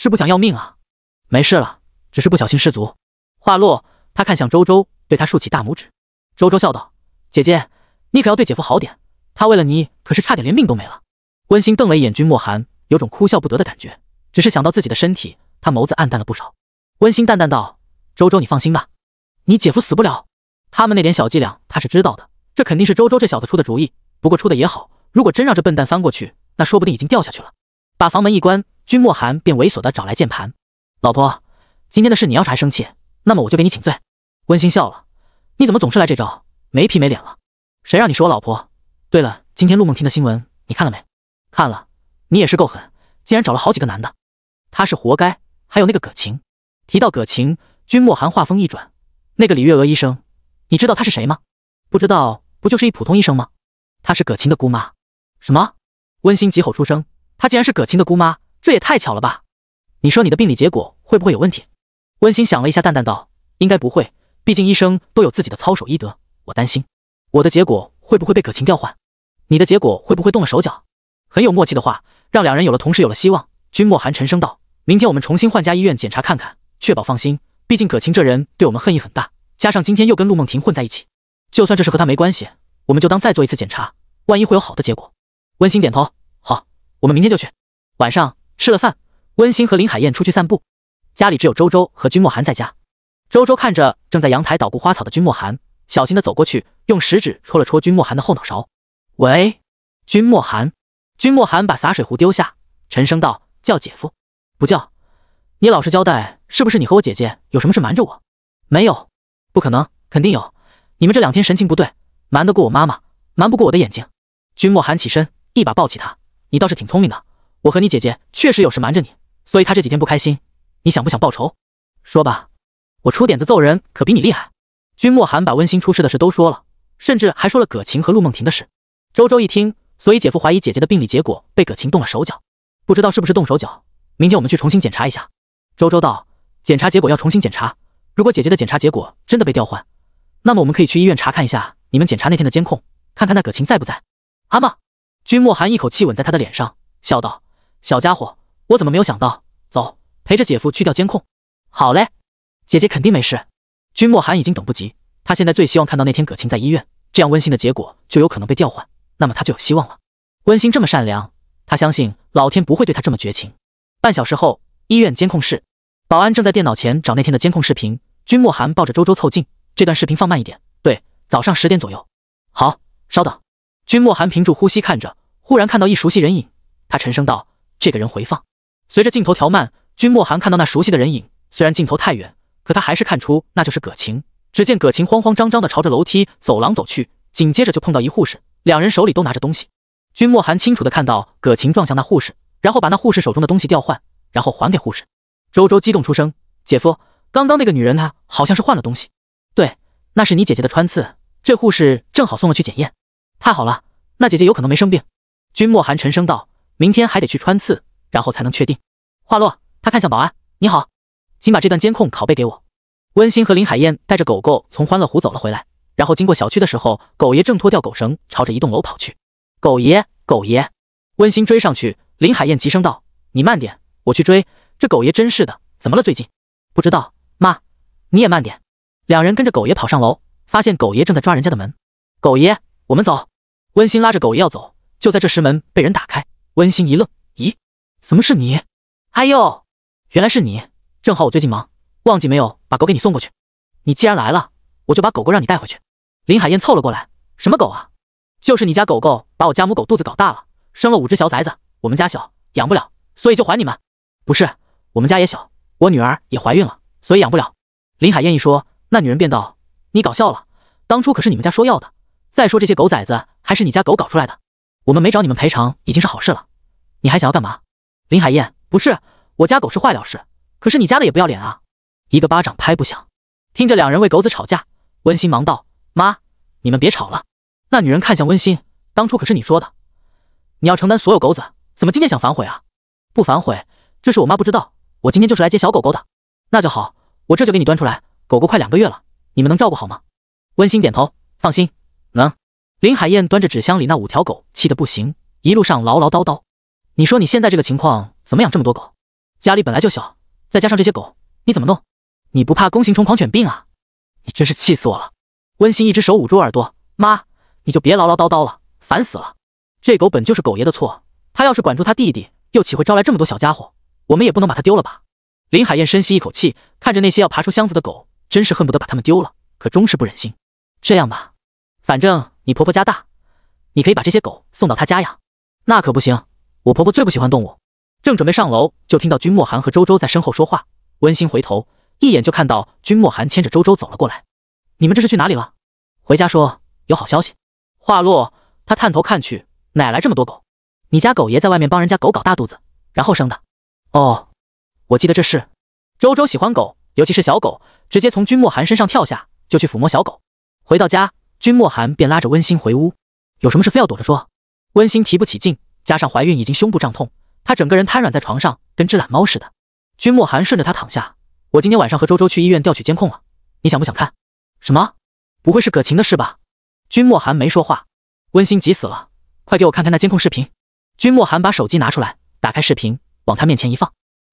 是不想要命啊？没事了，只是不小心失足。话落，他看向周周，对他竖起大拇指。周周笑道：“姐姐，你可要对姐夫好点，他为了你可是差点连命都没了。”温馨瞪了一眼君莫寒，有种哭笑不得的感觉。只是想到自己的身体，他眸子暗淡了不少。温馨淡淡道：“周周，你放心吧，你姐夫死不了。他们那点小伎俩，他是知道的。这肯定是周周这小子出的主意。不过出的也好，如果真让这笨蛋翻过去，那说不定已经掉下去了。”把房门一关。君莫寒便猥琐的找来键盘，老婆，今天的事你要是还生气，那么我就给你请罪。温馨笑了，你怎么总是来这招，没皮没脸了？谁让你是我老婆？对了，今天陆梦婷的新闻你看了没？看了，你也是够狠，竟然找了好几个男的，他是活该。还有那个葛晴，提到葛晴，君莫寒话锋一转，那个李月娥医生，你知道她是谁吗？不知道，不就是一普通医生吗？她是葛晴的姑妈。什么？温馨急吼出声，她竟然是葛晴的姑妈！这也太巧了吧！你说你的病理结果会不会有问题？温馨想了一下，淡淡道：“应该不会，毕竟医生都有自己的操守医德。我担心我的结果会不会被葛晴调换，你的结果会不会动了手脚？”很有默契的话，让两人有了同时有了希望。君莫寒沉声道：“明天我们重新换家医院检查看看，确保放心。毕竟葛晴这人对我们恨意很大，加上今天又跟陆梦婷混在一起，就算这事和他没关系，我们就当再做一次检查，万一会有好的结果。”温馨点头：“好，我们明天就去。”晚上。吃了饭，温馨和林海燕出去散步，家里只有周周和君莫寒在家。周周看着正在阳台捣鼓花草的君莫寒，小心的走过去，用食指戳了戳君莫寒的后脑勺。喂，君莫寒。君莫寒把洒水壶丢下，沉声道：“叫姐夫，不叫。你老实交代，是不是你和我姐姐有什么事瞒着我？没有，不可能，肯定有。你们这两天神情不对，瞒得过我妈妈，瞒不过我的眼睛。”君莫寒起身，一把抱起他：“你倒是挺聪明的。”我和你姐姐确实有事瞒着你，所以她这几天不开心。你想不想报仇？说吧，我出点子揍人可比你厉害。君莫寒把温馨出事的事都说了，甚至还说了葛晴和陆梦婷的事。周周一听，所以姐夫怀疑姐姐的病理结果被葛晴动了手脚，不知道是不是动手脚。明天我们去重新检查一下。周周道，检查结果要重新检查。如果姐姐的检查结果真的被调换，那么我们可以去医院查看一下你们检查那天的监控，看看那葛晴在不在。阿妈，君莫寒一口气吻在他的脸上，笑道。小家伙，我怎么没有想到？走，陪着姐夫去调监控。好嘞，姐姐肯定没事。君莫寒已经等不及，他现在最希望看到那天葛晴在医院这样温馨的结果就有可能被调换，那么他就有希望了。温馨这么善良，他相信老天不会对他这么绝情。半小时后，医院监控室，保安正在电脑前找那天的监控视频。君莫寒抱着周周凑近，这段视频放慢一点。对，早上十点左右。好，稍等。君莫寒屏住呼吸看着，忽然看到一熟悉人影，他沉声道。这个人回放，随着镜头调慢，君莫寒看到那熟悉的人影。虽然镜头太远，可他还是看出那就是葛晴。只见葛晴慌慌张张地朝着楼梯走廊走去，紧接着就碰到一护士，两人手里都拿着东西。君莫寒清楚地看到葛晴撞向那护士，然后把那护士手中的东西调换，然后还给护士。周周激动出声：“姐夫，刚刚那个女人她好像是换了东西。”“对，那是你姐姐的穿刺，这护士正好送了去检验。”“太好了，那姐姐有可能没生病。”君莫寒沉声道。明天还得去穿刺，然后才能确定。话落，他看向保安：“你好，请把这段监控拷贝给我。”温馨和林海燕带着狗狗从欢乐湖走了回来，然后经过小区的时候，狗爷挣脱掉狗绳，朝着一栋楼跑去。狗爷，狗爷！温馨追上去，林海燕急声道：“你慢点，我去追。”这狗爷真是的，怎么了？最近不知道。妈，你也慢点。两人跟着狗爷跑上楼，发现狗爷正在抓人家的门。狗爷，我们走。温馨拉着狗爷要走，就在这时门被人打开。温馨一愣，咦，怎么是你？哎呦，原来是你！正好我最近忙，忘记没有把狗给你送过去。你既然来了，我就把狗狗让你带回去。林海燕凑了过来，什么狗啊？就是你家狗狗把我家母狗肚子搞大了，生了五只小崽子。我们家小，养不了，所以就还你们。不是，我们家也小，我女儿也怀孕了，所以养不了。林海燕一说，那女人便道：“你搞笑了，当初可是你们家说要的。再说这些狗崽子还是你家狗搞出来的，我们没找你们赔偿已经是好事了。”你还想要干嘛？林海燕，不是我家狗是坏了事，可是你家的也不要脸啊！一个巴掌拍不响。听着两人为狗子吵架，温馨忙道：“妈，你们别吵了。”那女人看向温馨，当初可是你说的，你要承担所有狗子，怎么今天想反悔啊？不反悔，这是我妈不知道，我今天就是来接小狗狗的。那就好，我这就给你端出来。狗狗快两个月了，你们能照顾好吗？温馨点头，放心，能。林海燕端着纸箱里那五条狗，气得不行，一路上唠唠叨叨。你说你现在这个情况怎么养这么多狗？家里本来就小，再加上这些狗，你怎么弄？你不怕弓形虫狂犬病啊？你真是气死我了！温馨一只手捂住耳朵，妈，你就别唠唠叨叨了，烦死了。这狗本就是狗爷的错，他要是管住他弟弟，又岂会招来这么多小家伙？我们也不能把它丢了吧？林海燕深吸一口气，看着那些要爬出箱子的狗，真是恨不得把它们丢了，可终是不忍心。这样吧，反正你婆婆家大，你可以把这些狗送到她家养。那可不行。我婆婆最不喜欢动物，正准备上楼，就听到君莫寒和周周在身后说话。温馨回头，一眼就看到君莫寒牵着周周走了过来。你们这是去哪里了？回家说有好消息。话落，他探头看去，哪来这么多狗？你家狗爷在外面帮人家狗搞大肚子，然后生的。哦，我记得这事。周周喜欢狗，尤其是小狗，直接从君莫寒身上跳下，就去抚摸小狗。回到家，君莫寒便拉着温馨回屋。有什么事非要躲着说？温馨提不起劲。加上怀孕已经胸部胀痛，她整个人瘫软在床上，跟只懒猫似的。君莫寒顺着她躺下，我今天晚上和周周去医院调取监控了，你想不想看？什么？不会是葛晴的事吧？君莫寒没说话，温馨急死了，快给我看看那监控视频。君莫寒把手机拿出来，打开视频，往他面前一放。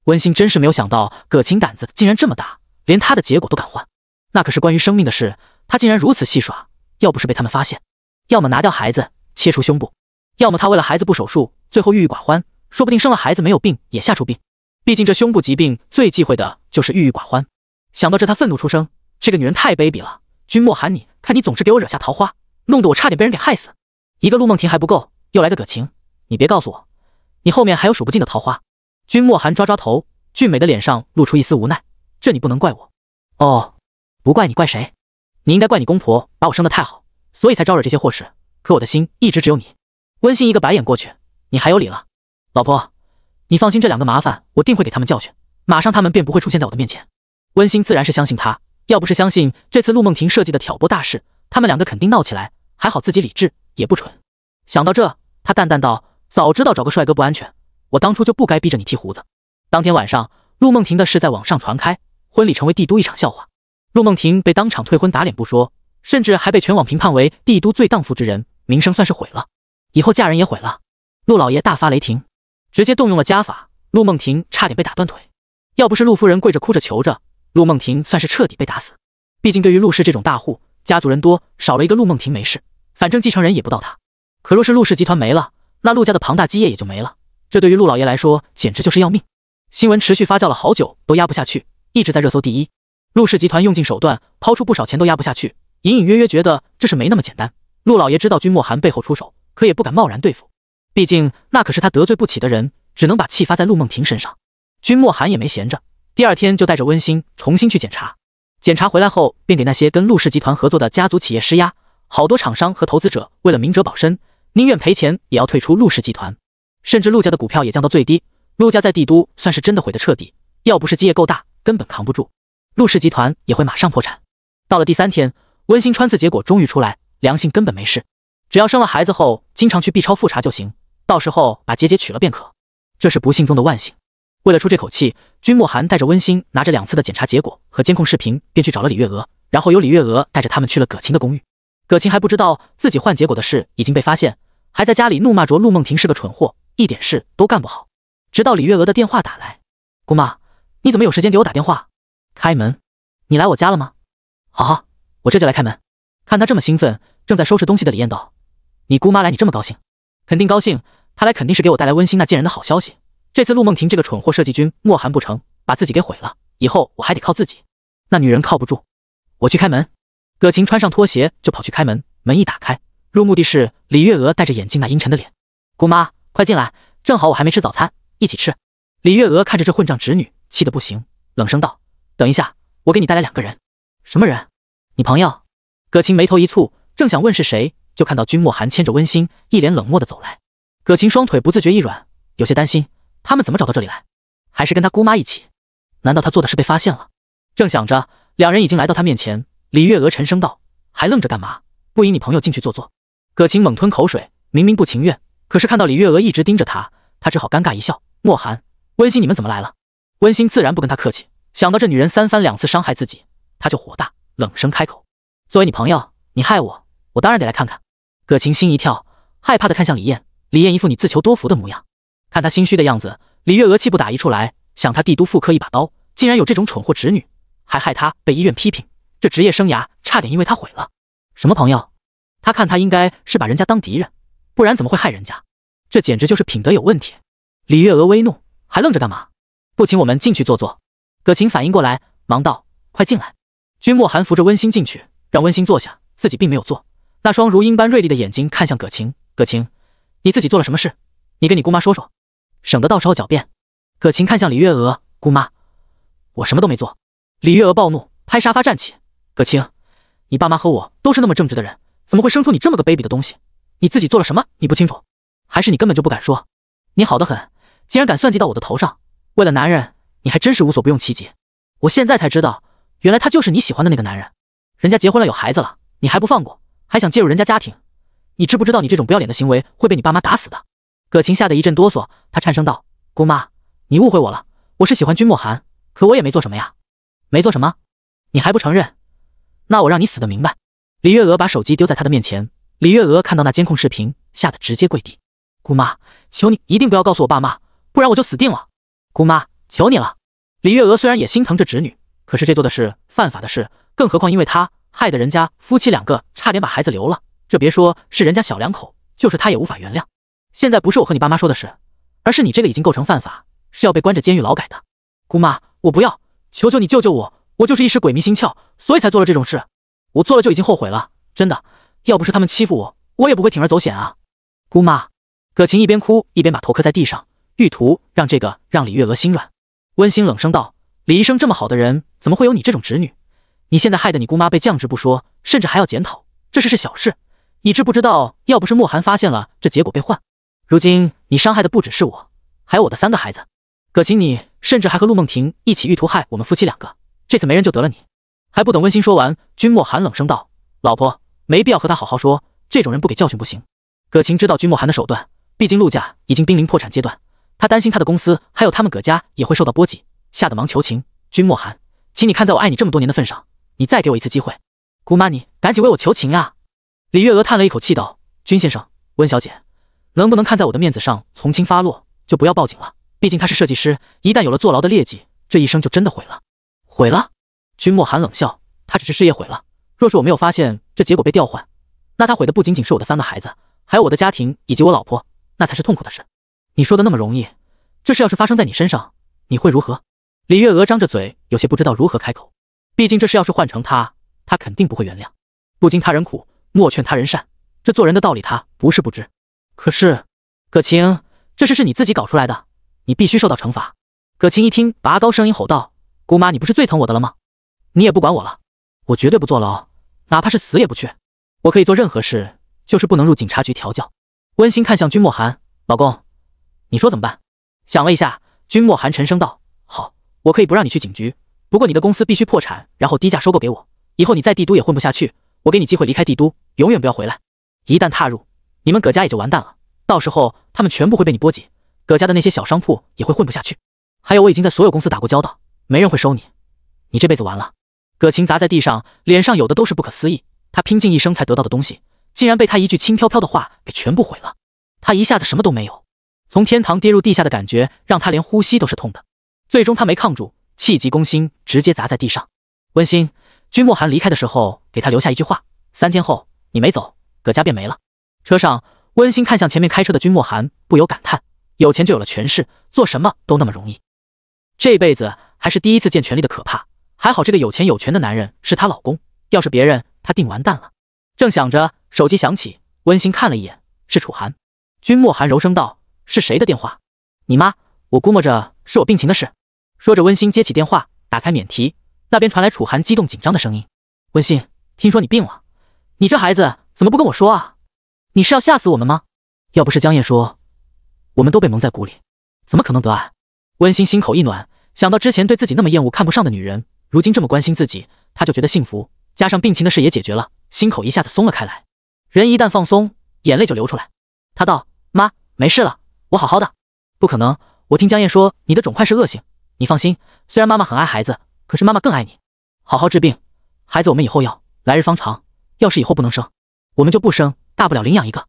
温馨真是没有想到，葛晴胆子竟然这么大，连他的结果都敢换。那可是关于生命的事，他竟然如此戏耍。要不是被他们发现，要么拿掉孩子，切除胸部。要么他为了孩子不手术，最后郁郁寡欢，说不定生了孩子没有病也吓出病。毕竟这胸部疾病最忌讳的就是郁郁寡欢。想到这，他愤怒出声：“这个女人太卑鄙了！君莫寒，你看，你总是给我惹下桃花，弄得我差点被人给害死。一个陆梦婷还不够，又来个葛晴。你别告诉我，你后面还有数不尽的桃花。”君莫寒抓抓头，俊美的脸上露出一丝无奈：“这你不能怪我。哦，不怪你，怪谁？你应该怪你公婆把我生得太好，所以才招惹这些祸事。可我的心一直只有你。”温馨一个白眼过去，你还有理了，老婆，你放心，这两个麻烦我定会给他们教训，马上他们便不会出现在我的面前。温馨自然是相信他，要不是相信这次陆梦婷设计的挑拨大事，他们两个肯定闹起来。还好自己理智，也不蠢。想到这，他淡淡道：“早知道找个帅哥不安全，我当初就不该逼着你剃胡子。”当天晚上，陆梦婷的事在网上传开，婚礼成为帝都一场笑话。陆梦婷被当场退婚打脸不说，甚至还被全网评判为帝都最荡妇之人，名声算是毁了。以后嫁人也毁了，陆老爷大发雷霆，直接动用了家法，陆梦婷差点被打断腿，要不是陆夫人跪着哭着求着，陆梦婷算是彻底被打死。毕竟对于陆氏这种大户，家族人多，少了一个陆梦婷没事，反正继承人也不到他。可若是陆氏集团没了，那陆家的庞大基业也就没了，这对于陆老爷来说简直就是要命。新闻持续发酵了好久都压不下去，一直在热搜第一。陆氏集团用尽手段抛出不少钱都压不下去，隐隐约约觉得这事没那么简单。陆老爷知道君莫寒背后出手。可也不敢贸然对付，毕竟那可是他得罪不起的人，只能把气发在陆梦婷身上。君莫寒也没闲着，第二天就带着温馨重新去检查。检查回来后，便给那些跟陆氏集团合作的家族企业施压。好多厂商和投资者为了明哲保身，宁愿赔钱也要退出陆氏集团，甚至陆家的股票也降到最低。陆家在帝都算是真的毁得彻底，要不是基业够大，根本扛不住。陆氏集团也会马上破产。到了第三天，温馨穿刺结果终于出来，良性，根本没事。只要生了孩子后。经常去 B 超复查就行，到时候把结节取了便可。这是不幸中的万幸。为了出这口气，君莫寒带着温馨，拿着两次的检查结果和监控视频，便去找了李月娥，然后由李月娥带着他们去了葛琴的公寓。葛琴还不知道自己换结果的事已经被发现，还在家里怒骂着陆梦婷是个蠢货，一点事都干不好。直到李月娥的电话打来，姑妈，你怎么有时间给我打电话？开门，你来我家了吗？好，我这就来开门。看他这么兴奋，正在收拾东西的李艳道。你姑妈来，你这么高兴，肯定高兴。她来肯定是给我带来温馨那贱人的好消息。这次陆梦婷这个蠢货设计君莫寒不成，把自己给毁了。以后我还得靠自己。那女人靠不住。我去开门。葛晴穿上拖鞋就跑去开门。门一打开，入目的是李月娥戴着眼镜那阴沉的脸。姑妈，快进来，正好我还没吃早餐，一起吃。李月娥看着这混账侄女，气得不行，冷声道：“等一下，我给你带来两个人。什么人？你朋友？”葛晴眉头一蹙，正想问是谁。就看到君莫寒牵着温馨，一脸冷漠的走来。葛晴双腿不自觉一软，有些担心他们怎么找到这里来，还是跟他姑妈一起？难道他做的是被发现了？正想着，两人已经来到他面前。李月娥沉声道：“还愣着干嘛？不引你朋友进去坐坐？”葛晴猛吞口水，明明不情愿，可是看到李月娥一直盯着他，他只好尴尬一笑：“莫寒，温馨，你们怎么来了？”温馨自然不跟他客气，想到这女人三番两次伤害自己，他就火大，冷声开口：“作为你朋友，你害我，我当然得来看看。”葛晴心一跳，害怕的看向李艳。李艳一副你自求多福的模样，看她心虚的样子，李月娥气不打一处来，想她帝都妇科一把刀，竟然有这种蠢货侄女，还害她被医院批评，这职业生涯差点因为她毁了。什么朋友？她看她应该是把人家当敌人，不然怎么会害人家？这简直就是品德有问题。李月娥微怒，还愣着干嘛？不请我们进去坐坐？葛晴反应过来，忙道：“快进来。”君莫寒扶着温馨进去，让温馨坐下，自己并没有坐。那双如鹰般锐利的眼睛看向葛晴，葛晴，你自己做了什么事？你跟你姑妈说说，省得到时候狡辩。葛晴看向李月娥姑妈，我什么都没做。李月娥暴怒，拍沙发站起，葛晴，你爸妈和我都是那么正直的人，怎么会生出你这么个卑鄙的东西？你自己做了什么？你不清楚？还是你根本就不敢说？你好得很，竟然敢算计到我的头上？为了男人，你还真是无所不用其极。我现在才知道，原来他就是你喜欢的那个男人，人家结婚了有孩子了，你还不放过？还想介入人家家庭，你知不知道你这种不要脸的行为会被你爸妈打死的？葛晴吓得一阵哆嗦，她颤声道：“姑妈，你误会我了，我是喜欢君莫寒，可我也没做什么呀，没做什么，你还不承认？那我让你死的明白！”李月娥把手机丢在他的面前，李月娥看到那监控视频，吓得直接跪地：“姑妈，求你一定不要告诉我爸妈，不然我就死定了！姑妈，求你了！”李月娥虽然也心疼这侄女，可是这做的事犯法的事，更何况因为她。害得人家夫妻两个差点把孩子留了，这别说是人家小两口，就是他也无法原谅。现在不是我和你爸妈说的事，而是你这个已经构成犯法，是要被关着监狱劳改的。姑妈，我不要，求求你救救我，我就是一时鬼迷心窍，所以才做了这种事。我做了就已经后悔了，真的。要不是他们欺负我，我也不会铤而走险啊。姑妈，葛琴一边哭一边把头磕在地上，欲图让这个让李月娥心软。温馨冷声道：“李医生这么好的人，怎么会有你这种侄女？”你现在害得你姑妈被降职不说，甚至还要检讨，这事是小事，你知不知道？要不是莫寒发现了，这结果被换。如今你伤害的不只是我，还有我的三个孩子。葛晴，你甚至还和陆梦婷一起欲图害我们夫妻两个。这次没人就得了你。还不等温馨说完，君莫寒冷声道：“老婆，没必要和他好好说，这种人不给教训不行。”葛晴知道君莫寒的手段，毕竟陆家已经濒临破产阶段，他担心他的公司还有他们葛家也会受到波及，吓得忙求情：“君莫寒，请你看在我爱你这么多年的份上。”你再给我一次机会，姑妈，你赶紧为我求情啊！李月娥叹了一口气道：“君先生，温小姐，能不能看在我的面子上从轻发落，就不要报警了？毕竟他是设计师，一旦有了坐牢的劣迹，这一生就真的毁了。”毁了！君莫寒冷笑：“他只是事业毁了。若是我没有发现这结果被调换，那他毁的不仅仅是我的三个孩子，还有我的家庭以及我老婆，那才是痛苦的事。”你说的那么容易？这事要是发生在你身上，你会如何？李月娥张着嘴，有些不知道如何开口。毕竟这事要是换成他，他肯定不会原谅。不经他人苦，莫劝他人善。这做人的道理他不是不知。可是，葛晴，这事是你自己搞出来的，你必须受到惩罚。葛晴一听，拔高声音吼道：“姑妈，你不是最疼我的了吗？你也不管我了，我绝对不坐牢，哪怕是死也不去。我可以做任何事，就是不能入警察局调教。”温馨看向君莫寒，老公，你说怎么办？想了一下，君莫寒沉声道：“好，我可以不让你去警局。”不过你的公司必须破产，然后低价收购给我。以后你在帝都也混不下去，我给你机会离开帝都，永远不要回来。一旦踏入，你们葛家也就完蛋了。到时候他们全部会被你波及，葛家的那些小商铺也会混不下去。还有，我已经在所有公司打过交道，没人会收你。你这辈子完了。葛晴砸在地上，脸上有的都是不可思议。他拼尽一生才得到的东西，竟然被他一句轻飘飘的话给全部毁了。他一下子什么都没有，从天堂跌入地下的感觉让他连呼吸都是痛的。最终他没抗住。气急攻心，直接砸在地上。温馨，君莫寒离开的时候给他留下一句话：三天后你没走，葛家便没了。车上，温馨看向前面开车的君莫寒，不由感叹：有钱就有了权势，做什么都那么容易。这辈子还是第一次见权力的可怕。还好这个有钱有权的男人是她老公，要是别人，她定完蛋了。正想着，手机响起，温馨看了一眼，是楚寒。君莫寒柔声道：“是谁的电话？”“你妈，我估摸着是我病情的事。”说着，温馨接起电话，打开免提，那边传来楚寒激动紧张的声音：“温馨，听说你病了，你这孩子怎么不跟我说啊？你是要吓死我们吗？要不是江燕说，我们都被蒙在鼓里，怎么可能得癌？”温馨心口一暖，想到之前对自己那么厌恶、看不上的女人，如今这么关心自己，她就觉得幸福。加上病情的事也解决了，心口一下子松了开来。人一旦放松，眼泪就流出来。他道：“妈，没事了，我好好的。”不可能，我听江燕说你的肿块是恶性。你放心，虽然妈妈很爱孩子，可是妈妈更爱你。好好治病，孩子我们以后要来日方长。要是以后不能生，我们就不生，大不了领养一个。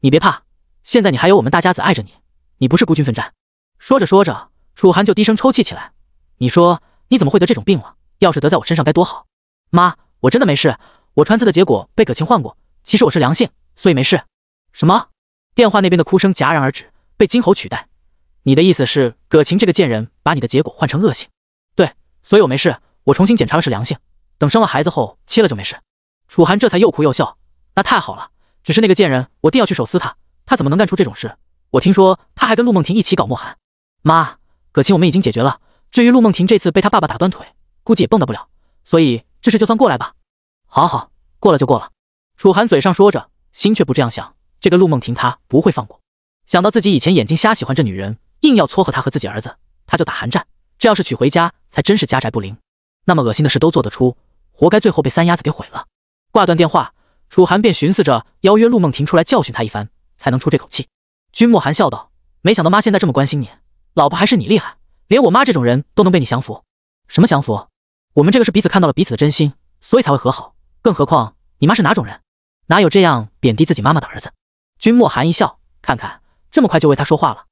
你别怕，现在你还有我们大家子爱着你，你不是孤军奋战。说着说着，楚寒就低声抽泣起来。你说你怎么会得这种病了？要是得在我身上该多好。妈，我真的没事，我穿刺的结果被葛晴换过，其实我是良性，所以没事。什么？电话那边的哭声戛然而止，被惊吼取代。你的意思是，葛晴这个贱人把你的结果换成恶性？对，所以我没事，我重新检查了是良性。等生了孩子后切了就没事。楚寒这才又哭又笑。那太好了，只是那个贱人，我定要去手撕她。她怎么能干出这种事？我听说她还跟陆梦婷一起搞莫寒。妈，葛晴我们已经解决了。至于陆梦婷这次被她爸爸打断腿，估计也蹦跶不了。所以这事就算过来吧。好好，过了就过了。楚寒嘴上说着，心却不这样想。这个陆梦婷她不会放过。想到自己以前眼睛瞎喜欢这女人。硬要撮合他和自己儿子，他就打寒战。这要是娶回家，才真是家宅不灵。那么恶心的事都做得出，活该最后被三丫子给毁了。挂断电话，楚寒便寻思着邀约陆梦婷出来教训他一番，才能出这口气。君莫寒笑道：“没想到妈现在这么关心你，老婆还是你厉害，连我妈这种人都能被你降服。什么降服？我们这个是彼此看到了彼此的真心，所以才会和好。更何况你妈是哪种人？哪有这样贬低自己妈妈的儿子？”君莫寒一笑，看看这么快就为他说话了。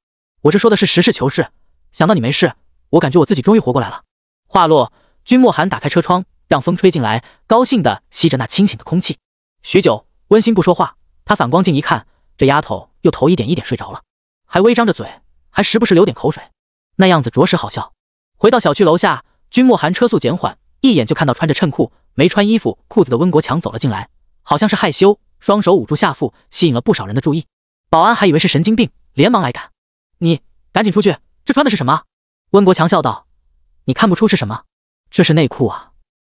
我这说的是实事求是，想到你没事，我感觉我自己终于活过来了。话落，君莫寒打开车窗，让风吹进来，高兴的吸着那清醒的空气。许久，温馨不说话，他反光镜一看，这丫头又头一点一点睡着了，还微张着嘴，还时不时流点口水，那样子着实好笑。回到小区楼下，君莫寒车速减缓，一眼就看到穿着衬裤没穿衣服裤子的温国强走了进来，好像是害羞，双手捂住下腹，吸引了不少人的注意。保安还以为是神经病，连忙来赶。你赶紧出去！这穿的是什么？温国强笑道：“你看不出是什么？这是内裤啊！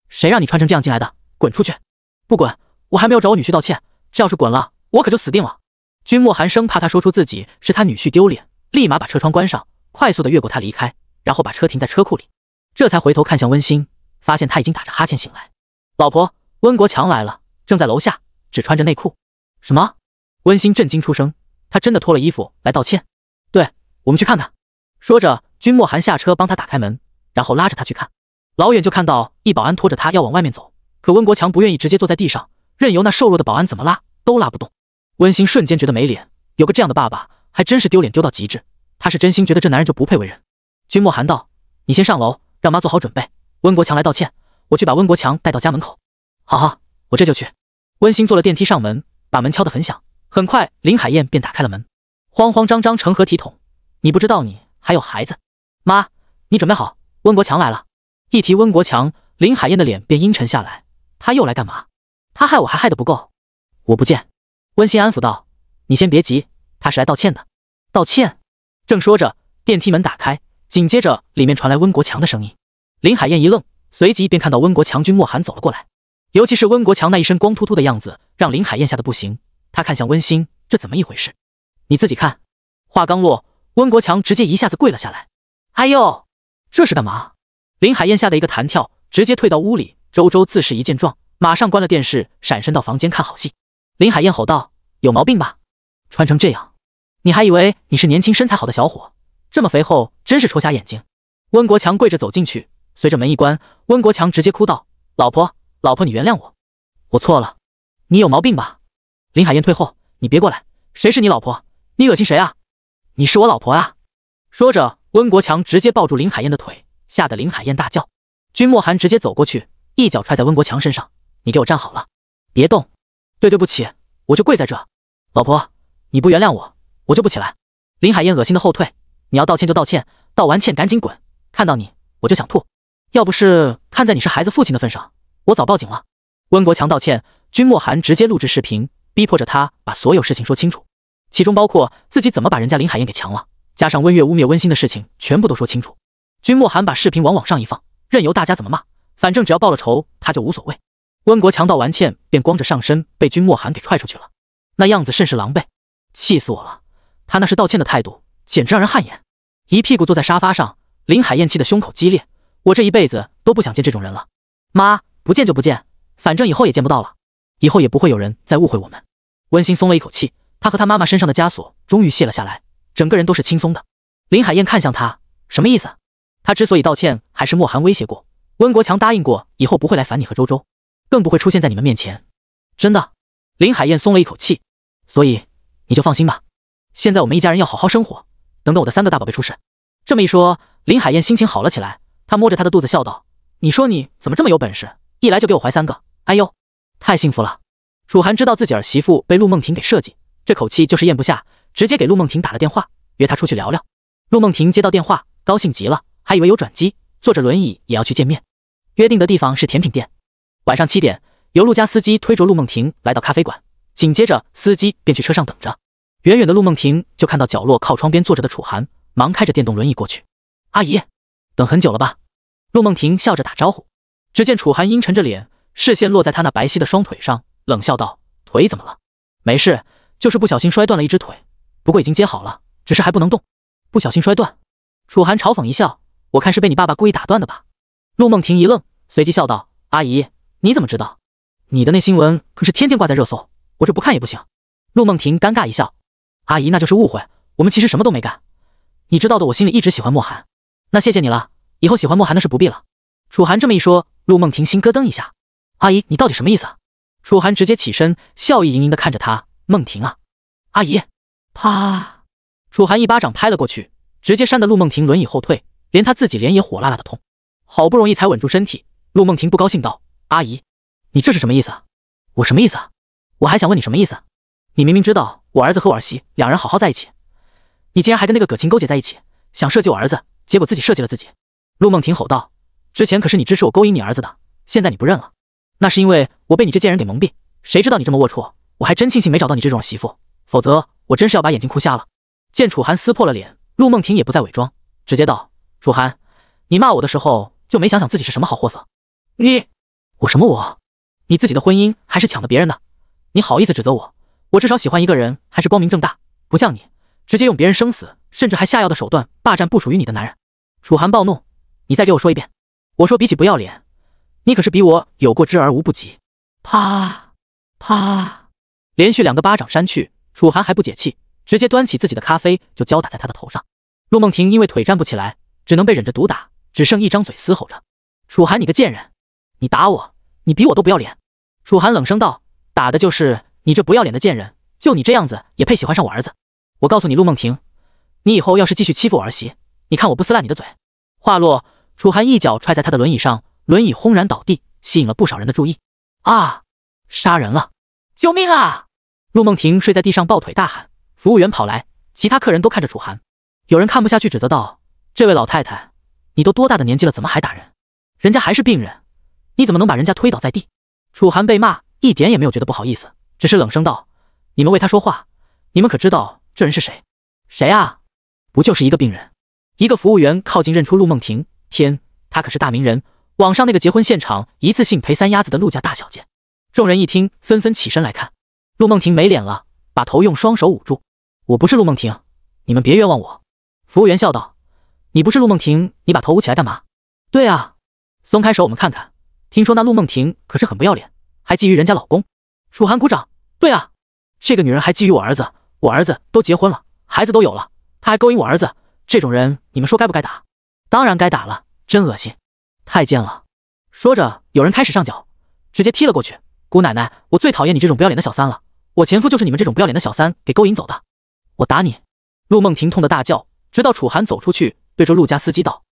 谁让你穿成这样进来的？滚出去！不滚，我还没有找我女婿道歉，这要是滚了，我可就死定了。”君莫寒生怕他说出自己是他女婿丢脸，立马把车窗关上，快速的越过他离开，然后把车停在车库里，这才回头看向温馨，发现他已经打着哈欠醒来。老婆，温国强来了，正在楼下，只穿着内裤。什么？温馨震惊出声，他真的脱了衣服来道歉？我们去看看，说着，君莫寒下车帮他打开门，然后拉着他去看。老远就看到一保安拖着他要往外面走，可温国强不愿意，直接坐在地上，任由那瘦弱的保安怎么拉都拉不动。温馨瞬间觉得没脸，有个这样的爸爸还真是丢脸丢到极致。他是真心觉得这男人就不配为人。君莫寒道：“你先上楼，让妈做好准备。温国强来道歉，我去把温国强带到家门口。”“好好，我这就去。”温馨坐了电梯上门，把门敲得很响。很快，林海燕便打开了门，慌慌张张，成何体统？你不知道你还有孩子，妈，你准备好。温国强来了，一提温国强，林海燕的脸便阴沉下来。他又来干嘛？他害我还害的不够？我不见。温馨安抚道：“你先别急，他是来道歉的。”道歉。正说着，电梯门打开，紧接着里面传来温国强的声音。林海燕一愣，随即便看到温国强君莫寒走了过来。尤其是温国强那一身光秃秃的样子，让林海燕吓得不行。他看向温馨，这怎么一回事？你自己看。话刚落。温国强直接一下子跪了下来，哎呦，这是干嘛？林海燕吓得一个弹跳，直接退到屋里。周周自视一见状，马上关了电视，闪身到房间看好戏。林海燕吼道：“有毛病吧？穿成这样，你还以为你是年轻身材好的小伙？这么肥厚，真是戳瞎眼睛！”温国强跪着走进去，随着门一关，温国强直接哭道：“老婆，老婆，你原谅我，我错了。你有毛病吧？”林海燕退后：“你别过来，谁是你老婆？你恶心谁啊？”你是我老婆啊！说着，温国强直接抱住林海燕的腿，吓得林海燕大叫。君莫寒直接走过去，一脚踹在温国强身上：“你给我站好了，别动！”“对，对不起，我就跪在这。”“老婆，你不原谅我，我就不起来。”林海燕恶心的后退：“你要道歉就道歉，道完歉赶紧滚！看到你我就想吐！要不是看在你是孩子父亲的份上，我早报警了。”温国强道歉，君莫寒直接录制视频，逼迫着他把所有事情说清楚。其中包括自己怎么把人家林海燕给强了，加上温月污蔑温馨的事情，全部都说清楚。君莫寒把视频往网上一放，任由大家怎么骂，反正只要报了仇，他就无所谓。温国强道完歉，便光着上身被君莫寒给踹出去了，那样子甚是狼狈。气死我了！他那是道歉的态度，简直让人汗颜。一屁股坐在沙发上，林海燕气得胸口激烈。我这一辈子都不想见这种人了。妈，不见就不见，反正以后也见不到了，以后也不会有人再误会我们。温馨松了一口气。他和他妈妈身上的枷锁终于卸了下来，整个人都是轻松的。林海燕看向他，什么意思？他之所以道歉，还是莫寒威胁过，温国强答应过以后不会来烦你和周周，更不会出现在你们面前。真的？林海燕松了一口气，所以你就放心吧。现在我们一家人要好好生活，等等我的三个大宝贝出世。这么一说，林海燕心情好了起来，她摸着她的肚子笑道：“你说你怎么这么有本事，一来就给我怀三个？哎呦，太幸福了！”楚涵知道自己儿媳妇被陆梦婷给设计。这口气就是咽不下，直接给陆梦婷打了电话，约她出去聊聊。陆梦婷接到电话，高兴极了，还以为有转机，坐着轮椅也要去见面。约定的地方是甜品店，晚上七点，由陆家司机推着陆梦婷来到咖啡馆，紧接着司机便去车上等着。远远的陆梦婷就看到角落靠窗边坐着的楚寒，忙开着电动轮椅过去。阿姨，等很久了吧？陆梦婷笑着打招呼。只见楚寒阴沉着脸，视线落在她那白皙的双腿上，冷笑道：“腿怎么了？没事。”就是不小心摔断了一只腿，不过已经接好了，只是还不能动。不小心摔断，楚寒嘲讽一笑，我看是被你爸爸故意打断的吧。陆梦婷一愣，随即笑道：“阿姨，你怎么知道？你的那新闻可是天天挂在热搜，我这不看也不行。”陆梦婷尴尬一笑：“阿姨，那就是误会，我们其实什么都没干。你知道的，我心里一直喜欢莫寒。那谢谢你了，以后喜欢莫寒的事不必了。”楚寒这么一说，陆梦婷心咯噔一下：“阿姨，你到底什么意思？”楚寒直接起身，笑意盈盈地看着她。梦婷啊，阿姨，啪！楚寒一巴掌拍了过去，直接扇得陆梦婷轮椅后退，连他自己脸也火辣辣的痛。好不容易才稳住身体，陆梦婷不高兴道：“阿姨，你这是什么意思啊？我什么意思啊？我还想问你什么意思？你明明知道我儿子和我儿媳两人好好在一起，你竟然还跟那个葛琴勾结在一起，想设计我儿子，结果自己设计了自己。”陆梦婷吼道：“之前可是你支持我勾引你儿子的，现在你不认了？那是因为我被你这贱人给蒙蔽，谁知道你这么龌龊！”我还真庆幸没找到你这种媳妇，否则我真是要把眼睛哭瞎了。见楚寒撕破了脸，陆梦婷也不再伪装，直接道：“楚寒，你骂我的时候就没想想自己是什么好货色？你我什么我？你自己的婚姻还是抢的别人的，你好意思指责我？我至少喜欢一个人还是光明正大，不像你，直接用别人生死，甚至还下药的手段霸占不属于你的男人。”楚寒暴怒：“你再给我说一遍，我说比起不要脸，你可是比我有过之而无不及。”啪啪。连续两个巴掌扇去，楚寒还不解气，直接端起自己的咖啡就浇打在他的头上。陆梦婷因为腿站不起来，只能被忍着毒打，只剩一张嘴嘶吼着：“楚寒，你个贱人，你打我，你比我都不要脸！”楚寒冷声道：“打的就是你这不要脸的贱人，就你这样子也配喜欢上我儿子？我告诉你，陆梦婷，你以后要是继续欺负我儿媳，你看我不撕烂你的嘴！”话落，楚寒一脚踹在他的轮椅上，轮椅轰然倒地，吸引了不少人的注意。啊！杀人了！救命啊！陆梦婷睡在地上抱腿大喊，服务员跑来，其他客人都看着楚寒，有人看不下去指责道：“这位老太太，你都多大的年纪了，怎么还打人？人家还是病人，你怎么能把人家推倒在地？”楚寒被骂一点也没有觉得不好意思，只是冷声道：“你们为他说话，你们可知道这人是谁？谁啊？不就是一个病人？”一个服务员靠近认出陆梦婷，天，她可是大名人，网上那个结婚现场一次性赔三鸭子的陆家大小姐。众人一听，纷纷起身来看。陆梦婷没脸了，把头用双手捂住。我不是陆梦婷，你们别冤枉我。服务员笑道：“你不是陆梦婷，你把头捂起来干嘛？”“对啊，松开手，我们看看。”“听说那陆梦婷可是很不要脸，还觊觎人家老公。”楚寒鼓掌：“对啊，这个女人还觊觎我儿子，我儿子都结婚了，孩子都有了，她还勾引我儿子，这种人你们说该不该打？”“当然该打了，真恶心，太贱了。”说着，有人开始上脚，直接踢了过去。“姑奶奶，我最讨厌你这种不要脸的小三了。”我前夫就是你们这种不要脸的小三给勾引走的，我打你！陆梦婷痛的大叫，直到楚寒走出去，对着陆家司机道：“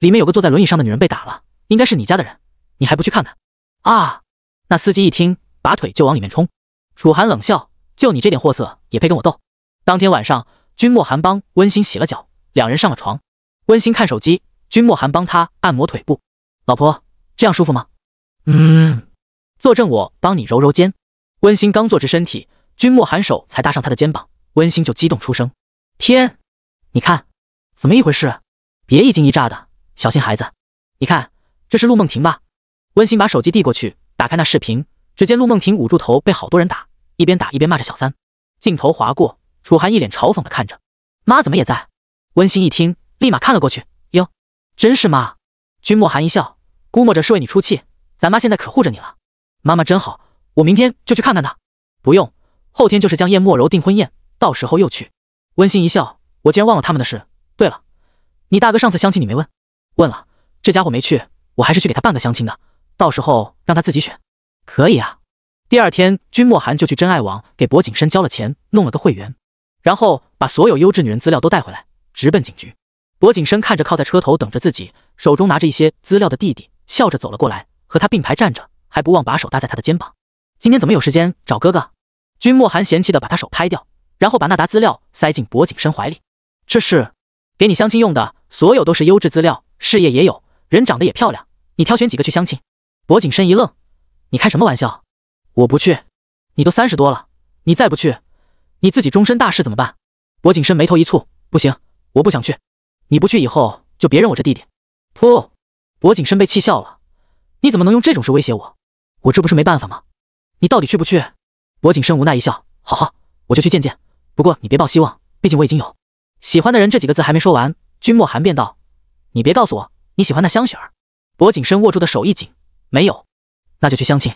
里面有个坐在轮椅上的女人被打了，应该是你家的人，你还不去看看？”啊！那司机一听，拔腿就往里面冲。楚寒冷笑：“就你这点货色也配跟我斗？”当天晚上，君莫寒帮温馨洗了脚，两人上了床。温馨看手机，君莫寒帮他按摩腿部。老婆，这样舒服吗？嗯，坐正，我帮你揉揉肩。温馨刚坐直身体，君莫寒手才搭上他的肩膀，温馨就激动出声：“天，你看怎么一回事？别一惊一乍的，小心孩子。你看，这是陆梦婷吧？”温馨把手机递过去，打开那视频，只见陆梦婷捂住头，被好多人打，一边打一边骂着小三。镜头划过，楚寒一脸嘲讽的看着：“妈怎么也在？”温馨一听，立马看了过去：“哟，真是妈。”君莫寒一笑，估摸着是为你出气，咱妈现在可护着你了。妈妈真好。我明天就去看看他，不用，后天就是江晏莫柔订婚宴，到时候又去。温馨一笑，我竟然忘了他们的事。对了，你大哥上次相亲你没问？问了，这家伙没去，我还是去给他办个相亲的，到时候让他自己选。可以啊。第二天，君莫寒就去真爱网给薄景深交了钱，弄了个会员，然后把所有优质女人资料都带回来，直奔警局。薄景深看着靠在车头等着自己，手中拿着一些资料的弟弟，笑着走了过来，和他并排站着，还不忘把手搭在他的肩膀。今天怎么有时间找哥哥？君莫寒嫌弃的把他手拍掉，然后把那沓资料塞进薄景深怀里。这是给你相亲用的，所有都是优质资料，事业也有人，长得也漂亮。你挑选几个去相亲。薄景深一愣，你开什么玩笑？我不去，你都三十多了，你再不去，你自己终身大事怎么办？薄景深眉头一蹙，不行，我不想去。你不去以后就别认我这弟弟。噗！薄景深被气笑了，你怎么能用这种事威胁我？我这不是没办法吗？你到底去不去？薄景深无奈一笑：“好好，我就去见见。不过你别抱希望，毕竟我已经有喜欢的人。”这几个字还没说完，君莫寒便道：“你别告诉我你喜欢那香雪儿。”薄景深握住的手一紧：“没有，那就去相亲。”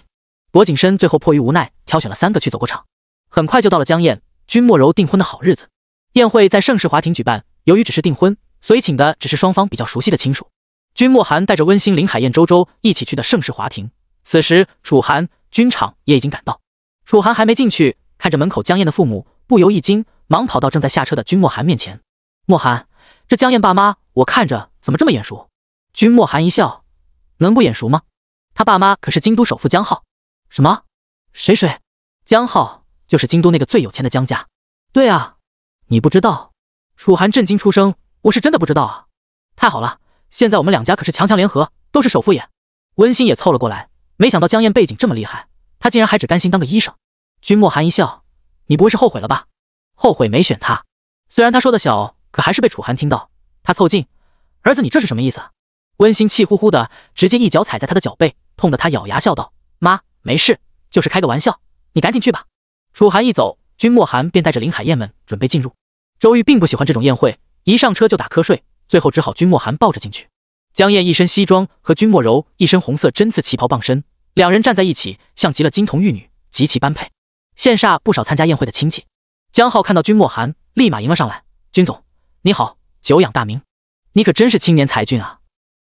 薄景深最后迫于无奈，挑选了三个去走过场。很快就到了江燕、君莫柔订婚的好日子，宴会在盛世华庭举办。由于只是订婚，所以请的只是双方比较熟悉的亲属。君莫寒带着温馨、林海燕、周周一起去的盛世华庭。此时，楚寒。军场也已经赶到，楚寒还没进去，看着门口江燕的父母，不由一惊，忙跑到正在下车的君莫寒面前。莫寒，这江燕爸妈我看着怎么这么眼熟？君莫寒一笑，能不眼熟吗？他爸妈可是京都首富江浩。什么？谁谁？江浩就是京都那个最有钱的江家。对啊，你不知道？楚寒震惊出声，我是真的不知道啊！太好了，现在我们两家可是强强联合，都是首富爷。温馨也凑了过来。没想到江燕背景这么厉害，他竟然还只甘心当个医生。君莫寒一笑，你不会是后悔了吧？后悔没选他？虽然他说的小，可还是被楚寒听到。他凑近，儿子，你这是什么意思？温馨气呼呼的，直接一脚踩在他的脚背，痛得他咬牙笑道，妈，没事，就是开个玩笑。你赶紧去吧。楚寒一走，君莫寒便带着林海燕们准备进入。周玉并不喜欢这种宴会，一上车就打瞌睡，最后只好君莫寒抱着进去。江燕一身西装和君莫柔一身红色针刺旗袍傍身，两人站在一起，像极了金童玉女，极其般配。羡煞不少参加宴会的亲戚，江浩看到君莫寒，立马迎了上来：“君总，你好，久仰大名，你可真是青年才俊啊！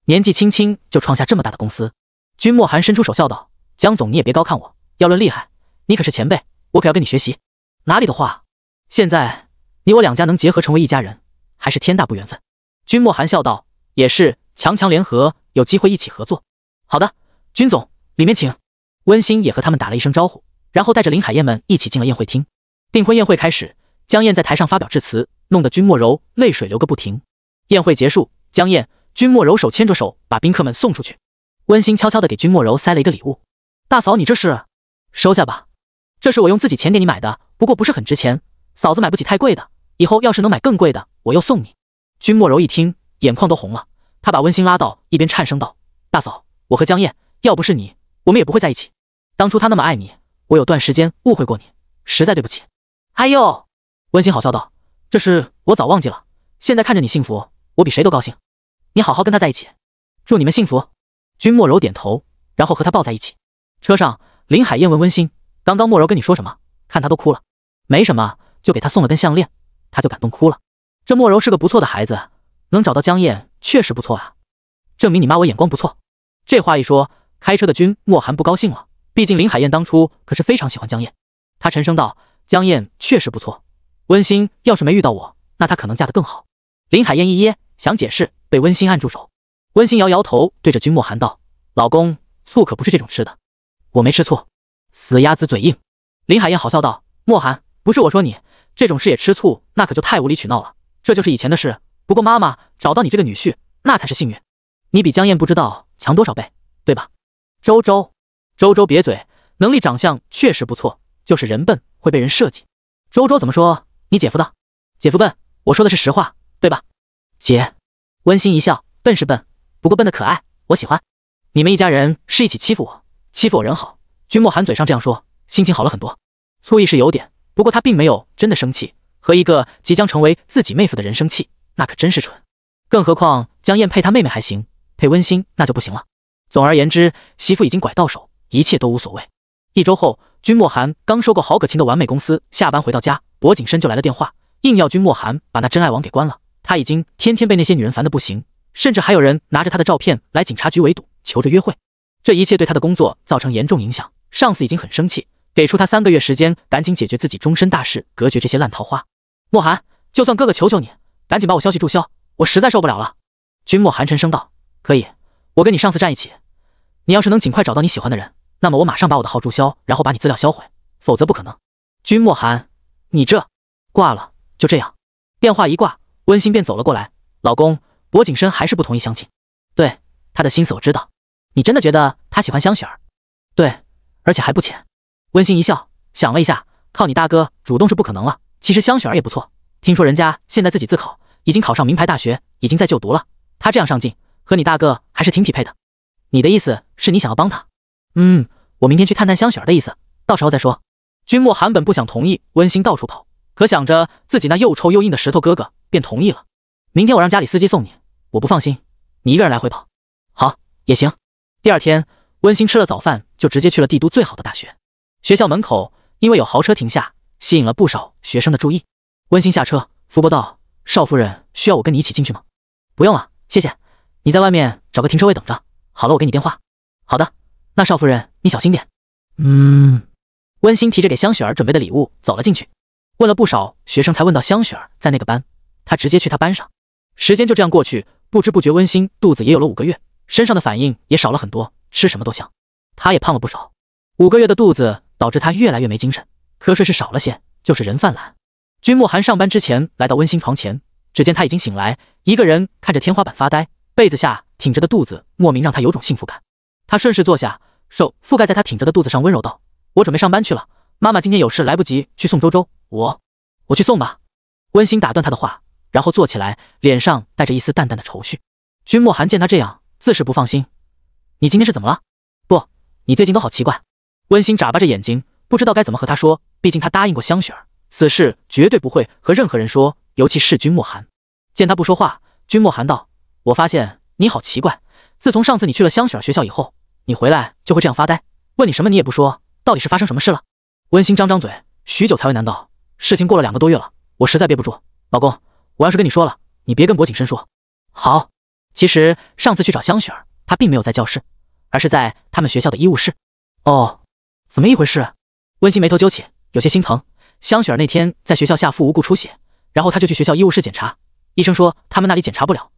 年纪轻轻就创下这么大的公司。”君莫寒伸出手笑道：“江总，你也别高看我，要论厉害，你可是前辈，我可要跟你学习。”哪里的话，现在你我两家能结合成为一家人，还是天大不缘分。”君莫寒笑道：“也是。”强强联合，有机会一起合作。好的，君总，里面请。温馨也和他们打了一声招呼，然后带着林海燕们一起进了宴会厅。订婚宴会开始，江燕在台上发表致辞，弄得君莫柔泪水流个不停。宴会结束，江燕、君莫柔手牵着手把宾客们送出去。温馨悄悄的给君莫柔塞了一个礼物：“大嫂，你这是收下吧，这是我用自己钱给你买的，不过不是很值钱，嫂子买不起太贵的。以后要是能买更贵的，我又送你。”君莫柔一听，眼眶都红了。他把温馨拉到一边，颤声道：“大嫂，我和江燕要不是你，我们也不会在一起。当初他那么爱你，我有段时间误会过你，实在对不起。”哎呦，温馨好笑道：“这事我早忘记了，现在看着你幸福，我比谁都高兴。你好好跟他在一起，祝你们幸福。”君莫柔点头，然后和他抱在一起。车上，林海燕问温馨：“刚刚莫柔跟你说什么？看他都哭了。”“没什么，就给他送了根项链，他就感动哭了。这莫柔是个不错的孩子。”能找到江燕确实不错啊，证明你妈我眼光不错。这话一说，开车的君莫寒不高兴了。毕竟林海燕当初可是非常喜欢江燕。他沉声道：“江燕确实不错，温馨要是没遇到我，那她可能嫁得更好。”林海燕一噎，想解释，被温馨按住手。温馨摇摇头，对着君莫寒道：“老公，醋可不是这种吃的。我没吃醋，死鸭子嘴硬。”林海燕好笑道：“莫寒，不是我说你，这种事也吃醋，那可就太无理取闹了。这就是以前的事。”不过妈妈找到你这个女婿，那才是幸运。你比江燕不知道强多少倍，对吧？周周，周周瘪嘴，能力长相确实不错，就是人笨，会被人设计。周周怎么说？你姐夫的姐夫笨？我说的是实话，对吧？姐，温馨一笑，笨是笨，不过笨的可爱，我喜欢。你们一家人是一起欺负我，欺负我人好。君莫寒嘴上这样说，心情好了很多。醋意是有点，不过他并没有真的生气，和一个即将成为自己妹夫的人生气。那可真是蠢，更何况江燕配她妹妹还行，配温馨那就不行了。总而言之，媳妇已经拐到手，一切都无所谓。一周后，君莫寒刚收购郝可晴的完美公司，下班回到家，薄景深就来了电话，硬要君莫寒把那真爱网给关了。他已经天天被那些女人烦得不行，甚至还有人拿着他的照片来警察局围堵，求着约会。这一切对他的工作造成严重影响，上司已经很生气，给出他三个月时间，赶紧解决自己终身大事，隔绝这些烂桃花。莫寒，就算哥哥求求你。赶紧把我消息注销，我实在受不了了。君莫寒沉声道：“可以，我跟你上次站一起。你要是能尽快找到你喜欢的人，那么我马上把我的号注销，然后把你资料销毁。否则不可能。”君莫寒，你这挂了，就这样。电话一挂，温馨便走了过来。老公，薄景深还是不同意相亲。对他的心思我知道。你真的觉得他喜欢香雪儿？对，而且还不浅。温馨一笑，想了一下，靠你大哥主动是不可能了。其实香雪儿也不错。听说人家现在自己自考，已经考上名牌大学，已经在就读了。他这样上进，和你大哥还是挺匹配的。你的意思是你想要帮他？嗯，我明天去探探香雪儿的意思，到时候再说。君莫寒本不想同意温馨到处跑，可想着自己那又臭又硬的石头哥哥，便同意了。明天我让家里司机送你，我不放心你一个人来回跑。好，也行。第二天，温馨吃了早饭，就直接去了帝都最好的大学。学校门口因为有豪车停下，吸引了不少学生的注意。温馨下车，福伯道：“少夫人需要我跟你一起进去吗？”“不用了，谢谢。你在外面找个停车位等着。好了，我给你电话。”“好的，那少夫人你小心点。”“嗯。”温馨提着给香雪儿准备的礼物走了进去，问了不少学生才问到香雪儿在那个班，她直接去她班上。时间就这样过去，不知不觉温馨肚子也有了五个月，身上的反应也少了很多，吃什么都香，她也胖了不少。五个月的肚子导致她越来越没精神，瞌睡是少了些，就是人犯懒。君莫寒上班之前来到温馨床前，只见他已经醒来，一个人看着天花板发呆，被子下挺着的肚子莫名让他有种幸福感。他顺势坐下，手覆盖在他挺着的肚子上，温柔道：“我准备上班去了，妈妈今天有事来不及去送周周，我我去送吧。”温馨打断他的话，然后坐起来，脸上带着一丝淡淡的愁绪。君莫寒见他这样，自是不放心：“你今天是怎么了？不，你最近都好奇怪。”温馨眨巴着眼睛，不知道该怎么和他说，毕竟他答应过香雪儿。此事绝对不会和任何人说，尤其是君莫寒。见他不说话，君莫寒道：“我发现你好奇怪。自从上次你去了香雪儿学校以后，你回来就会这样发呆，问你什么你也不说。到底是发生什么事了？”温馨张张嘴，许久才为难道：“事情过了两个多月了，我实在憋不住，老公，我要是跟你说了，你别跟柏景深说。”“好。”其实上次去找香雪儿，她并没有在教室，而是在他们学校的医务室。哦，怎么一回事？温馨眉头揪起，有些心疼。香雪儿那天在学校下腹无故出血，然后她就去学校医务室检查，医生说他们那里检查不了，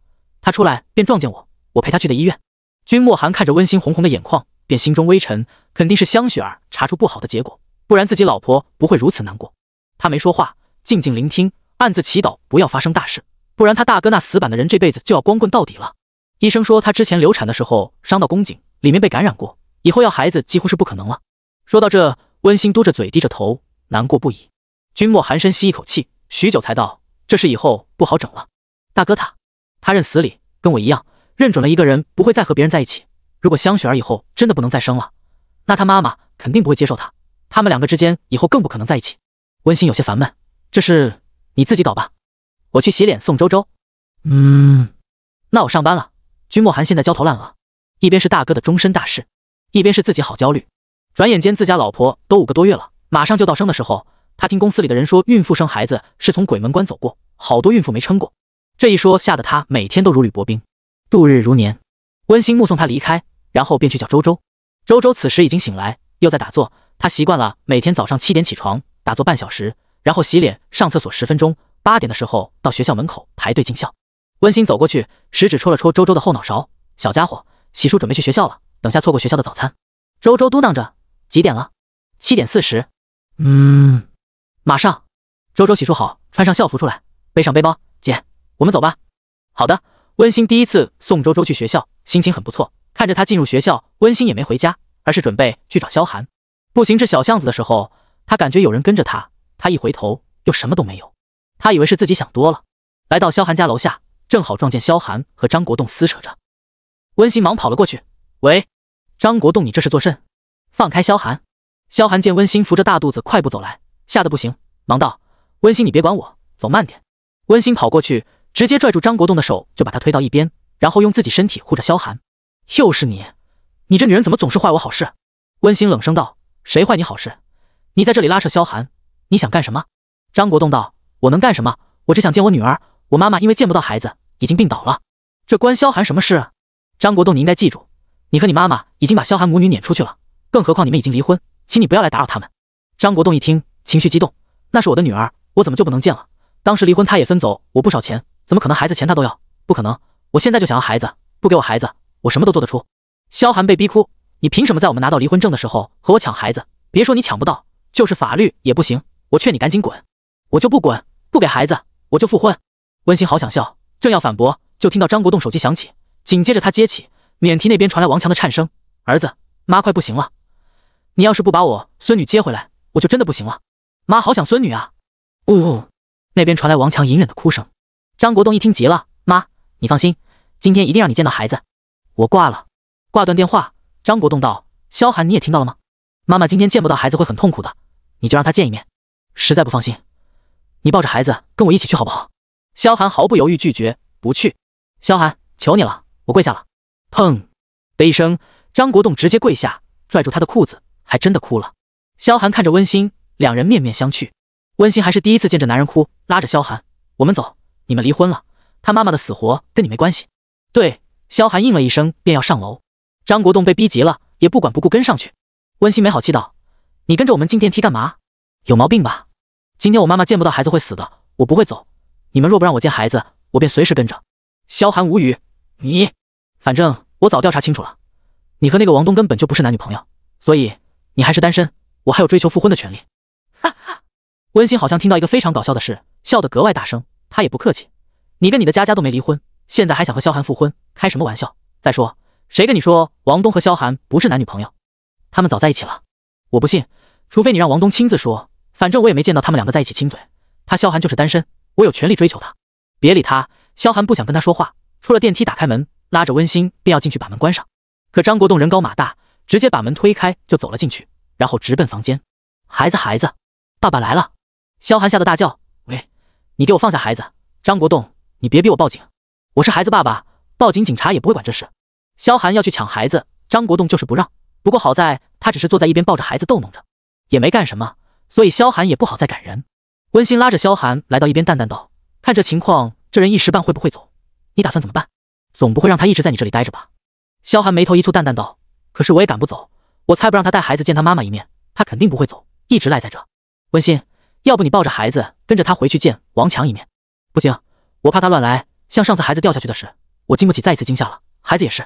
她出来便撞见我，我陪她去的医院。君莫寒看着温馨红红的眼眶，便心中微沉，肯定是香雪儿查出不好的结果，不然自己老婆不会如此难过。他没说话，静静聆听，暗自祈祷不要发生大事，不然他大哥那死板的人这辈子就要光棍到底了。医生说他之前流产的时候伤到宫颈，里面被感染过，以后要孩子几乎是不可能了。说到这，温馨嘟着嘴，低着头，难过不已。君莫寒深吸一口气，许久才道：“这事以后不好整了，大哥他，他认死理，跟我一样，认准了一个人不会再和别人在一起。如果香雪儿以后真的不能再生了，那他妈妈肯定不会接受他，他们两个之间以后更不可能在一起。”温馨有些烦闷：“这事你自己搞吧，我去洗脸送周周。”“嗯，那我上班了。”君莫寒现在焦头烂额，一边是大哥的终身大事，一边是自己好焦虑。转眼间自家老婆都五个多月了，马上就到生的时候。他听公司里的人说，孕妇生孩子是从鬼门关走过，好多孕妇没撑过。这一说，吓得他每天都如履薄冰，度日如年。温馨目送他离开，然后便去叫周周。周周此时已经醒来，又在打坐。他习惯了每天早上七点起床，打坐半小时，然后洗脸、上厕所十分钟。八点的时候到学校门口排队进校。温馨走过去，食指戳了戳周周的后脑勺：“小家伙，洗漱，准备去学校了，等下错过学校的早餐。”周周嘟囔着：“几点了？七点四十。”嗯。马上，周周洗漱好，穿上校服出来，背上背包。姐，我们走吧。好的，温馨第一次送周周去学校，心情很不错。看着他进入学校，温馨也没回家，而是准备去找萧寒。步行至小巷子的时候，他感觉有人跟着他，他一回头，又什么都没有。他以为是自己想多了。来到萧寒家楼下，正好撞见萧寒和张国栋撕扯着，温馨忙跑了过去。喂，张国栋，你这是作甚？放开萧寒。萧寒见温馨扶着大肚子快步走来。吓得不行，忙道：“温馨，你别管我，走慢点。”温馨跑过去，直接拽住张国栋的手，就把他推到一边，然后用自己身体护着萧寒。又是你，你这女人怎么总是坏我好事？温馨冷声道：“谁坏你好事？你在这里拉扯萧寒，你想干什么？”张国栋道：“我能干什么？我只想见我女儿。我妈妈因为见不到孩子，已经病倒了。这关萧寒什么事？”张国栋，你应该记住，你和你妈妈已经把萧寒母女撵出去了。更何况你们已经离婚，请你不要来打扰他们。张国栋一听。情绪激动，那是我的女儿，我怎么就不能见了？当时离婚她也分走我不少钱，怎么可能孩子钱她都要？不可能！我现在就想要孩子，不给我孩子，我什么都做得出。萧寒被逼哭，你凭什么在我们拿到离婚证的时候和我抢孩子？别说你抢不到，就是法律也不行。我劝你赶紧滚，我就不滚，不给孩子，我就复婚。温馨好想笑，正要反驳，就听到张国栋手机响起，紧接着他接起，免提那边传来王强的颤声：“儿子，妈快不行了，你要是不把我孙女接回来，我就真的不行了。”妈，好想孙女啊！呜呜，那边传来王强隐忍的哭声。张国栋一听急了：“妈，你放心，今天一定让你见到孩子。”我挂了，挂断电话。张国栋道：“萧寒，你也听到了吗？妈妈今天见不到孩子会很痛苦的，你就让他见一面。实在不放心，你抱着孩子跟我一起去好不好？”萧寒毫不犹豫拒绝：“不去。”萧寒，求你了，我跪下了。砰的一声，张国栋直接跪下，拽住他的裤子，还真的哭了。萧寒看着温馨。两人面面相觑，温馨还是第一次见着男人哭，拉着萧寒：“我们走，你们离婚了，他妈妈的死活跟你没关系。”对，萧寒应了一声，便要上楼。张国栋被逼急了，也不管不顾跟上去。温馨没好气道：“你跟着我们进电梯干嘛？有毛病吧？今天我妈妈见不到孩子会死的，我不会走。你们若不让我见孩子，我便随时跟着。”萧寒无语：“你，反正我早调查清楚了，你和那个王东根本就不是男女朋友，所以你还是单身，我还有追求复婚的权利。”温馨好像听到一个非常搞笑的事，笑得格外大声。他也不客气：“你跟你的佳佳都没离婚，现在还想和萧寒复婚，开什么玩笑？再说，谁跟你说王东和萧寒不是男女朋友？他们早在一起了，我不信。除非你让王东亲自说。反正我也没见到他们两个在一起亲嘴。他萧寒就是单身，我有权利追求他。别理他，萧寒不想跟他说话。出了电梯，打开门，拉着温馨便要进去把门关上。可张国栋人高马大，直接把门推开就走了进去，然后直奔房间。孩子，孩子，爸爸来了。”萧寒吓得大叫：“喂，你给我放下孩子！张国栋，你别逼我报警！我是孩子爸爸，报警警察也不会管这事。”萧寒要去抢孩子，张国栋就是不让。不过好在他只是坐在一边抱着孩子逗弄着，也没干什么，所以萧寒也不好再赶人。温馨拉着萧寒来到一边，淡淡道：“看这情况，这人一时半会不会走？你打算怎么办？总不会让他一直在你这里待着吧？”萧寒眉头一蹙，淡淡道：“可是我也赶不走，我才不让他带孩子见他妈妈一面，他肯定不会走，一直赖在这。”温馨。要不你抱着孩子跟着他回去见王强一面？不行，我怕他乱来，像上次孩子掉下去的事，我经不起再一次惊吓了。孩子也是。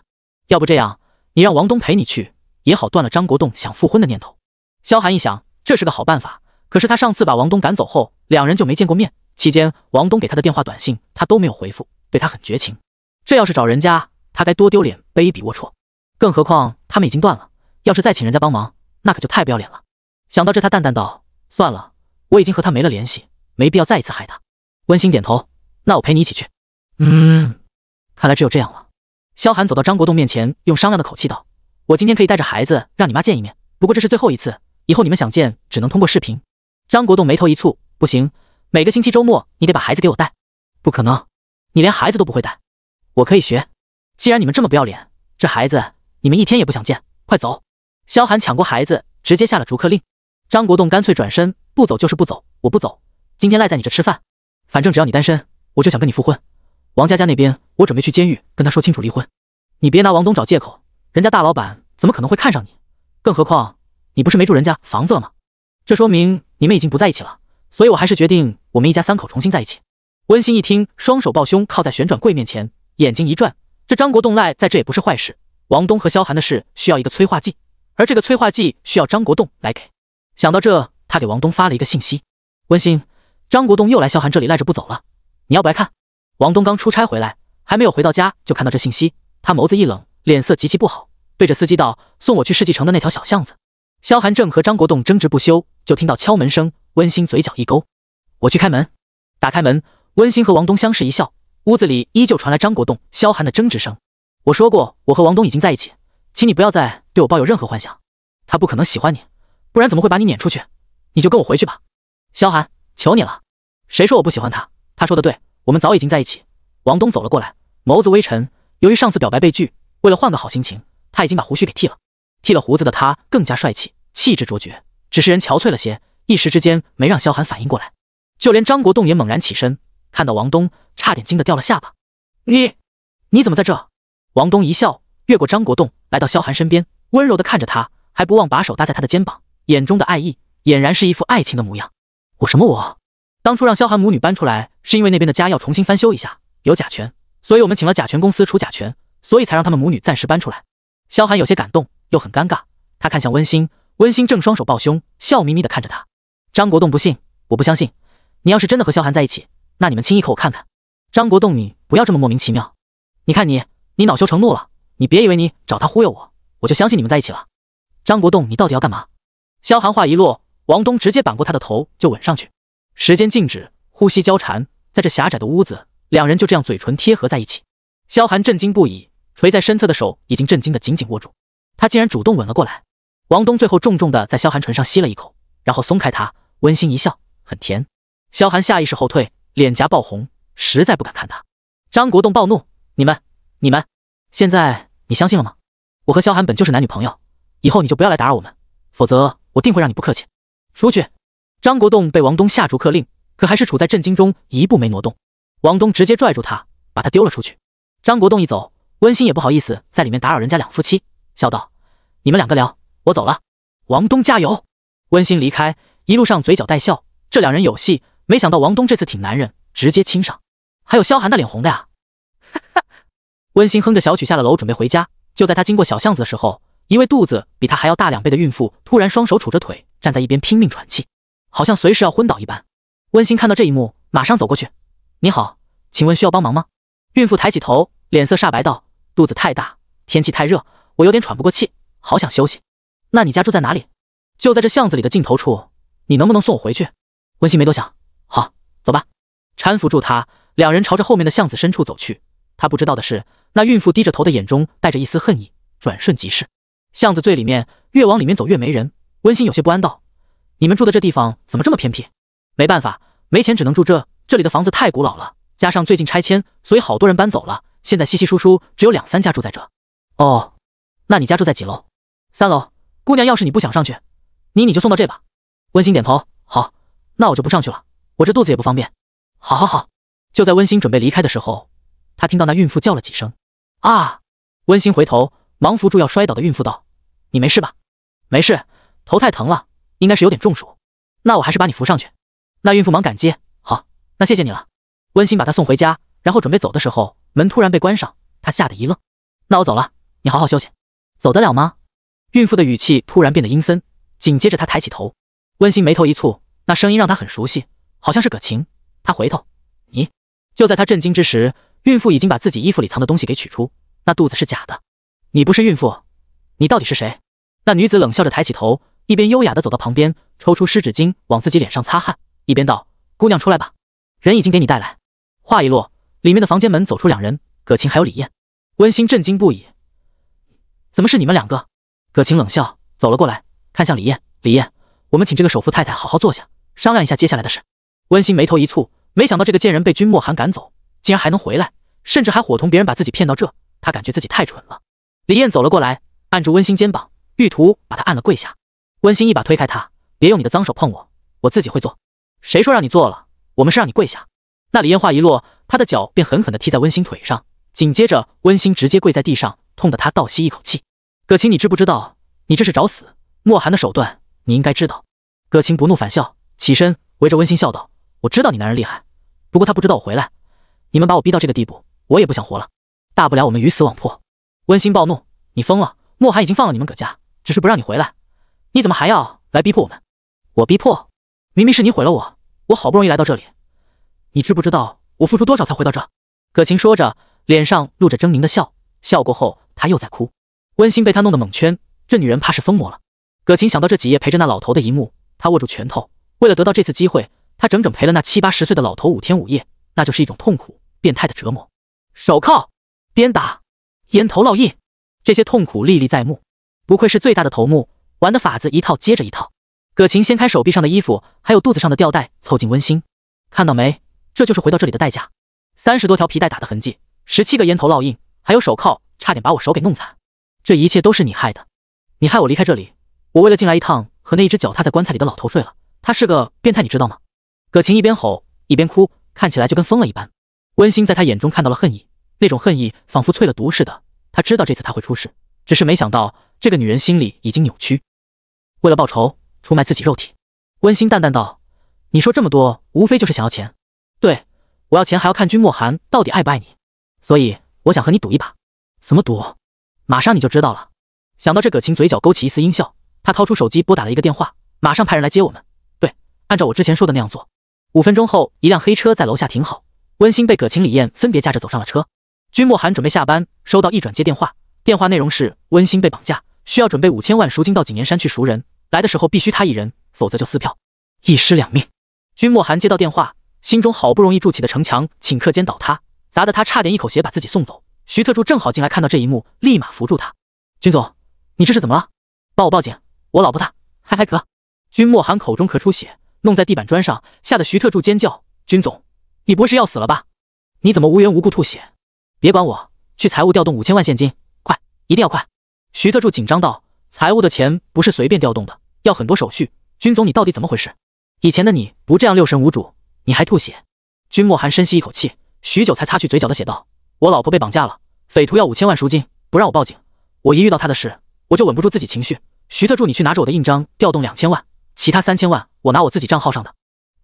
要不这样，你让王东陪你去也好，断了张国栋想复婚的念头。萧寒一想，这是个好办法。可是他上次把王东赶走后，两人就没见过面，期间王东给他的电话短信他都没有回复，对他很绝情。这要是找人家，他该多丢脸、卑鄙、龌龊。更何况他们已经断了，要是再请人家帮忙，那可就太不要脸了。想到这，他淡淡道：“算了。”我已经和他没了联系，没必要再一次害他。温馨点头，那我陪你一起去。嗯，看来只有这样了。萧寒走到张国栋面前，用商量的口气道：“我今天可以带着孩子让你妈见一面，不过这是最后一次，以后你们想见只能通过视频。”张国栋眉头一蹙：“不行，每个星期周末你得把孩子给我带，不可能，你连孩子都不会带，我可以学。既然你们这么不要脸，这孩子你们一天也不想见，快走！”萧寒抢过孩子，直接下了逐客令。张国栋干脆转身不走，就是不走，我不走，今天赖在你这吃饭。反正只要你单身，我就想跟你复婚。王佳佳那边，我准备去监狱跟他说清楚离婚。你别拿王东找借口，人家大老板怎么可能会看上你？更何况你不是没住人家房子了吗？这说明你们已经不在一起了，所以我还是决定我们一家三口重新在一起。温馨一听，双手抱胸，靠在旋转柜面前，眼睛一转，这张国栋赖在这也不是坏事。王东和萧寒的事需要一个催化剂，而这个催化剂需要张国栋来给。想到这，他给王东发了一个信息：“温馨，张国栋又来萧寒这里赖着不走了，你要不要看？”王东刚出差回来，还没有回到家，就看到这信息，他眸子一冷，脸色极其不好，对着司机道：“送我去世纪城的那条小巷子。”萧寒正和张国栋争执不休，就听到敲门声。温馨嘴角一勾：“我去开门。”打开门，温馨和王东相视一笑，屋子里依旧传来张国栋、萧寒的争执声。“我说过，我和王东已经在一起，请你不要再对我抱有任何幻想，他不可能喜欢你。”不然怎么会把你撵出去？你就跟我回去吧，萧寒，求你了。谁说我不喜欢他？他说的对，我们早已经在一起。王东走了过来，眸子微沉。由于上次表白被拒，为了换个好心情，他已经把胡须给剃了。剃了胡子的他更加帅气，气质卓绝，只是人憔悴了些，一时之间没让萧寒反应过来。就连张国栋也猛然起身，看到王东，差点惊得掉了下巴。你你怎么在这？王东一笑，越过张国栋，来到萧寒身边，温柔地看着他，还不忘把手搭在他的肩膀。眼中的爱意俨然是一副爱情的模样。我什么我？当初让萧寒母女搬出来，是因为那边的家要重新翻修一下，有甲醛，所以我们请了甲醛公司除甲醛，所以才让他们母女暂时搬出来。萧寒有些感动，又很尴尬。他看向温馨，温馨正双手抱胸，笑眯眯地看着他。张国栋不信，我不相信。你要是真的和萧寒在一起，那你们亲一口我看看。张国栋，你不要这么莫名其妙。你看你，你恼羞成怒了。你别以为你找他忽悠我，我就相信你们在一起了。张国栋，你到底要干嘛？萧寒话一落，王东直接扳过他的头就吻上去，时间静止，呼吸交缠，在这狭窄的屋子，两人就这样嘴唇贴合在一起。萧寒震惊不已，垂在身侧的手已经震惊的紧紧握住，他竟然主动吻了过来。王东最后重重的在萧寒唇上吸了一口，然后松开他，温馨一笑，很甜。萧寒下意识后退，脸颊爆红，实在不敢看他。张国栋暴怒：“你们，你们，现在你相信了吗？我和萧寒本就是男女朋友，以后你就不要来打扰我们，否则。”我定会让你不客气。出去！张国栋被王东下逐客令，可还是处在震惊中，一步没挪动。王东直接拽住他，把他丢了出去。张国栋一走，温馨也不好意思在里面打扰人家两夫妻，笑道：“你们两个聊，我走了。”王东加油！温馨离开，一路上嘴角带笑。这两人有戏。没想到王东这次挺男人，直接亲上。还有萧寒的脸红的呀！哈哈。温馨哼着小曲下了楼，准备回家。就在他经过小巷子的时候。一位肚子比她还要大两倍的孕妇突然双手杵着腿站在一边拼命喘气，好像随时要昏倒一般。温馨看到这一幕，马上走过去：“你好，请问需要帮忙吗？”孕妇抬起头，脸色煞白，道：“肚子太大，天气太热，我有点喘不过气，好想休息。那你家住在哪里？就在这巷子里的尽头处。你能不能送我回去？”温馨没多想，好，走吧。搀扶住她，两人朝着后面的巷子深处走去。他不知道的是，那孕妇低着头的眼中带着一丝恨意，转瞬即逝。巷子最里面，越往里面走越没人。温馨有些不安道：“你们住的这地方怎么这么偏僻？”没办法，没钱只能住这。这里的房子太古老了，加上最近拆迁，所以好多人搬走了。现在稀稀疏疏，只有两三家住在这。哦，那你家住在几楼？三楼。姑娘，要是你不想上去，你你就送到这吧。温馨点头，好。那我就不上去了，我这肚子也不方便。好，好，好。就在温馨准备离开的时候，他听到那孕妇叫了几声啊。温馨回头，忙扶住要摔倒的孕妇道。你没事吧？没事，头太疼了，应该是有点中暑。那我还是把你扶上去。那孕妇忙感激，好，那谢谢你了。温馨把她送回家，然后准备走的时候，门突然被关上，她吓得一愣。那我走了，你好好休息。走得了吗？孕妇的语气突然变得阴森，紧接着她抬起头，温馨眉头一蹙，那声音让她很熟悉，好像是葛晴。她回头，你就在她震惊之时，孕妇已经把自己衣服里藏的东西给取出，那肚子是假的，你不是孕妇。你到底是谁？那女子冷笑着抬起头，一边优雅的走到旁边，抽出湿纸巾往自己脸上擦汗，一边道：“姑娘出来吧，人已经给你带来。”话一落，里面的房间门走出两人，葛晴还有李艳。温馨震惊不已：“怎么是你们两个？”葛晴冷笑，走了过来，看向李艳：“李艳，我们请这个首富太太好好坐下，商量一下接下来的事。”温馨眉头一蹙，没想到这个贱人被君莫寒赶走，竟然还能回来，甚至还伙同别人把自己骗到这。他感觉自己太蠢了。李艳走了过来。按住温馨肩膀，玉图把他按了跪下。温馨一把推开他，别用你的脏手碰我，我自己会做。谁说让你做了？我们是让你跪下。那里烟花一落，他的脚便狠狠地踢在温馨腿上，紧接着温馨直接跪在地上，痛得他倒吸一口气。葛青，你知不知道你这是找死？莫寒的手段你应该知道。葛青不怒反笑，起身围着温馨笑道：“我知道你男人厉害，不过他不知道我回来。你们把我逼到这个地步，我也不想活了。大不了我们鱼死网破。”温馨暴怒：“你疯了！”莫寒已经放了你们葛家，只是不让你回来。你怎么还要来逼迫我们？我逼迫？明明是你毁了我，我好不容易来到这里，你知不知道我付出多少才回到这？葛晴说着，脸上露着狰狞的笑，笑过后，她又在哭。温馨被她弄得蒙圈，这女人怕是疯魔了。葛晴想到这几夜陪着那老头的一幕，她握住拳头。为了得到这次机会，她整整陪了那七八十岁的老头五天五夜，那就是一种痛苦、变态的折磨。手铐、鞭打、烟头烙印。这些痛苦历历在目，不愧是最大的头目，玩的法子一套接着一套。葛琴掀开手臂上的衣服，还有肚子上的吊带，凑近温馨，看到没？这就是回到这里的代价。三十多条皮带打的痕迹，十七个烟头烙印，还有手铐，差点把我手给弄残。这一切都是你害的，你害我离开这里。我为了进来一趟，和那一只脚踏在棺材里的老头睡了，他是个变态，你知道吗？葛琴一边吼一边哭，看起来就跟疯了一般。温馨在他眼中看到了恨意，那种恨意仿佛淬了毒似的。他知道这次他会出事，只是没想到这个女人心里已经扭曲，为了报仇出卖自己肉体。温馨淡淡道：“你说这么多，无非就是想要钱。对，我要钱还要看君莫寒到底爱不爱你，所以我想和你赌一把。怎么赌？马上你就知道了。”想到这，葛晴嘴角勾起一丝阴笑，他掏出手机拨打了一个电话，马上派人来接我们。对，按照我之前说的那样做。五分钟后，一辆黑车在楼下停好，温馨被葛晴、李艳分别驾着走上了车。君莫寒准备下班，收到一转接电话，电话内容是温馨被绑架，需要准备五千万赎金到景年山去赎人，来的时候必须他一人，否则就撕票，一尸两命。君莫寒接到电话，心中好不容易筑起的城墙顷刻间倒塌，砸得他差点一口血把自己送走。徐特助正好进来，看到这一幕，立马扶住他。君总，你这是怎么了？帮我报警，我老婆她……嗨嗨咳！君莫寒口中咳出血，弄在地板砖上，吓得徐特助尖叫。君总，你不是要死了吧？你怎么无缘无故吐血？别管我，去财务调动五千万现金，快，一定要快！徐特助紧张道：“财务的钱不是随便调动的，要很多手续。”军总，你到底怎么回事？以前的你不这样六神无主，你还吐血。君莫寒深吸一口气，许久才擦去嘴角的血道：“我老婆被绑架了，匪徒要五千万赎金，不让我报警。我一遇到他的事，我就稳不住自己情绪。”徐特助，你去拿着我的印章调动两千万，其他三千万我拿我自己账号上的。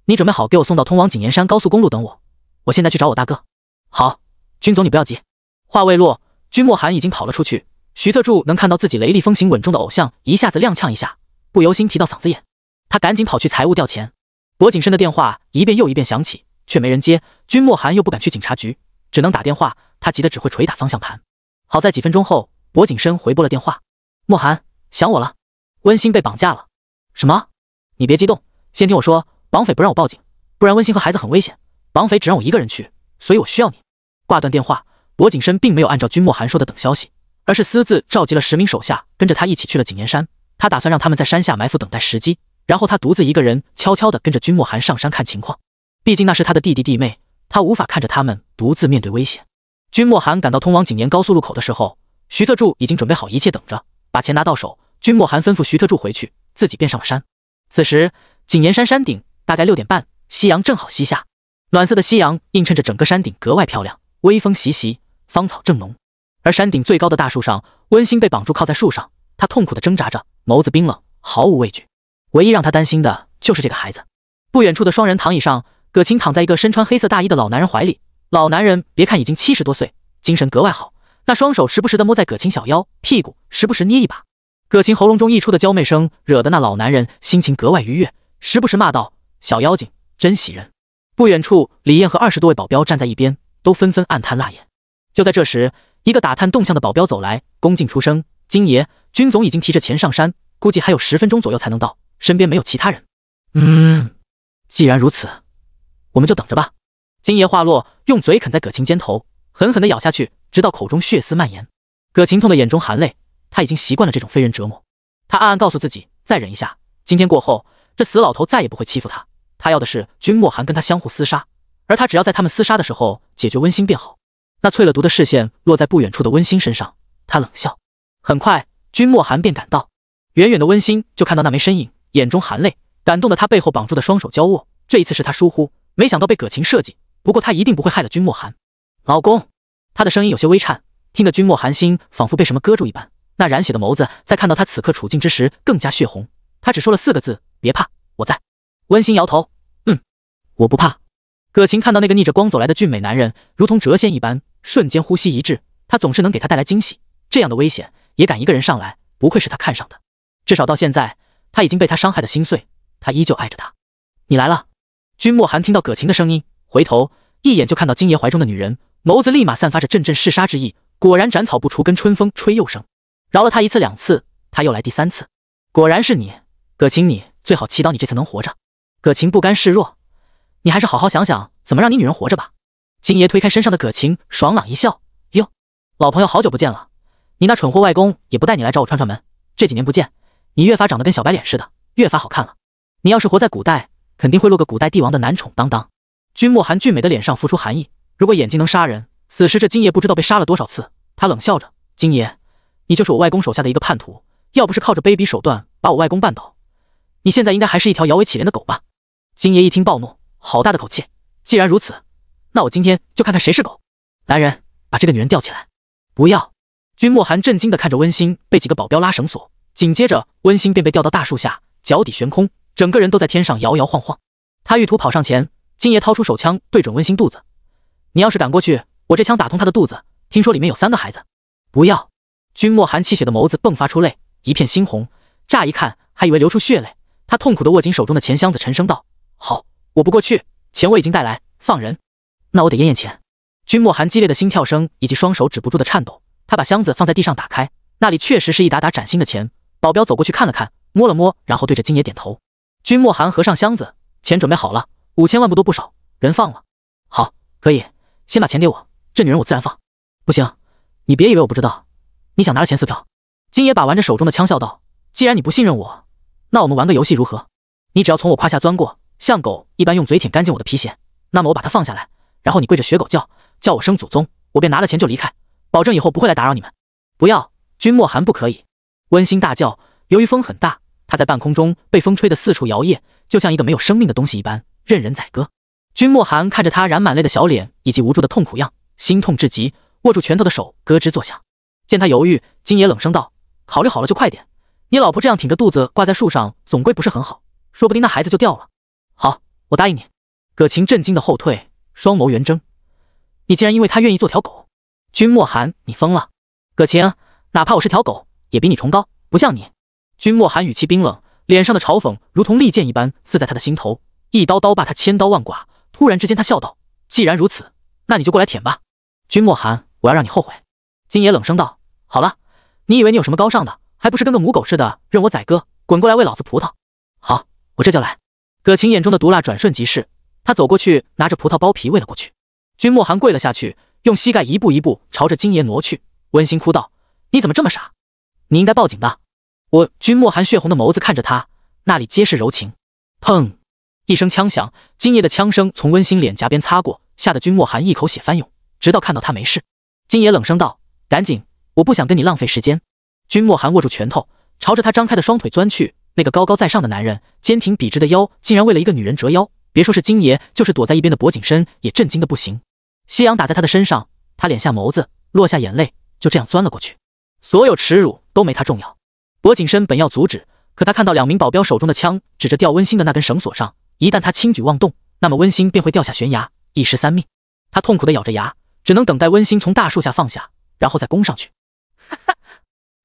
你准备好给我送到通往景岩山高速公路等我。我现在去找我大哥。好。君总，你不要急。话未落，君莫寒已经跑了出去。徐特助能看到自己雷厉风行、稳重的偶像一下子踉跄一下，不由心提到嗓子眼。他赶紧跑去财务调钱。薄景深的电话一遍又一遍响起，却没人接。君莫寒又不敢去警察局，只能打电话。他急得只会捶打方向盘。好在几分钟后，薄景深回拨了电话。莫寒，想我了？温馨被绑架了？什么？你别激动，先听我说。绑匪不让我报警，不然温馨和孩子很危险。绑匪只让我一个人去，所以我需要你。挂断电话，薄景深并没有按照君莫寒说的等消息，而是私自召集了十名手下，跟着他一起去了景岩山。他打算让他们在山下埋伏，等待时机，然后他独自一个人悄悄的跟着君莫寒上山看情况。毕竟那是他的弟弟弟妹，他无法看着他们独自面对危险。君莫寒赶到通往景岩高速路口的时候，徐特助已经准备好一切，等着把钱拿到手。君莫寒吩咐徐特助回去，自己便上了山。此时，景岩山山顶大概六点半，夕阳正好西下，暖色的夕阳映衬着整个山顶，格外漂亮。微风习习，芳草正浓。而山顶最高的大树上，温馨被绑住，靠在树上。他痛苦的挣扎着，眸子冰冷，毫无畏惧。唯一让他担心的就是这个孩子。不远处的双人躺椅上，葛晴躺在一个身穿黑色大衣的老男人怀里。老男人别看已经七十多岁，精神格外好，那双手时不时的摸在葛晴小腰、屁股，时不时捏一把。葛晴喉咙中溢出的娇媚声，惹得那老男人心情格外愉悦，时不时骂道：“小妖精，真喜人。”不远处，李艳和二十多位保镖站在一边。都纷纷暗叹辣眼。就在这时，一个打探动向的保镖走来，恭敬出声：“金爷，军总已经提着钱上山，估计还有十分钟左右才能到。身边没有其他人。”“嗯，既然如此，我们就等着吧。”金爷话落，用嘴啃在葛晴肩头，狠狠地咬下去，直到口中血丝蔓延。葛晴痛的眼中含泪，他已经习惯了这种非人折磨。他暗暗告诉自己，再忍一下。今天过后，这死老头再也不会欺负他。他要的是君莫寒跟他相互厮杀。而他只要在他们厮杀的时候解决温馨便好。那淬了毒的视线落在不远处的温馨身上，他冷笑。很快，君莫寒便赶到。远远的温馨就看到那枚身影，眼中含泪，感动的他背后绑住的双手交握。这一次是他疏忽，没想到被葛琴设计。不过他一定不会害了君莫寒，老公。他的声音有些微颤，听得君莫寒心仿佛被什么割住一般。那染血的眸子在看到他此刻处境之时更加血红。他只说了四个字：别怕，我在。温馨摇头，嗯，我不怕。葛晴看到那个逆着光走来的俊美男人，如同谪仙一般，瞬间呼吸一滞。他总是能给他带来惊喜，这样的危险也敢一个人上来，不愧是他看上的。至少到现在，他已经被他伤害的心碎，他依旧爱着他。你来了，君莫寒听到葛晴的声音，回头一眼就看到金爷怀中的女人，眸子立马散发着阵阵嗜杀之意。果然，斩草不除根，春风吹又生。饶了他一次两次，他又来第三次。果然是你，葛晴，你最好祈祷你这次能活着。葛晴不甘示弱。你还是好好想想怎么让你女人活着吧。金爷推开身上的葛晴，爽朗一笑：“哟，老朋友好久不见了，你那蠢货外公也不带你来找我串串门。这几年不见，你越发长得跟小白脸似的，越发好看了。你要是活在古代，肯定会落个古代帝王的男宠当当。”君莫寒俊美的脸上浮出寒意，如果眼睛能杀人，此时这金爷不知道被杀了多少次。他冷笑着：“金爷，你就是我外公手下的一个叛徒，要不是靠着卑鄙手段把我外公绊倒，你现在应该还是一条摇尾乞怜的狗吧？”金爷一听暴怒。好大的口气！既然如此，那我今天就看看谁是狗。来人，把这个女人吊起来！不要！君莫寒震惊地看着温馨，被几个保镖拉绳索，紧接着温馨便被吊到大树下，脚底悬空，整个人都在天上摇摇晃晃。他欲图跑上前，金爷掏出手枪对准温馨肚子：“你要是敢过去，我这枪打通他的肚子。听说里面有三个孩子。”不要！君莫寒泣血的眸子迸发出泪，一片猩红，乍一看还以为流出血泪。他痛苦地握紧手中的钱箱子，沉声道：“好。”我不过去，钱我已经带来，放人。那我得验验钱。君莫寒激烈的心跳声以及双手止不住的颤抖，他把箱子放在地上，打开，那里确实是一沓沓崭新的钱。保镖走过去看了看，摸了摸，然后对着金爷点头。君莫寒合上箱子，钱准备好了，五千万不多不少，人放了。好，可以，先把钱给我，这女人我自然放。不行，你别以为我不知道，你想拿了钱撕票。金爷把玩着手中的枪，笑道：“既然你不信任我，那我们玩个游戏如何？你只要从我胯下钻过。”像狗一般用嘴舔干净我的皮鞋，那么我把它放下来，然后你跪着学狗叫，叫我声祖宗，我便拿了钱就离开，保证以后不会来打扰你们。不要，君莫寒不可以。温馨大叫，由于风很大，他在半空中被风吹得四处摇曳，就像一个没有生命的东西一般，任人宰割。君莫寒看着他染满泪的小脸以及无助的痛苦样，心痛至极，握住拳头的手咯吱作响。见他犹豫，金爷冷声道：“考虑好了就快点，你老婆这样挺着肚子挂在树上，总归不是很好，说不定那孩子就掉了。”好，我答应你。葛晴震惊的后退，双眸圆睁，你竟然因为他愿意做条狗？君莫寒，你疯了！葛晴，哪怕我是条狗，也比你崇高，不像你。君莫寒语气冰冷，脸上的嘲讽如同利剑一般刺在他的心头，一刀刀把他千刀万剐。突然之间，他笑道：“既然如此，那你就过来舔吧。”君莫寒，我要让你后悔。金爷冷声道：“好了，你以为你有什么高尚的，还不是跟个母狗似的任我宰割？滚过来喂老子葡萄。”好，我这就来。葛晴眼中的毒辣转瞬即逝，他走过去，拿着葡萄剥皮喂了过去。君莫寒跪了下去，用膝盖一步一步朝着金爷挪去。温馨哭道：“你怎么这么傻？你应该报警的！”我君莫寒血红的眸子看着他，那里皆是柔情。砰一声枪响，金爷的枪声从温馨脸颊边擦过，吓得君莫寒一口血翻涌，直到看到他没事，金爷冷声道：“赶紧，我不想跟你浪费时间。”君莫寒握住拳头，朝着他张开的双腿钻去。那个高高在上的男人，坚挺笔直的腰，竟然为了一个女人折腰。别说是金爷，就是躲在一边的柏景深也震惊的不行。夕阳打在他的身上，他敛下眸子，落下眼泪，就这样钻了过去。所有耻辱都没他重要。柏景深本要阻止，可他看到两名保镖手中的枪指着吊温馨的那根绳索上，一旦他轻举妄动，那么温馨便会掉下悬崖，一失三命。他痛苦的咬着牙，只能等待温馨从大树下放下，然后再攻上去。哈哈，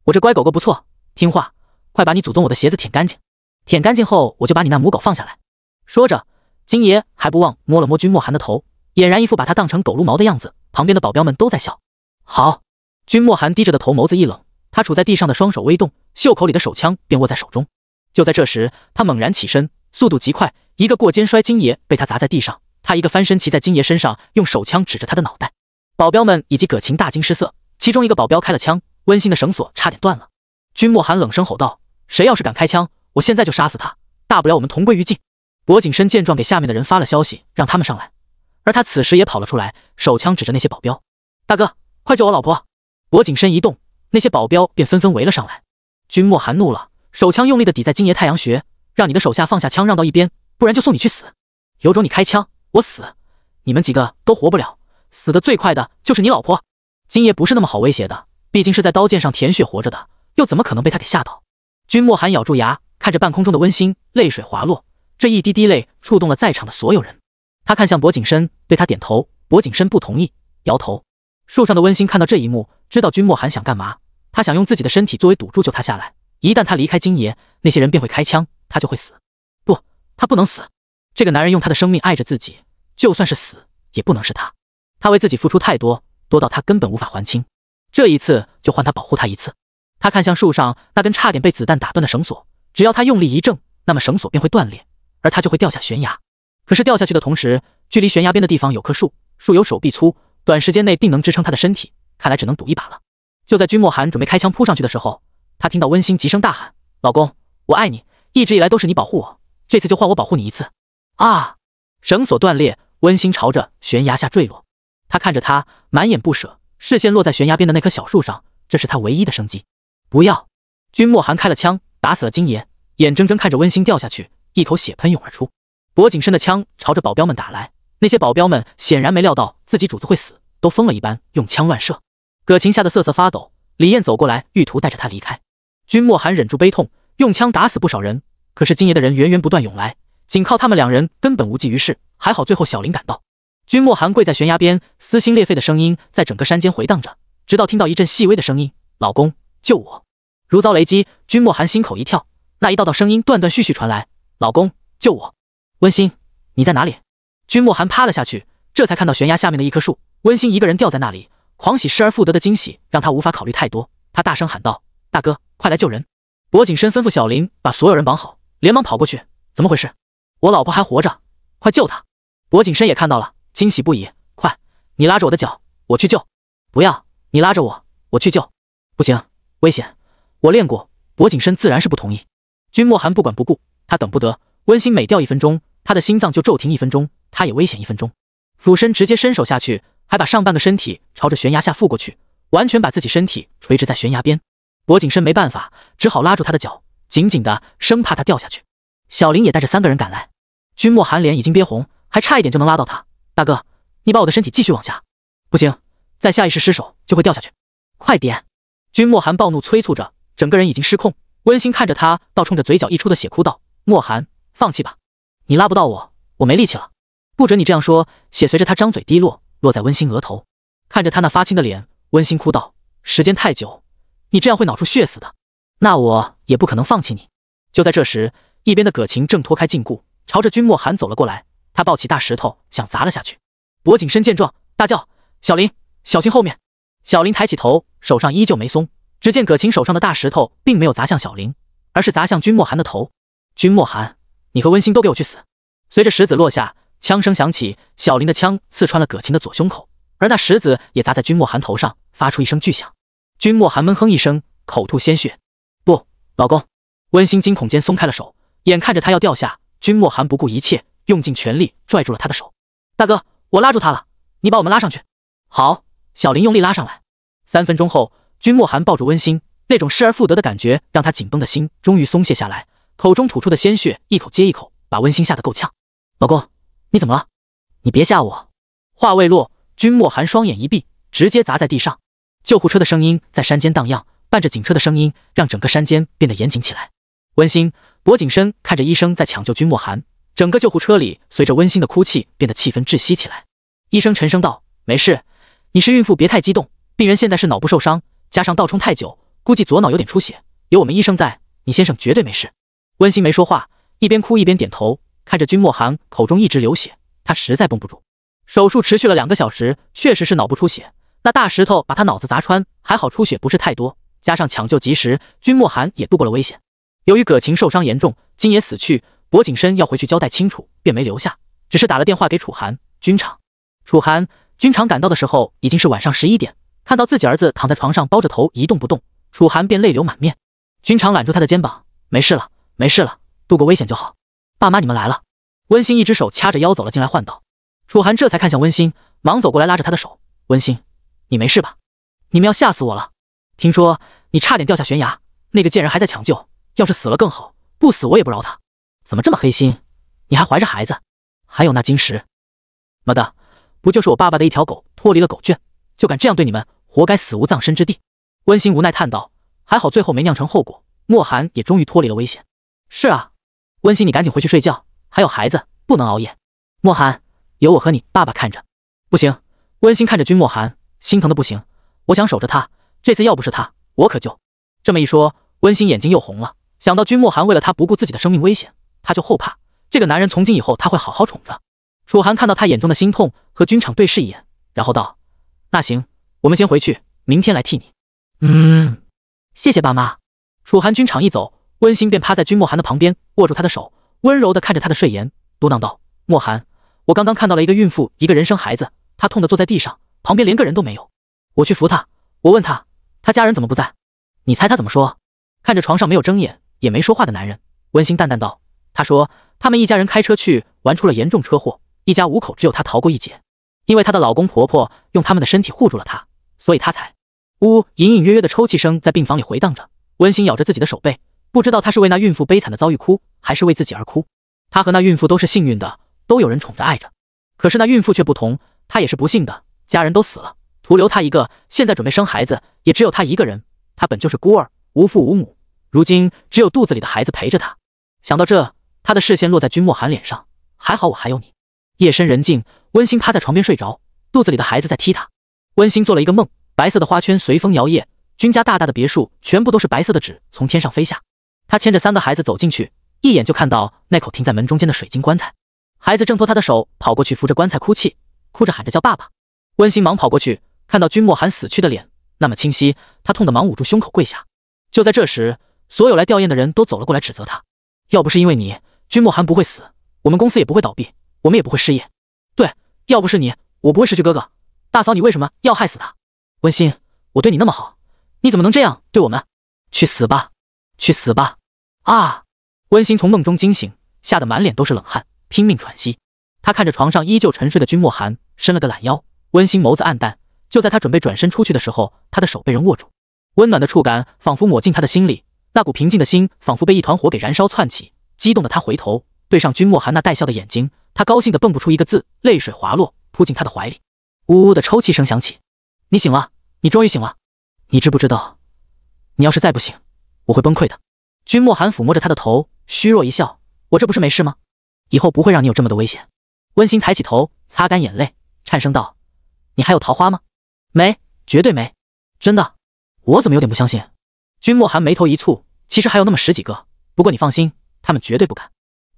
我这乖狗狗不错，听话。快把你祖宗我的鞋子舔干净！舔干净后，我就把你那母狗放下来。说着，金爷还不忘摸了摸君莫寒的头，俨然一副把他当成狗撸毛的样子。旁边的保镖们都在笑。好，君莫寒低着的头眸子一冷，他杵在地上的双手微动，袖口里的手枪便握在手中。就在这时，他猛然起身，速度极快，一个过肩摔，金爷被他砸在地上。他一个翻身骑在金爷身上，用手枪指着他的脑袋。保镖们以及葛晴大惊失色，其中一个保镖开了枪，温馨的绳索差点断了。君莫寒冷声吼道：“谁要是敢开枪，我现在就杀死他！大不了我们同归于尽。”博景深见状，给下面的人发了消息，让他们上来。而他此时也跑了出来，手枪指着那些保镖：“大哥，快救我老婆！”博景深一动，那些保镖便纷纷围了上来。君莫寒怒了，手枪用力的抵在金爷太阳穴：“让你的手下放下枪，让到一边，不然就送你去死！有种你开枪，我死，你们几个都活不了，死得最快的就是你老婆。”金爷不是那么好威胁的，毕竟是在刀剑上舔血活着的。又怎么可能被他给吓到？君莫寒咬住牙，看着半空中的温馨，泪水滑落。这一滴滴泪触动了在场的所有人。他看向薄景深，对他点头。薄景深不同意，摇头。树上的温馨看到这一幕，知道君莫寒想干嘛。他想用自己的身体作为赌注救他下来。一旦他离开金爷，那些人便会开枪，他就会死。不，他不能死。这个男人用他的生命爱着自己，就算是死也不能是他。他为自己付出太多，多到他根本无法还清。这一次就换他保护他一次。他看向树上那根差点被子弹打断的绳索，只要他用力一挣，那么绳索便会断裂，而他就会掉下悬崖。可是掉下去的同时，距离悬崖边的地方有棵树，树有手臂粗，短时间内定能支撑他的身体。看来只能赌一把了。就在君莫寒准备开枪扑上去的时候，他听到温馨急声大喊：“老公，我爱你，一直以来都是你保护我，这次就换我保护你一次。”啊！绳索断裂，温馨朝着悬崖下坠落，他看着他，满眼不舍，视线落在悬崖边的那棵小树上，这是他唯一的生机。不要！君莫寒开了枪，打死了金爷，眼睁睁看着温馨掉下去，一口血喷涌而出。薄景深的枪朝着保镖们打来，那些保镖们显然没料到自己主子会死，都疯了一般用枪乱射。葛琴吓得瑟瑟发抖，李燕走过来，欲图带着他离开。君莫寒忍住悲痛，用枪打死不少人，可是金爷的人源源不断涌来，仅靠他们两人根本无济于事。还好最后小林赶到。君莫寒跪在悬崖边，撕心裂肺的声音在整个山间回荡着，直到听到一阵细微的声音：“老公。”救我！如遭雷击，君莫寒心口一跳，那一道道声音断断续续传来：“老公，救我！”“温馨，你在哪里？”君莫寒趴了下去，这才看到悬崖下面的一棵树，温馨一个人吊在那里。狂喜失而复得的惊喜让他无法考虑太多，他大声喊道：“大哥，快来救人！”薄景深吩咐小林把所有人绑好，连忙跑过去：“怎么回事？我老婆还活着，快救她！”薄景深也看到了，惊喜不已：“快，你拉着我的脚，我去救！”“不要，你拉着我，我去救！”“不行。”危险！我练过，薄景深自然是不同意。君莫寒不管不顾，他等不得，温馨每掉一分钟，他的心脏就骤停一分钟，他也危险一分钟。俯身直接伸手下去，还把上半个身体朝着悬崖下覆过去，完全把自己身体垂直在悬崖边。薄景深没办法，只好拉住他的脚，紧紧的，生怕他掉下去。小林也带着三个人赶来，君莫寒脸已经憋红，还差一点就能拉到他。大哥，你把我的身体继续往下，不行，再下意识失手就会掉下去，快点！君莫寒暴怒催促着，整个人已经失控。温馨看着他，倒冲着嘴角溢出的血哭道：“莫寒，放弃吧，你拉不到我，我没力气了。不准你这样说！”血随着他张嘴滴落，落在温馨额头。看着他那发青的脸，温馨哭道：“时间太久，你这样会脑出血死的。那我也不可能放弃你。”就在这时，一边的葛晴正脱开禁锢，朝着君莫寒走了过来。他抱起大石头想砸了下去。薄景深见状，大叫：“小林，小心后面！”小林抬起头，手上依旧没松。只见葛晴手上的大石头并没有砸向小林，而是砸向君莫寒的头。君莫寒，你和温馨都给我去死！随着石子落下，枪声响起，小林的枪刺穿了葛晴的左胸口，而那石子也砸在君莫寒头上，发出一声巨响。君莫寒闷哼一声，口吐鲜血。不，老公！温馨惊恐间松开了手，眼看着他要掉下，君莫寒不顾一切，用尽全力拽住了他的手。大哥，我拉住他了，你把我们拉上去。好。小林用力拉上来，三分钟后，君莫寒抱住温馨，那种失而复得的感觉让他紧绷的心终于松懈下来，口中吐出的鲜血一口接一口，把温馨吓得够呛。老公，你怎么了？你别吓我！话未落，君莫寒双眼一闭，直接砸在地上。救护车的声音在山间荡漾，伴着警车的声音，让整个山间变得严谨起来。温馨、薄景深看着医生在抢救君莫寒，整个救护车里随着温馨的哭泣变得气氛窒息起来。医生沉声道：“没事。”你是孕妇，别太激动。病人现在是脑部受伤，加上倒冲太久，估计左脑有点出血。有我们医生在，你先生绝对没事。温馨没说话，一边哭一边点头，看着君莫寒口中一直流血，她实在绷不住。手术持续了两个小时，确实是脑部出血，那大石头把他脑子砸穿，还好出血不是太多，加上抢救及时，君莫寒也度过了危险。由于葛晴受伤严重，金也死去，薄景深要回去交代清楚，便没留下，只是打了电话给楚寒军场，楚寒。军长赶到的时候已经是晚上十一点，看到自己儿子躺在床上包着头一动不动，楚寒便泪流满面。军长揽住他的肩膀：“没事了，没事了，度过危险就好。爸妈，你们来了。”温馨一只手掐着腰走了进来，唤道：“楚寒，这才看向温馨，忙走过来拉着他的手：‘温馨，你没事吧？你们要吓死我了！听说你差点掉下悬崖，那个贱人还在抢救，要是死了更好，不死我也不饶他。怎么这么黑心？你还怀着孩子，还有那晶石，么的？”不就是我爸爸的一条狗脱离了狗圈，就敢这样对你们，活该死无葬身之地。温馨无奈叹道：“还好最后没酿成后果，莫寒也终于脱离了危险。”是啊，温馨，你赶紧回去睡觉，还有孩子不能熬夜。莫寒，有我和你爸爸看着。不行，温馨看着君莫寒，心疼的不行。我想守着他，这次要不是他，我可就……这么一说，温馨眼睛又红了，想到君莫寒为了他不顾自己的生命危险，他就后怕。这个男人从今以后他会好好宠着。楚寒看到他眼中的心痛，和军场对视一眼，然后道：“那行，我们先回去，明天来替你。”嗯，谢谢爸妈。楚寒军场一走，温馨便趴在君莫寒的旁边，握住他的手，温柔地看着他的睡颜，嘟囔道：“莫寒，我刚刚看到了一个孕妇，一个人生孩子，她痛得坐在地上，旁边连个人都没有。我去扶她，我问她，她家人怎么不在？你猜她怎么说？”看着床上没有睁眼也没说话的男人，温馨淡淡道：“她说他们一家人开车去玩，出了严重车祸。”一家五口，只有她逃过一劫，因为她的老公婆婆用他们的身体护住了她，所以她才呜。隐隐约约的抽泣声在病房里回荡着。温馨咬着自己的手背，不知道她是为那孕妇悲惨的遭遇哭，还是为自己而哭。她和那孕妇都是幸运的，都有人宠着爱着。可是那孕妇却不同，她也是不幸的，家人都死了，徒留她一个。现在准备生孩子，也只有她一个人。她本就是孤儿，无父无母，如今只有肚子里的孩子陪着她。想到这，她的视线落在君莫寒脸上。还好我还有你。夜深人静，温馨趴在床边睡着，肚子里的孩子在踢他。温馨做了一个梦，白色的花圈随风摇曳，君家大大的别墅全部都是白色的纸从天上飞下。他牵着三个孩子走进去，一眼就看到那口停在门中间的水晶棺材。孩子挣脱他的手，跑过去扶着棺材哭泣，哭着喊着叫爸爸。温馨忙跑过去，看到君莫寒死去的脸那么清晰，他痛得忙捂住胸口跪下。就在这时，所有来吊唁的人都走了过来指责他：“要不是因为你，君莫寒不会死，我们公司也不会倒闭。”我们也不会失业。对，要不是你，我不会失去哥哥。大嫂，你为什么要害死他？温馨，我对你那么好，你怎么能这样对我们？去死吧，去死吧！啊！温馨从梦中惊醒，吓得满脸都是冷汗，拼命喘息。她看着床上依旧沉睡的君莫寒，伸了个懒腰。温馨眸子暗淡。就在她准备转身出去的时候，她的手被人握住，温暖的触感仿佛抹进她的心里，那股平静的心仿佛被一团火给燃烧窜起，激动的她回头，对上君莫寒那带笑的眼睛。他高兴的蹦不出一个字，泪水滑落，扑进他的怀里，呜呜的抽泣声响起。你醒了，你终于醒了！你知不知道，你要是再不醒，我会崩溃的。君莫寒抚摸着他的头，虚弱一笑：“我这不是没事吗？以后不会让你有这么的危险。”温馨抬起头，擦干眼泪，颤声道：“你还有桃花吗？没，绝对没。真的？我怎么有点不相信？”君莫寒眉头一蹙：“其实还有那么十几个，不过你放心，他们绝对不敢。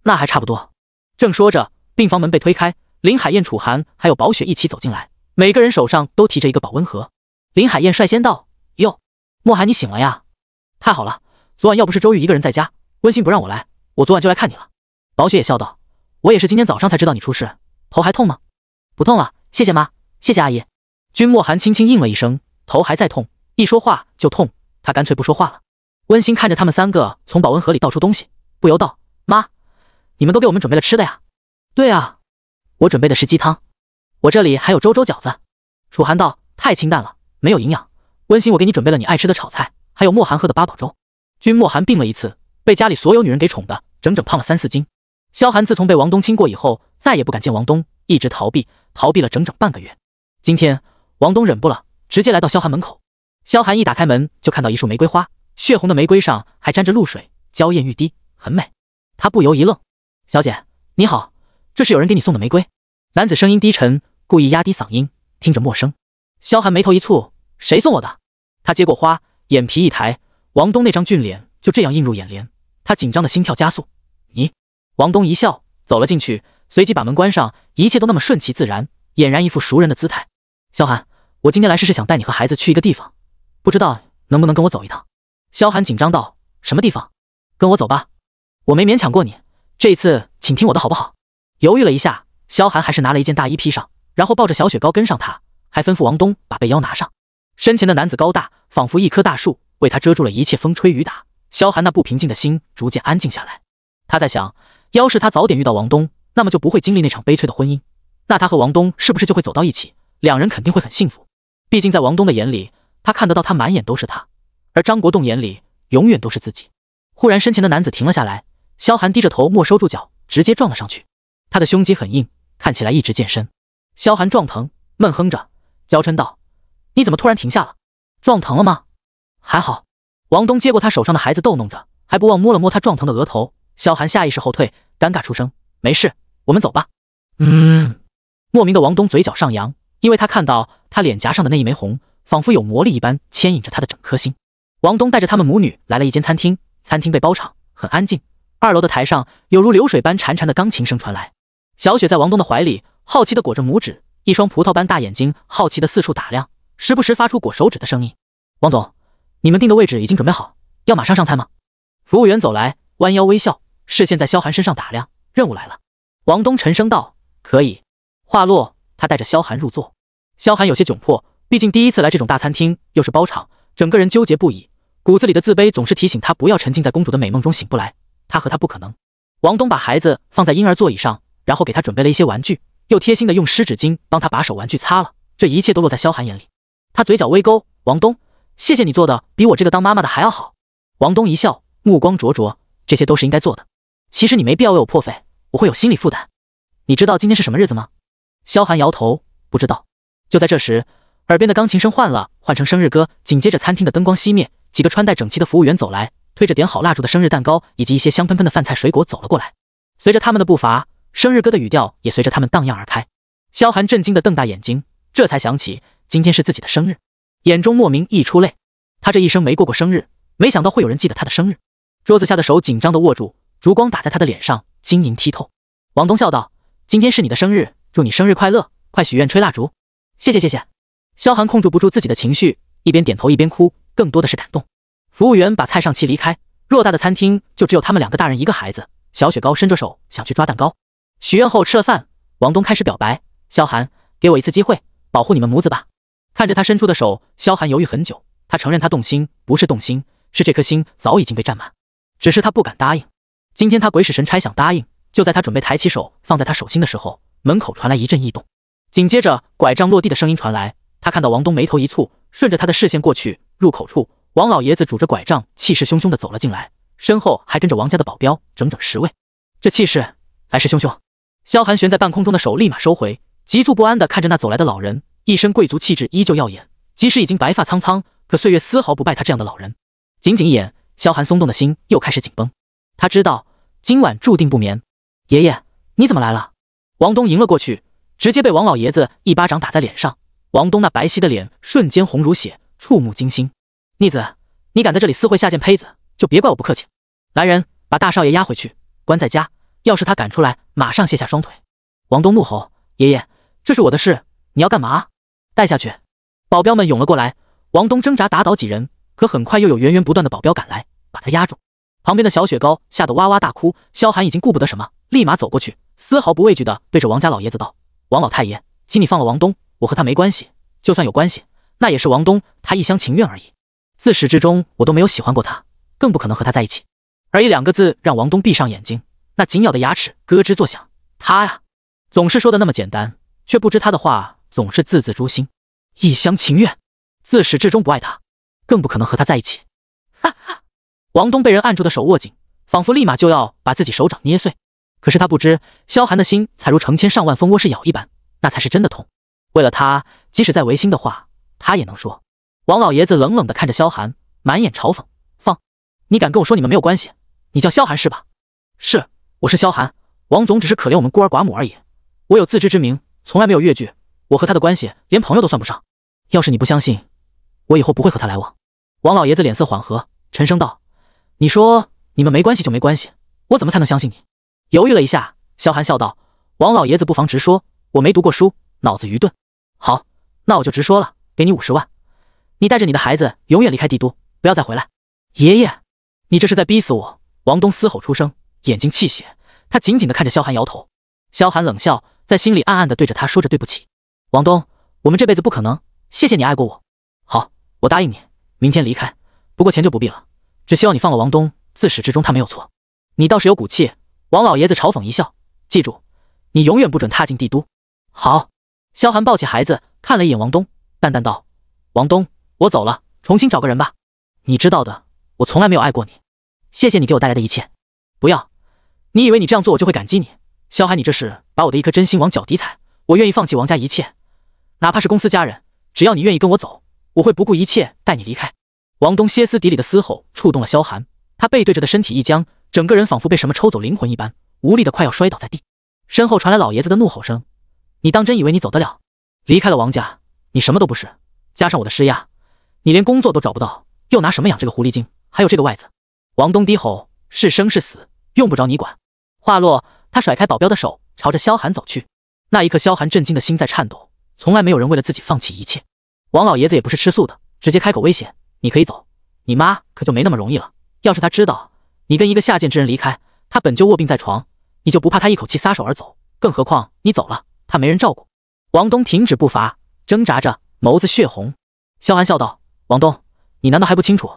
那还差不多。”正说着。病房门被推开，林海燕、楚寒还有宝雪一起走进来，每个人手上都提着一个保温盒。林海燕率先道：“哟，莫寒，你醒了呀！太好了，昨晚要不是周玉一个人在家，温馨不让我来，我昨晚就来看你了。”宝雪也笑道：“我也是今天早上才知道你出事，头还痛吗？”“不痛了，谢谢妈，谢谢阿姨。”君莫寒轻轻应了一声，头还在痛，一说话就痛，他干脆不说话了。温馨看着他们三个从保温盒里倒出东西，不由道：“妈，你们都给我们准备了吃的呀？”对啊，我准备的是鸡汤，我这里还有粥、粥饺子。楚寒道：“太清淡了，没有营养。”温馨，我给你准备了你爱吃的炒菜，还有莫寒喝的八宝粥。君莫寒病了一次，被家里所有女人给宠的，整整胖了三四斤。萧寒自从被王东亲过以后，再也不敢见王东，一直逃避，逃避了整整半个月。今天王东忍不了，直接来到萧寒门口。萧寒一打开门，就看到一束玫瑰花，血红的玫瑰上还沾着露水，娇艳欲滴，很美。他不由一愣：“小姐，你好。”这是有人给你送的玫瑰。男子声音低沉，故意压低嗓音，听着陌生。萧寒眉头一蹙：“谁送我的？”他接过花，眼皮一抬，王东那张俊脸就这样映入眼帘。他紧张的心跳加速。咦？王东一笑，走了进去，随即把门关上。一切都那么顺其自然，俨然一副熟人的姿态。萧寒，我今天来是是想带你和孩子去一个地方，不知道能不能跟我走一趟？萧寒紧张道：“什么地方？”跟我走吧，我没勉强过你，这一次请听我的，好不好？犹豫了一下，萧寒还是拿了一件大衣披上，然后抱着小雪糕跟上他，还吩咐王东把被腰拿上。身前的男子高大，仿佛一棵大树，为他遮住了一切风吹雨打。萧寒那不平静的心逐渐安静下来。他在想，要是他早点遇到王东，那么就不会经历那场悲催的婚姻。那他和王东是不是就会走到一起？两人肯定会很幸福。毕竟在王东的眼里，他看得到他满眼都是他，而张国栋眼里永远都是自己。忽然，身前的男子停了下来，萧寒低着头，没收住脚，直接撞了上去。他的胸肌很硬，看起来一直健身。萧寒撞疼，闷哼着，娇嗔道：“你怎么突然停下了？撞疼了吗？”还好。王东接过他手上的孩子，逗弄着，还不忘摸了摸他撞疼的额头。萧寒下意识后退，尴尬出声：“没事，我们走吧。”嗯。莫名的，王东嘴角上扬，因为他看到他脸颊上的那一枚红，仿佛有魔力一般，牵引着他的整颗心。王东带着他们母女来了一间餐厅，餐厅被包场，很安静。二楼的台上，有如流水般潺潺的钢琴声传来。小雪在王东的怀里，好奇地裹着拇指，一双葡萄般大眼睛好奇地四处打量，时不时发出裹手指的声音。王总，你们定的位置已经准备好，要马上上菜吗？服务员走来，弯腰微笑，视线在萧寒身上打量。任务来了，王东沉声道：“可以。”话落，他带着萧寒入座。萧寒有些窘迫，毕竟第一次来这种大餐厅，又是包场，整个人纠结不已。骨子里的自卑总是提醒他不要沉浸在公主的美梦中醒不来。他和她不可能。王东把孩子放在婴儿座椅上。然后给他准备了一些玩具，又贴心的用湿纸巾帮他把手玩具擦了。这一切都落在萧寒眼里，他嘴角微勾：“王东，谢谢你做的，比我这个当妈妈的还要好。”王东一笑，目光灼灼：“这些都是应该做的。其实你没必要为我破费，我会有心理负担。你知道今天是什么日子吗？”萧寒摇头，不知道。就在这时，耳边的钢琴声换了，换成生日歌。紧接着，餐厅的灯光熄灭，几个穿戴整齐的服务员走来，推着点好蜡烛的生日蛋糕以及一些香喷喷的饭菜、水果走了过来。随着他们的步伐。生日歌的语调也随着他们荡漾而开。萧寒震惊的瞪大眼睛，这才想起今天是自己的生日，眼中莫名溢出泪。他这一生没过过生日，没想到会有人记得他的生日。桌子下的手紧张的握住，烛光打在他的脸上，晶莹剔透。王东笑道：“今天是你的生日，祝你生日快乐，快许愿吹蜡烛。”谢谢谢谢。萧寒控制不住自己的情绪，一边点头一边哭，更多的是感动。服务员把菜上齐离开，偌大的餐厅就只有他们两个大人一个孩子。小雪糕伸着手想去抓蛋糕。许愿后吃了饭，王东开始表白。萧寒，给我一次机会，保护你们母子吧。看着他伸出的手，萧寒犹豫很久。他承认他动心，不是动心，是这颗心早已经被占满，只是他不敢答应。今天他鬼使神差想答应，就在他准备抬起手放在他手心的时候，门口传来一阵异动，紧接着拐杖落地的声音传来。他看到王东眉头一蹙，顺着他的视线过去，入口处王老爷子拄着拐杖，气势汹汹的走了进来，身后还跟着王家的保镖，整整十位。这气势来势汹汹。萧寒悬在半空中的手立马收回，急促不安地看着那走来的老人，一身贵族气质依旧耀眼，即使已经白发苍苍，可岁月丝毫不败他这样的老人。仅仅一眼，萧寒松动的心又开始紧绷，他知道今晚注定不眠。爷爷，你怎么来了？王东迎了过去，直接被王老爷子一巴掌打在脸上，王东那白皙的脸瞬间红如血，触目惊心。逆子，你敢在这里私会下贱胚子，就别怪我不客气。来人，把大少爷押回去，关在家。要是他敢出来，马上卸下双腿！王东怒吼：“爷爷，这是我的事，你要干嘛？”带下去！保镖们涌了过来，王东挣扎打倒几人，可很快又有源源不断的保镖赶来，把他压住。旁边的小雪糕吓得哇哇大哭。萧寒已经顾不得什么，立马走过去，丝毫不畏惧的对着王家老爷子道：“王老太爷，请你放了王东，我和他没关系。就算有关系，那也是王东他一厢情愿而已。自始至终，我都没有喜欢过他，更不可能和他在一起。”而一两个字让王东闭上眼睛。那紧咬的牙齿咯吱作响，他呀，总是说的那么简单，却不知他的话总是字字诛心，一厢情愿，自始至终不爱他，更不可能和他在一起。哈哈！王东被人按住的手握紧，仿佛立马就要把自己手掌捏碎。可是他不知，萧寒的心才如成千上万蜂窝是咬一般，那才是真的痛。为了他，即使再违心的话，他也能说。王老爷子冷冷的看着萧寒，满眼嘲讽：“放，你敢跟我说你们没有关系？你叫萧寒是吧？是。”我是萧寒，王总只是可怜我们孤儿寡母而已。我有自知之明，从来没有越剧。我和他的关系连朋友都算不上。要是你不相信，我以后不会和他来往。王老爷子脸色缓和，沉声道：“你说你们没关系就没关系，我怎么才能相信你？”犹豫了一下，萧寒笑道：“王老爷子不妨直说，我没读过书，脑子愚钝。”好，那我就直说了，给你五十万，你带着你的孩子永远离开帝都，不要再回来。爷爷，你这是在逼死我！王东嘶吼出声。眼睛泣血，他紧紧的看着萧寒，摇头。萧寒冷笑，在心里暗暗的对着他说着：“对不起，王东，我们这辈子不可能。谢谢你爱过我。好，我答应你，明天离开。不过钱就不必了，只希望你放了王东。自始至终他没有错。你倒是有骨气。”王老爷子嘲讽一笑，记住，你永远不准踏进帝都。好。萧寒抱起孩子，看了一眼王东，淡淡道：“王东，我走了，重新找个人吧。你知道的，我从来没有爱过你。谢谢你给我带来的一切。不要。”你以为你这样做我就会感激你，萧寒，你这是把我的一颗真心往脚底踩。我愿意放弃王家一切，哪怕是公司、家人，只要你愿意跟我走，我会不顾一切带你离开。王东歇斯底里的嘶吼触动了萧寒，他背对着的身体一僵，整个人仿佛被什么抽走灵魂一般，无力的快要摔倒在地。身后传来老爷子的怒吼声：“你当真以为你走得了？离开了王家，你什么都不是。加上我的施压，你连工作都找不到，又拿什么养这个狐狸精？还有这个外子？”王东低吼：“是生是死，用不着你管。”话落，他甩开保镖的手，朝着萧寒走去。那一刻，萧寒震惊的心在颤抖。从来没有人为了自己放弃一切。王老爷子也不是吃素的，直接开口威胁：“你可以走，你妈可就没那么容易了。要是他知道你跟一个下贱之人离开，他本就卧病在床，你就不怕他一口气撒手而走？更何况你走了，他没人照顾。”王东停止步伐，挣扎着，眸子血红。萧寒笑道：“王东，你难道还不清楚？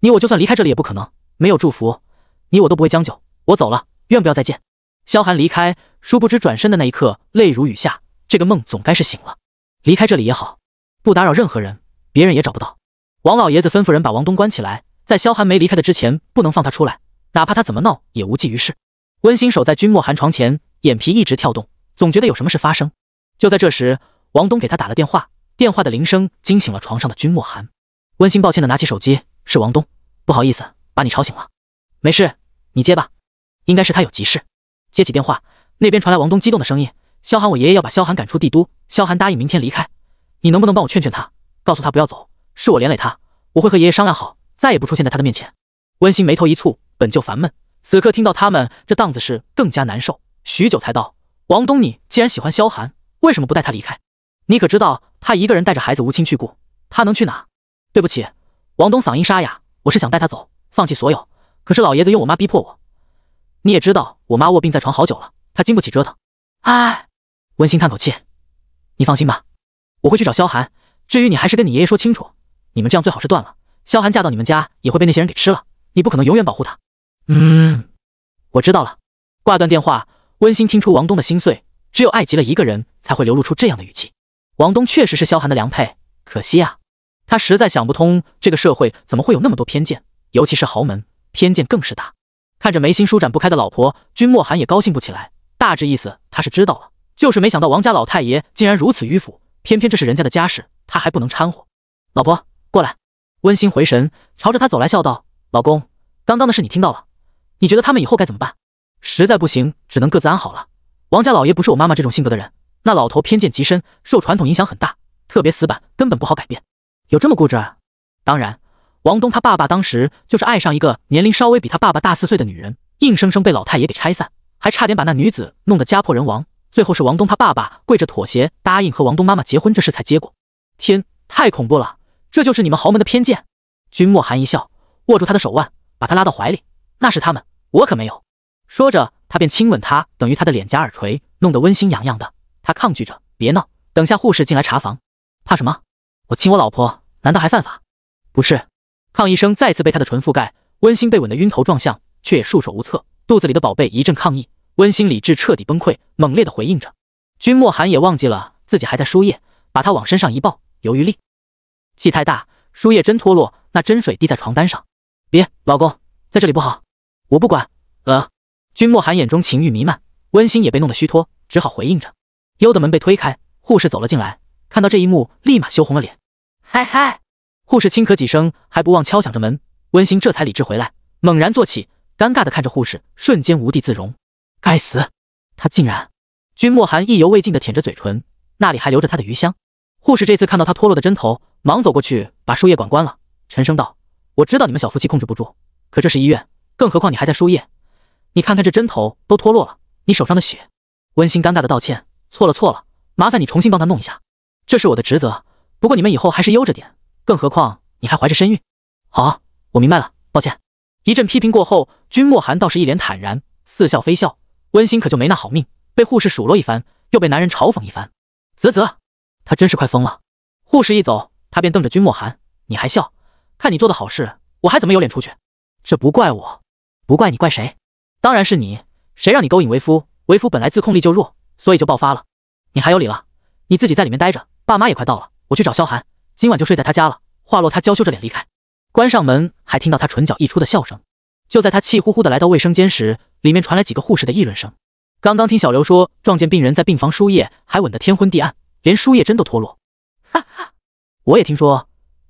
你我就算离开这里，也不可能没有祝福。你我都不会将就。我走了。”愿不要再见。萧寒离开，殊不知转身的那一刻，泪如雨下。这个梦总该是醒了。离开这里也好，不打扰任何人，别人也找不到。王老爷子吩咐人把王东关起来，在萧寒没离开的之前，不能放他出来，哪怕他怎么闹也无济于事。温馨守在君莫寒床前，眼皮一直跳动，总觉得有什么事发生。就在这时，王东给他打了电话，电话的铃声惊醒了床上的君莫寒。温馨抱歉的拿起手机，是王东，不好意思把你吵醒了，没事，你接吧。应该是他有急事，接起电话，那边传来王东激动的声音：“萧寒，我爷爷要把萧寒赶出帝都，萧寒答应明天离开。你能不能帮我劝劝他，告诉他不要走，是我连累他，我会和爷爷商量好，再也不出现在他的面前。”温馨眉头一蹙，本就烦闷，此刻听到他们这档子事更加难受，许久才道：“王东，你既然喜欢萧寒，为什么不带他离开？你可知道他一个人带着孩子，无亲去故，他能去哪？”对不起，王东嗓音沙哑：“我是想带他走，放弃所有，可是老爷子用我妈逼迫我。”你也知道我妈卧病在床好久了，她经不起折腾。哎，温馨叹口气，你放心吧，我会去找萧寒。至于你，还是跟你爷爷说清楚，你们这样最好是断了。萧寒嫁到你们家也会被那些人给吃了，你不可能永远保护她。嗯，我知道了。挂断电话，温馨听出王东的心碎，只有爱极了一个人才会流露出这样的语气。王东确实是萧寒的良配，可惜啊，他实在想不通这个社会怎么会有那么多偏见，尤其是豪门，偏见更是大。看着眉心舒展不开的老婆，君莫寒也高兴不起来。大致意思他是知道了，就是没想到王家老太爷竟然如此迂腐，偏偏这是人家的家事，他还不能掺和。老婆，过来。温馨回神，朝着他走来，笑道：“老公，刚刚的事你听到了？你觉得他们以后该怎么办？实在不行，只能各自安好了。王家老爷不是我妈妈这种性格的人，那老头偏见极深，受传统影响很大，特别死板，根本不好改变。有这么固执？当然。”王东他爸爸当时就是爱上一个年龄稍微比他爸爸大四岁的女人，硬生生被老太爷给拆散，还差点把那女子弄得家破人亡。最后是王东他爸爸跪着妥协，答应和王东妈妈结婚，这事才结果。天，太恐怖了！这就是你们豪门的偏见。君莫寒一笑，握住他的手腕，把他拉到怀里。那是他们，我可没有。说着，他便亲吻他，等于他的脸颊、耳垂，弄得温馨洋洋的。他抗拒着，别闹，等下护士进来查房，怕什么？我亲我老婆，难道还犯法？不是。抗议声再次被他的唇覆盖，温馨被吻得晕头转向，却也束手无策。肚子里的宝贝一阵抗议，温馨理智彻底崩溃，猛烈的回应着。君莫寒也忘记了自己还在输液，把他往身上一抱，由于力气太大，输液针脱落，那针水滴在床单上。别，老公，在这里不好，我不管。呃，君莫寒眼中情欲弥漫，温馨也被弄得虚脱，只好回应着。悠的门被推开，护士走了进来，看到这一幕，立马羞红了脸。嗨嗨。护士轻咳几声，还不忘敲响着门。温馨这才理智回来，猛然坐起，尴尬的看着护士，瞬间无地自容。该死，他竟然！君莫寒意犹未尽的舔着嘴唇，那里还留着他的余香。护士这次看到他脱落的针头，忙走过去把输液管关了，沉声道：“我知道你们小夫妻控制不住，可这是医院，更何况你还在输液。你看看这针头都脱落了，你手上的血。”温馨尴尬的道歉：“错了错了，麻烦你重新帮他弄一下，这是我的职责。不过你们以后还是悠着点。”更何况你还怀着身孕，好，我明白了，抱歉。一阵批评过后，君莫寒倒是一脸坦然，似笑非笑。温馨可就没那好命，被护士数落一番，又被男人嘲讽一番，啧啧，他真是快疯了。护士一走，他便瞪着君莫寒：“你还笑？看你做的好事，我还怎么有脸出去？这不怪我，不怪你，怪谁？当然是你，谁让你勾引为夫？为夫本来自控力就弱，所以就爆发了。你还有理了？你自己在里面待着，爸妈也快到了，我去找萧寒。”今晚就睡在他家了。话落，他娇羞着脸离开，关上门，还听到他唇角溢出的笑声。就在他气呼呼的来到卫生间时，里面传来几个护士的议论声：“刚刚听小刘说，撞见病人在病房输液，还吻得天昏地暗，连输液针都脱落。”哈哈，我也听说，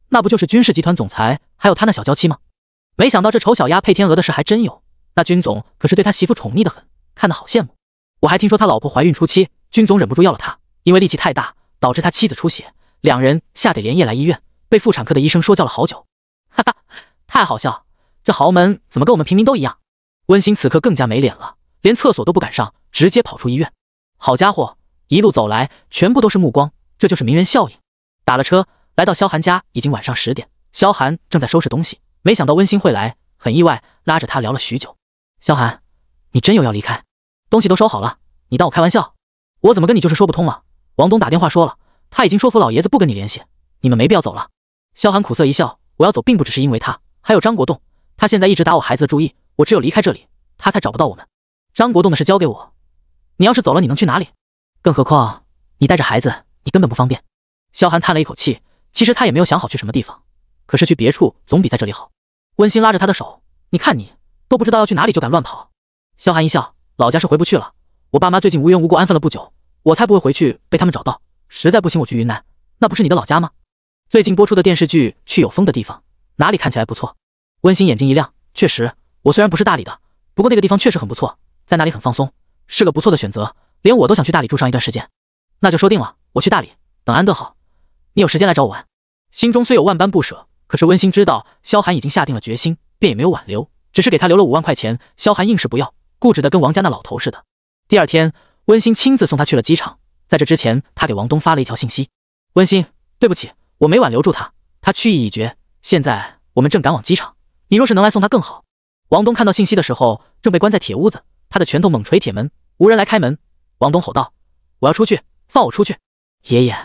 那不就是军事集团总裁，还有他那小娇妻吗？没想到这丑小鸭配天鹅的事还真有。那军总可是对他媳妇宠溺的很，看得好羡慕。我还听说他老婆怀孕初期，军总忍不住要了他，因为力气太大，导致他妻子出血。两人吓得连夜来医院，被妇产科的医生说教了好久。哈哈，太好笑！这豪门怎么跟我们平民都一样？温馨此刻更加没脸了，连厕所都不敢上，直接跑出医院。好家伙，一路走来全部都是目光，这就是名人效应。打了车来到萧寒家，已经晚上十点。萧寒正在收拾东西，没想到温馨会来，很意外，拉着他聊了许久。萧寒，你真有要离开？东西都收好了，你当我开玩笑？我怎么跟你就是说不通了？王东打电话说了。他已经说服老爷子不跟你联系，你们没必要走了。萧寒苦涩一笑，我要走并不只是因为他，还有张国栋，他现在一直打我孩子的主意，我只有离开这里，他才找不到我们。张国栋的事交给我，你要是走了，你能去哪里？更何况你带着孩子，你根本不方便。萧寒叹了一口气，其实他也没有想好去什么地方，可是去别处总比在这里好。温馨拉着他的手，你看你都不知道要去哪里就敢乱跑。萧寒一笑，老家是回不去了，我爸妈最近无缘无故安分了不久，我才不会回去被他们找到。实在不行，我去云南，那不是你的老家吗？最近播出的电视剧《去有风的地方》，哪里看起来不错？温馨眼睛一亮，确实，我虽然不是大理的，不过那个地方确实很不错，在那里很放松，是个不错的选择。连我都想去大理住上一段时间。那就说定了，我去大理，等安顿好，你有时间来找我玩。心中虽有万般不舍，可是温馨知道萧寒已经下定了决心，便也没有挽留，只是给他留了五万块钱。萧寒硬是不要，固执的跟王家那老头似的。第二天，温馨亲自送他去了机场。在这之前，他给王东发了一条信息：“温馨，对不起，我没挽留住他，他去意已决。现在我们正赶往机场，你若是能来送他更好。”王东看到信息的时候，正被关在铁屋子，他的拳头猛捶铁门，无人来开门。王东吼道：“我要出去，放我出去！爷爷，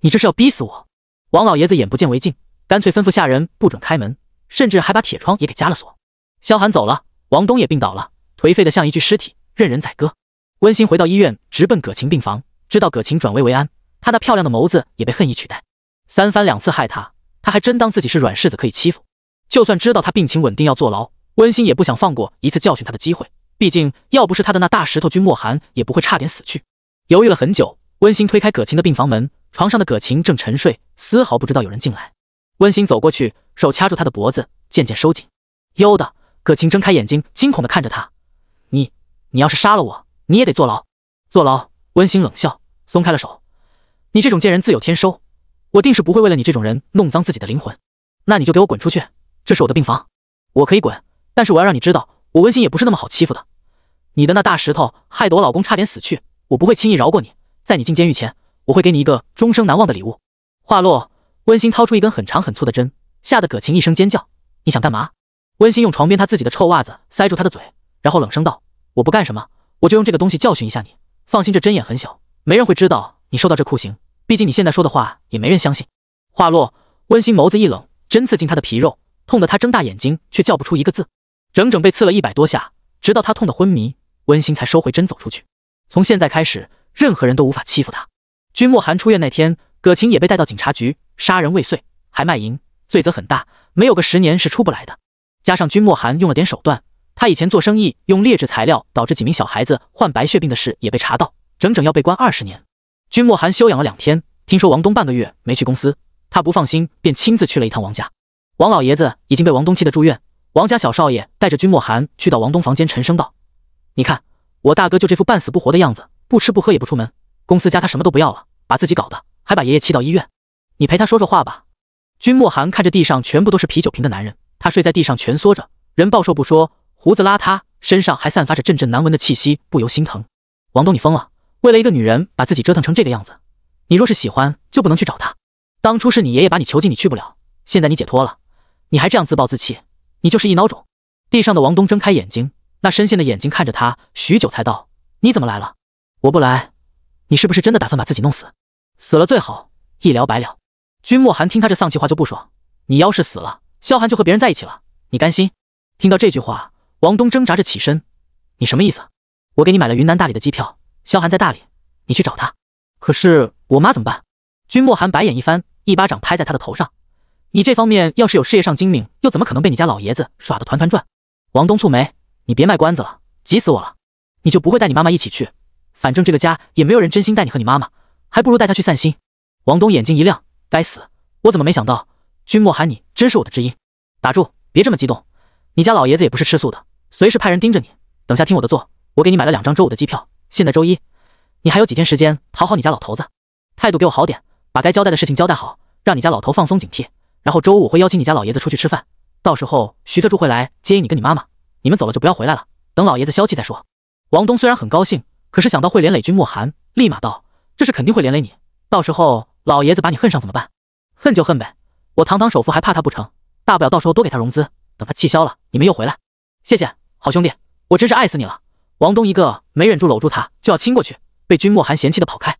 你这是要逼死我！”王老爷子眼不见为净，干脆吩咐下人不准开门，甚至还把铁窗也给加了锁。萧寒走了，王东也病倒了，颓废的像一具尸体，任人宰割。温馨回到医院，直奔葛晴病房。知道葛晴转危为安，他那漂亮的眸子也被恨意取代。三番两次害他，他还真当自己是软柿子可以欺负？就算知道他病情稳定要坐牢，温馨也不想放过一次教训他的机会。毕竟要不是他的那大石头君莫寒，也不会差点死去。犹豫了很久，温馨推开葛晴的病房门，床上的葛晴正沉睡，丝毫不知道有人进来。温馨走过去，手掐住他的脖子，渐渐收紧。哟的，葛晴睁开眼睛，惊恐地看着他：“你，你要是杀了我，你也得坐牢，坐牢。”温馨冷笑，松开了手。你这种贱人自有天收，我定是不会为了你这种人弄脏自己的灵魂。那你就给我滚出去，这是我的病房。我可以滚，但是我要让你知道，我温馨也不是那么好欺负的。你的那大石头害得我老公差点死去，我不会轻易饶过你。在你进监狱前，我会给你一个终生难忘的礼物。话落，温馨掏出一根很长很粗的针，吓得葛晴一声尖叫。你想干嘛？温馨用床边他自己的臭袜子塞住她的嘴，然后冷声道：“我不干什么，我就用这个东西教训一下你。”放心，这针眼很小，没人会知道你受到这酷刑。毕竟你现在说的话也没人相信。话落，温馨眸子一冷，针刺进他的皮肉，痛得他睁大眼睛，却叫不出一个字。整整被刺了一百多下，直到他痛得昏迷，温馨才收回针，走出去。从现在开始，任何人都无法欺负他。君莫寒出院那天，葛晴也被带到警察局，杀人未遂，还卖淫，罪责很大，没有个十年是出不来的。加上君莫寒用了点手段。他以前做生意用劣质材料，导致几名小孩子患白血病的事也被查到，整整要被关二十年。君莫寒休养了两天，听说王东半个月没去公司，他不放心，便亲自去了一趟王家。王老爷子已经被王东气得住院。王家小少爷带着君莫寒去到王东房间，沉声道：“你看，我大哥就这副半死不活的样子，不吃不喝也不出门，公司家他什么都不要了，把自己搞的，还把爷爷气到医院。你陪他说说话吧。”君莫寒看着地上全部都是啤酒瓶的男人，他睡在地上蜷缩着，人暴瘦不说。胡子邋遢，身上还散发着阵阵难闻的气息，不由心疼。王东，你疯了？为了一个女人把自己折腾成这个样子，你若是喜欢，就不能去找她。当初是你爷爷把你囚禁，你去不了。现在你解脱了，你还这样自暴自弃，你就是一孬种。地上的王东睁开眼睛，那深陷的眼睛看着他，许久才道：“你怎么来了？我不来，你是不是真的打算把自己弄死？死了最好，一了百了。”君莫寒听他这丧气话就不爽：“你要是死了，萧寒就和别人在一起了，你甘心？”听到这句话。王东挣扎着起身，你什么意思？我给你买了云南大理的机票，萧寒在大理，你去找他。可是我妈怎么办？君莫寒白眼一翻，一巴掌拍在他的头上。你这方面要是有事业上精明，又怎么可能被你家老爷子耍的团团转？王东蹙眉，你别卖关子了，急死我了。你就不会带你妈妈一起去？反正这个家也没有人真心带你和你妈妈，还不如带她去散心。王东眼睛一亮，该死，我怎么没想到？君莫寒，你真是我的知音。打住，别这么激动，你家老爷子也不是吃素的。随时派人盯着你，等下听我的做。我给你买了两张周五的机票，现在周一，你还有几天时间讨好你家老头子，态度给我好点，把该交代的事情交代好，让你家老头放松警惕。然后周五我会邀请你家老爷子出去吃饭，到时候徐特助会来接应你跟你妈妈，你们走了就不要回来了。等老爷子消气再说。王东虽然很高兴，可是想到会连累君莫寒，立马道：“这事肯定会连累你，到时候老爷子把你恨上怎么办？恨就恨呗，我堂堂首富还怕他不成？大不了到时候多给他融资，等他气消了，你们又回来。”谢谢好兄弟，我真是爱死你了！王东一个没忍住搂住他就要亲过去，被君莫寒嫌弃的跑开。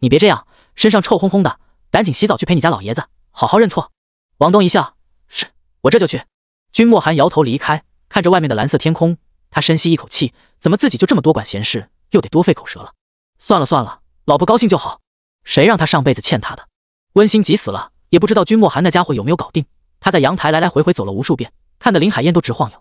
你别这样，身上臭烘烘的，赶紧洗澡去陪你家老爷子，好好认错。王东一笑，是我这就去。君莫寒摇头离开，看着外面的蓝色天空，他深吸一口气，怎么自己就这么多管闲事，又得多费口舌了？算了算了，老婆高兴就好，谁让他上辈子欠他的。温馨急死了，也不知道君莫寒那家伙有没有搞定。他在阳台来来回回走了无数遍，看得林海燕都直晃悠。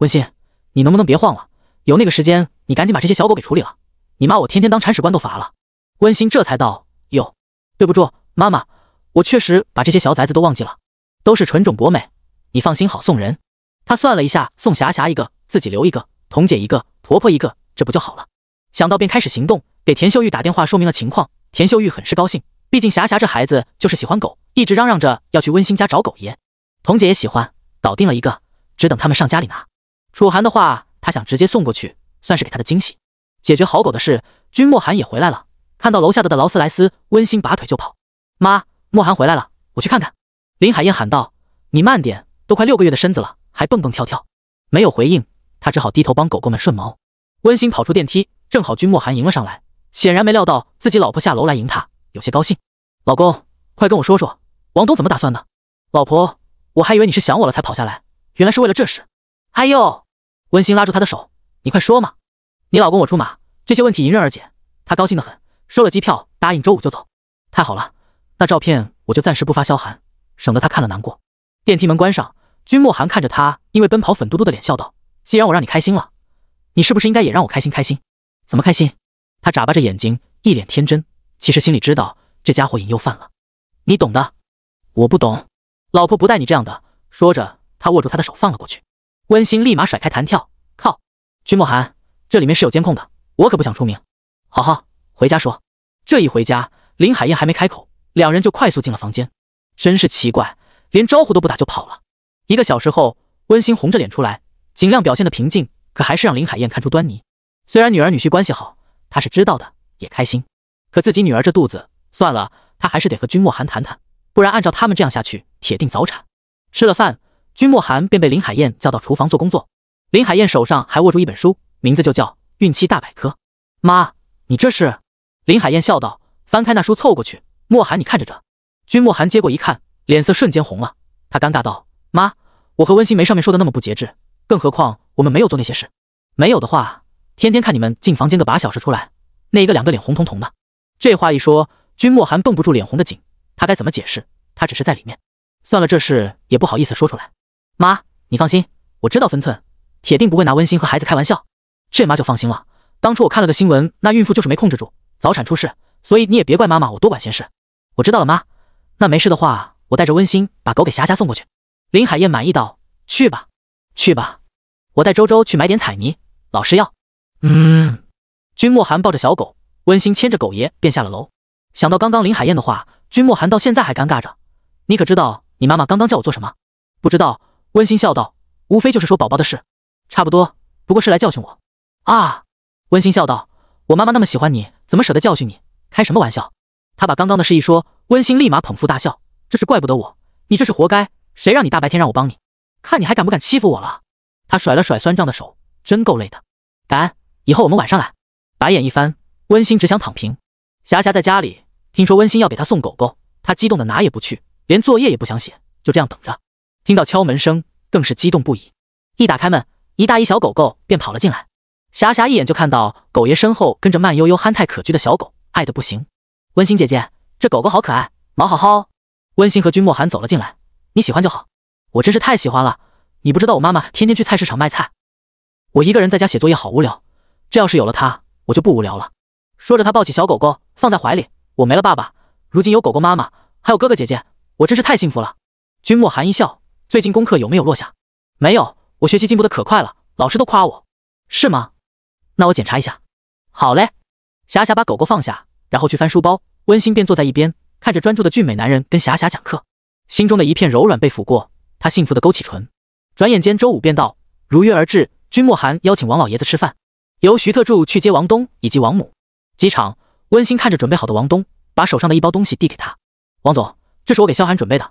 温馨，你能不能别晃了？有那个时间，你赶紧把这些小狗给处理了。你妈我天天当铲屎官都乏了。温馨这才道：“哟，对不住妈妈，我确实把这些小崽子都忘记了，都是纯种博美，你放心好送人。”他算了一下，送霞霞一个，自己留一个，童姐一个，婆婆一个，这不就好了？想到便开始行动，给田秀玉打电话说明了情况。田秀玉很是高兴，毕竟霞霞这孩子就是喜欢狗，一直嚷嚷着要去温馨家找狗爷。童姐也喜欢，搞定了一个，只等他们上家里拿。楚寒的话，他想直接送过去，算是给他的惊喜。解决好狗的事，君莫寒也回来了。看到楼下的的劳斯莱斯，温馨拔腿就跑。妈，莫寒回来了，我去看看。林海燕喊道：“你慢点，都快六个月的身子了，还蹦蹦跳跳。”没有回应，她只好低头帮狗狗们顺毛。温馨跑出电梯，正好君莫寒迎了上来，显然没料到自己老婆下楼来迎他，有些高兴。老公，快跟我说说，王东怎么打算的？老婆，我还以为你是想我了才跑下来，原来是为了这事。哎呦，温馨拉住他的手，你快说嘛，你老公我出马，这些问题迎刃而解。他高兴的很，收了机票，答应周五就走。太好了，那照片我就暂时不发，萧寒，省得他看了难过。电梯门关上，君莫寒看着他因为奔跑粉嘟嘟的脸，笑道：“既然我让你开心了，你是不是应该也让我开心开心？怎么开心？”他眨巴着眼睛，一脸天真，其实心里知道这家伙瘾又犯了。你懂的，我不懂，老婆不带你这样的。说着，他握住他的手放了过去。温馨立马甩开弹跳，靠！君莫寒，这里面是有监控的，我可不想出名。好好，回家说。这一回家，林海燕还没开口，两人就快速进了房间。真是奇怪，连招呼都不打就跑了。一个小时后，温馨红着脸出来，尽量表现的平静，可还是让林海燕看出端倪。虽然女儿女婿关系好，她是知道的，也开心，可自己女儿这肚子，算了，她还是得和君莫寒谈谈，不然按照他们这样下去，铁定早产。吃了饭。君莫寒便被林海燕叫到厨房做工作。林海燕手上还握住一本书，名字就叫《孕期大百科》。妈，你这是？林海燕笑道，翻开那书凑过去：“莫寒，你看着这。”君莫寒接过一看，脸色瞬间红了。他尴尬道：“妈，我和温馨没上面说的那么不节制，更何况我们没有做那些事。没有的话，天天看你们进房间个把小时出来，那一个两个脸红彤彤的。”这话一说，君莫寒绷不住脸红的紧。他该怎么解释？他只是在里面。算了，这事也不好意思说出来。妈，你放心，我知道分寸，铁定不会拿温馨和孩子开玩笑，这妈就放心了。当初我看了个新闻，那孕妇就是没控制住，早产出事，所以你也别怪妈妈我多管闲事。我知道了，妈。那没事的话，我带着温馨把狗给霞霞送过去。林海燕满意道：“去吧，去吧，我带周周去买点彩泥，老师要。”嗯。君莫寒抱着小狗温馨，牵着狗爷便下了楼。想到刚刚林海燕的话，君莫寒到现在还尴尬着。你可知道你妈妈刚刚叫我做什么？不知道。温馨笑道：“无非就是说宝宝的事，差不多。不过是来教训我。”啊！温馨笑道：“我妈妈那么喜欢你，怎么舍得教训你？开什么玩笑！”他把刚刚的事一说，温馨立马捧腹大笑。这是怪不得我，你这是活该！谁让你大白天让我帮你，看你还敢不敢欺负我了？他甩了甩酸胀的手，真够累的。敢！以后我们晚上来。白眼一翻，温馨只想躺平。霞霞在家里，听说温馨要给她送狗狗，她激动的哪也不去，连作业也不想写，就这样等着。听到敲门声，更是激动不已。一打开门，一大一小狗狗便跑了进来。霞霞一眼就看到狗爷身后跟着慢悠悠、憨态可掬的小狗，爱的不行。温馨姐姐，这狗狗好可爱，毛好好。温馨和君莫寒走了进来，你喜欢就好，我真是太喜欢了。你不知道我妈妈天天去菜市场卖菜，我一个人在家写作业好无聊。这要是有了它，我就不无聊了。说着，他抱起小狗狗放在怀里。我没了爸爸，如今有狗狗妈妈，还有哥哥姐姐，我真是太幸福了。君莫寒一笑。最近功课有没有落下？没有，我学习进步的可快了，老师都夸我，是吗？那我检查一下。好嘞。霞霞把狗狗放下，然后去翻书包，温馨便坐在一边，看着专注的俊美男人跟霞霞讲课，心中的一片柔软被抚过，她幸福的勾起唇。转眼间周五便到，如约而至。君莫寒邀请王老爷子吃饭，由徐特助去接王东以及王母。机场，温馨看着准备好的王东，把手上的一包东西递给他。王总，这是我给萧寒准备的，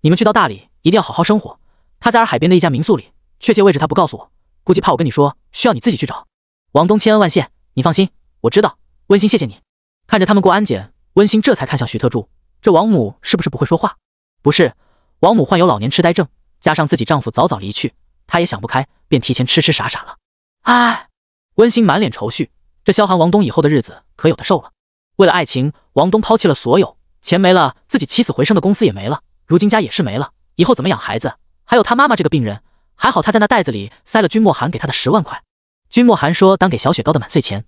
你们去到大理。一定要好好生活。他在洱海边的一家民宿里，确切位置他不告诉我，估计怕我跟你说，需要你自己去找。王东千恩万谢，你放心，我知道。温馨，谢谢你。看着他们过安检，温馨这才看向徐特柱，这王母是不是不会说话？不是，王母患有老年痴呆症，加上自己丈夫早早离去，她也想不开，便提前痴痴傻傻了。哎，温馨满脸愁绪，这萧寒、王东以后的日子可有的受了。为了爱情，王东抛弃了所有，钱没了，自己起死回生的公司也没了，如今家也是没了。以后怎么养孩子？还有他妈妈这个病人，还好他在那袋子里塞了君莫寒给他的十万块。君莫寒说当给小雪糕的满岁钱。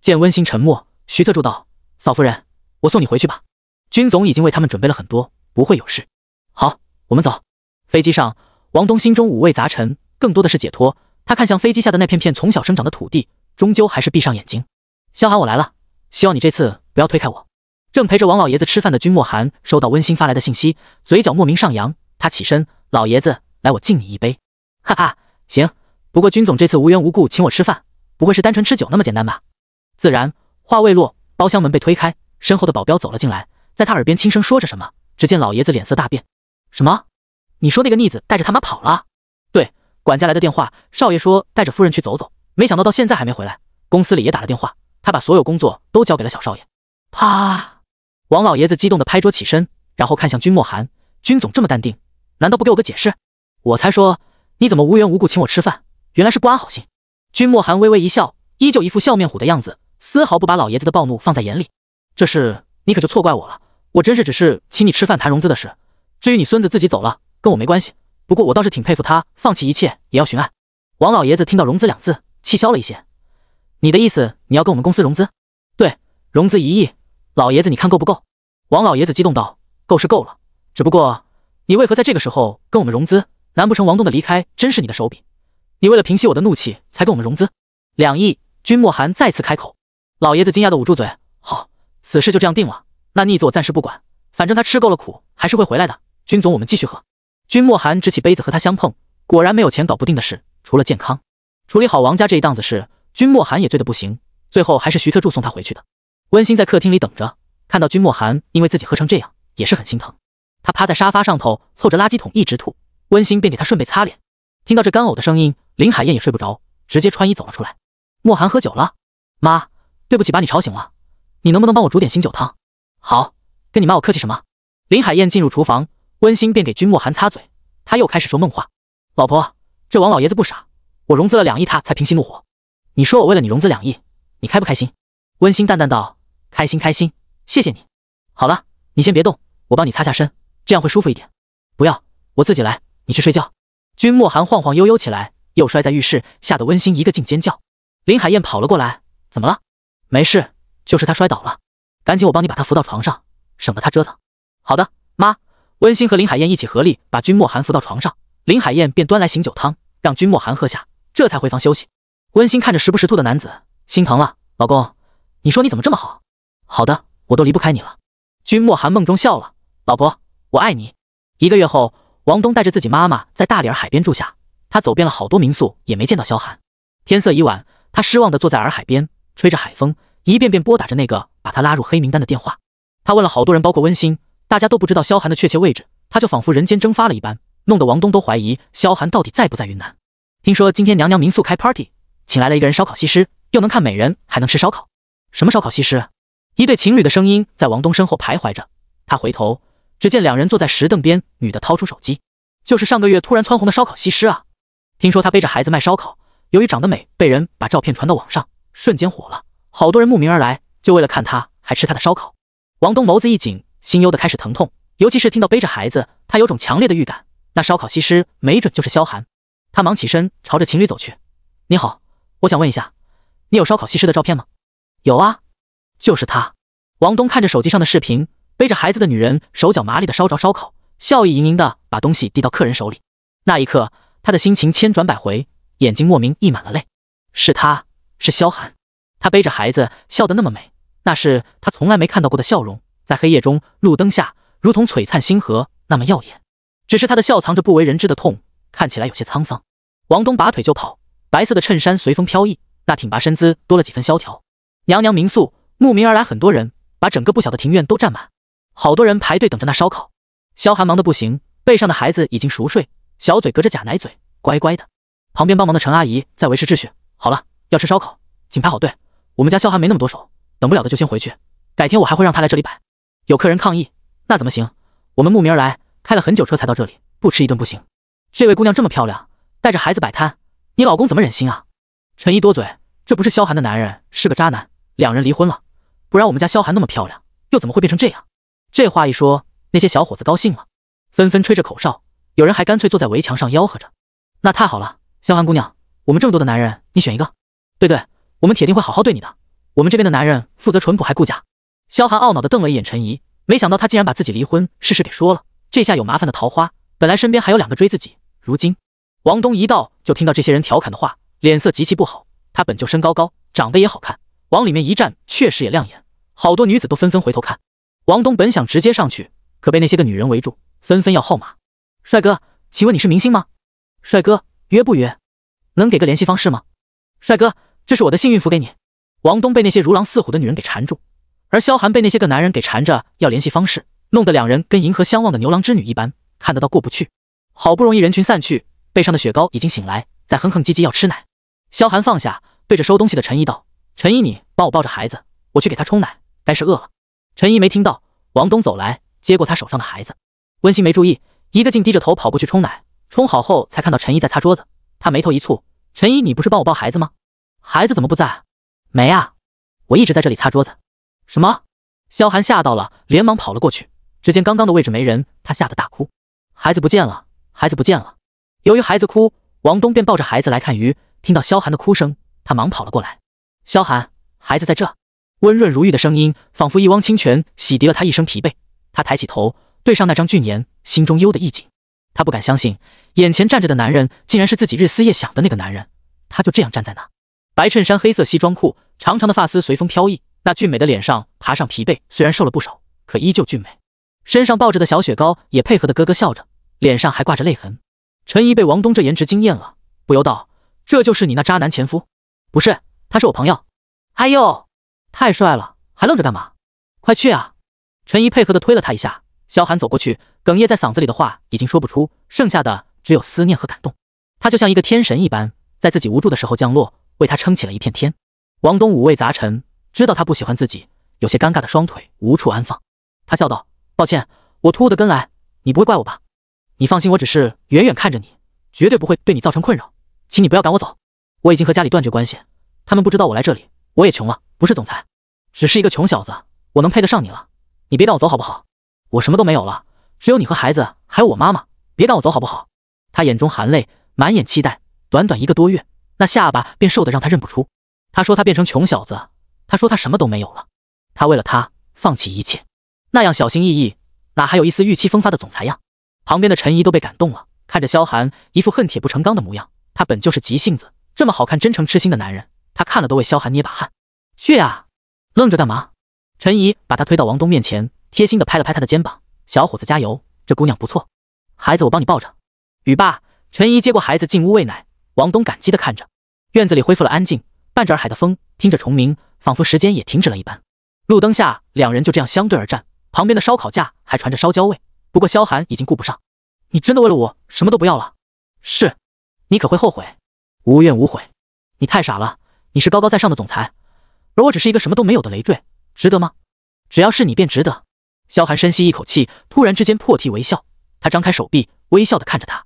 见温馨沉默，徐特助道：“嫂夫人，我送你回去吧。君总已经为他们准备了很多，不会有事。”好，我们走。飞机上，王东心中五味杂陈，更多的是解脱。他看向飞机下的那片片从小生长的土地，终究还是闭上眼睛。萧寒，我来了，希望你这次不要推开我。正陪着王老爷子吃饭的君莫寒收到温馨发来的信息，嘴角莫名上扬。他起身，老爷子，来，我敬你一杯。哈哈，行。不过君总这次无缘无故请我吃饭，不会是单纯吃酒那么简单吧？自然。话未落，包厢门被推开，身后的保镖走了进来，在他耳边轻声说着什么。只见老爷子脸色大变：“什么？你说那个逆子带着他妈跑了？”“对，管家来的电话，少爷说带着夫人去走走，没想到到现在还没回来。公司里也打了电话，他把所有工作都交给了小少爷。”啪！王老爷子激动的拍桌起身，然后看向君莫寒。君总这么淡定？”难道不给我个解释？我才说你怎么无缘无故请我吃饭，原来是不安好心。君莫寒微微一笑，依旧一副笑面虎的样子，丝毫不把老爷子的暴怒放在眼里。这事你可就错怪我了，我真是只是请你吃饭谈融资的事。至于你孙子自己走了，跟我没关系。不过我倒是挺佩服他，放弃一切也要寻爱。王老爷子听到融资两字，气消了一些。你的意思，你要跟我们公司融资？对，融资一亿。老爷子，你看够不够？王老爷子激动道：“够是够了，只不过……”你为何在这个时候跟我们融资？难不成王东的离开真是你的手笔？你为了平息我的怒气才跟我们融资？两亿，君莫寒再次开口。老爷子惊讶的捂住嘴。好，此事就这样定了。那逆子我暂时不管，反正他吃够了苦还是会回来的。君总，我们继续喝。君莫寒执起杯子和他相碰。果然没有钱搞不定的事，除了健康。处理好王家这一档子事，君莫寒也醉得不行，最后还是徐特助送他回去的。温馨在客厅里等着，看到君莫寒因为自己喝成这样，也是很心疼。他趴在沙发上头，凑着垃圾桶一直吐，温馨便给他顺便擦脸。听到这干呕的声音，林海燕也睡不着，直接穿衣走了出来。莫寒喝酒了，妈，对不起，把你吵醒了，你能不能帮我煮点醒酒汤？好，跟你妈我客气什么？林海燕进入厨房，温馨便给君莫寒擦嘴，他又开始说梦话。老婆，这王老爷子不傻，我融资了两亿，他才平息怒火。你说我为了你融资两亿，你开不开心？温馨淡淡道：开心，开心，谢谢你。好了，你先别动，我帮你擦下身。这样会舒服一点，不要，我自己来。你去睡觉。君莫寒晃晃悠悠起来，又摔在浴室，吓得温馨一个劲尖叫。林海燕跑了过来，怎么了？没事，就是他摔倒了。赶紧，我帮你把他扶到床上，省得他折腾。好的，妈。温馨和林海燕一起合力把君莫寒扶到床上，林海燕便端来醒酒汤，让君莫寒喝下，这才回房休息。温馨看着时不时吐的男子，心疼了。老公，你说你怎么这么好？好的，我都离不开你了。君莫寒梦中笑了，老婆。我爱你。一个月后，王东带着自己妈妈在大理洱海边住下。他走遍了好多民宿，也没见到萧寒。天色已晚，他失望地坐在洱海边，吹着海风，一遍遍拨打着那个把他拉入黑名单的电话。他问了好多人，包括温馨，大家都不知道萧寒的确切位置。他就仿佛人间蒸发了一般，弄得王东都怀疑萧寒到底在不在云南。听说今天娘娘民宿开 party，请来了一个人烧烤西施，又能看美人，还能吃烧烤。什么烧烤西施？一对情侣的声音在王东身后徘徊着，他回头。只见两人坐在石凳边，女的掏出手机，就是上个月突然蹿红的烧烤西施啊！听说她背着孩子卖烧烤，由于长得美，被人把照片传到网上，瞬间火了，好多人慕名而来，就为了看她，还吃她的烧烤。王东眸子一紧，心忧的开始疼痛，尤其是听到背着孩子，他有种强烈的预感，那烧烤西施没准就是萧寒。他忙起身朝着情侣走去，你好，我想问一下，你有烧烤西施的照片吗？有啊，就是她。王东看着手机上的视频。背着孩子的女人手脚麻利地烧着烧烤，笑意盈盈地把东西递到客人手里。那一刻，她的心情千转百回，眼睛莫名溢满了泪。是她，是萧寒。她背着孩子，笑得那么美，那是她从来没看到过的笑容，在黑夜中、路灯下，如同璀璨星河那么耀眼。只是她的笑藏着不为人知的痛，看起来有些沧桑。王东拔腿就跑，白色的衬衫随风飘逸，那挺拔身姿多了几分萧条。娘娘民宿慕名而来，很多人把整个不小的庭院都占满。好多人排队等着那烧烤，萧寒忙得不行，背上的孩子已经熟睡，小嘴隔着假奶嘴，乖乖的。旁边帮忙的陈阿姨在维持秩序。好了，要吃烧烤，请排好队。我们家萧寒没那么多手，等不了的就先回去。改天我还会让他来这里摆。有客人抗议，那怎么行？我们慕名而来，开了很久车才到这里，不吃一顿不行。这位姑娘这么漂亮，带着孩子摆摊，你老公怎么忍心啊？陈一多嘴，这不是萧寒的男人，是个渣男，两人离婚了。不然我们家萧寒那么漂亮，又怎么会变成这样？这话一说，那些小伙子高兴了，纷纷吹着口哨，有人还干脆坐在围墙上吆喝着：“那太好了，萧寒姑娘，我们这么多的男人，你选一个。对对，我们铁定会好好对你的。我们这边的男人负责淳朴还顾家。”萧寒懊恼地瞪了一眼陈怡，没想到她竟然把自己离婚事实给说了，这下有麻烦的桃花本来身边还有两个追自己，如今王东一到就听到这些人调侃的话，脸色极其不好。他本就身高高，长得也好看，往里面一站确实也亮眼，好多女子都纷纷回头看。王东本想直接上去，可被那些个女人围住，纷纷要号码。帅哥，请问你是明星吗？帅哥，约不约？能给个联系方式吗？帅哥，这是我的幸运符，给你。王东被那些如狼似虎的女人给缠住，而萧寒被那些个男人给缠着要联系方式，弄得两人跟银河相望的牛郎织女一般，看得到过不去。好不容易人群散去，背上的雪糕已经醒来，在哼哼唧唧要吃奶。萧寒放下，对着收东西的陈怡道：“陈怡，你帮我抱着孩子，我去给他冲奶，该是饿了。”陈怡没听到，王东走来，接过他手上的孩子。温馨没注意，一个劲低着头跑过去冲奶。冲好后，才看到陈怡在擦桌子。他眉头一蹙：“陈怡，你不是帮我抱孩子吗？孩子怎么不在？”“没啊，我一直在这里擦桌子。”“什么？”萧寒吓到了，连忙跑了过去。只见刚刚的位置没人，他吓得大哭：“孩子不见了，孩子不见了！”由于孩子哭，王东便抱着孩子来看鱼。听到萧寒的哭声，他忙跑了过来：“萧寒，孩子在这。”温润如玉的声音，仿佛一汪清泉，洗涤了他一身疲惫。他抬起头，对上那张俊颜，心中悠的一紧。他不敢相信，眼前站着的男人，竟然是自己日思夜想的那个男人。他就这样站在那，白衬衫、黑色西装裤，长长的发丝随风飘逸。那俊美的脸上爬上疲惫，虽然瘦了不少，可依旧俊美。身上抱着的小雪糕也配合的咯咯笑着，脸上还挂着泪痕。陈怡被王东这颜值惊艳了，不由道：“这就是你那渣男前夫？”“不是，他是我朋友。”“哎呦！”太帅了，还愣着干嘛？快去啊！陈怡配合的推了他一下。萧寒走过去，哽咽在嗓子里的话已经说不出，剩下的只有思念和感动。他就像一个天神一般，在自己无助的时候降落，为他撑起了一片天。王东五味杂陈，知道他不喜欢自己，有些尴尬的双腿无处安放。他笑道：“抱歉，我突兀的跟来，你不会怪我吧？你放心，我只是远远看着你，绝对不会对你造成困扰。请你不要赶我走，我已经和家里断绝关系，他们不知道我来这里，我也穷了。”不是总裁，只是一个穷小子。我能配得上你了，你别赶我走好不好？我什么都没有了，只有你和孩子，还有我妈妈。别赶我走好不好？他眼中含泪，满眼期待。短短一个多月，那下巴便瘦得让他认不出。他说他变成穷小子，他说他什么都没有了。他为了他放弃一切，那样小心翼翼，哪还有一丝预气风发的总裁样？旁边的陈怡都被感动了，看着萧寒一副恨铁不成钢的模样。他本就是急性子，这么好看、真诚、痴心的男人，他看了都为萧寒捏把汗。去啊！愣着干嘛？陈怡把他推到王东面前，贴心的拍了拍他的肩膀。小伙子加油！这姑娘不错，孩子我帮你抱着。语罢，陈怡接过孩子进屋喂奶。王东感激的看着。院子里恢复了安静，伴着洱海的风，听着虫鸣，仿佛时间也停止了一般。路灯下，两人就这样相对而站。旁边的烧烤架还传着烧焦味，不过萧寒已经顾不上。你真的为了我什么都不要了？是，你可会后悔？无怨无悔。你太傻了，你是高高在上的总裁。而我只是一个什么都没有的累赘，值得吗？只要是你便值得。萧寒深吸一口气，突然之间破涕为笑，他张开手臂，微笑的看着他。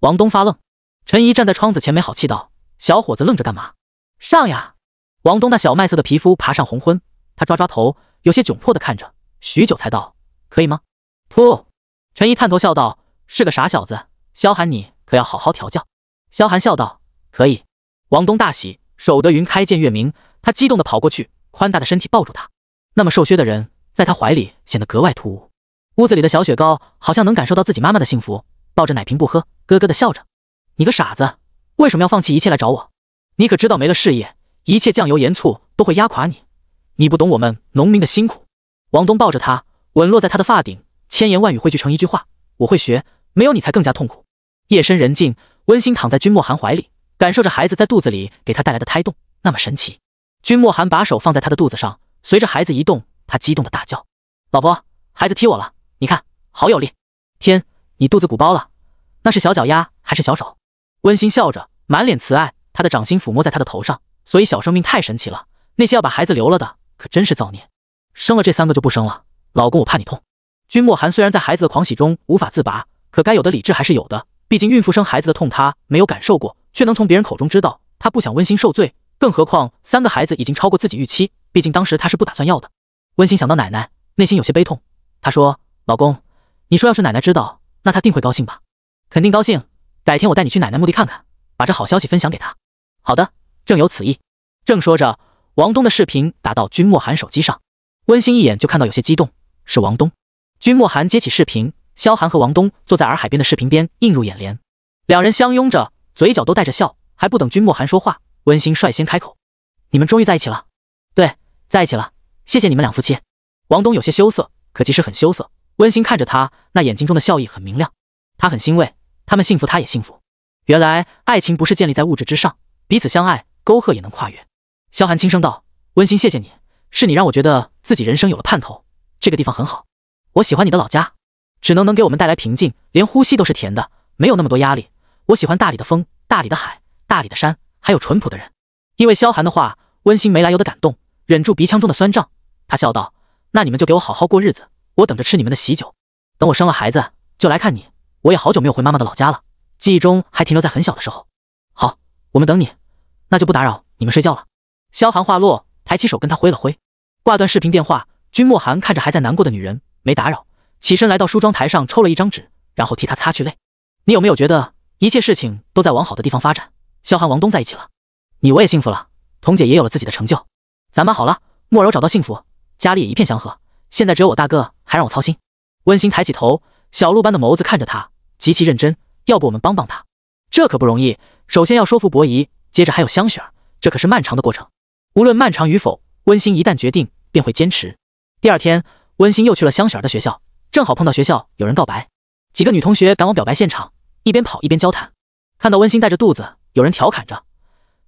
王东发愣，陈怡站在窗子前，没好气道：“小伙子愣着干嘛？上呀！”王东那小麦色的皮肤爬上红昏，他抓抓头，有些窘迫的看着，许久才道：“可以吗？”噗，陈怡探头笑道：“是个傻小子，萧寒你可要好好调教。”萧寒笑道：“可以。”王东大喜，守得云开见月明。他激动地跑过去，宽大的身体抱住他，那么瘦削的人在他怀里显得格外突兀。屋子里的小雪糕好像能感受到自己妈妈的幸福，抱着奶瓶不喝，咯咯地笑着。你个傻子，为什么要放弃一切来找我？你可知道没了事业，一切酱油盐醋都会压垮你？你不懂我们农民的辛苦。王东抱着他，吻落在他的发顶，千言万语汇聚成一句话：我会学，没有你才更加痛苦。夜深人静，温馨躺在君莫寒怀里，感受着孩子在肚子里给他带来的胎动，那么神奇。君莫寒把手放在他的肚子上，随着孩子移动，他激动的大叫：“老婆，孩子踢我了，你看好有力！天，你肚子鼓包了，那是小脚丫还是小手？”温馨笑着，满脸慈爱，他的掌心抚摸在他的头上。所以小生命太神奇了，那些要把孩子留了的，可真是造孽。生了这三个就不生了，老公，我怕你痛。君莫寒虽然在孩子的狂喜中无法自拔，可该有的理智还是有的。毕竟孕妇生孩子的痛他没有感受过，却能从别人口中知道，他不想温馨受罪。更何况，三个孩子已经超过自己预期。毕竟当时他是不打算要的。温馨想到奶奶，内心有些悲痛。他说：“老公，你说要是奶奶知道，那她定会高兴吧？肯定高兴。改天我带你去奶奶墓地看看，把这好消息分享给她。”好的，正有此意。正说着，王东的视频打到君莫寒手机上。温馨一眼就看到有些激动，是王东。君莫寒接起视频，萧寒和王东坐在洱海边的视频边映入眼帘，两人相拥着，嘴角都带着笑。还不等君莫寒说话。温馨率先开口：“你们终于在一起了，对，在一起了。谢谢你们两夫妻。”王东有些羞涩，可即使很羞涩，温馨看着他那眼睛中的笑意很明亮，他很欣慰，他们幸福，他也幸福。原来爱情不是建立在物质之上，彼此相爱，沟壑也能跨越。萧寒轻声道：“温馨，谢谢你，是你让我觉得自己人生有了盼头。这个地方很好，我喜欢你的老家，只能能给我们带来平静，连呼吸都是甜的，没有那么多压力。我喜欢大理的风，大理的海，大理的山。”还有淳朴的人，因为萧寒的话，温馨没来由的感动，忍住鼻腔中的酸胀，他笑道：“那你们就给我好好过日子，我等着吃你们的喜酒，等我生了孩子就来看你。我也好久没有回妈妈的老家了，记忆中还停留在很小的时候。”好，我们等你，那就不打扰你们睡觉了。萧寒话落，抬起手跟他挥了挥，挂断视频电话。君莫寒看着还在难过的女人，没打扰，起身来到梳妆台上抽了一张纸，然后替她擦去泪。你有没有觉得一切事情都在往好的地方发展？萧寒、王东在一起了，你我也幸福了，童姐也有了自己的成就，咱妈好了，莫柔找到幸福，家里也一片祥和。现在只有我大哥还让我操心。温馨抬起头，小鹿般的眸子看着他，极其认真。要不我们帮帮他？这可不容易。首先要说服伯姨，接着还有香雪儿，这可是漫长的过程。无论漫长与否，温馨一旦决定便会坚持。第二天，温馨又去了香雪儿的学校，正好碰到学校有人告白，几个女同学赶往表白现场，一边跑一边交谈。看到温馨带着肚子。有人调侃着：“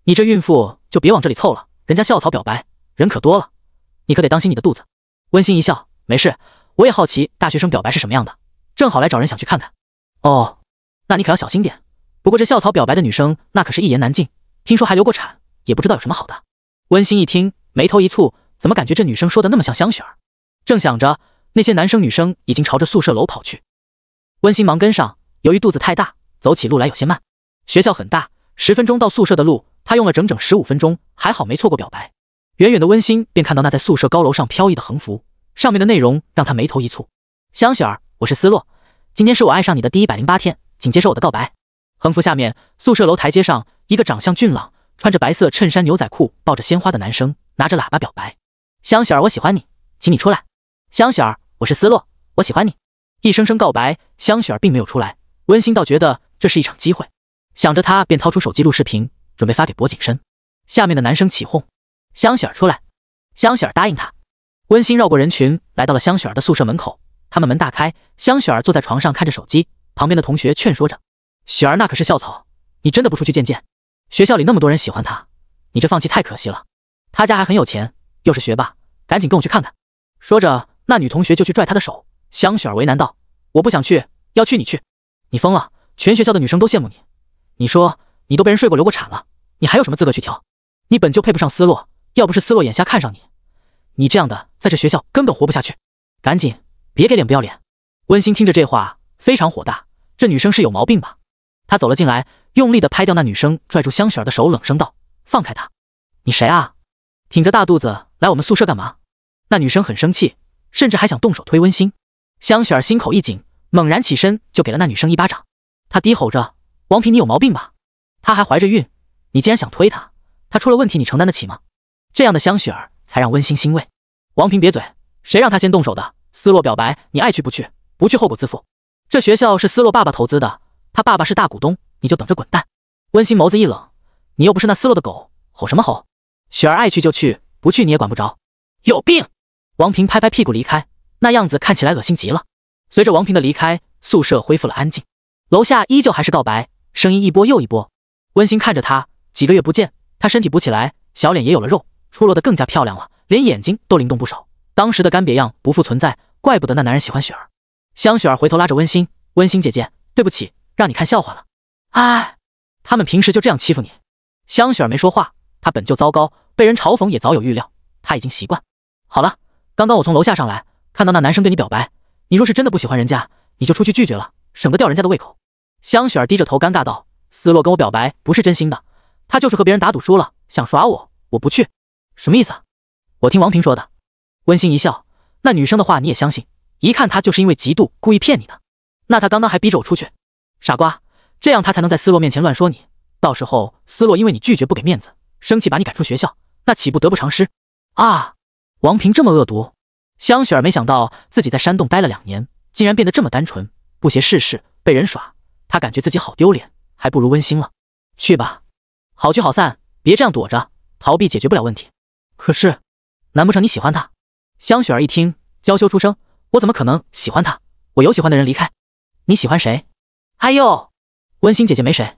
你这孕妇就别往这里凑了，人家校草表白人可多了，你可得当心你的肚子。”温馨一笑：“没事，我也好奇大学生表白是什么样的，正好来找人想去看看。”哦，那你可要小心点。不过这校草表白的女生那可是一言难尽，听说还流过产，也不知道有什么好的。温馨一听，眉头一蹙，怎么感觉这女生说的那么像香雪儿？正想着，那些男生女生已经朝着宿舍楼跑去，温馨忙跟上。由于肚子太大，走起路来有些慢。学校很大。十分钟到宿舍的路，他用了整整十五分钟，还好没错过表白。远远的温馨便看到那在宿舍高楼上飘逸的横幅，上面的内容让他眉头一蹙。香雪儿，我是思洛，今天是我爱上你的第一百零八天，请接受我的告白。横幅下面，宿舍楼台阶上，一个长相俊朗、穿着白色衬衫、牛仔裤、抱着鲜花的男生，拿着喇叭表白：“香雪儿，我喜欢你，请你出来。”香雪儿，我是思洛，我喜欢你。一声声告白，香雪儿并没有出来，温馨倒觉得这是一场机会。想着他便掏出手机录视频，准备发给薄景深。下面的男生起哄：“香雪儿出来！”香雪儿答应他。温馨绕过人群，来到了香雪儿的宿舍门口。他们门大开，香雪儿坐在床上看着手机，旁边的同学劝说着：“雪儿那可是校草，你真的不出去见见？学校里那么多人喜欢她，你这放弃太可惜了。他家还很有钱，又是学霸，赶紧跟我去看看。”说着，那女同学就去拽她的手。香雪儿为难道：“我不想去，要去你去，你疯了！全学校的女生都羡慕你。”你说你都被人睡过、流过产了，你还有什么资格去挑？你本就配不上思洛，要不是思洛眼瞎看上你，你这样的在这学校根本活不下去。赶紧别给脸不要脸！温馨听着这话非常火大，这女生是有毛病吧？她走了进来，用力的拍掉那女生拽住香雪儿的手，冷声道：“放开她！你谁啊？挺着大肚子来我们宿舍干嘛？”那女生很生气，甚至还想动手推温馨。香雪儿心口一紧，猛然起身就给了那女生一巴掌，她低吼着。王平，你有毛病吧？她还怀着孕，你竟然想推她？她出了问题，你承担得起吗？这样的香雪儿才让温馨欣慰。王平瘪嘴，谁让他先动手的？思洛表白，你爱去不去？不去后果自负。这学校是思洛爸爸投资的，他爸爸是大股东，你就等着滚蛋。温馨眸子一冷，你又不是那斯洛的狗，吼什么吼？雪儿爱去就去，不去你也管不着。有病！王平拍拍屁股离开，那样子看起来恶心极了。随着王平的离开，宿舍恢复了安静，楼下依旧还是告白。声音一波又一波，温馨看着他，几个月不见，他身体补起来，小脸也有了肉，出落得更加漂亮了，连眼睛都灵动不少，当时的干瘪样不复存在，怪不得那男人喜欢雪儿。香雪儿回头拉着温馨，温馨姐姐，对不起，让你看笑话了。哎，他们平时就这样欺负你。香雪儿没说话，她本就糟糕，被人嘲讽也早有预料，她已经习惯。好了，刚刚我从楼下上来，看到那男生对你表白，你若是真的不喜欢人家，你就出去拒绝了，省得吊人家的胃口。香雪儿低着头，尴尬道：“斯洛跟我表白不是真心的，他就是和别人打赌输了，想耍我。我不去，什么意思？我听王平说的。”温馨一笑：“那女生的话你也相信？一看她就是因为嫉妒，故意骗你的。那她刚刚还逼着我出去，傻瓜，这样她才能在斯洛面前乱说你。到时候斯洛因为你拒绝不给面子，生气把你赶出学校，那岂不得不偿失？”啊！王平这么恶毒！香雪儿没想到自己在山洞待了两年，竟然变得这么单纯，不谙世事，被人耍。他感觉自己好丢脸，还不如温馨了。去吧，好聚好散，别这样躲着逃避，解决不了问题。可是，难不成你喜欢他？香雪儿一听，娇羞出声：“我怎么可能喜欢他？我有喜欢的人，离开。你喜欢谁？”哎呦，温馨姐姐没谁。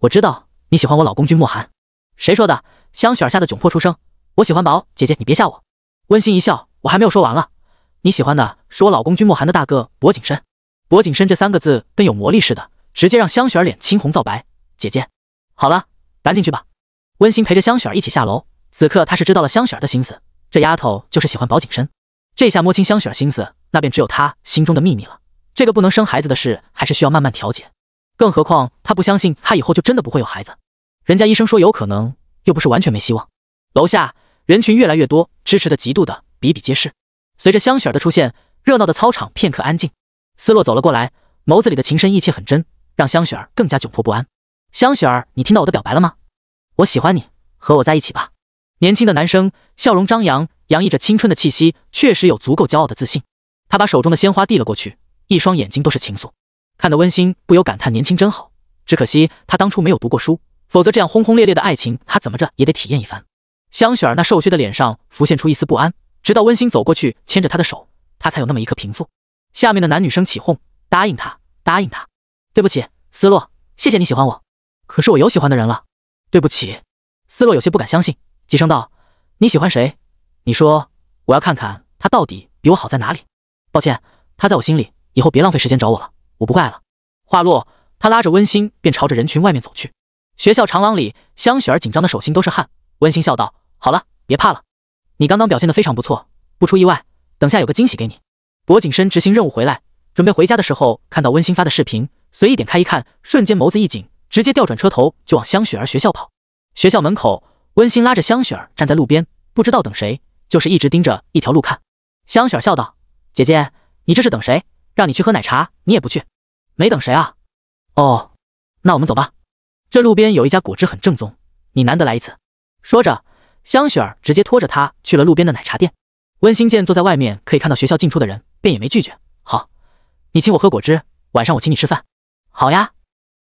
我知道你喜欢我老公君莫寒。谁说的？香雪儿吓得窘迫出声：“我喜欢宝姐姐，你别吓我。”温馨一笑：“我还没有说完了，你喜欢的是我老公君莫寒的大哥薄景深。”薄景深这三个字跟有魔力似的。直接让香雪儿脸青红皂白，姐姐，好了，赶紧去吧。温馨陪着香雪儿一起下楼。此刻她是知道了香雪儿的心思，这丫头就是喜欢保景深。这下摸清香雪儿心思，那便只有她心中的秘密了。这个不能生孩子的事，还是需要慢慢调解。更何况她不相信她以后就真的不会有孩子，人家医生说有可能，又不是完全没希望。楼下人群越来越多，支持的、嫉妒的比比皆是。随着香雪儿的出现，热闹的操场片刻安静。斯洛走了过来，眸子里的情深意切很真。让香雪儿更加窘迫不安。香雪儿，你听到我的表白了吗？我喜欢你，和我在一起吧。年轻的男生笑容张扬，洋溢着青春的气息，确实有足够骄傲的自信。他把手中的鲜花递了过去，一双眼睛都是情愫，看得温馨不由感叹：年轻真好。只可惜他当初没有读过书，否则这样轰轰烈烈的爱情，他怎么着也得体验一番。香雪儿那瘦削的脸上浮现出一丝不安，直到温馨走过去牵着她的手，她才有那么一刻平复。下面的男女生起哄：答应他，答应他。对不起，思洛，谢谢你喜欢我，可是我有喜欢的人了。对不起，思洛有些不敢相信，几声道：“你喜欢谁？你说，我要看看他到底比我好在哪里。”抱歉，他在我心里，以后别浪费时间找我了，我不会爱了。话落，他拉着温馨便朝着人群外面走去。学校长廊里，香雪儿紧张的手心都是汗。温馨笑道：“好了，别怕了，你刚刚表现的非常不错，不出意外，等下有个惊喜给你。”薄景深执行任务回来，准备回家的时候，看到温馨发的视频。随意点开一看，瞬间眸子一紧，直接调转车头就往香雪儿学校跑。学校门口，温馨拉着香雪儿站在路边，不知道等谁，就是一直盯着一条路看。香雪儿笑道：“姐姐，你这是等谁？让你去喝奶茶，你也不去，没等谁啊？”“哦，那我们走吧。这路边有一家果汁很正宗，你难得来一次。”说着，香雪儿直接拖着他去了路边的奶茶店。温馨见坐在外面可以看到学校进出的人，便也没拒绝。“好，你请我喝果汁，晚上我请你吃饭。”好呀，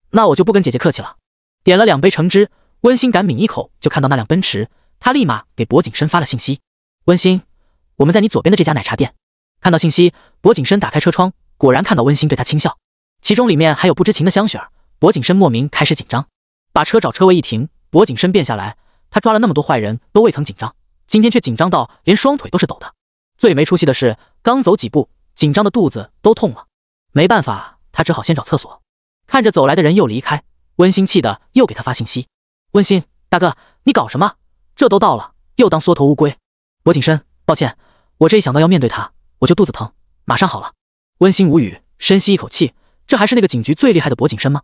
那我就不跟姐姐客气了。点了两杯橙汁，温馨赶抿一口就看到那辆奔驰，他立马给薄景深发了信息。温馨，我们在你左边的这家奶茶店。看到信息，薄景深打开车窗，果然看到温馨对他轻笑。其中里面还有不知情的香雪儿，薄景深莫名开始紧张，把车找车位一停，薄景深变下来，他抓了那么多坏人都未曾紧张，今天却紧张到连双腿都是抖的。最没出息的是，刚走几步，紧张的肚子都痛了。没办法，他只好先找厕所。看着走来的人又离开，温馨气得又给他发信息。温馨大哥，你搞什么？这都到了，又当缩头乌龟。薄景深，抱歉，我这一想到要面对他，我就肚子疼，马上好了。温馨无语，深吸一口气，这还是那个警局最厉害的薄景深吗？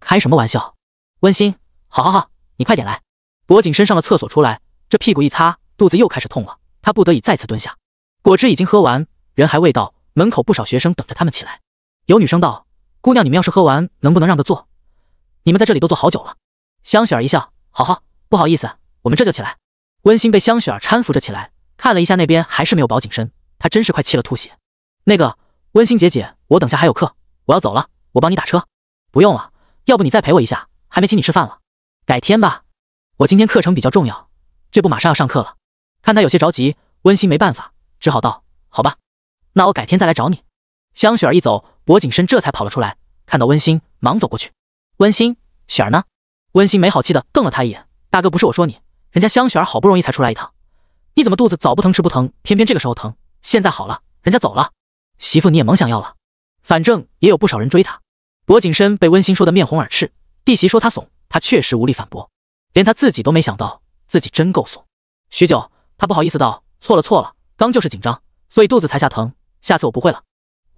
开什么玩笑！温馨，好，好，好，你快点来。薄景深上了厕所出来，这屁股一擦，肚子又开始痛了。他不得已再次蹲下，果汁已经喝完，人还未到门口，不少学生等着他们起来。有女生道。姑娘，你们要是喝完，能不能让个座？你们在这里都坐好久了。香雪儿一笑，好好，不好意思，我们这就起来。温馨被香雪儿搀扶着起来，看了一下那边还是没有保景深，他真是快气了，吐血。那个温馨姐姐，我等下还有课，我要走了，我帮你打车。不用了，要不你再陪我一下，还没请你吃饭了，改天吧。我今天课程比较重要，这不马上要上课了。看他有些着急，温馨没办法，只好道，好吧，那我改天再来找你。香雪儿一走，薄景深这才跑了出来，看到温馨，忙走过去。温馨，雪儿呢？温馨没好气的瞪了他一眼：“大哥，不是我说你，人家香雪儿好不容易才出来一趟，你怎么肚子早不疼吃不疼，偏偏这个时候疼？现在好了，人家走了，媳妇你也甭想要了，反正也有不少人追她。”薄景深被温馨说的面红耳赤，弟媳说他怂，他确实无力反驳，连他自己都没想到自己真够怂。许久，他不好意思道：“错了错了，刚就是紧张，所以肚子才下疼，下次我不会了。”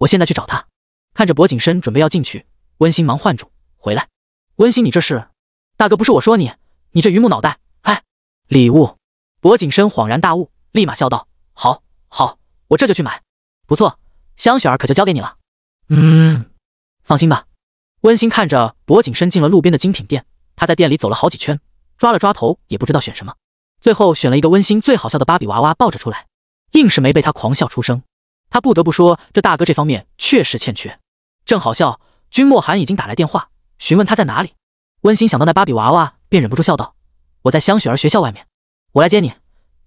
我现在去找他，看着薄景深准备要进去，温馨忙唤住回来。温馨，你这是？大哥，不是我说你，你这榆木脑袋，哎，礼物。薄景深恍然大悟，立马笑道：好，好，我这就去买。不错，香雪儿可就交给你了。嗯，放心吧。温馨看着薄景深进了路边的精品店，他在店里走了好几圈，抓了抓头，也不知道选什么，最后选了一个温馨最好笑的芭比娃娃抱着出来，硬是没被他狂笑出声。他不得不说，这大哥这方面确实欠缺。正好笑，君莫寒已经打来电话询问他在哪里。温馨想到那芭比娃娃，便忍不住笑道：“我在香雪儿学校外面，我来接你。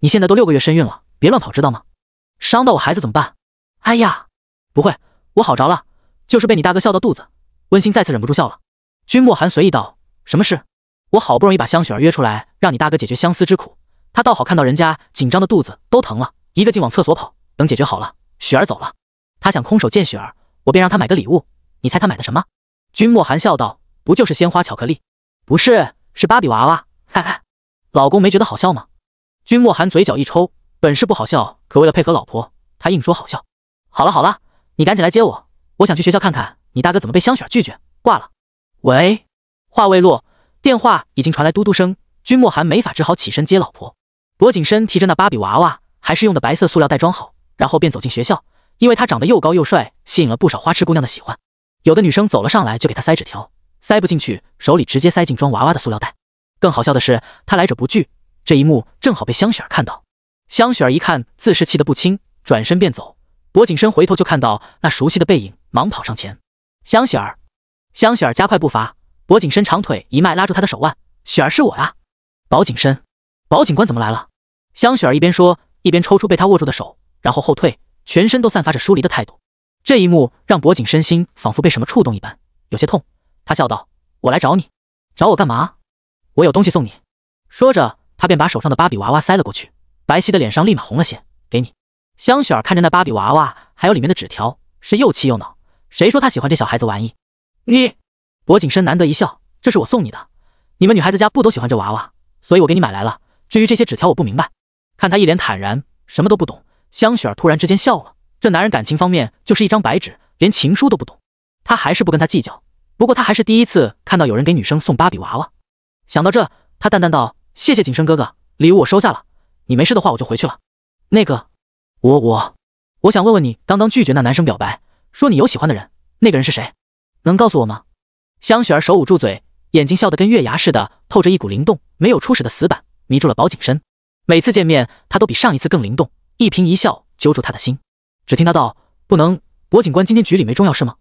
你现在都六个月身孕了，别乱跑，知道吗？伤到我孩子怎么办？”哎呀，不会，我好着了，就是被你大哥笑到肚子。温馨再次忍不住笑了。君莫寒随意道：“什么事？我好不容易把香雪儿约出来，让你大哥解决相思之苦，他倒好，看到人家紧张的肚子都疼了，一个劲往厕所跑。等解决好了。”雪儿走了，他想空手见雪儿，我便让他买个礼物。你猜他买的什么？君莫寒笑道：“不就是鲜花、巧克力？不是，是芭比娃娃。”哈哈，老公没觉得好笑吗？君莫寒嘴角一抽，本是不好笑，可为了配合老婆，他硬说好笑。好了好了，你赶紧来接我，我想去学校看看你大哥怎么被香雪拒绝。挂了。喂，话未落，电话已经传来嘟嘟声。君莫寒没法，只好起身接老婆。罗景深提着那芭比娃娃，还是用的白色塑料袋装好。然后便走进学校，因为他长得又高又帅，吸引了不少花痴姑娘的喜欢。有的女生走了上来就给他塞纸条，塞不进去，手里直接塞进装娃娃的塑料袋。更好笑的是，他来者不拒。这一幕正好被香雪儿看到，香雪儿一看，自是气得不轻，转身便走。薄景深回头就看到那熟悉的背影，忙跑上前。香雪儿，香雪儿加快步伐，薄景深长腿一迈，拉住她的手腕。雪儿是我呀，薄景深，薄警官怎么来了？香雪儿一边说，一边抽出被他握住的手。然后后退，全身都散发着疏离的态度。这一幕让薄景身心仿佛被什么触动一般，有些痛。他笑道：“我来找你，找我干嘛？我有东西送你。”说着，他便把手上的芭比娃娃塞了过去，白皙的脸上立马红了些。“给你。”香雪儿看着那芭比娃娃，还有里面的纸条，是又气又恼。谁说她喜欢这小孩子玩意？你，薄景深难得一笑：“这是我送你的。你们女孩子家不都喜欢这娃娃，所以我给你买来了。至于这些纸条，我不明白。”看他一脸坦然，什么都不懂。香雪儿突然之间笑了，这男人感情方面就是一张白纸，连情书都不懂。她还是不跟他计较，不过她还是第一次看到有人给女生送芭比娃娃。想到这，她淡淡道：“谢谢景深哥哥，礼物我收下了。你没事的话，我就回去了。”那个，我我我想问问你，刚刚拒绝那男生表白，说你有喜欢的人，那个人是谁？能告诉我吗？香雪儿手捂住嘴，眼睛笑得跟月牙似的，透着一股灵动，没有初始的死板，迷住了宝景深。每次见面，她都比上一次更灵动。一颦一笑揪住他的心，只听他道：“不能，薄警官，今天局里没重要事吗？”“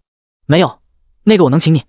没有，那个我能请你。”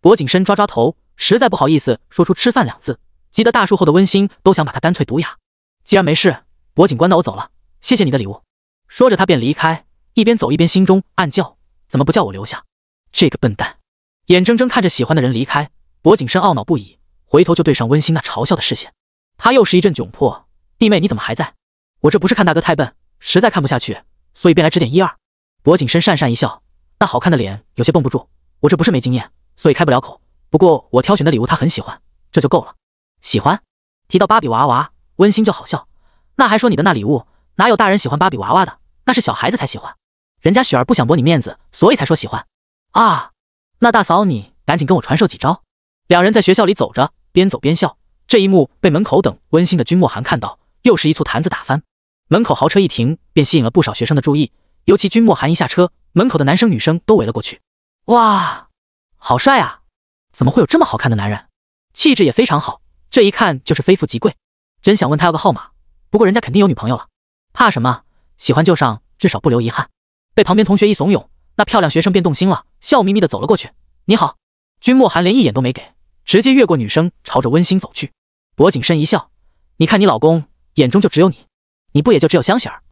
薄景深抓抓头，实在不好意思说出“吃饭”两字，急得大树后的温馨都想把他干脆毒哑。既然没事，薄警官，那我走了，谢谢你的礼物。说着，他便离开，一边走一边心中暗叫：“怎么不叫我留下？这个笨蛋！”眼睁睁看着喜欢的人离开，薄景深懊恼不已，回头就对上温馨那嘲笑的视线，他又是一阵窘迫。弟妹，你怎么还在？我这不是看大哥太笨，实在看不下去，所以便来指点一二。薄景深讪讪一笑，那好看的脸有些绷不住。我这不是没经验，所以开不了口。不过我挑选的礼物他很喜欢，这就够了。喜欢？提到芭比娃娃，温馨就好笑。那还说你的那礼物，哪有大人喜欢芭比娃娃的？那是小孩子才喜欢。人家雪儿不想驳你面子，所以才说喜欢。啊，那大嫂你赶紧跟我传授几招。两人在学校里走着，边走边笑。这一幕被门口等温馨的君莫寒看到，又是一簇坛子打翻。门口豪车一停，便吸引了不少学生的注意。尤其君莫寒一下车，门口的男生女生都围了过去。哇，好帅啊！怎么会有这么好看的男人？气质也非常好，这一看就是非富即贵。真想问他要个号码，不过人家肯定有女朋友了，怕什么？喜欢就上，至少不留遗憾。被旁边同学一怂恿，那漂亮学生便动心了，笑眯眯的走了过去。你好，君莫寒连一眼都没给，直接越过女生，朝着温馨走去。薄景深一笑，你看你老公眼中就只有你。你不也就只有香雪儿？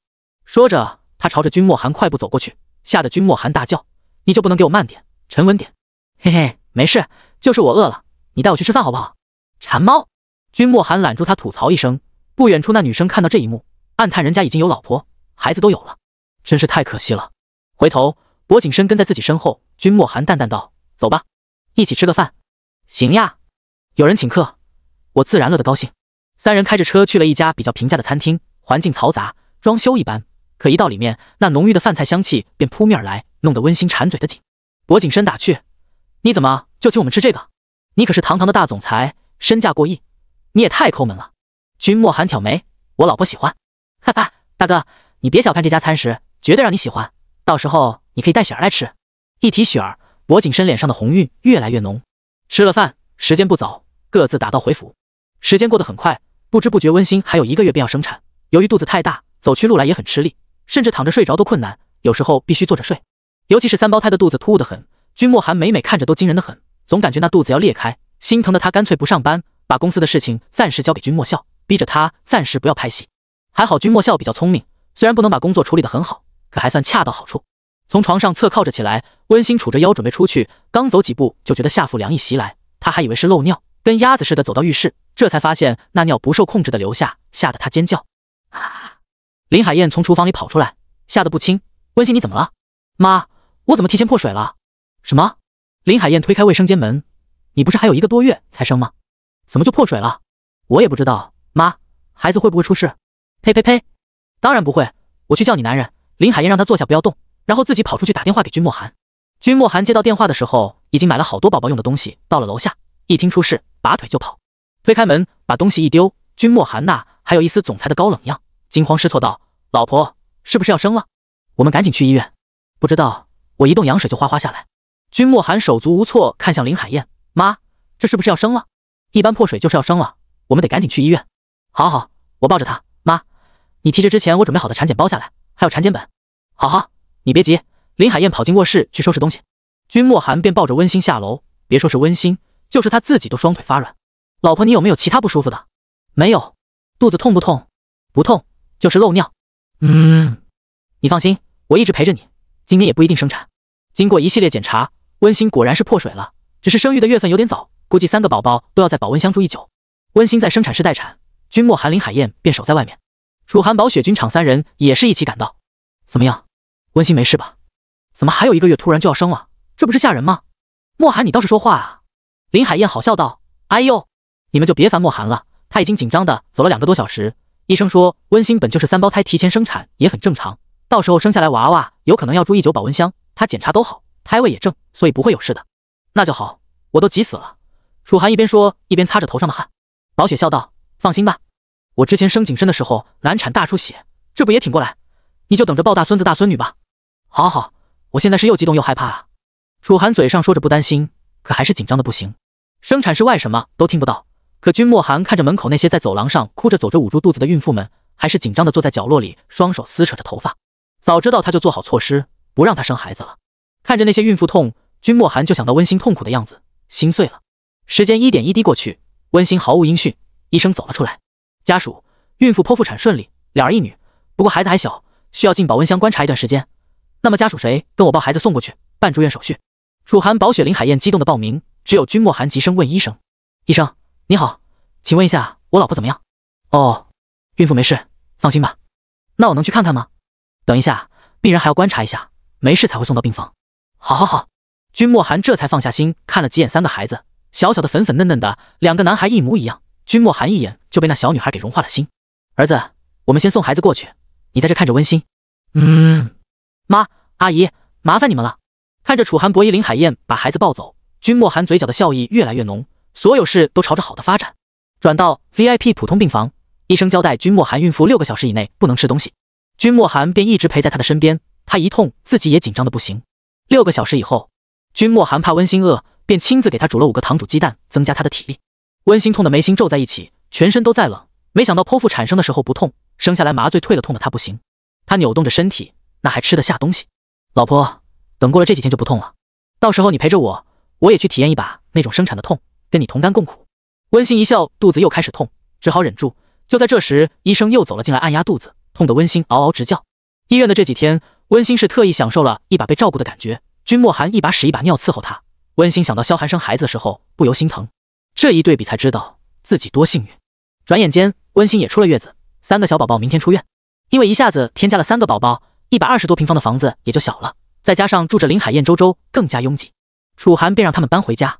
说着，他朝着君莫寒快步走过去，吓得君莫寒大叫：“你就不能给我慢点，沉稳点？”嘿嘿，没事，就是我饿了，你带我去吃饭好不好？馋猫！君莫寒揽住他吐槽一声。不远处那女生看到这一幕，暗叹：人家已经有老婆，孩子都有了，真是太可惜了。回头，薄景深跟在自己身后，君莫寒淡淡道：“走吧，一起吃个饭。”行呀，有人请客，我自然乐得高兴。三人开着车去了一家比较平价的餐厅。环境嘈杂，装修一般，可一到里面，那浓郁的饭菜香气便扑面而来，弄得温馨馋嘴的紧。薄景深打趣：“你怎么就请我们吃这个？你可是堂堂的大总裁，身价过亿，你也太抠门了。”君莫寒挑眉：“我老婆喜欢。”哈哈，大哥，你别小看这家餐食，绝对让你喜欢。到时候你可以带雪儿来吃。一提雪儿，薄景深脸上的红晕越来越浓。吃了饭，时间不早，各自打道回府。时间过得很快，不知不觉温馨还有一个月便要生产。由于肚子太大，走去路来也很吃力，甚至躺着睡着都困难，有时候必须坐着睡。尤其是三胞胎的肚子突兀的很，君莫寒每每看着都惊人的很，总感觉那肚子要裂开，心疼的他干脆不上班，把公司的事情暂时交给君莫笑，逼着他暂时不要拍戏。还好君莫笑比较聪明，虽然不能把工作处理的很好，可还算恰到好处。从床上侧靠着起来，温馨杵着腰准备出去，刚走几步就觉得下腹凉意袭来，他还以为是漏尿，跟鸭子似的走到浴室，这才发现那尿不受控制的流下，吓得他尖叫。啊！林海燕从厨房里跑出来，吓得不轻。温馨，你怎么了？妈，我怎么提前破水了？什么？林海燕推开卫生间门，你不是还有一个多月才生吗？怎么就破水了？我也不知道，妈，孩子会不会出事？呸呸呸！当然不会，我去叫你男人。林海燕让他坐下不要动，然后自己跑出去打电话给君莫寒。君莫寒接到电话的时候，已经买了好多宝宝用的东西，到了楼下，一听出事，拔腿就跑，推开门把东西一丢，君莫寒那。还有一丝总裁的高冷样，惊慌失措道：“老婆，是不是要生了？我们赶紧去医院。”不知道我一动羊水就哗哗下来。君莫寒手足无措，看向林海燕：“妈，这是不是要生了？一般破水就是要生了，我们得赶紧去医院。”“好好，我抱着她。”“妈，你提着之前我准备好的产检包下来，还有产检本。”“好好，你别急。”林海燕跑进卧室去收拾东西，君莫寒便抱着温馨下楼。别说是温馨，就是他自己都双腿发软。“老婆，你有没有其他不舒服的？”“没有。”肚子痛不痛？不痛，就是漏尿。嗯，你放心，我一直陪着你。今天也不一定生产。经过一系列检查，温馨果然是破水了，只是生育的月份有点早，估计三个宝宝都要在保温箱住一久。温馨在生产室待产，君莫寒、林海燕便守在外面。楚寒、宝雪、军场三人也是一起赶到。怎么样，温馨没事吧？怎么还有一个月突然就要生了？这不是吓人吗？莫寒，你倒是说话啊！林海燕好笑道：“哎呦，你们就别烦莫寒了。”他已经紧张的走了两个多小时，医生说温馨本就是三胞胎，提前生产也很正常，到时候生下来娃娃有可能要住一宿保温箱，他检查都好，胎位也正，所以不会有事的。那就好，我都急死了。楚寒一边说一边擦着头上的汗，宝雪笑道：“放心吧，我之前生景深的时候难产大出血，这不也挺过来？你就等着抱大孙子大孙女吧。”好，好，我现在是又激动又害怕啊。楚寒嘴上说着不担心，可还是紧张的不行。生产室外什么都听不到。可君莫寒看着门口那些在走廊上哭着走着捂住肚子的孕妇们，还是紧张的坐在角落里，双手撕扯着头发。早知道他就做好措施，不让她生孩子了。看着那些孕妇痛，君莫寒就想到温馨痛苦的样子，心碎了。时间一点一滴过去，温馨毫无音讯。医生走了出来，家属，孕妇剖腹产顺利，两儿一女，不过孩子还小，需要进保温箱观察一段时间。那么家属谁跟我抱孩子送过去办住院手续？楚寒、宝雪、林海燕激动的报名，只有君莫寒急声问医生，医生。你好，请问一下，我老婆怎么样？哦，孕妇没事，放心吧。那我能去看看吗？等一下，病人还要观察一下，没事才会送到病房。好，好，好。君莫寒这才放下心，看了几眼三个孩子，小小的粉粉嫩嫩的，两个男孩一模一样。君莫寒一眼就被那小女孩给融化了心。儿子，我们先送孩子过去，你在这看着温馨。嗯，妈，阿姨，麻烦你们了。看着楚寒、博一、林海燕把孩子抱走，君莫寒嘴角的笑意越来越浓。所有事都朝着好的发展。转到 VIP 普通病房，医生交代君莫寒孕妇六个小时以内不能吃东西，君莫寒便一直陪在他的身边。他一痛，自己也紧张的不行。六个小时以后，君莫寒怕温馨饿，便亲自给他煮了五个糖煮鸡蛋，增加他的体力。温馨痛的眉心皱在一起，全身都在冷。没想到剖腹产生的时候不痛，生下来麻醉退了，痛的他不行。他扭动着身体，那还吃得下东西？老婆，等过了这几天就不痛了，到时候你陪着我，我也去体验一把那种生产的痛。跟你同甘共苦，温馨一笑，肚子又开始痛，只好忍住。就在这时，医生又走了进来，按压肚子，痛得温馨嗷嗷直叫。医院的这几天，温馨是特意享受了一把被照顾的感觉。君莫寒一把屎一把尿伺候她，温馨想到萧寒生孩子的时候，不由心疼。这一对比才知道自己多幸运。转眼间，温馨也出了月子，三个小宝宝明天出院。因为一下子添加了三个宝宝，一百二十多平方的房子也就小了，再加上住着林海燕、周周，更加拥挤。楚寒便让他们搬回家。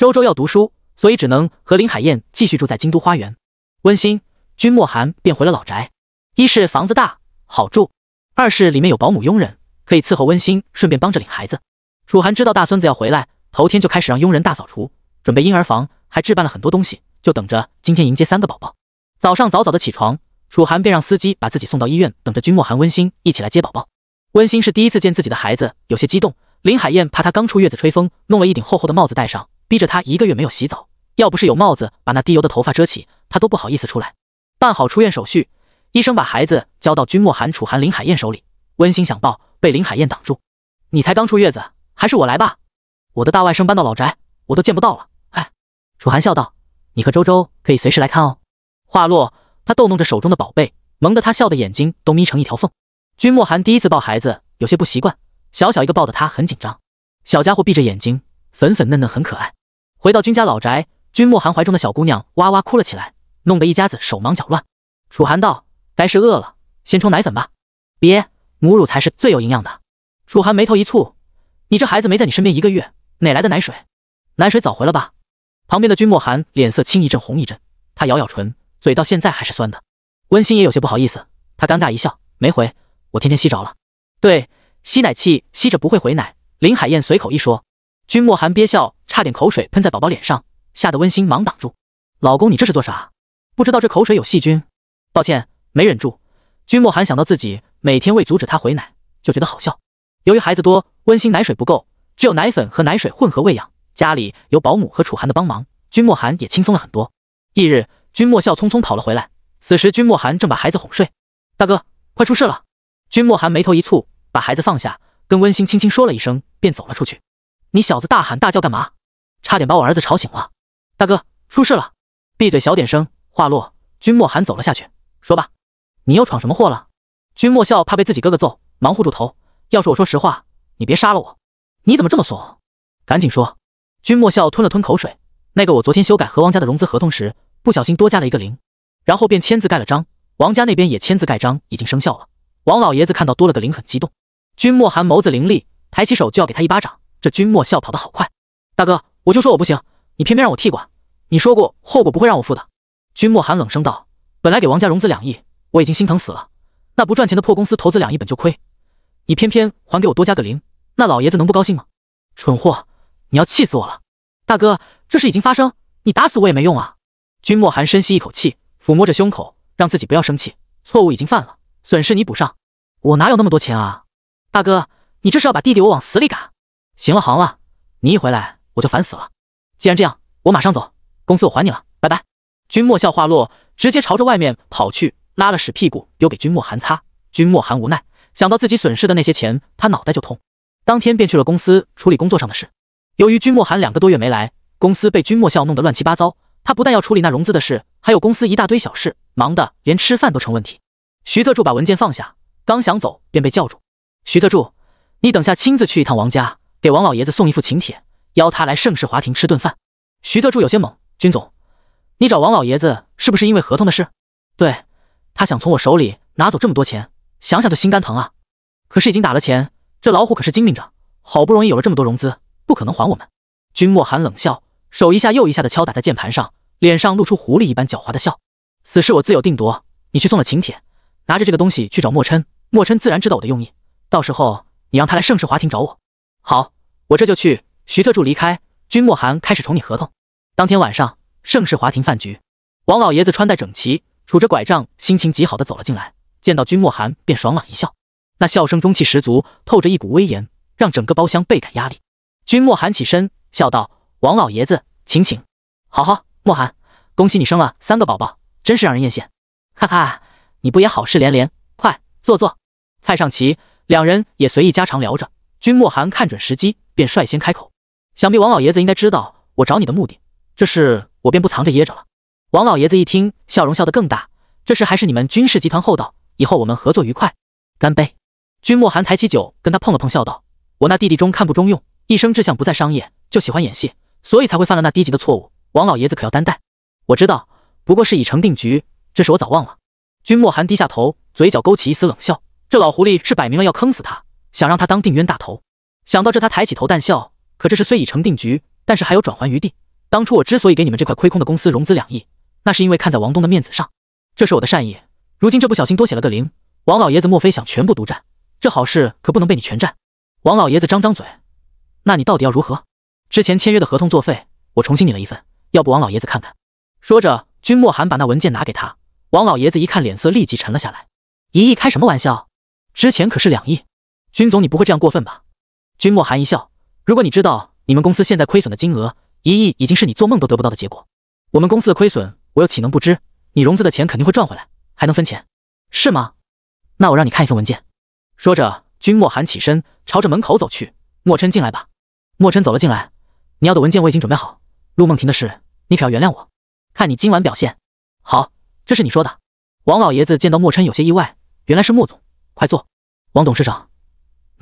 周周要读书，所以只能和林海燕继续住在京都花园。温馨、君莫寒便回了老宅，一是房子大好住，二是里面有保姆佣人可以伺候温馨，顺便帮着领孩子。楚寒知道大孙子要回来，头天就开始让佣人大扫除，准备婴儿房，还置办了很多东西，就等着今天迎接三个宝宝。早上早早的起床，楚寒便让司机把自己送到医院，等着君莫寒、温馨一起来接宝宝。温馨是第一次见自己的孩子，有些激动。林海燕怕他刚出月子吹风，弄了一顶厚厚的帽子戴上。逼着他一个月没有洗澡，要不是有帽子把那滴油的头发遮起，他都不好意思出来。办好出院手续，医生把孩子交到君莫寒、楚寒、林海燕手里，温馨想抱，被林海燕挡住。你才刚出月子，还是我来吧。我的大外甥搬到老宅，我都见不到了。哎，楚寒笑道：“你和周周可以随时来看哦。”话落，他逗弄着手中的宝贝，萌得他笑的眼睛都眯成一条缝。君莫寒第一次抱孩子，有些不习惯，小小一个抱的他很紧张。小家伙闭着眼睛，粉粉嫩嫩，很可爱。回到君家老宅，君莫寒怀中的小姑娘哇哇哭了起来，弄得一家子手忙脚乱。楚寒道：“该是饿了，先冲奶粉吧。”“别，母乳才是最有营养的。”楚寒眉头一蹙：“你这孩子没在你身边一个月，哪来的奶水？奶水早回了吧？”旁边的君莫寒脸色青一阵红一阵，他咬咬唇，嘴到现在还是酸的。温馨也有些不好意思，他尴尬一笑：“没回，我天天吸着了。”“对，吸奶器吸着不会回奶。”林海燕随口一说。君莫寒憋笑，差点口水喷在宝宝脸上，吓得温馨忙挡住。老公，你这是做啥？不知道这口水有细菌？抱歉，没忍住。君莫寒想到自己每天为阻止他回奶，就觉得好笑。由于孩子多，温馨奶水不够，只有奶粉和奶水混合喂养。家里有保姆和楚寒的帮忙，君莫寒也轻松了很多。翌日，君莫笑匆匆跑了回来。此时君莫寒正把孩子哄睡，大哥，快出事了！君莫寒眉头一蹙，把孩子放下，跟温馨轻轻说了一声，便走了出去。你小子大喊大叫干嘛？差点把我儿子吵醒了！大哥，出事了！闭嘴，小点声。话落，君莫寒走了下去。说吧，你又闯什么祸了？君莫笑怕被自己哥哥揍，忙护住头。要是我说实话，你别杀了我！你怎么这么怂？赶紧说！君莫笑吞了吞口水。那个，我昨天修改和王家的融资合同时，不小心多加了一个零，然后便签字盖了章。王家那边也签字盖章，已经生效了。王老爷子看到多了个零，很激动。君莫寒眸子凌厉，抬起手就要给他一巴掌。这君莫笑跑得好快，大哥，我就说我不行，你偏偏让我替管。你说过后果不会让我负的。君莫寒冷声道：“本来给王家融资两亿，我已经心疼死了。那不赚钱的破公司投资两亿本就亏，你偏偏还给我多加个零，那老爷子能不高兴吗？蠢货，你要气死我了！大哥，这事已经发生，你打死我也没用啊！”君莫寒深吸一口气，抚摸着胸口，让自己不要生气。错误已经犯了，损失你补上，我哪有那么多钱啊！大哥，你这是要把弟弟我往死里赶？行了行了，你一回来我就烦死了。既然这样，我马上走，公司我还你了，拜拜。君莫笑话落，直接朝着外面跑去，拉了屎屁股丢给君莫寒擦。君莫寒无奈，想到自己损失的那些钱，他脑袋就痛。当天便去了公司处理工作上的事。由于君莫寒两个多月没来，公司被君莫笑弄得乱七八糟，他不但要处理那融资的事，还有公司一大堆小事，忙得连吃饭都成问题。徐特助把文件放下，刚想走，便被叫住。徐特助，你等下亲自去一趟王家。给王老爷子送一副请帖，邀他来盛世华庭吃顿饭。徐特助有些懵，君总，你找王老爷子是不是因为合同的事？对他想从我手里拿走这么多钱，想想就心肝疼啊。可是已经打了钱，这老虎可是精明着，好不容易有了这么多融资，不可能还我们。君莫寒冷笑，手一下又一下的敲打在键盘上，脸上露出狐狸一般狡猾的笑。此事我自有定夺，你去送了请帖，拿着这个东西去找莫琛，莫琛自然知道我的用意，到时候你让他来盛世华庭找我。好，我这就去。徐特助离开，君莫寒开始宠你合同。当天晚上，盛世华庭饭局，王老爷子穿戴整齐，拄着拐杖，心情极好的走了进来。见到君莫寒便爽朗一笑，那笑声中气十足，透着一股威严，让整个包厢倍感压力。君莫寒起身，笑道：“王老爷子，请请，好好。莫寒，恭喜你生了三个宝宝，真是让人艳羡。哈哈，你不也好事连连？快坐坐。菜上齐，两人也随意家常聊着。”君莫寒看准时机，便率先开口：“想必王老爷子应该知道我找你的目的，这事我便不藏着掖着了。”王老爷子一听，笑容笑得更大：“这事还是你们君氏集团厚道，以后我们合作愉快，干杯！”君莫寒抬起酒，跟他碰了碰，笑道：“我那弟弟中看不中用，一生志向不在商业，就喜欢演戏，所以才会犯了那低级的错误。王老爷子可要担待。”我知道，不过是已成定局，这事我早忘了。君莫寒低下头，嘴角勾起一丝冷笑：“这老狐狸是摆明了要坑死他。”想让他当定冤大头。想到这，他抬起头淡笑。可这事虽已成定局，但是还有转还余地。当初我之所以给你们这块亏空的公司融资两亿，那是因为看在王东的面子上，这是我的善意。如今这不小心多写了个零，王老爷子莫非想全部独占？这好事可不能被你全占。王老爷子张张嘴，那你到底要如何？之前签约的合同作废，我重新拟了一份，要不王老爷子看看？说着，君莫寒把那文件拿给他。王老爷子一看，脸色立即沉了下来。一亿开什么玩笑？之前可是两亿。君总，你不会这样过分吧？君莫寒一笑，如果你知道你们公司现在亏损的金额一亿，已经是你做梦都得不到的结果。我们公司的亏损，我又岂能不知？你融资的钱肯定会赚回来，还能分钱，是吗？那我让你看一份文件。说着，君莫寒起身朝着门口走去。莫琛，进来吧。莫琛走了进来。你要的文件我已经准备好。陆梦婷的事，你可要原谅我。看你今晚表现。好，这是你说的。王老爷子见到莫琛有些意外，原来是莫总，快坐。王董事长。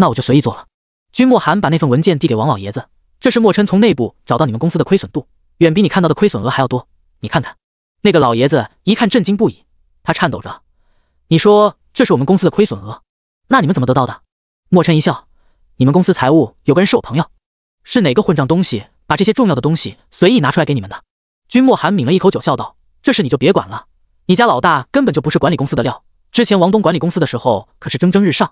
那我就随意做了。君莫寒把那份文件递给王老爷子：“这是莫琛从内部找到你们公司的亏损度，远比你看到的亏损额还要多。你看看。”那个老爷子一看震惊不已，他颤抖着：“你说这是我们公司的亏损额？那你们怎么得到的？”莫琛一笑：“你们公司财务有个人是我朋友，是哪个混账东西把这些重要的东西随意拿出来给你们的？”君莫寒抿了一口酒，笑道：“这事你就别管了，你家老大根本就不是管理公司的料。之前王东管理公司的时候可是蒸蒸日上。”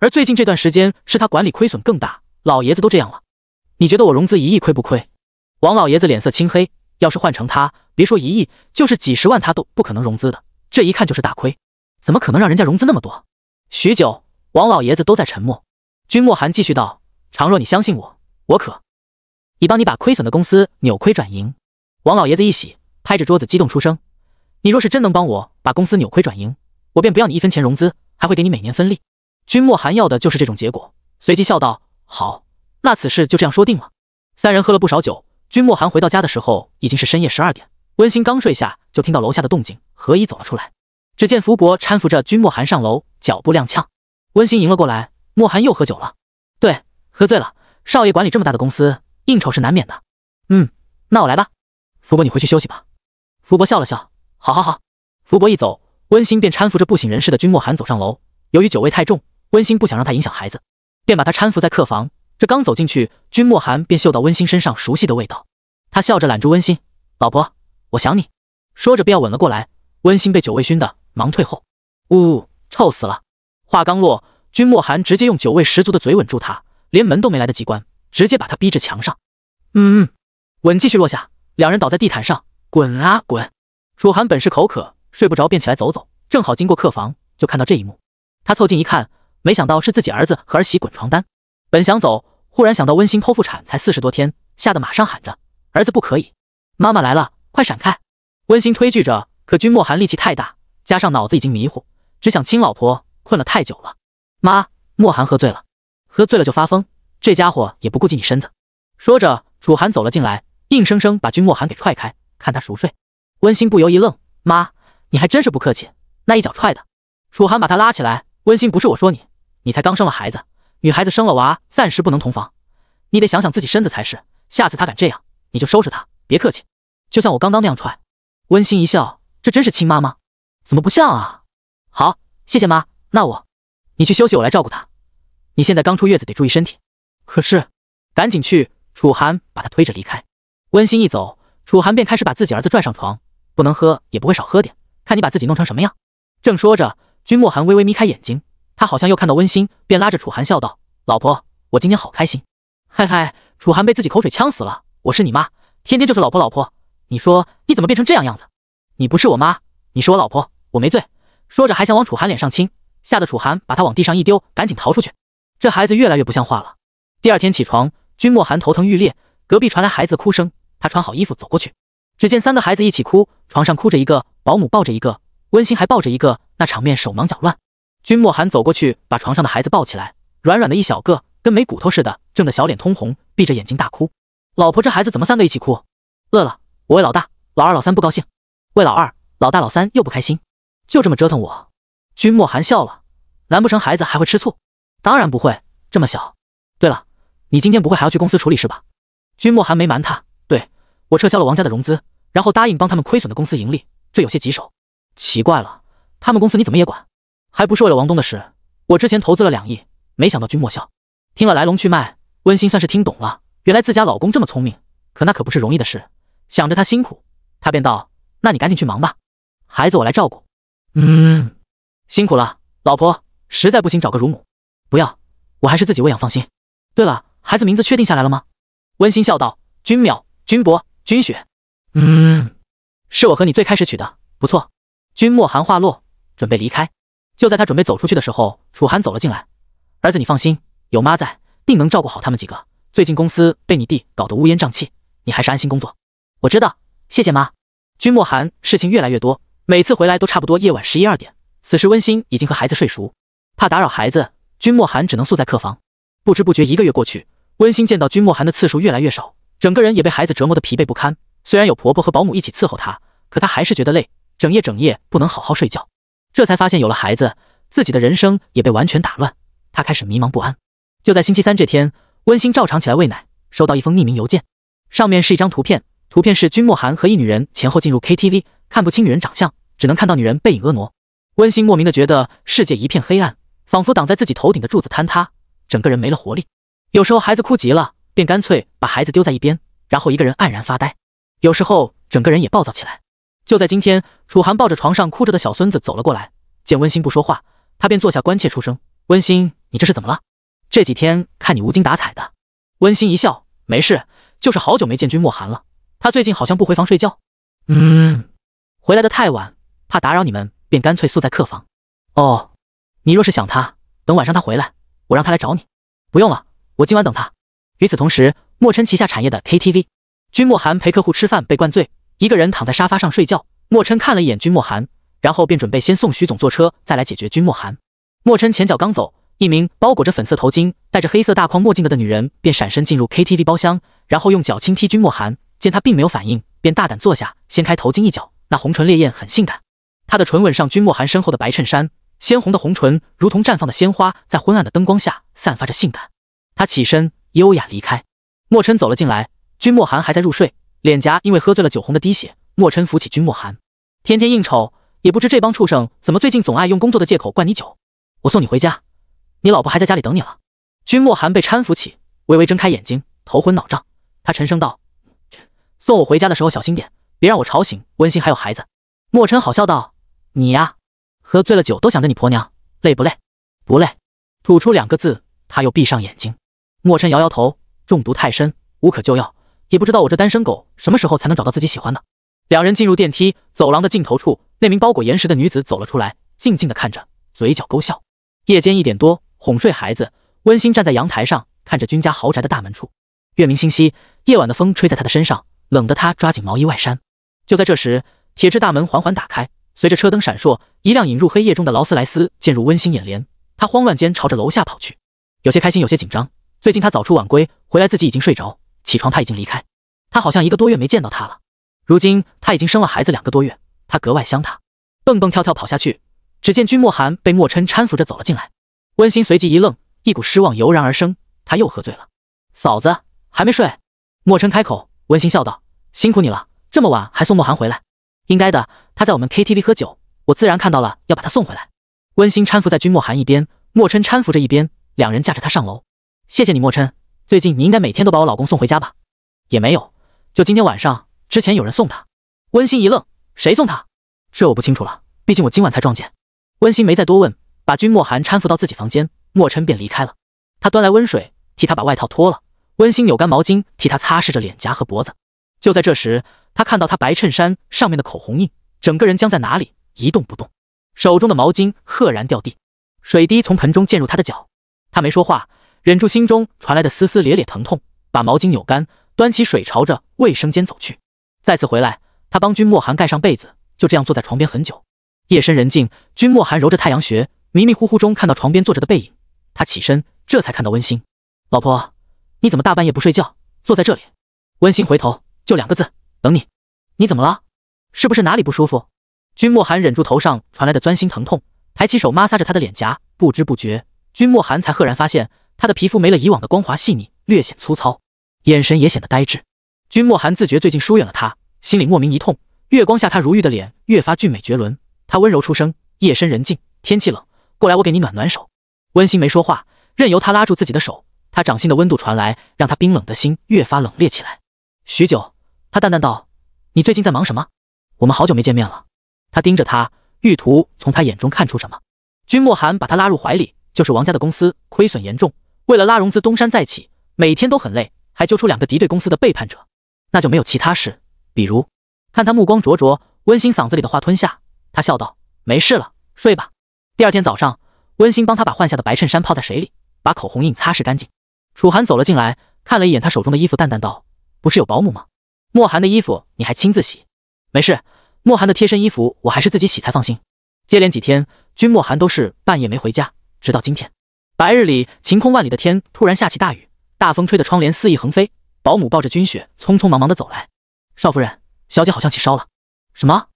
而最近这段时间是他管理亏损更大，老爷子都这样了，你觉得我融资一亿亏不亏？王老爷子脸色青黑，要是换成他，别说一亿，就是几十万他都不可能融资的，这一看就是大亏，怎么可能让人家融资那么多？许久，王老爷子都在沉默。君莫寒继续道：“倘若你相信我，我可以帮你把亏损的公司扭亏转盈。”王老爷子一喜，拍着桌子激动出声：“你若是真能帮我把公司扭亏转盈，我便不要你一分钱融资，还会给你每年分利。”君莫寒要的就是这种结果，随即笑道：“好，那此事就这样说定了。”三人喝了不少酒。君莫寒回到家的时候已经是深夜十二点。温馨刚睡下，就听到楼下的动静，何以走了出来。只见福伯搀扶着君莫寒上楼，脚步踉跄。温馨迎了过来：“莫寒又喝酒了？对，喝醉了。少爷管理这么大的公司，应酬是难免的。嗯，那我来吧。福伯，你回去休息吧。”福伯笑了笑：“好好好。”福伯一走，温馨便搀扶着不省人事的君莫寒走上楼。由于酒味太重。温馨不想让他影响孩子，便把他搀扶在客房。这刚走进去，君莫寒便嗅到温馨身上熟悉的味道。他笑着揽住温馨：“老婆，我想你。”说着便要吻了过来。温馨被酒味熏的，忙退后：“呜，臭死了！”话刚落，君莫寒直接用酒味十足的嘴吻住他，连门都没来得及关，直接把他逼至墙上。嗯嗯，吻继续落下，两人倒在地毯上滚啊滚。楚寒本是口渴睡不着，便起来走走，正好经过客房，就看到这一幕。他凑近一看。没想到是自己儿子和儿媳滚床单，本想走，忽然想到温馨剖腹产才四十多天，吓得马上喊着：“儿子不可以，妈妈来了，快闪开！”温馨推拒着，可君莫寒力气太大，加上脑子已经迷糊，只想亲老婆。困了太久了，妈，莫寒喝醉了，喝醉了就发疯，这家伙也不顾及你身子。说着，楚寒走了进来，硬生生把君莫寒给踹开，看他熟睡。温馨不由一愣：“妈，你还真是不客气，那一脚踹的。”楚寒把他拉起来，温馨不是我说你。你才刚生了孩子，女孩子生了娃暂时不能同房，你得想想自己身子才是。下次他敢这样，你就收拾他，别客气。就像我刚刚那样踹。温馨一笑，这真是亲妈吗？怎么不像啊？好，谢谢妈，那我你去休息，我来照顾他。你现在刚出月子，得注意身体。可是，赶紧去。楚寒把他推着离开。温馨一走，楚寒便开始把自己儿子拽上床，不能喝也不会少喝点，看你把自己弄成什么样。正说着，君莫寒微微眯开眼睛。他好像又看到温馨，便拉着楚寒笑道：“老婆，我今天好开心，嘿嘿。”楚寒被自己口水呛死了。我是你妈，天天就是老婆老婆。你说你怎么变成这样样子？你不是我妈，你是我老婆，我没罪。说着还想往楚寒脸上亲，吓得楚寒把他往地上一丢，赶紧逃出去。这孩子越来越不像话了。第二天起床，君莫寒头疼欲裂，隔壁传来孩子哭声。他穿好衣服走过去，只见三个孩子一起哭，床上哭着一个，保姆抱着一个，温馨还抱着一个，那场面手忙脚乱。君莫寒走过去，把床上的孩子抱起来，软软的一小个，跟没骨头似的，正得小脸通红，闭着眼睛大哭。老婆，这孩子怎么三个一起哭？乐乐，我喂老大，老二、老三不高兴，喂老二，老大、老三又不开心，就这么折腾我。君莫寒笑了，难不成孩子还会吃醋？当然不会，这么小。对了，你今天不会还要去公司处理是吧？君莫寒没瞒他，对，我撤销了王家的融资，然后答应帮他们亏损的公司盈利，这有些棘手。奇怪了，他们公司你怎么也管？还不是为了王东的事，我之前投资了两亿，没想到君莫笑。听了来龙去脉，温馨算是听懂了。原来自家老公这么聪明，可那可不是容易的事。想着他辛苦，他便道：“那你赶紧去忙吧，孩子我来照顾。”嗯，辛苦了，老婆。实在不行找个乳母，不要，我还是自己喂养，放心。对了，孩子名字确定下来了吗？温馨笑道：“君淼、君博、君雪，嗯，是我和你最开始取的，不错。”君莫寒话落，准备离开。就在他准备走出去的时候，楚寒走了进来。儿子，你放心，有妈在，定能照顾好他们几个。最近公司被你弟搞得乌烟瘴气，你还是安心工作。我知道，谢谢妈。君莫寒，事情越来越多，每次回来都差不多夜晚十一二点。此时温馨已经和孩子睡熟，怕打扰孩子，君莫寒只能宿在客房。不知不觉一个月过去，温馨见到君莫寒的次数越来越少，整个人也被孩子折磨得疲惫不堪。虽然有婆婆和保姆一起伺候她，可她还是觉得累，整夜整夜不能好好睡觉。这才发现有了孩子，自己的人生也被完全打乱，他开始迷茫不安。就在星期三这天，温馨照常起来喂奶，收到一封匿名邮件，上面是一张图片，图片是君莫寒和一女人前后进入 KTV，看不清女人长相，只能看到女人背影婀娜。温馨莫名的觉得世界一片黑暗，仿佛挡在自己头顶的柱子坍塌，整个人没了活力。有时候孩子哭极了，便干脆把孩子丢在一边，然后一个人黯然发呆；有时候整个人也暴躁起来。就在今天，楚寒抱着床上哭着的小孙子走了过来。见温馨不说话，他便坐下关切出声：“温馨，你这是怎么了？这几天看你无精打采的。”温馨一笑：“没事，就是好久没见君莫寒了。他最近好像不回房睡觉，嗯，回来的太晚，怕打扰你们，便干脆宿在客房。哦，你若是想他，等晚上他回来，我让他来找你。不用了，我今晚等他。”与此同时，莫琛旗下产业的 KTV，君莫寒陪客户吃饭被灌醉。一个人躺在沙发上睡觉，莫琛看了一眼君莫寒，然后便准备先送徐总坐车，再来解决君莫寒。莫琛前脚刚走，一名包裹着粉色头巾、戴着黑色大框墨镜的女人便闪身进入 K T V 包厢，然后用脚轻踢君莫寒，见他并没有反应，便大胆坐下，掀开头巾一角，那红唇烈焰很性感，她的唇吻上君莫寒身后的白衬衫，鲜红的红唇如同绽放的鲜花，在昏暗的灯光下散发着性感。她起身优雅离开，莫琛走了进来，君莫寒还在入睡。脸颊因为喝醉了酒红的滴血，莫琛扶起君莫寒。天天应酬，也不知这帮畜生怎么最近总爱用工作的借口灌你酒。我送你回家，你老婆还在家里等你了。君莫寒被搀扶起，微微睁开眼睛，头昏脑胀。他沉声道：“送我回家的时候小心点，别让我吵醒温馨还有孩子。”莫琛好笑道：“你呀，喝醉了酒都想着你婆娘，累不累？”“不累。”吐出两个字，他又闭上眼睛。莫琛摇摇头：“中毒太深，无可救药。”也不知道我这单身狗什么时候才能找到自己喜欢的。两人进入电梯，走廊的尽头处，那名包裹岩石的女子走了出来，静静的看着，嘴角勾笑。夜间一点多，哄睡孩子，温馨站在阳台上，看着君家豪宅的大门处。月明星稀，夜晚的风吹在他的身上，冷得他抓紧毛衣外衫。就在这时，铁质大门缓缓打开，随着车灯闪烁，一辆引入黑夜中的劳斯莱斯渐入温馨眼帘。他慌乱间朝着楼下跑去，有些开心，有些紧张。最近他早出晚归，回来自己已经睡着。起床，他已经离开。他好像一个多月没见到他了。如今他已经生了孩子两个多月，他格外想他。蹦蹦跳跳跑下去，只见君莫寒被莫琛搀扶着走了进来。温馨随即一愣，一股失望油然而生。他又喝醉了。嫂子还没睡。莫琛开口，温馨笑道：“辛苦你了，这么晚还送莫寒回来。”“应该的。”他在我们 KTV 喝酒，我自然看到了，要把他送回来。温馨搀扶在君莫寒一边，莫琛搀扶着一边，两人架着他上楼。“谢谢你，莫琛。”最近你应该每天都把我老公送回家吧？也没有，就今天晚上之前有人送他。温馨一愣，谁送他？这我不清楚了，毕竟我今晚才撞见。温馨没再多问，把君莫寒搀扶到自己房间，莫琛便离开了。他端来温水，替他把外套脱了。温馨扭干毛巾，替他擦拭着脸颊和脖子。就在这时，他看到他白衬衫上面的口红印，整个人僵在哪里，一动不动，手中的毛巾赫然掉地，水滴从盆中溅入他的脚。他没说话。忍住心中传来的丝丝裂裂疼痛，把毛巾扭干，端起水朝着卫生间走去。再次回来，他帮君莫寒盖上被子，就这样坐在床边很久。夜深人静，君莫寒揉着太阳穴，迷迷糊糊中看到床边坐着的背影。他起身，这才看到温馨。老婆，你怎么大半夜不睡觉，坐在这里？温馨回头，就两个字：等你。你怎么了？是不是哪里不舒服？君莫寒忍住头上传来的钻心疼痛，抬起手摩挲着他的脸颊。不知不觉，君莫寒才赫然发现。他的皮肤没了以往的光滑细腻，略显粗糙，眼神也显得呆滞。君莫寒自觉最近疏远了他，心里莫名一痛。月光下，他如玉的脸越发俊美绝伦。他温柔出声：“夜深人静，天气冷，过来我给你暖暖手。”温馨没说话，任由他拉住自己的手。他掌心的温度传来，让他冰冷的心越发冷冽起来。许久，他淡淡道：“你最近在忙什么？我们好久没见面了。”他盯着他，欲图从他眼中看出什么。君莫寒把他拉入怀里：“就是王家的公司亏损严重。”为了拉融资东山再起，每天都很累，还揪出两个敌对公司的背叛者，那就没有其他事。比如，看他目光灼灼，温馨嗓子里的话吞下，他笑道：“没事了，睡吧。”第二天早上，温馨帮他把换下的白衬衫泡在水里，把口红印擦拭干净。楚寒走了进来，看了一眼他手中的衣服，淡淡道：“不是有保姆吗？莫寒的衣服你还亲自洗？没事，莫寒的贴身衣服我还是自己洗才放心。”接连几天，君莫寒都是半夜没回家，直到今天。白日里晴空万里的天，突然下起大雨，大风吹得窗帘肆意横飞。保姆抱着军雪，匆匆忙忙的走来。少夫人，小姐好像起烧了。什么？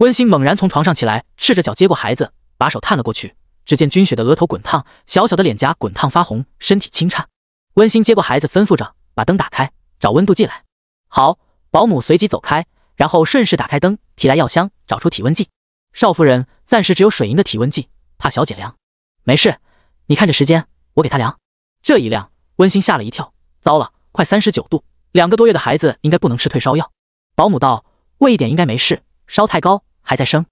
温馨猛然从床上起来，赤着脚接过孩子，把手探了过去。只见军雪的额头滚烫，小小的脸颊滚烫发红，身体轻颤。温馨接过孩子，吩咐着把灯打开，找温度计来。好，保姆随即走开，然后顺势打开灯，提来药箱，找出体温计。少夫人暂时只有水银的体温计，怕小姐凉。没事。你看着时间，我给他量。这一量，温馨吓了一跳，糟了，快三十九度，两个多月的孩子应该不能吃退烧药。保姆道：“喂一点应该没事，烧太高，还在生，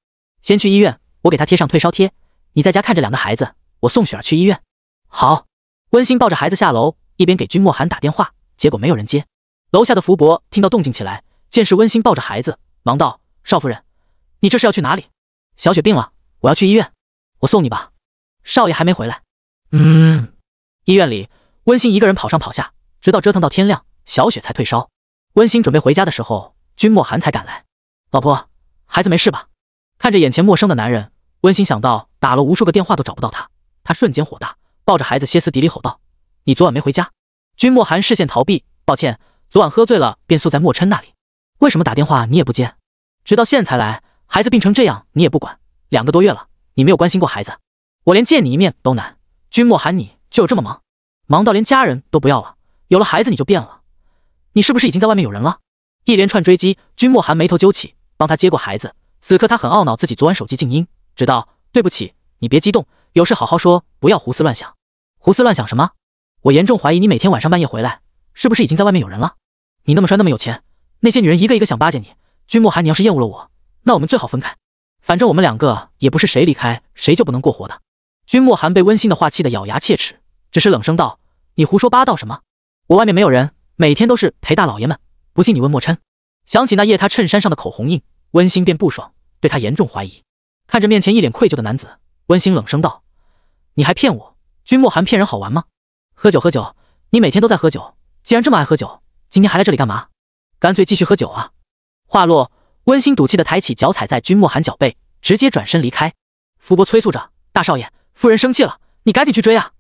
先去医院，我给他贴上退烧贴。你在家看着两个孩子，我送雪儿去医院。”好，温馨抱着孩子下楼，一边给君莫寒打电话，结果没有人接。楼下的福伯听到动静起来，见是温馨抱着孩子，忙道：“少夫人，你这是要去哪里？小雪病了，我要去医院，我送你吧。少爷还没回来。”嗯，医院里，温馨一个人跑上跑下，直到折腾到天亮，小雪才退烧。温馨准备回家的时候，君莫寒才赶来。老婆，孩子没事吧？看着眼前陌生的男人，温馨想到打了无数个电话都找不到他，他瞬间火大，抱着孩子歇斯底里吼道：“你昨晚没回家？”君莫寒视线逃避，抱歉，昨晚喝醉了，便宿在莫琛那里。为什么打电话你也不接？直到现在才来，孩子病成这样你也不管，两个多月了，你没有关心过孩子，我连见你一面都难。君莫寒，你就这么忙，忙到连家人都不要了？有了孩子你就变了？你是不是已经在外面有人了？一连串追击，君莫寒眉头揪起，帮他接过孩子。此刻他很懊恼，自己昨晚手机静音，只道对不起，你别激动，有事好好说，不要胡思乱想。胡思乱想什么？我严重怀疑你每天晚上半夜回来，是不是已经在外面有人了？你那么帅，那么有钱，那些女人一个一个想巴结你。君莫寒，你要是厌恶了我，那我们最好分开。反正我们两个也不是谁离开谁就不能过活的。君莫寒被温馨的话气得咬牙切齿，只是冷声道：“你胡说八道什么？我外面没有人，每天都是陪大老爷们。不信你问莫琛。”想起那夜他衬衫上的口红印，温馨便不爽，对他严重怀疑。看着面前一脸愧疚的男子，温馨冷声道：“你还骗我？君莫寒骗人好玩吗？喝酒喝酒，你每天都在喝酒，既然这么爱喝酒，今天还来这里干嘛？干脆继续喝酒啊！”话落，温馨赌气的抬起脚踩在君莫寒脚背，直接转身离开。福伯催促着：“大少爷。”夫人生气了，你赶紧去追啊！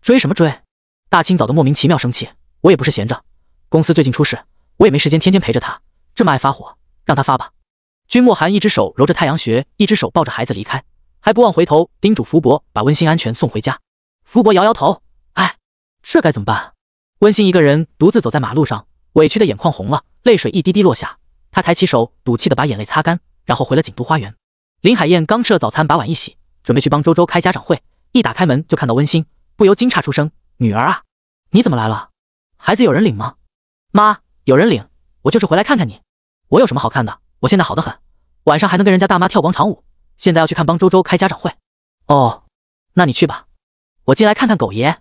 追什么追？大清早的莫名其妙生气，我也不是闲着。公司最近出事，我也没时间天天陪着他，这么爱发火，让他发吧。君莫寒一只手揉着太阳穴，一只手抱着孩子离开，还不忘回头叮嘱福伯把温馨安全送回家。福伯摇摇头，哎，这该怎么办？温馨一个人独自走在马路上，委屈的眼眶红了，泪水一滴滴落下。他抬起手，赌气的把眼泪擦干，然后回了锦都花园。林海燕刚吃了早餐，把碗一洗。准备去帮周周开家长会，一打开门就看到温馨，不由惊诧出声：“女儿啊，你怎么来了？孩子有人领吗？”“妈，有人领，我就是回来看看你。”“我有什么好看的？我现在好得很，晚上还能跟人家大妈跳广场舞。现在要去看帮周周开家长会。”“哦，那你去吧，我进来看看狗爷。”“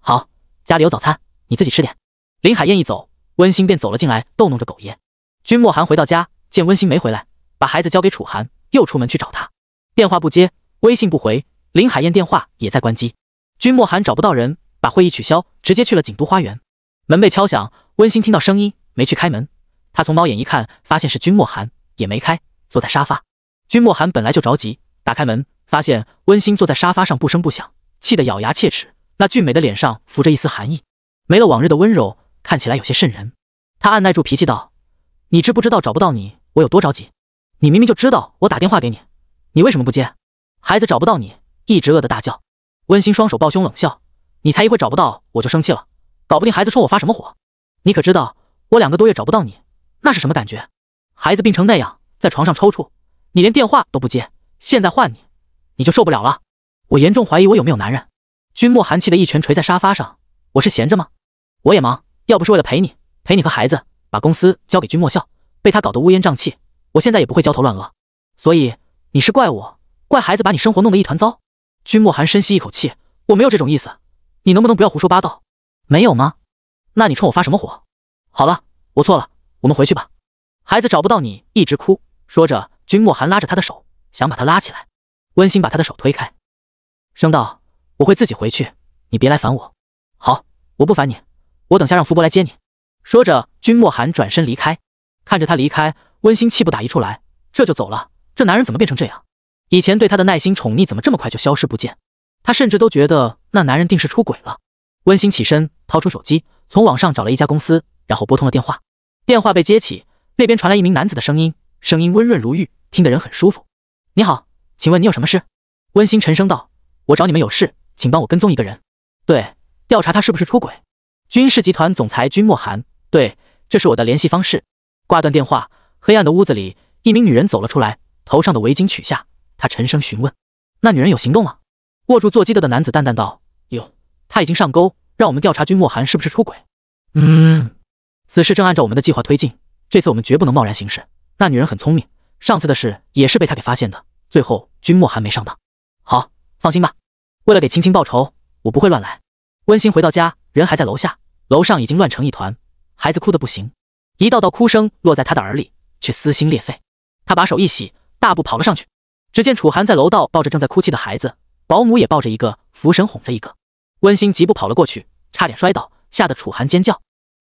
好，家里有早餐，你自己吃点。”林海燕一走，温馨便走了进来，逗弄着狗爷。君莫寒回到家，见温馨没回来，把孩子交给楚寒，又出门去找他，电话不接。微信不回，林海燕电话也在关机，君莫寒找不到人，把会议取消，直接去了景都花园。门被敲响，温馨听到声音没去开门。他从猫眼一看，发现是君莫寒，也没开，坐在沙发。君莫寒本来就着急，打开门，发现温馨坐在沙发上不声不响，气得咬牙切齿。那俊美的脸上浮着一丝寒意，没了往日的温柔，看起来有些渗人。他按耐住脾气道：“你知不知道找不到你我有多着急？你明明就知道我打电话给你，你为什么不接？”孩子找不到你，一直饿得大叫。温馨双手抱胸冷笑：“你才一会找不到我就生气了，搞不定孩子冲我发什么火？你可知道我两个多月找不到你那是什么感觉？孩子病成那样，在床上抽搐，你连电话都不接，现在换你，你就受不了了。我严重怀疑我有没有男人。”君莫寒气的一拳捶在沙发上：“我是闲着吗？我也忙，要不是为了陪你，陪你和孩子，把公司交给君莫笑，被他搞得乌烟瘴气，我现在也不会焦头烂额。所以你是怪我？”怪孩子把你生活弄得一团糟。君莫寒深吸一口气，我没有这种意思。你能不能不要胡说八道？没有吗？那你冲我发什么火？好了，我错了，我们回去吧。孩子找不到你，一直哭。说着，君莫寒拉着他的手，想把他拉起来。温馨把他的手推开，声道：“我会自己回去，你别来烦我。”好，我不烦你。我等下让福伯来接你。说着，君莫寒转身离开。看着他离开，温馨气不打一处来。这就走了，这男人怎么变成这样？以前对他的耐心宠溺怎么这么快就消失不见？他甚至都觉得那男人定是出轨了。温馨起身，掏出手机，从网上找了一家公司，然后拨通了电话。电话被接起，那边传来一名男子的声音，声音温润如玉，听得人很舒服。“你好，请问你有什么事？”温馨沉声道，“我找你们有事，请帮我跟踪一个人，对，调查他是不是出轨。”军事集团总裁君莫寒，“对，这是我的联系方式。”挂断电话，黑暗的屋子里，一名女人走了出来，头上的围巾取下。他沉声询问：“那女人有行动了？”握住座机的的男子淡淡道：“有，她已经上钩，让我们调查君莫寒是不是出轨。”“嗯，此事正按照我们的计划推进。这次我们绝不能贸然行事。那女人很聪明，上次的事也是被她给发现的。最后，君莫寒没上当。”“好，放心吧。为了给青青报仇，我不会乱来。”温馨回到家，人还在楼下，楼上已经乱成一团，孩子哭得不行，一道道哭声落在他的耳里，却撕心裂肺。他把手一洗，大步跑了上去。只见楚寒在楼道抱着正在哭泣的孩子，保姆也抱着一个，福婶哄着一个，温馨疾步跑了过去，差点摔倒，吓得楚寒尖叫。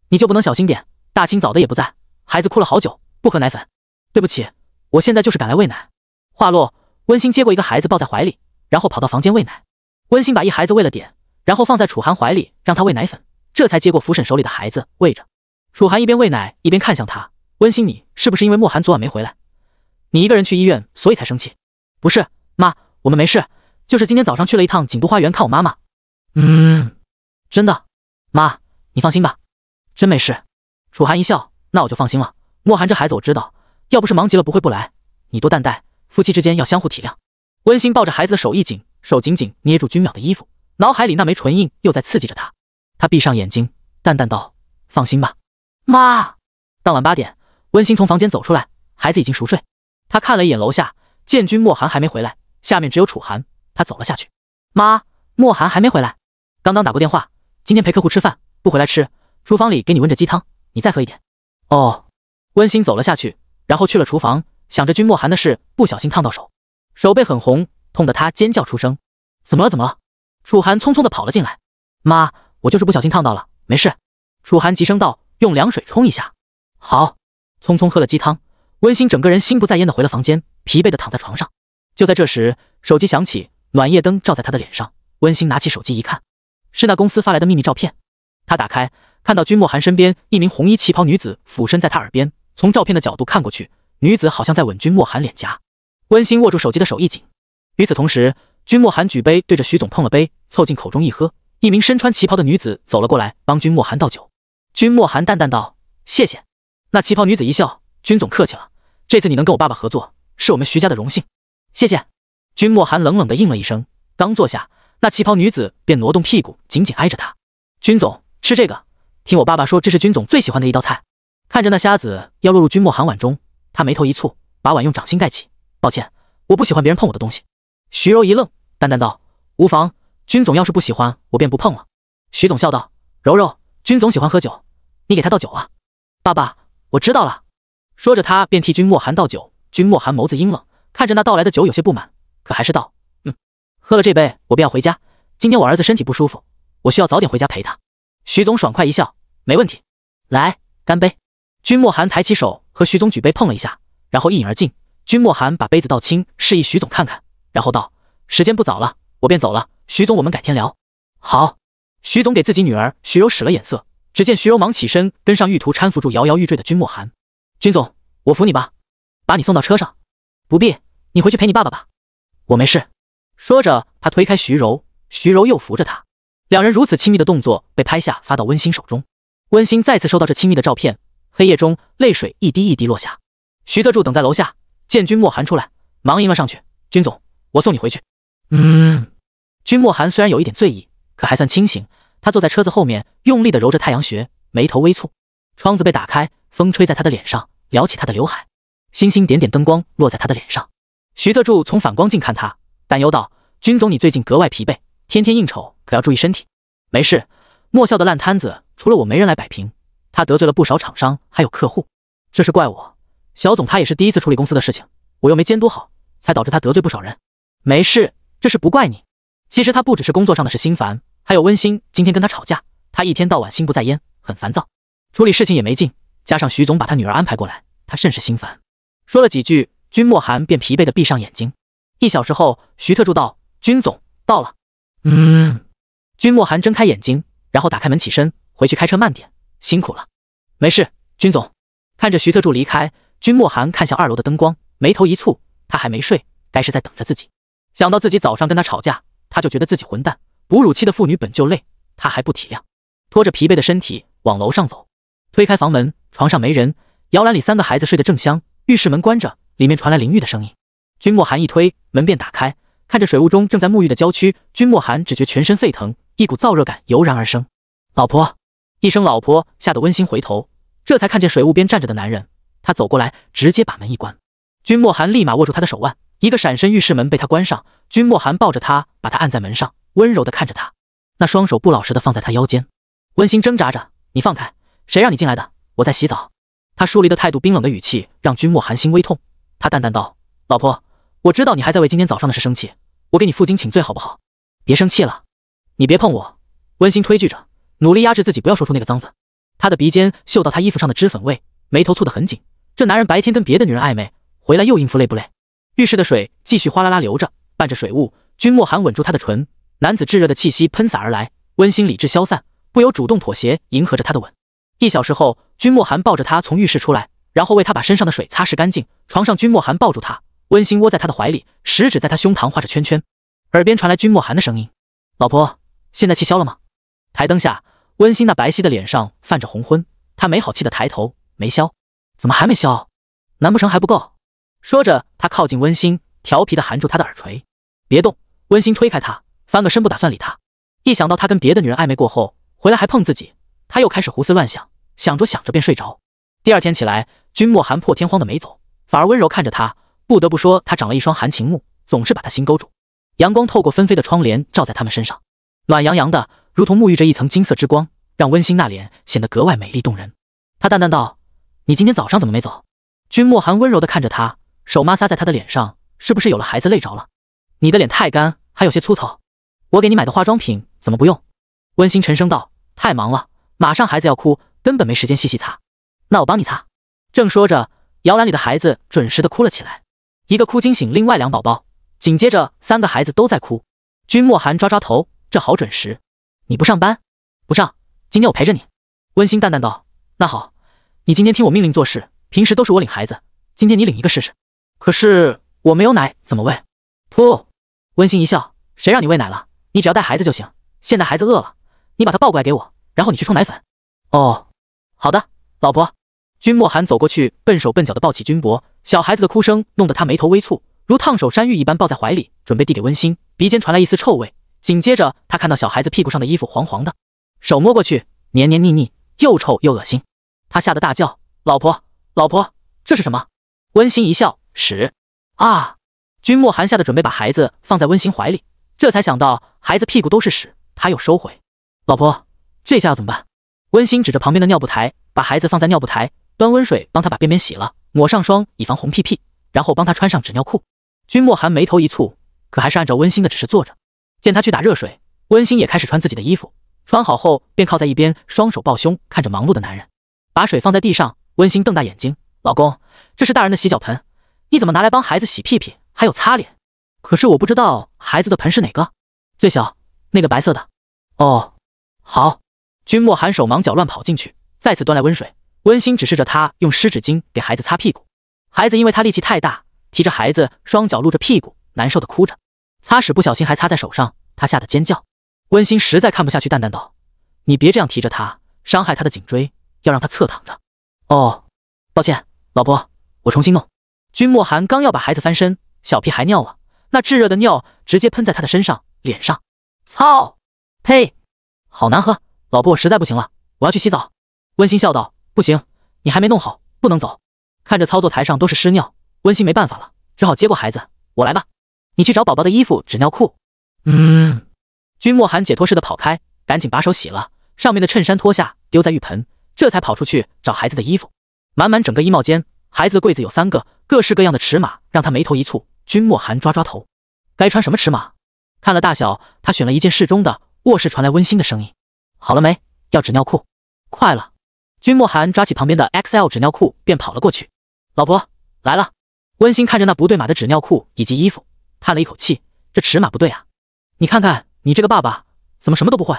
你就不能小心点？大清早的也不在，孩子哭了好久，不喝奶粉。对不起，我现在就是赶来喂奶。话落，温馨接过一个孩子抱在怀里，然后跑到房间喂奶。温馨把一孩子喂了点，然后放在楚寒怀里让他喂奶粉，这才接过福婶手里的孩子喂着。楚寒一边喂奶一边看向他，温馨，你是不是因为莫寒昨晚没回来，你一个人去医院，所以才生气？不是，妈，我们没事，就是今天早上去了一趟锦都花园看我妈妈。嗯，真的，妈，你放心吧，真没事。楚寒一笑，那我就放心了。莫寒这孩子我知道，要不是忙急了，不会不来。你多担待，夫妻之间要相互体谅。温馨抱着孩子，手一紧，手紧紧捏住君淼的衣服，脑海里那枚唇印又在刺激着他。他闭上眼睛，淡淡道：“放心吧，妈。”当晚八点，温馨从房间走出来，孩子已经熟睡。他看了一眼楼下。建军莫寒还没回来，下面只有楚寒。他走了下去。妈，莫寒还没回来，刚刚打过电话，今天陪客户吃饭，不回来吃。厨房里给你温着鸡汤，你再喝一点。哦。温馨走了下去，然后去了厨房，想着君莫寒的事，不小心烫到手，手背很红，痛得他尖叫出声。怎么了？怎么了？楚寒匆匆的跑了进来。妈，我就是不小心烫到了，没事。楚寒急声道，用凉水冲一下。好。匆匆喝了鸡汤，温馨整个人心不在焉的回了房间。疲惫地躺在床上，就在这时，手机响起，暖夜灯照在他的脸上。温馨拿起手机一看，是那公司发来的秘密照片。他打开，看到君莫寒身边一名红衣旗袍女子俯身在他耳边。从照片的角度看过去，女子好像在吻君莫寒脸颊。温馨握住手机的手一紧。与此同时，君莫寒举杯对着徐总碰了杯，凑近口中一喝。一名身穿旗袍的女子走了过来，帮君莫寒倒酒。君莫寒淡淡道：“谢谢。”那旗袍女子一笑：“君总客气了，这次你能跟我爸爸合作。”是我们徐家的荣幸，谢谢。君莫寒冷冷的应了一声，刚坐下，那旗袍女子便挪动屁股，紧紧挨着他。君总吃这个，听我爸爸说，这是君总最喜欢的一道菜。看着那虾子要落入君莫寒碗中，他眉头一蹙，把碗用掌心盖起。抱歉，我不喜欢别人碰我的东西。徐柔一愣，淡淡道：“无妨，君总要是不喜欢，我便不碰了。”徐总笑道：“柔柔，君总喜欢喝酒，你给他倒酒啊。”爸爸，我知道了。说着，他便替君莫寒倒酒。君莫寒眸子阴冷，看着那倒来的酒有些不满，可还是道：“嗯，喝了这杯，我便要回家。今天我儿子身体不舒服，我需要早点回家陪他。”徐总爽快一笑：“没问题，来，干杯！”君莫寒抬起手和徐总举杯碰了一下，然后一饮而尽。君莫寒把杯子倒清，示意徐总看看，然后道：“时间不早了，我便走了。徐总，我们改天聊。”好。徐总给自己女儿徐柔使了眼色，只见徐柔忙起身跟上玉图，搀扶住摇摇欲坠的君莫寒：“君总，我扶你吧。”把你送到车上，不必，你回去陪你爸爸吧，我没事。说着，他推开徐柔，徐柔又扶着他，两人如此亲密的动作被拍下发到温馨手中。温馨再次收到这亲密的照片，黑夜中泪水一滴一滴落下。徐特柱等在楼下，见君莫寒出来，忙迎了上去。君总，我送你回去。嗯。君莫寒虽然有一点醉意，可还算清醒。他坐在车子后面，用力的揉着太阳穴，眉头微蹙。窗子被打开，风吹在他的脸上，撩起他的刘海。星星点点灯光落在他的脸上，徐特柱从反光镜看他，担忧道：“军总，你最近格外疲惫，天天应酬，可要注意身体。”“没事，莫笑的烂摊子除了我没人来摆平，他得罪了不少厂商还有客户，这是怪我。小总他也是第一次处理公司的事情，我又没监督好，才导致他得罪不少人。没事，这事不怪你。其实他不只是工作上的事心烦，还有温馨。今天跟他吵架，他一天到晚心不在焉，很烦躁，处理事情也没劲，加上徐总把他女儿安排过来，他甚是心烦。”说了几句，君莫寒便疲惫地闭上眼睛。一小时后，徐特助道：“君总到了。”嗯。君莫寒睁开眼睛，然后打开门起身，回去开车慢点，辛苦了。没事，君总。看着徐特助离开，君莫寒看向二楼的灯光，眉头一蹙。他还没睡，该是在等着自己。想到自己早上跟他吵架，他就觉得自己混蛋。哺乳期的妇女本就累，他还不体谅，拖着疲惫的身体往楼上走。推开房门，床上没人，摇篮里三个孩子睡得正香。浴室门关着，里面传来淋浴的声音。君莫寒一推门便打开，看着水雾中正在沐浴的娇躯，君莫寒只觉全身沸腾，一股燥热感油然而生。老婆，一声“老婆”吓得温馨回头，这才看见水雾边站着的男人。他走过来，直接把门一关。君莫寒立马握住他的手腕，一个闪身，浴室门被他关上。君莫寒抱着他，把他按在门上，温柔的看着他，那双手不老实的放在他腰间。温馨挣扎着：“你放开，谁让你进来的？我在洗澡。”他疏离的态度，冰冷的语气，让君莫寒心微痛。他淡淡道：“老婆，我知道你还在为今天早上的事生气，我给你负荆请罪好不好？别生气了，你别碰我。”温馨推拒着，努力压制自己不要说出那个脏字。他的鼻尖嗅到他衣服上的脂粉味，眉头蹙得很紧。这男人白天跟别的女人暧昧，回来又应付累不累？浴室的水继续哗啦啦流着，伴着水雾，君莫寒吻住他的唇，男子炙热的气息喷洒而来，温馨理智消散，不由主动妥协，迎合着他的吻。一小时后。君莫寒抱着他从浴室出来，然后为他把身上的水擦拭干净。床上，君莫寒抱住他，温馨窝在他的怀里，食指在他胸膛画着圈圈，耳边传来君莫寒的声音：“老婆，现在气消了吗？”台灯下，温馨那白皙的脸上泛着红晕，他没好气的抬头：“没消，怎么还没消？难不成还不够？”说着，他靠近温馨，调皮的含住他的耳垂：“别动。”温馨推开他，翻个身，不打算理他。一想到他跟别的女人暧昧过后回来还碰自己，他又开始胡思乱想。想着想着便睡着。第二天起来，君莫寒破天荒的没走，反而温柔看着他。不得不说，他长了一双含情目，总是把他心勾住。阳光透过纷飞的窗帘照在他们身上，暖洋洋的，如同沐浴着一层金色之光，让温馨那脸显得格外美丽动人。他淡淡道：“你今天早上怎么没走？”君莫寒温柔的看着他，手摩挲在他的脸上：“是不是有了孩子累着了？你的脸太干，还有些粗糙。我给你买的化妆品怎么不用？”温馨沉声道：“太忙了，马上孩子要哭。”根本没时间细细擦，那我帮你擦。正说着，摇篮里的孩子准时的哭了起来，一个哭惊醒另外两宝宝，紧接着三个孩子都在哭。君莫寒抓抓头，这好准时。你不上班？不上，今天我陪着你。温馨淡淡道：“那好，你今天听我命令做事。平时都是我领孩子，今天你领一个试试。可是我没有奶，怎么喂？”噗，温馨一笑：“谁让你喂奶了？你只要带孩子就行。现在孩子饿了，你把他抱过来给我，然后你去冲奶粉。哦。”好的，老婆。君莫寒走过去，笨手笨脚的抱起君博，小孩子的哭声弄得他眉头微蹙，如烫手山芋一般抱在怀里，准备递给温馨。鼻尖传来一丝臭味，紧接着他看到小孩子屁股上的衣服黄黄的，手摸过去黏黏腻腻，又臭又恶心，他吓得大叫：“老婆，老婆，这是什么？”温馨一笑：“屎啊！”君莫寒吓得准备把孩子放在温馨怀里，这才想到孩子屁股都是屎，他又收回：“老婆，这下要怎么办？”温馨指着旁边的尿布台，把孩子放在尿布台，端温水帮他把便便洗了，抹上霜以防红屁屁，然后帮他穿上纸尿裤。君莫寒眉头一蹙，可还是按照温馨的指示做着。见他去打热水，温馨也开始穿自己的衣服，穿好后便靠在一边，双手抱胸，看着忙碌的男人。把水放在地上，温馨瞪大眼睛：“老公，这是大人的洗脚盆，你怎么拿来帮孩子洗屁屁，还有擦脸？可是我不知道孩子的盆是哪个，最小那个白色的。哦，好。”君莫寒手忙脚乱跑进去，再次端来温水。温馨指示着他用湿纸巾给孩子擦屁股。孩子因为他力气太大，提着孩子双脚露着屁股，难受的哭着。擦屎不小心还擦在手上，他吓得尖叫。温馨实在看不下去，淡淡道：“你别这样提着他，伤害他的颈椎，要让他侧躺着。”哦，抱歉，老婆，我重新弄。君莫寒刚要把孩子翻身，小屁孩尿了，那炙热的尿直接喷在他的身上、脸上。操！呸！好难喝。老婆，我实在不行了，我要去洗澡。”温馨笑道，“不行，你还没弄好，不能走。”看着操作台上都是湿尿，温馨没办法了，只好接过孩子，“我来吧，你去找宝宝的衣服、纸尿裤。”“嗯。”君莫寒解脱似的跑开，赶紧把手洗了，上面的衬衫脱下丢在浴盆，这才跑出去找孩子的衣服。满满整个衣帽间，孩子的柜子有三个，各式各样的尺码，让他眉头一蹙。君莫寒抓抓头，“该穿什么尺码？”看了大小，他选了一件适中的。卧室传来温馨的声音。好了没？要纸尿裤，快了。君莫寒抓起旁边的 XL 纸尿裤便跑了过去。老婆来了。温馨看着那不对码的纸尿裤以及衣服，叹了一口气：这尺码不对啊！你看看，你这个爸爸怎么什么都不会？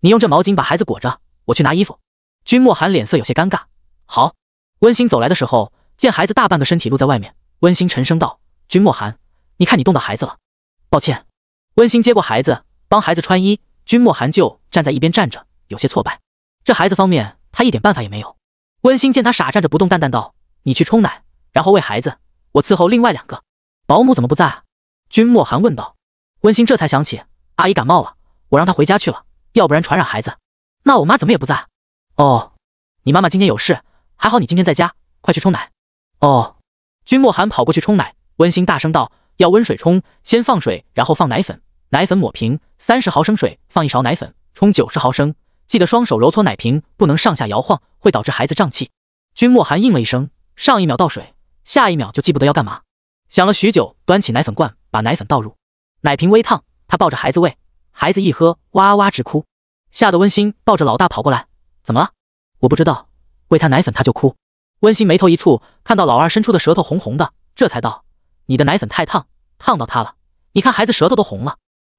你用这毛巾把孩子裹着，我去拿衣服。君莫寒脸色有些尴尬。好。温馨走来的时候，见孩子大半个身体露在外面，温馨沉声道：君莫寒，你看你冻到孩子了。抱歉。温馨接过孩子，帮孩子穿衣。君莫寒就站在一边站着，有些挫败。这孩子方面，他一点办法也没有。温馨见他傻站着不动，淡淡道：“你去冲奶，然后喂孩子，我伺候另外两个。”保姆怎么不在？君莫寒问道。温馨这才想起，阿姨感冒了，我让她回家去了，要不然传染孩子。那我妈怎么也不在？哦，你妈妈今天有事，还好你今天在家。快去冲奶。哦。君莫寒跑过去冲奶，温馨大声道：“要温水冲，先放水，然后放奶粉，奶粉抹平。”三十毫升水放一勺奶粉，冲九十毫升。记得双手揉搓奶瓶，不能上下摇晃，会导致孩子胀气。君莫寒应了一声，上一秒倒水，下一秒就记不得要干嘛。想了许久，端起奶粉罐，把奶粉倒入奶瓶，微烫。他抱着孩子喂，孩子一喝，哇哇直哭，吓得温馨抱着老大跑过来。怎么了？我不知道，喂他奶粉他就哭。温馨眉头一蹙，看到老二伸出的舌头红红的，这才道：“你的奶粉太烫，烫到他了。你看孩子舌头都红了。”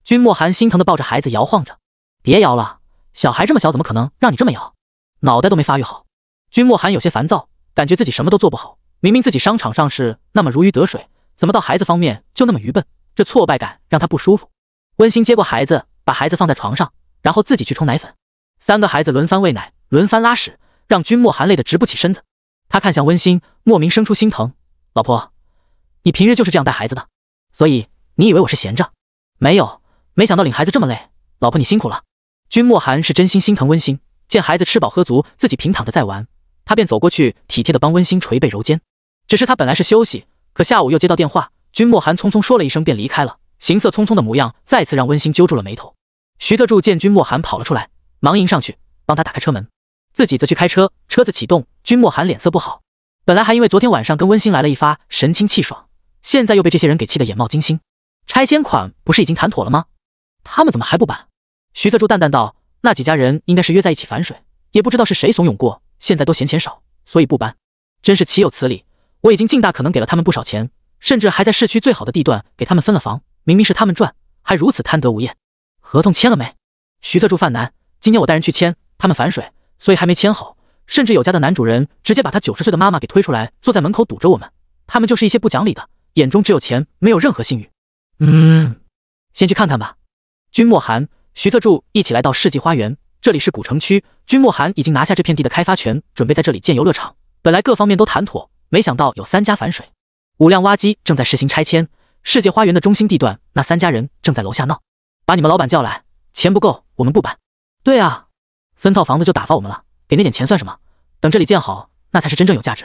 君莫寒心疼的抱着孩子摇晃着，别摇了，小孩这么小，怎么可能让你这么摇？脑袋都没发育好。君莫寒有些烦躁，感觉自己什么都做不好。明明自己商场上是那么如鱼得水，怎么到孩子方面就那么愚笨？这挫败感让他不舒服。温馨接过孩子，把孩子放在床上，然后自己去冲奶粉。三个孩子轮番喂奶，轮番拉屎，让君莫寒累得直不起身子。他看向温馨，莫名生出心疼。老婆，你平日就是这样带孩子的，所以你以为我是闲着？没有。没想到领孩子这么累，老婆你辛苦了。君莫寒是真心心疼温馨，见孩子吃饱喝足，自己平躺着在玩，他便走过去，体贴的帮温馨捶背揉肩。只是他本来是休息，可下午又接到电话，君莫寒匆匆说了一声便离开了，行色匆匆的模样再次让温馨揪住了眉头。徐特助见君莫寒跑了出来，忙迎上去，帮他打开车门，自己则去开车。车子启动，君莫寒脸色不好，本来还因为昨天晚上跟温馨来了一发神清气爽，现在又被这些人给气得眼冒金星。拆迁款不是已经谈妥了吗？他们怎么还不搬？徐特柱淡淡道：“那几家人应该是约在一起反水，也不知道是谁怂恿过。现在都嫌钱少，所以不搬。真是岂有此理！我已经尽大可能给了他们不少钱，甚至还在市区最好的地段给他们分了房。明明是他们赚，还如此贪得无厌。合同签了没？”徐特柱犯难：“今天我带人去签，他们反水，所以还没签好。甚至有家的男主人直接把他九十岁的妈妈给推出来，坐在门口堵着我们。他们就是一些不讲理的，眼中只有钱，没有任何信誉。”嗯，先去看看吧。君莫寒、徐特柱一起来到世纪花园，这里是古城区。君莫寒已经拿下这片地的开发权，准备在这里建游乐场。本来各方面都谈妥，没想到有三家反水。五辆挖机正在实行拆迁。世界花园的中心地段，那三家人正在楼下闹，把你们老板叫来。钱不够，我们不搬。对啊，分套房子就打发我们了，给那点钱算什么？等这里建好，那才是真正有价值。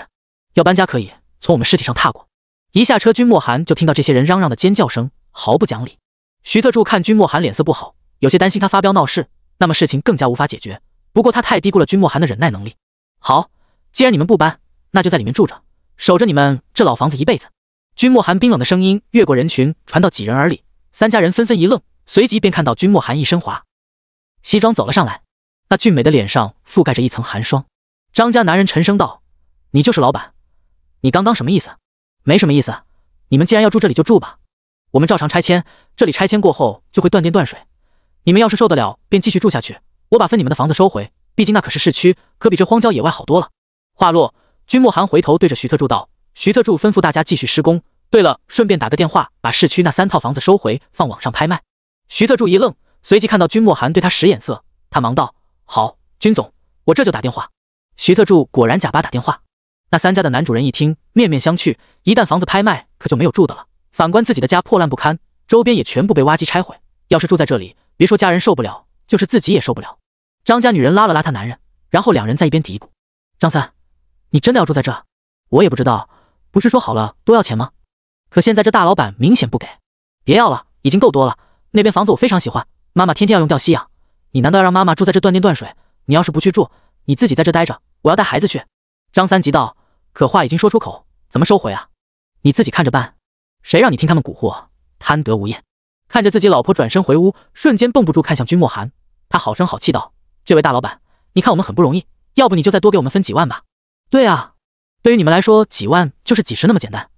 要搬家可以从我们尸体上踏过。一下车，君莫寒就听到这些人嚷嚷的尖叫声，毫不讲理。徐特助看君莫寒脸色不好，有些担心他发飙闹事，那么事情更加无法解决。不过他太低估了君莫寒的忍耐能力。好，既然你们不搬，那就在里面住着，守着你们这老房子一辈子。君莫寒冰冷的声音越过人群传到几人耳里，三家人纷纷一愣，随即便看到君莫寒一身华西装走了上来，那俊美的脸上覆盖着一层寒霜。张家男人沉声道：“你就是老板，你刚刚什么意思？没什么意思，你们既然要住这里就住吧。”我们照常拆迁，这里拆迁过后就会断电断水。你们要是受得了，便继续住下去。我把分你们的房子收回，毕竟那可是市区，可比这荒郊野外好多了。话落，君莫寒回头对着徐特助道：“徐特助吩咐大家继续施工。对了，顺便打个电话，把市区那三套房子收回，放网上拍卖。”徐特助一愣，随即看到君莫寒对他使眼色，他忙道：“好，君总，我这就打电话。”徐特助果然假巴打电话。那三家的男主人一听，面面相觑，一旦房子拍卖，可就没有住的了。反观自己的家破烂不堪，周边也全部被挖机拆毁。要是住在这里，别说家人受不了，就是自己也受不了。张家女人拉了拉她男人，然后两人在一边嘀咕：“张三，你真的要住在这？我也不知道，不是说好了多要钱吗？可现在这大老板明显不给，别要了，已经够多了。那边房子我非常喜欢，妈妈天天要用吊夕阳，你难道要让妈妈住在这断电断水？你要是不去住，你自己在这待着，我要带孩子去。”张三急道：“可话已经说出口，怎么收回啊？你自己看着办。”谁让你听他们蛊惑，贪得无厌？看着自己老婆转身回屋，瞬间绷不住，看向君莫寒，他好声好气道：“这位大老板，你看我们很不容易，要不你就再多给我们分几万吧？”“对啊，对于你们来说，几万就是几十那么简单，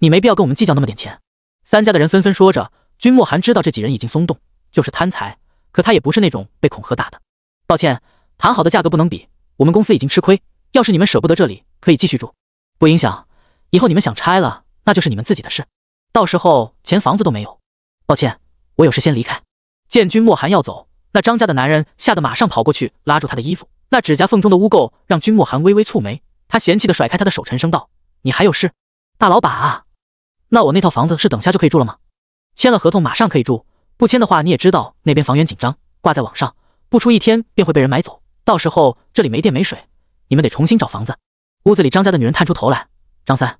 你没必要跟我们计较那么点钱。”三家的人纷纷说着。君莫寒知道这几人已经松动，就是贪财，可他也不是那种被恐吓大的。抱歉，谈好的价格不能比，我们公司已经吃亏。要是你们舍不得这里，可以继续住，不影响。以后你们想拆了。那就是你们自己的事，到时候钱房子都没有。抱歉，我有事先离开。见君莫寒要走，那张家的男人吓得马上跑过去拉住他的衣服，那指甲缝中的污垢让君莫寒微微蹙眉，他嫌弃的甩开他的手，沉声道：“你还有事？大老板啊，那我那套房子是等下就可以住了吗？签了合同马上可以住，不签的话你也知道那边房源紧张，挂在网上不出一天便会被人买走，到时候这里没电没水，你们得重新找房子。”屋子里张家的女人探出头来，张三。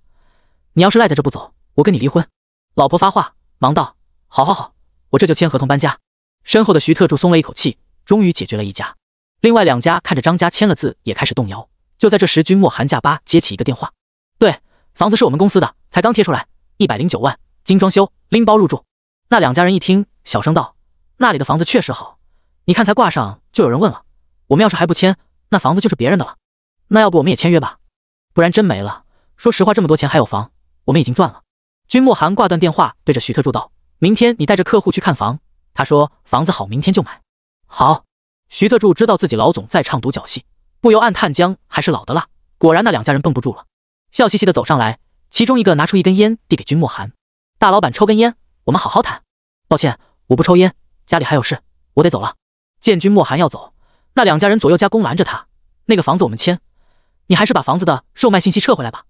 你要是赖在这不走，我跟你离婚！老婆发话，忙道：“好好好，我这就签合同搬家。”身后的徐特助松了一口气，终于解决了一家。另外两家看着张家签了字，也开始动摇。就在这时，君莫寒假八接起一个电话：“对，房子是我们公司的，才刚贴出来，一百零九万，精装修，拎包入住。”那两家人一听，小声道：“那里的房子确实好，你看才挂上就有人问了。我们要是还不签，那房子就是别人的了。那要不我们也签约吧？不然真没了。说实话，这么多钱还有房。”我们已经赚了。君莫寒挂断电话，对着徐特助道：“明天你带着客户去看房，他说房子好，明天就买。”好。徐特助知道自己老总在唱独角戏，不由暗叹：“姜还是老的辣。”果然，那两家人绷不住了，笑嘻嘻的走上来。其中一个拿出一根烟递给君莫寒：“大老板抽根烟，我们好好谈。”抱歉，我不抽烟，家里还有事，我得走了。见君莫寒要走，那两家人左右夹攻拦着他：“那个房子我们签，你还是把房子的售卖信息撤回来吧。”“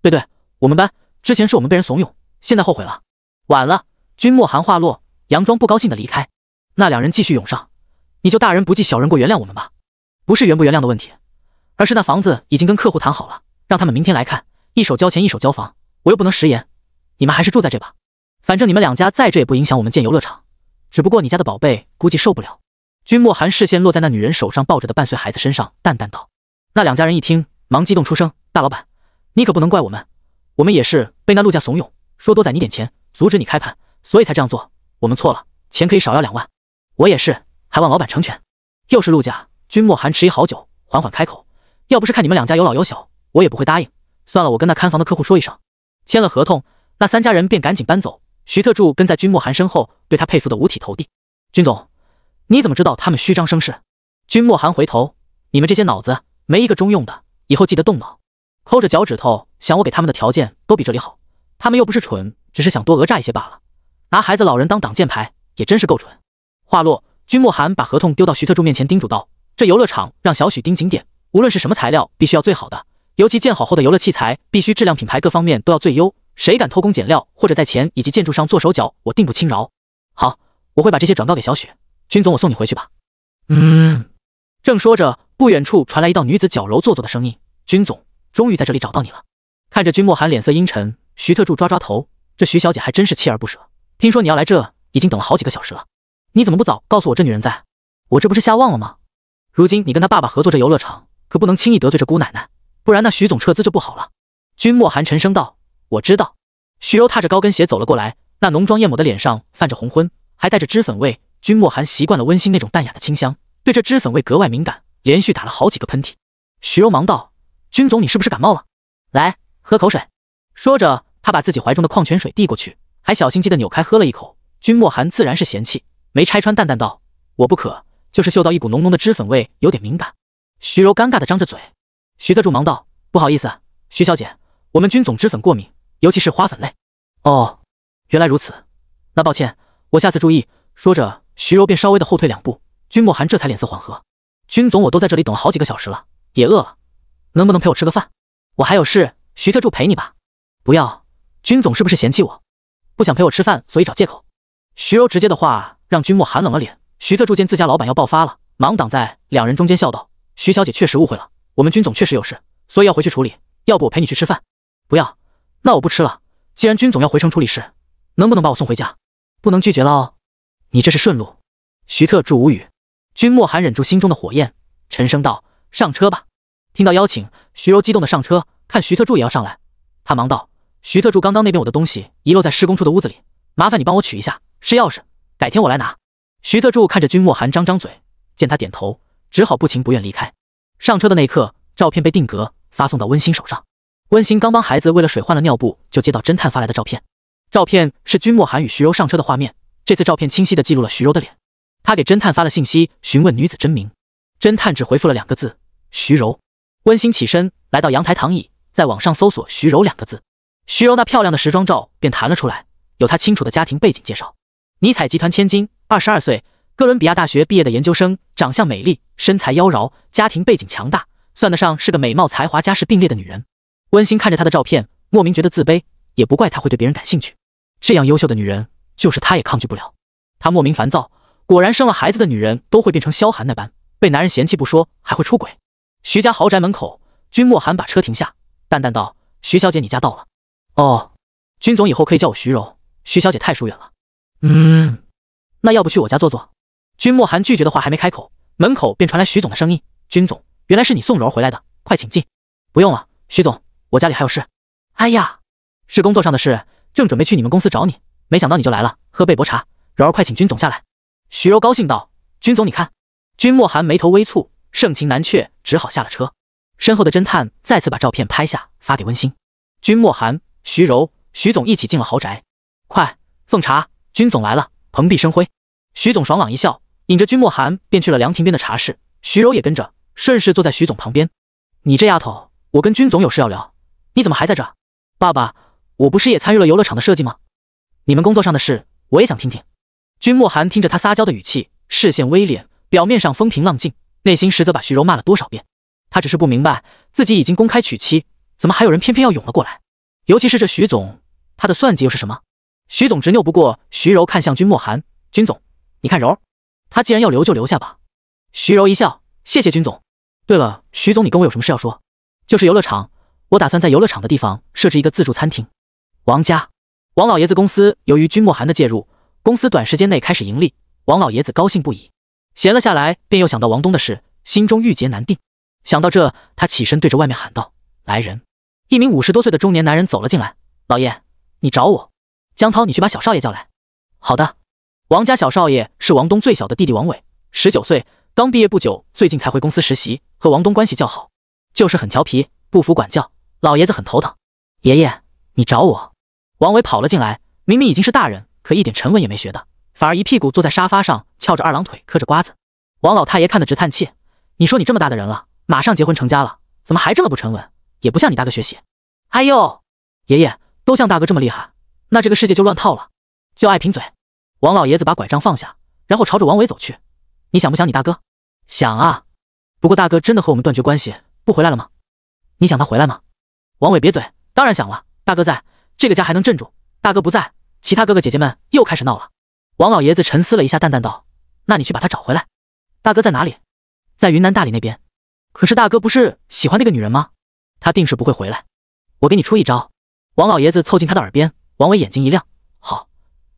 对对，我们搬。”之前是我们被人怂恿，现在后悔了，晚了。君莫寒话落，佯装不高兴的离开。那两人继续涌上，你就大人不计小人过，原谅我们吧。不是原不原谅的问题，而是那房子已经跟客户谈好了，让他们明天来看，一手交钱一手交房，我又不能食言。你们还是住在这吧，反正你们两家在这也不影响我们建游乐场。只不过你家的宝贝估计受不了。君莫寒视线落在那女人手上抱着的半岁孩子身上，淡淡道：“那两家人一听，忙激动出声：大老板，你可不能怪我们。”我们也是被那陆家怂恿，说多宰你点钱，阻止你开盘，所以才这样做。我们错了，钱可以少要两万。我也是，还望老板成全。又是陆家。君莫寒迟疑好久，缓缓开口：“要不是看你们两家有老有小，我也不会答应。算了，我跟那看房的客户说一声。”签了合同，那三家人便赶紧搬走。徐特助跟在君莫寒身后，对他佩服的五体投地。君总，你怎么知道他们虚张声势？君莫寒回头：“你们这些脑子没一个中用的，以后记得动脑。”抠着脚趾头想，我给他们的条件都比这里好，他们又不是蠢，只是想多讹诈一些罢了。拿孩子、老人当挡箭牌，也真是够蠢。话落，君莫寒把合同丢到徐特柱面前，叮嘱道：“这游乐场让小许盯紧点，无论是什么材料，必须要最好的。尤其建好后的游乐器材，必须质量、品牌各方面都要最优。谁敢偷工减料，或者在钱以及建筑上做手脚，我定不轻饶。”好，我会把这些转告给小许。君总，我送你回去吧。嗯。正说着，不远处传来一道女子矫揉做作的声音：“君总。”终于在这里找到你了。看着君莫寒脸色阴沉，徐特助抓抓头，这徐小姐还真是锲而不舍。听说你要来这，已经等了好几个小时了。你怎么不早告诉我这女人在我这不是瞎忘了吗？如今你跟他爸爸合作这游乐场，可不能轻易得罪这姑奶奶，不然那徐总撤资就不好了。君莫寒沉声道：“我知道。”徐柔踏着高跟鞋走了过来，那浓妆艳抹的脸上泛着红晕，还带着脂粉味。君莫寒习惯了温馨那种淡雅的清香，对这脂粉味格外敏感，连续打了好几个喷嚏。徐柔忙道。君总，你是不是感冒了？来喝口水。说着，他把自己怀中的矿泉水递过去，还小心机的扭开喝了一口。君莫寒自然是嫌弃，没拆穿，淡淡道：“我不渴，就是嗅到一股浓浓的脂粉味，有点敏感。”徐柔尴尬的张着嘴。徐特助忙道：“不好意思，徐小姐，我们君总脂粉过敏，尤其是花粉类。”哦，原来如此，那抱歉，我下次注意。”说着，徐柔便稍微的后退两步。君莫寒这才脸色缓和：“君总，我都在这里等了好几个小时了，也饿了。”能不能陪我吃个饭？我还有事。徐特助陪你吧。不要，君总是不是嫌弃我，不想陪我吃饭，所以找借口？徐柔直接的话让君莫寒冷了脸。徐特助见自家老板要爆发了，忙挡在两人中间，笑道：“徐小姐确实误会了，我们君总确实有事，所以要回去处理。要不我陪你去吃饭？”不要，那我不吃了。既然君总要回城处理事，能不能把我送回家？不能拒绝了哦。你这是顺路。徐特助无语。君莫寒忍住心中的火焰，沉声道：“上车吧。”听到邀请，徐柔激动的上车，看徐特助也要上来，他忙道：“徐特助，刚刚那边我的东西遗落在施工处的屋子里，麻烦你帮我取一下，是钥匙，改天我来拿。”徐特助看着君莫寒，张张嘴，见他点头，只好不情不愿离开。上车的那一刻，照片被定格，发送到温馨手上。温馨刚帮孩子喂了水换了尿布，就接到侦探发来的照片。照片是君莫寒与徐柔上车的画面，这次照片清晰的记录了徐柔的脸。他给侦探发了信息，询问女子真名，侦探只回复了两个字：“徐柔。”温馨起身，来到阳台躺椅，在网上搜索“徐柔”两个字，徐柔那漂亮的时装照便弹了出来，有她清楚的家庭背景介绍：尼采集团千金，二十二岁，哥伦比亚大学毕业的研究生，长相美丽，身材妖娆，家庭背景强大，算得上是个美貌、才华、家世并列的女人。温馨看着她的照片，莫名觉得自卑，也不怪她会对别人感兴趣，这样优秀的女人，就是她也抗拒不了。她莫名烦躁，果然生了孩子的女人都会变成萧寒那般，被男人嫌弃不说，还会出轨。徐家豪宅门口，君莫寒把车停下，淡淡道：“徐小姐，你家到了。”“哦，君总以后可以叫我徐柔，徐小姐太疏远了。”“嗯，那要不去我家坐坐？”君莫寒拒绝的话还没开口，门口便传来徐总的声音：“君总，原来是你送柔回来的，快请进。”“不用了，徐总，我家里还有事。”“哎呀，是工作上的事，正准备去你们公司找你，没想到你就来了。喝杯薄茶，柔儿快请君总下来。”徐柔高兴道：“君总，你看。”君莫寒眉头微蹙。盛情难却，只好下了车。身后的侦探再次把照片拍下发给温馨、君莫寒、徐柔、徐总一起进了豪宅。快奉茶，君总来了，蓬荜生辉。徐总爽朗一笑，引着君莫寒便去了凉亭边的茶室。徐柔也跟着，顺势坐在徐总旁边。你这丫头，我跟君总有事要聊，你怎么还在这？爸爸，我不是也参与了游乐场的设计吗？你们工作上的事，我也想听听。君莫寒听着他撒娇的语气，视线微敛，表面上风平浪静。内心实则把徐柔骂了多少遍，他只是不明白自己已经公开娶妻，怎么还有人偏偏要涌了过来？尤其是这徐总，他的算计又是什么？徐总执拗不过，徐柔看向君莫寒，君总，你看柔，他既然要留，就留下吧。徐柔一笑，谢谢君总。对了，徐总，你跟我有什么事要说？就是游乐场，我打算在游乐场的地方设置一个自助餐厅。王家，王老爷子公司由于君莫寒的介入，公司短时间内开始盈利，王老爷子高兴不已。闲了下来，便又想到王东的事，心中郁结难定。想到这，他起身对着外面喊道：“来人！”一名五十多岁的中年男人走了进来：“老爷，你找我。”“江涛，你去把小少爷叫来。”“好的。”王家小少爷是王东最小的弟弟王伟，十九岁，刚毕业不久，最近才回公司实习，和王东关系较好，就是很调皮，不服管教，老爷子很头疼。“爷爷，你找我。”王伟跑了进来，明明已经是大人，可一点沉稳也没学的。反而一屁股坐在沙发上，翘着二郎腿嗑着瓜子。王老太爷看得直叹气：“你说你这么大的人了，马上结婚成家了，怎么还这么不沉稳？也不向你大哥学习。”“哎呦，爷爷都像大哥这么厉害，那这个世界就乱套了。”“就爱贫嘴。”王老爷子把拐杖放下，然后朝着王伟走去：“你想不想你大哥？想啊。不过大哥真的和我们断绝关系，不回来了吗？你想他回来吗？”王伟瘪嘴：“当然想了。大哥在这个家还能镇住，大哥不在，其他哥哥姐姐们又开始闹了。”王老爷子沉思了一下，淡淡道：“那你去把他找回来。大哥在哪里？在云南大理那边。可是大哥不是喜欢那个女人吗？他定是不会回来。我给你出一招。”王老爷子凑近他的耳边。王伟眼睛一亮：“好，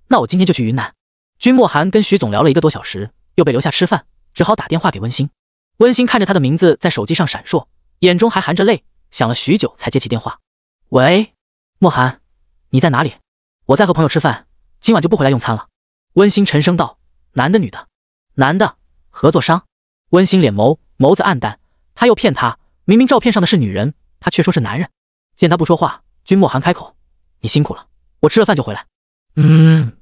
那我今天就去云南。”君莫寒跟徐总聊了一个多小时，又被留下吃饭，只好打电话给温馨。温馨看着他的名字在手机上闪烁，眼中还含着泪，想了许久才接起电话：“喂，莫寒，你在哪里？我在和朋友吃饭，今晚就不回来用餐了。”温馨沉声道：“男的，女的，男的，合作商。”温馨脸眸眸子暗淡，他又骗他，明明照片上的是女人，他却说是男人。见他不说话，君莫寒开口：“你辛苦了，我吃了饭就回来。”嗯。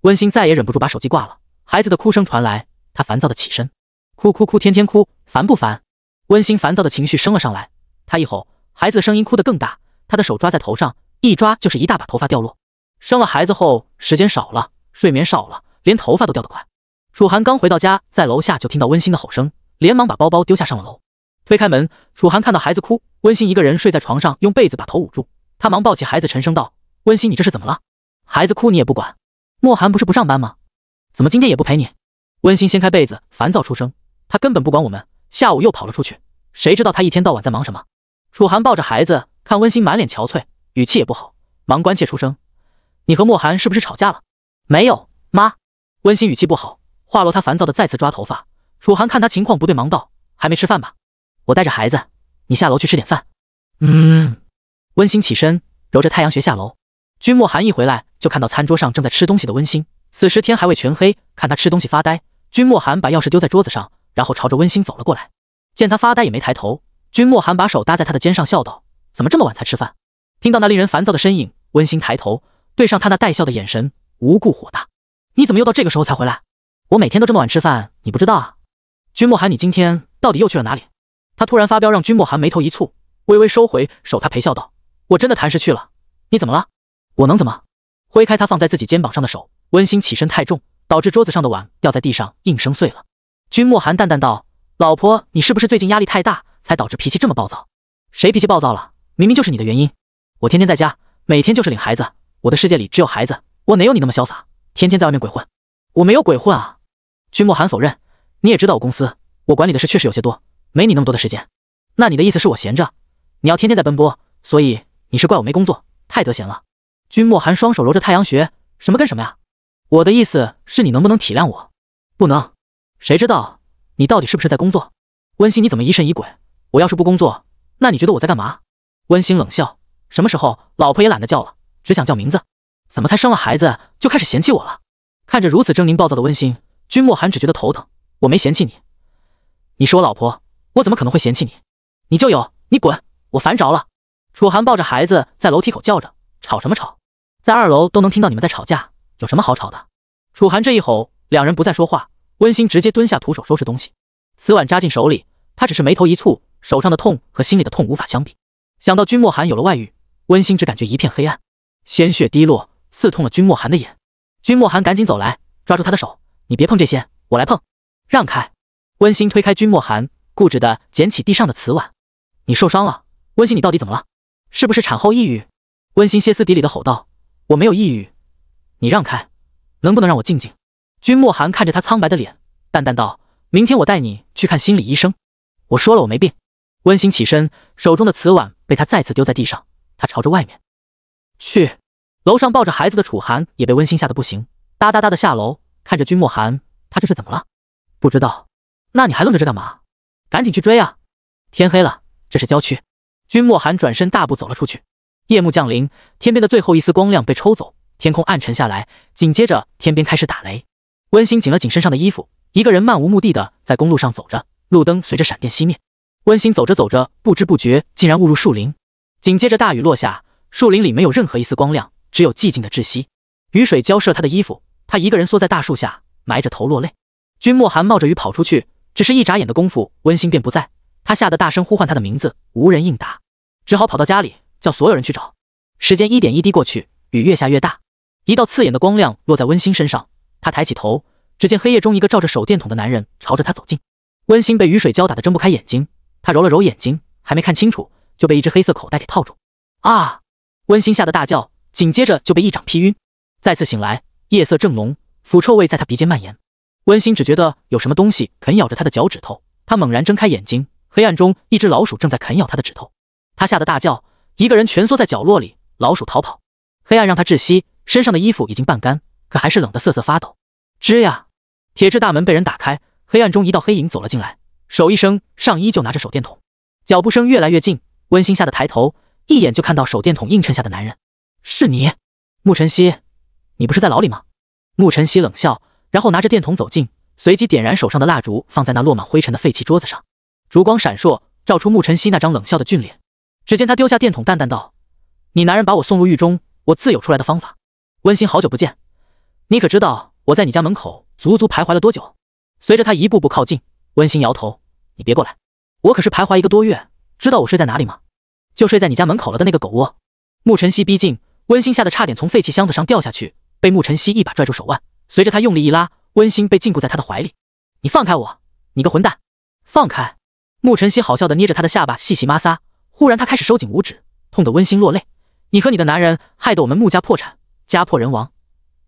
温馨再也忍不住，把手机挂了。孩子的哭声传来，他烦躁的起身，哭哭哭，天天哭，烦不烦？温馨烦躁的情绪升了上来，他一吼，孩子的声音哭得更大。他的手抓在头上，一抓就是一大把头发掉落。生了孩子后，时间少了。睡眠少了，连头发都掉得快。楚寒刚回到家，在楼下就听到温馨的吼声，连忙把包包丢下，上了楼。推开门，楚寒看到孩子哭，温馨一个人睡在床上，用被子把头捂住。他忙抱起孩子，沉声道：“温馨，你这是怎么了？孩子哭你也不管？莫寒不是不上班吗？怎么今天也不陪你？”温馨掀开被子，烦躁出声：“他根本不管我们，下午又跑了出去。谁知道他一天到晚在忙什么？”楚寒抱着孩子，看温馨满脸憔悴，语气也不好，忙关切出声：“你和莫寒是不是吵架了？”没有，妈。温馨语气不好，话落，她烦躁的再次抓头发。楚寒看他情况不对，忙道：“还没吃饭吧？我带着孩子，你下楼去吃点饭。”嗯。温馨起身，揉着太阳穴下楼。君莫寒一回来就看到餐桌上正在吃东西的温馨。此时天还未全黑，看他吃东西发呆，君莫寒把钥匙丢在桌子上，然后朝着温馨走了过来。见他发呆也没抬头，君莫寒把手搭在他的肩上，笑道：“怎么这么晚才吃饭？”听到那令人烦躁的身影，温馨抬头，对上他那带笑的眼神。无故火大，你怎么又到这个时候才回来？我每天都这么晚吃饭，你不知道啊？君莫寒，你今天到底又去了哪里？他突然发飙，让君莫寒眉头一蹙，微微收回手，他陪笑道：“我真的谈事去了。”你怎么了？我能怎么？挥开他放在自己肩膀上的手，温馨起身太重，导致桌子上的碗掉在地上，应声碎了。君莫寒淡淡道：“老婆，你是不是最近压力太大，才导致脾气这么暴躁？谁脾气暴躁了？明明就是你的原因。我天天在家，每天就是领孩子，我的世界里只有孩子。”我哪有你那么潇洒，天天在外面鬼混。我没有鬼混啊！君莫寒否认。你也知道我公司，我管理的事确实有些多，没你那么多的时间。那你的意思是我闲着？你要天天在奔波，所以你是怪我没工作，太得闲了？君莫寒双手揉着太阳穴，什么跟什么呀？我的意思是你能不能体谅我？不能。谁知道你到底是不是在工作？温馨，你怎么疑神疑鬼？我要是不工作，那你觉得我在干嘛？温馨冷笑，什么时候老婆也懒得叫了，只想叫名字？怎么才生了孩子就开始嫌弃我了？看着如此狰狞暴躁的温馨，君莫寒只觉得头疼。我没嫌弃你，你是我老婆，我怎么可能会嫌弃你？你就有你滚！我烦着了。楚寒抱着孩子在楼梯口叫着：“吵什么吵？在二楼都能听到你们在吵架，有什么好吵的？”楚寒这一吼，两人不再说话。温馨直接蹲下，徒手收拾东西，瓷碗扎进手里，他只是眉头一蹙，手上的痛和心里的痛无法相比。想到君莫寒有了外遇，温馨只感觉一片黑暗，鲜血滴落。刺痛了君莫寒的眼，君莫寒赶紧走来，抓住他的手：“你别碰这些，我来碰。”让开！温馨推开君莫寒，固执的捡起地上的瓷碗：“你受伤了，温馨，你到底怎么了？是不是产后抑郁？”温馨歇斯底里的吼道：“我没有抑郁，你让开，能不能让我静静？”君莫寒看着他苍白的脸，淡淡道：“明天我带你去看心理医生。”我说了我没病。温馨起身，手中的瓷碗被他再次丢在地上，他朝着外面去。楼上抱着孩子的楚寒也被温馨吓得不行，哒哒哒的下楼，看着君莫寒，他这是怎么了？不知道。那你还愣着这干嘛？赶紧去追啊！天黑了，这是郊区。君莫寒转身大步走了出去。夜幕降临，天边的最后一丝光亮被抽走，天空暗沉下来，紧接着天边开始打雷。温馨紧了紧身上的衣服，一个人漫无目的的在公路上走着，路灯随着闪电熄灭。温馨走着走着，不知不觉竟然误入树林，紧接着大雨落下，树林里没有任何一丝光亮。只有寂静的窒息，雨水浇湿了他的衣服。他一个人缩在大树下，埋着头落泪。君莫寒冒着雨跑出去，只是一眨眼的功夫，温馨便不在。他吓得大声呼唤他的名字，无人应答，只好跑到家里叫所有人去找。时间一点一滴过去，雨越下越大。一道刺眼的光亮落在温馨身上，他抬起头，只见黑夜中一个照着手电筒的男人朝着他走近。温馨被雨水浇打得睁不开眼睛，他揉了揉眼睛，还没看清楚，就被一只黑色口袋给套住。啊！温馨吓得大叫。紧接着就被一掌劈晕，再次醒来，夜色正浓，腐臭味在他鼻尖蔓延。温馨只觉得有什么东西啃咬着他的脚趾头，他猛然睁开眼睛，黑暗中一只老鼠正在啃咬他的指头，他吓得大叫。一个人蜷缩在角落里，老鼠逃跑，黑暗让他窒息，身上的衣服已经半干，可还是冷得瑟瑟发抖。吱呀，铁质大门被人打开，黑暗中一道黑影走了进来，手一伸，上衣就拿着手电筒，脚步声越来越近。温馨吓得抬头，一眼就看到手电筒映衬下的男人。是你，沐晨曦，你不是在牢里吗？沐晨曦冷笑，然后拿着电筒走近，随即点燃手上的蜡烛，放在那落满灰尘的废弃桌子上，烛光闪烁，照出沐晨曦那张冷笑的俊脸。只见他丢下电筒，淡淡道：“你男人把我送入狱中，我自有出来的方法。”温馨，好久不见，你可知道我在你家门口足足徘徊了多久？随着他一步步靠近，温馨摇头：“你别过来，我可是徘徊一个多月。知道我睡在哪里吗？就睡在你家门口了的那个狗窝。”沐晨曦逼近。温馨吓得差点从废弃箱子上掉下去，被慕晨曦一把拽住手腕，随着他用力一拉，温馨被禁锢在他的怀里。你放开我！你个混蛋！放开！慕晨曦好笑的捏着他的下巴细细摩挲，忽然他开始收紧五指，痛得温馨落泪。你和你的男人害得我们穆家破产，家破人亡，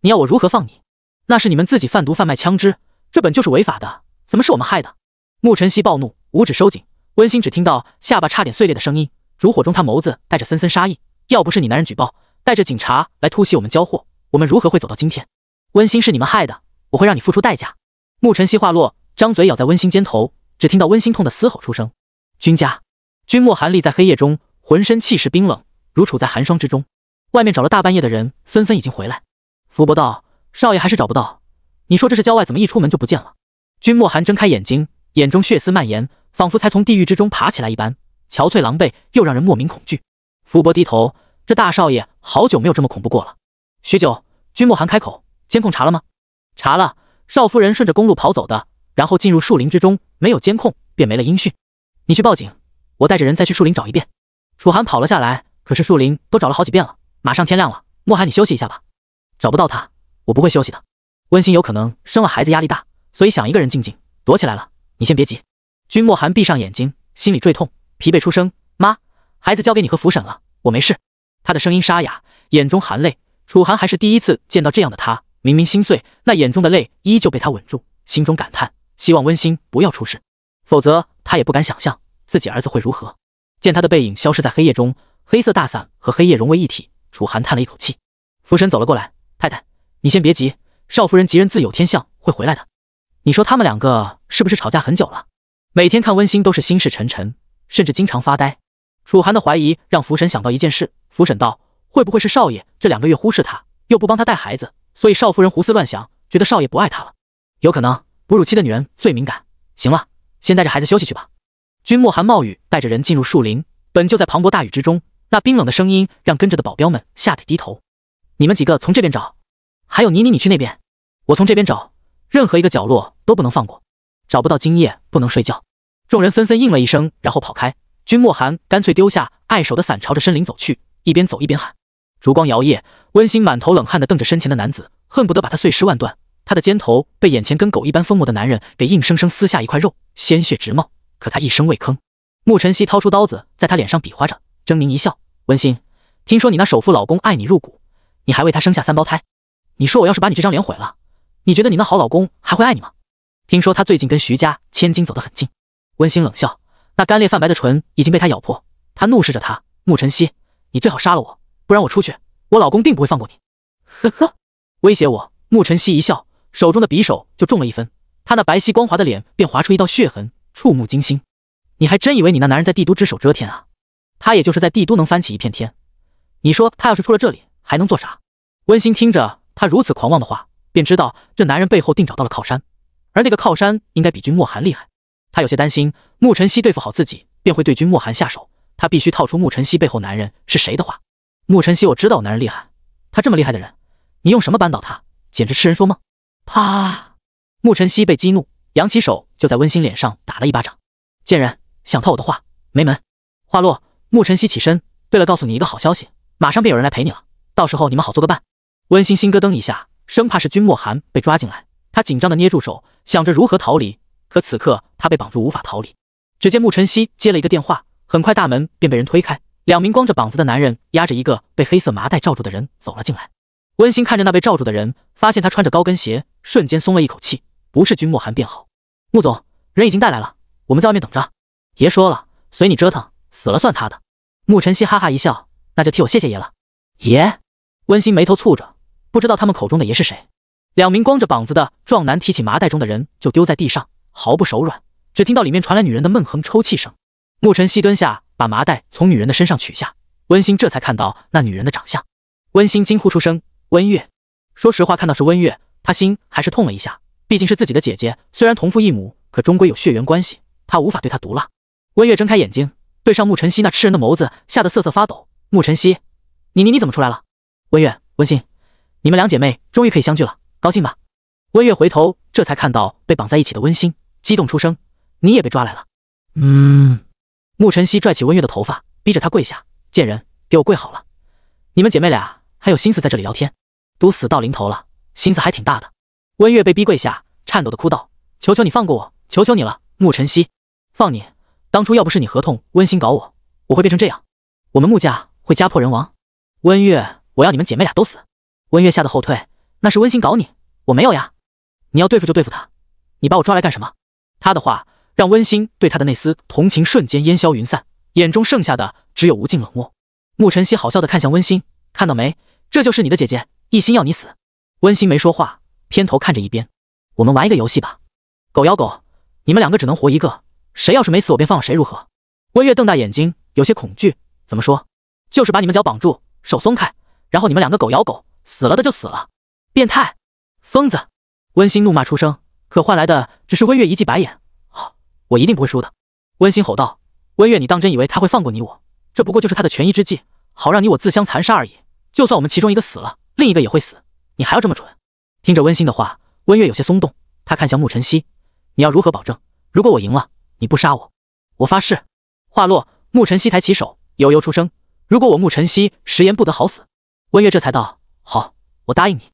你要我如何放你？那是你们自己贩毒、贩卖枪支，这本就是违法的，怎么是我们害的？慕晨曦暴怒，五指收紧，温馨只听到下巴差点碎裂的声音。烛火中，他眸子带着森森杀意，要不是你男人举报。带着警察来突袭我们交货，我们如何会走到今天？温馨是你们害的，我会让你付出代价。沐晨曦话落，张嘴咬在温馨肩头，只听到温馨痛的嘶吼出声。君家，君莫寒立在黑夜中，浑身气势冰冷，如处在寒霜之中。外面找了大半夜的人，纷纷已经回来。福伯道，少爷还是找不到。你说这是郊外，怎么一出门就不见了？君莫寒睁开眼睛，眼中血丝蔓延，仿佛才从地狱之中爬起来一般，憔悴狼狈，又让人莫名恐惧。福伯低头。这大少爷好久没有这么恐怖过了。许久，君莫寒开口：“监控查了吗？”“查了。”少夫人顺着公路跑走的，然后进入树林之中，没有监控便没了音讯。你去报警，我带着人再去树林找一遍。楚寒跑了下来，可是树林都找了好几遍了。马上天亮了，莫寒，你休息一下吧。找不到他，我不会休息的。温馨有可能生了孩子压力大，所以想一个人静静躲起来了。你先别急。君莫寒闭上眼睛，心里坠痛，疲惫出声：“妈，孩子交给你和福婶了，我没事。”他的声音沙哑，眼中含泪。楚寒还是第一次见到这样的他，明明心碎，那眼中的泪依旧被他稳住。心中感叹，希望温馨不要出事，否则他也不敢想象自己儿子会如何。见他的背影消失在黑夜中，黑色大伞和黑夜融为一体。楚寒叹了一口气，福神走了过来：“太太，你先别急，少夫人吉人自有天相，会回来的。你说他们两个是不是吵架很久了？每天看温馨都是心事沉沉，甚至经常发呆。”楚寒的怀疑让福神想到一件事，福神道：“会不会是少爷这两个月忽视她，又不帮她带孩子，所以少夫人胡思乱想，觉得少爷不爱她了？有可能，哺乳期的女人最敏感。”行了，先带着孩子休息去吧。君莫寒冒雨带着人进入树林，本就在磅礴大雨之中，那冰冷的声音让跟着的保镖们吓得低头。你们几个从这边找，还有妮妮，你去那边，我从这边找，任何一个角落都不能放过，找不到今夜不能睡觉。众人纷纷应了一声，然后跑开。君莫寒干脆丢下碍手的伞，朝着森林走去，一边走一边喊。烛光摇曳，温馨满头冷汗的瞪着身前的男子，恨不得把他碎尸万段。他的肩头被眼前跟狗一般疯魔的男人给硬生生撕下一块肉，鲜血直冒，可他一声未吭。沐晨曦掏出刀子，在他脸上比划着，狰狞一笑：“温馨，听说你那首富老公爱你入骨，你还为他生下三胞胎。你说我要是把你这张脸毁了，你觉得你那好老公还会爱你吗？听说他最近跟徐家千金走得很近。”温馨冷笑。那干裂泛白的唇已经被他咬破，他怒视着他，沐晨曦，你最好杀了我，不然我出去，我老公定不会放过你。呵呵，威胁我？沐晨曦一笑，手中的匕首就中了一分，他那白皙光滑的脸便划出一道血痕，触目惊心。你还真以为你那男人在帝都只手遮天啊？他也就是在帝都能翻起一片天，你说他要是出了这里，还能做啥？温馨听着，他如此狂妄的话，便知道这男人背后定找到了靠山，而那个靠山应该比君莫寒厉害。他有些担心，沐晨曦对付好自己，便会对君莫寒下手。他必须套出沐晨曦背后男人是谁的话。沐晨曦，我知道我男人厉害，他这么厉害的人，你用什么扳倒他？简直痴人说梦！啪！沐晨曦被激怒，扬起手就在温馨脸上打了一巴掌。贱人，想套我的话，没门！话落，沐晨曦起身，为了告诉你一个好消息，马上便有人来陪你了，到时候你们好做个伴。温馨心咯噔一下，生怕是君莫寒被抓进来，他紧张的捏住手，想着如何逃离。可此刻他被绑住，无法逃离。只见穆晨曦接了一个电话，很快大门便被人推开，两名光着膀子的男人压着一个被黑色麻袋罩住的人走了进来。温馨看着那被罩住的人，发现他穿着高跟鞋，瞬间松了一口气，不是君莫寒便好。穆总，人已经带来了，我们在外面等着。爷说了，随你折腾，死了算他的。穆晨曦哈哈一笑，那就替我谢谢爷了。爷？温馨眉头蹙着，不知道他们口中的爷是谁。两名光着膀子的壮男提起麻袋中的人，就丢在地上。毫不手软，只听到里面传来女人的闷哼、抽泣声。沐晨曦蹲下，把麻袋从女人的身上取下。温馨这才看到那女人的长相，温馨惊呼出声。温月，说实话，看到是温月，她心还是痛了一下，毕竟是自己的姐姐，虽然同父异母，可终归有血缘关系，她无法对她毒辣。温月睁开眼睛，对上沐晨曦那吃人的眸子，吓得瑟瑟发抖。沐晨曦，你你你怎么出来了？温月，温馨，你们两姐妹终于可以相聚了，高兴吧？温月回头，这才看到被绑在一起的温馨。激动出声：“你也被抓来了。”嗯，沐晨曦拽起温月的头发，逼着她跪下：“贱人，给我跪好了！你们姐妹俩还有心思在这里聊天？都死到临头了，心思还挺大的。”温月被逼跪下，颤抖的哭道：“求求你放过我，求求你了，沐晨曦，放你！当初要不是你合同温馨搞我，我会变成这样，我们穆家会家破人亡。温月，我要你们姐妹俩都死！”温月吓得后退：“那是温馨搞你，我没有呀！你要对付就对付他，你把我抓来干什么？”他的话让温馨对他的那丝同情瞬间烟消云散，眼中剩下的只有无尽冷漠。沐晨曦好笑的看向温馨，看到没，这就是你的姐姐，一心要你死。温馨没说话，偏头看着一边。我们玩一个游戏吧，狗咬狗，你们两个只能活一个，谁要是没死，我便放了谁，如何？温月瞪大眼睛，有些恐惧。怎么说？就是把你们脚绑住，手松开，然后你们两个狗咬狗，死了的就死了。变态，疯子！温馨怒骂出声。可换来的只是温月一记白眼。好，我一定不会输的！温馨吼道。温月，你当真以为他会放过你我？这不过就是他的权宜之计，好让你我自相残杀而已。就算我们其中一个死了，另一个也会死。你还要这么蠢？听着温馨的话，温月有些松动。他看向沐晨曦：“你要如何保证？如果我赢了，你不杀我？”我发誓。话落，沐晨曦抬起手，悠悠出声：“如果我沐晨曦食言，不得好死。”温月这才道：“好，我答应你。”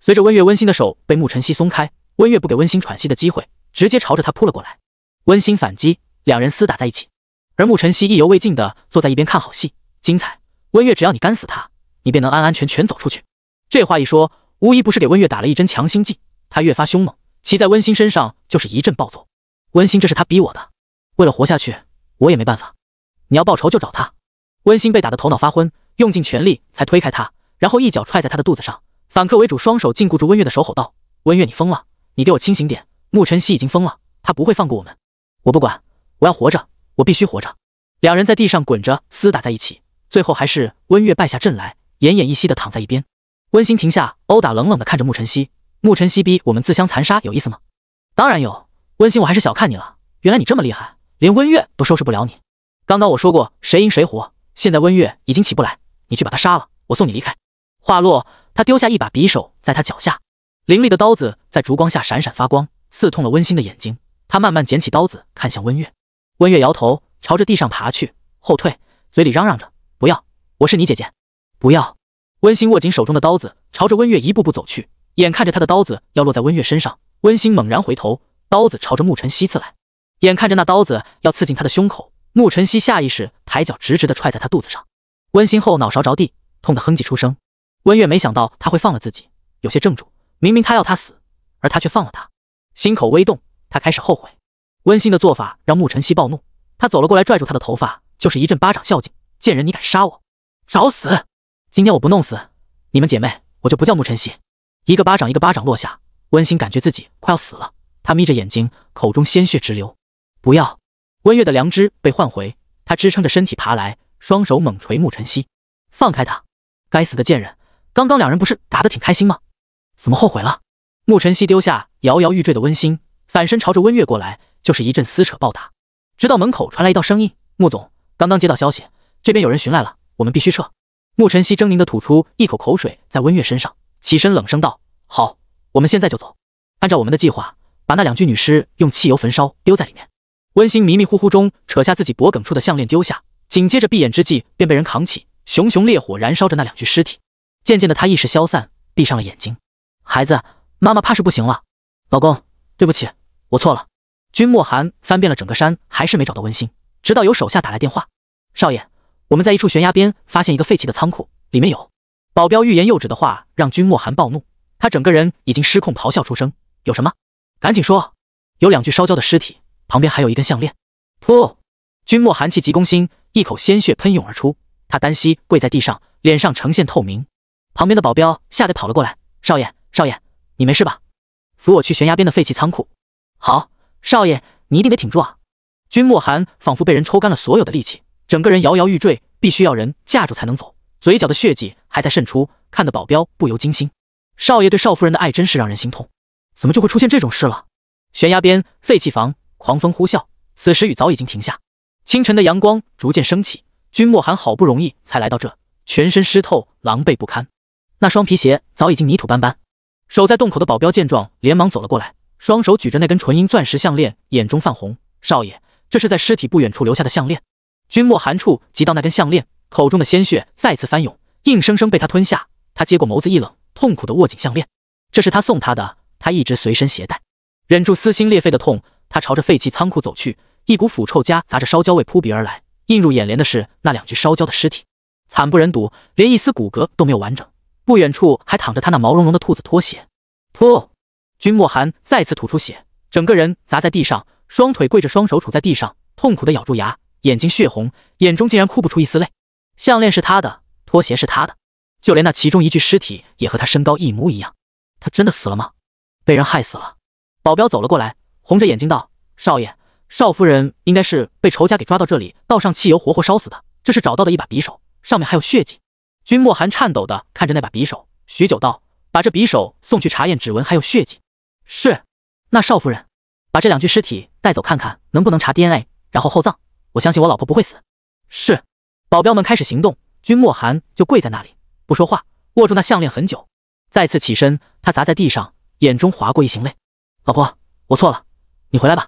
随着温月温馨的手被沐晨曦松开。温月不给温馨喘息的机会，直接朝着他扑了过来。温馨反击，两人厮打在一起。而慕晨曦意犹未尽的坐在一边看好戏。精彩！温月，只要你干死他，你便能安安全全走出去。这话一说，无一不是给温月打了一针强心剂。他越发凶猛，骑在温馨身上就是一阵暴揍。温馨，这是他逼我的。为了活下去，我也没办法。你要报仇就找他。温馨被打得头脑发昏，用尽全力才推开他，然后一脚踹在他的肚子上，反客为主，双手禁锢住温月的手，吼道：“温月，你疯了！”你给我清醒点！沐晨曦已经疯了，他不会放过我们。我不管，我要活着，我必须活着。两人在地上滚着厮打在一起，最后还是温月败下阵来，奄奄一息的躺在一边。温馨停下殴打，冷冷的看着沐晨曦。沐晨曦逼我们自相残杀有意思吗？当然有，温馨我还是小看你了，原来你这么厉害，连温月都收拾不了你。刚刚我说过谁赢谁活，现在温月已经起不来，你去把他杀了，我送你离开。话落，他丢下一把匕首在他脚下。凌厉的刀子在烛光下闪闪发光，刺痛了温馨的眼睛。他慢慢捡起刀子，看向温月。温月摇头，朝着地上爬去，后退，嘴里嚷嚷着：“不要，我是你姐姐，不要！”温馨握紧手中的刀子，朝着温月一步步走去。眼看着他的刀子要落在温月身上，温馨猛然回头，刀子朝着沐晨曦刺来。眼看着那刀子要刺进他的胸口，沐晨曦下意识抬脚，直直的踹在他肚子上。温馨后脑勺着地，痛得哼唧出声。温月没想到他会放了自己，有些怔住。明明他要他死，而他却放了他，心口微动，他开始后悔。温馨的做法让沐晨曦暴怒，他走了过来，拽住他的头发，就是一阵巴掌，孝敬贱人，你敢杀我，找死！今天我不弄死你们姐妹，我就不叫沐晨曦。一个巴掌一个巴掌落下，温馨感觉自己快要死了，他眯着眼睛，口中鲜血直流。不要！温月的良知被唤回，他支撑着身体爬来，双手猛捶沐晨曦，放开他！该死的贱人，刚刚两人不是打得挺开心吗？怎么后悔了？沐晨曦丢下摇摇欲坠的温馨，反身朝着温月过来，就是一阵撕扯暴打。直到门口传来一道声音：“穆总，刚刚接到消息，这边有人寻来了，我们必须撤。”沐晨曦狰狞的吐出一口口水在温月身上，起身冷声道：“好，我们现在就走。按照我们的计划，把那两具女尸用汽油焚烧，丢在里面。”温馨迷迷糊糊中，扯下自己脖梗处的项链丢下，紧接着闭眼之际，便被人扛起。熊熊烈火燃烧着那两具尸体，渐渐的他意识消散，闭上了眼睛。孩子，妈妈怕是不行了。老公，对不起，我错了。君莫寒翻遍了整个山，还是没找到温馨。直到有手下打来电话，少爷，我们在一处悬崖边发现一个废弃的仓库，里面有……保镖欲言又止的话让君莫寒暴怒，他整个人已经失控，咆哮出声：“有什么？赶紧说！有两具烧焦的尸体，旁边还有一根项链。”噗！君莫寒气急攻心，一口鲜血喷涌而出，他单膝跪在地上，脸上呈现透明。旁边的保镖吓得跑了过来，少爷。少爷，你没事吧？扶我去悬崖边的废弃仓库。好，少爷，你一定得挺住啊！君莫寒仿佛被人抽干了所有的力气，整个人摇摇欲坠，必须要人架住才能走。嘴角的血迹还在渗出，看得保镖不由惊心。少爷对少夫人的爱真是让人心痛，怎么就会出现这种事了？悬崖边废弃房，狂风呼啸。此时雨早已经停下，清晨的阳光逐渐升起。君莫寒好不容易才来到这，全身湿透，狼狈不堪。那双皮鞋早已经泥土斑斑。守在洞口的保镖见状，连忙走了过来，双手举着那根纯银钻石项链，眼中泛红。少爷，这是在尸体不远处留下的项链。君莫寒触及到那根项链，口中的鲜血再次翻涌，硬生生被他吞下。他接过，眸子一冷，痛苦地握紧项链。这是他送他的，他一直随身携带。忍住撕心裂肺的痛，他朝着废弃仓库走去。一股腐臭夹杂着烧焦味扑鼻而来，映入眼帘的是那两具烧焦的尸体，惨不忍睹，连一丝骨骼都没有完整。不远处还躺着他那毛茸茸的兔子拖鞋，噗！君莫寒再次吐出血，整个人砸在地上，双腿跪着，双手杵在地上，痛苦的咬住牙，眼睛血红，眼中竟然哭不出一丝泪。项链是他的，拖鞋是他的，就连那其中一具尸体也和他身高一模一样。他真的死了吗？被人害死了。保镖走了过来，红着眼睛道：“少爷，少夫人应该是被仇家给抓到这里，倒上汽油，活活烧死的。这是找到的一把匕首，上面还有血迹。”君莫寒颤抖的看着那把匕首，许久道：“把这匕首送去查验指纹，还有血迹。”“是。”“那少夫人，把这两具尸体带走，看看能不能查 DNA，然后厚葬。”“我相信我老婆不会死。”“是。”保镖们开始行动，君莫寒就跪在那里不说话，握住那项链很久，再次起身，他砸在地上，眼中划过一行泪：“老婆，我错了，你回来吧。”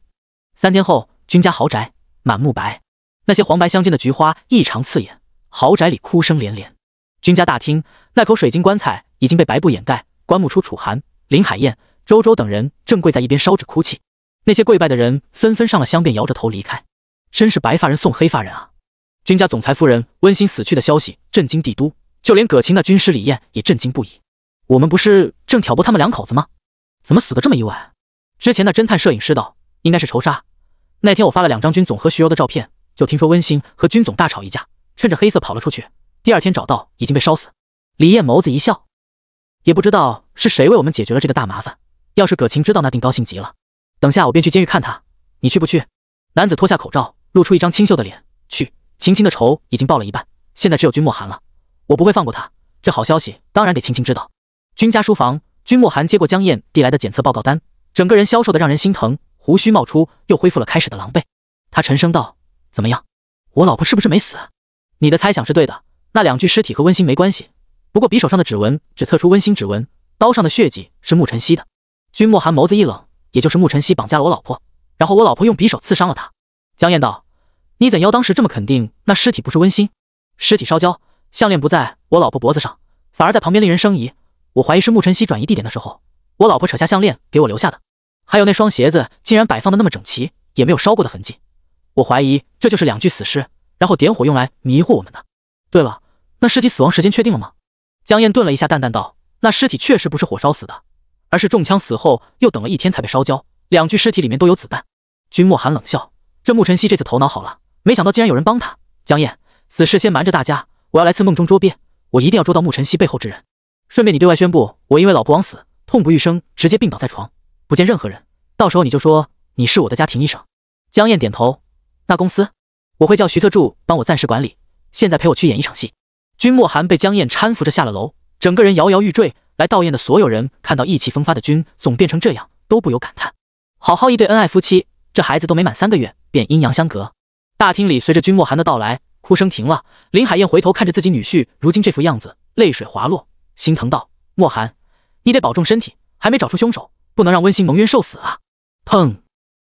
三天后，君家豪宅满目白，那些黄白相间的菊花异常刺眼，豪宅里哭声连连。君家大厅那口水晶棺材已经被白布掩盖，棺木出楚寒、林海燕、周周等人正跪在一边烧纸哭泣。那些跪拜的人纷纷上了香，便摇着头离开。真是白发人送黑发人啊！君家总裁夫人温馨死去的消息震惊帝都，就连葛青那军师李艳也震惊不已。我们不是正挑拨他们两口子吗？怎么死得这么意外？之前那侦探摄影师道，应该是仇杀。那天我发了两张军总和徐柔的照片，就听说温馨和军总大吵一架，趁着黑色跑了出去。第二天找到已经被烧死，李艳眸子一笑，也不知道是谁为我们解决了这个大麻烦。要是葛晴知道，那定高兴极了。等下我便去监狱看他，你去不去？男子脱下口罩，露出一张清秀的脸。去，晴晴的仇已经报了一半，现在只有君莫寒了，我不会放过他。这好消息当然得晴晴知道。君家书房，君莫寒接过江燕递来的检测报告单，整个人消瘦的让人心疼，胡须冒出，又恢复了开始的狼狈。他沉声道：“怎么样，我老婆是不是没死？你的猜想是对的。”那两具尸体和温馨没关系，不过匕首上的指纹只测出温馨指纹，刀上的血迹是沐晨曦的。君莫寒眸子一冷，也就是沐晨曦绑架了我老婆，然后我老婆用匕首刺伤了他。江燕道：“你怎妖当时这么肯定那尸体不是温馨？尸体烧焦，项链不在我老婆脖子上，反而在旁边令人生疑。我怀疑是沐晨曦转移地点的时候，我老婆扯下项链给我留下的。还有那双鞋子竟然摆放的那么整齐，也没有烧过的痕迹。我怀疑这就是两具死尸，然后点火用来迷惑我们的。”对了，那尸体死亡时间确定了吗？江燕顿了一下，淡淡道：“那尸体确实不是火烧死的，而是中枪死后又等了一天才被烧焦。两具尸体里面都有子弹。”君莫寒冷笑：“这沐晨曦这次头脑好了，没想到竟然有人帮他。”江燕此事先瞒着大家，我要来次梦中捉鳖，我一定要捉到沐晨曦背后之人。顺便你对外宣布，我因为老婆枉死，痛不欲生，直接病倒在床，不见任何人。到时候你就说你是我的家庭医生。”江燕点头：“那公司我会叫徐特助帮我暂时管理。”现在陪我去演一场戏。君莫寒被江燕搀扶着下了楼，整个人摇摇欲坠。来悼唁的所有人看到意气风发的君总变成这样，都不由感叹：好好一对恩爱夫妻，这孩子都没满三个月，便阴阳相隔。大厅里随着君莫寒的到来，哭声停了。林海燕回头看着自己女婿如今这副样子，泪水滑落，心疼道：“莫寒，你得保重身体，还没找出凶手，不能让温馨蒙冤受死啊！”砰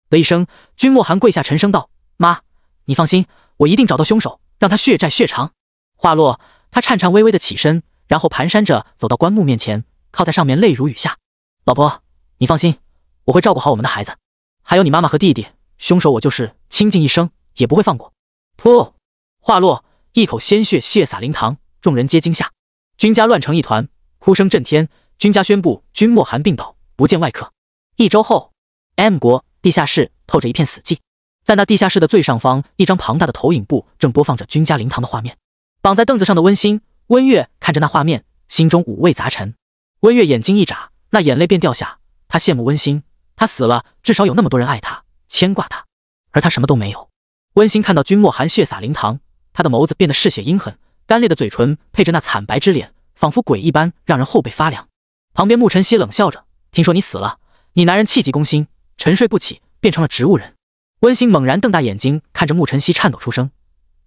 的一声，君莫寒跪下，沉声道：“妈，你放心，我一定找到凶手。”让他血债血偿。话落，他颤颤巍巍的起身，然后蹒跚着走到棺木面前，靠在上面，泪如雨下。老婆，你放心，我会照顾好我们的孩子，还有你妈妈和弟弟。凶手，我就是倾尽一生也不会放过。噗！话落，一口鲜血血洒灵堂，众人皆惊吓。君家乱成一团，哭声震天。君家宣布，君莫寒病倒，不见外客。一周后，M 国地下室透着一片死寂。在那地下室的最上方，一张庞大的投影布正播放着君家灵堂的画面。绑在凳子上的温馨、温月看着那画面，心中五味杂陈。温月眼睛一眨，那眼泪便掉下。她羡慕温馨，她死了，至少有那么多人爱她、牵挂她，而她什么都没有。温馨看到君莫寒血洒灵堂，他的眸子变得嗜血阴狠，干裂的嘴唇配着那惨白之脸，仿佛鬼一般，让人后背发凉。旁边沐晨曦冷笑着：“听说你死了，你男人气急攻心，沉睡不起，变成了植物人。”温馨猛然瞪大眼睛看着沐晨曦，颤抖出声：“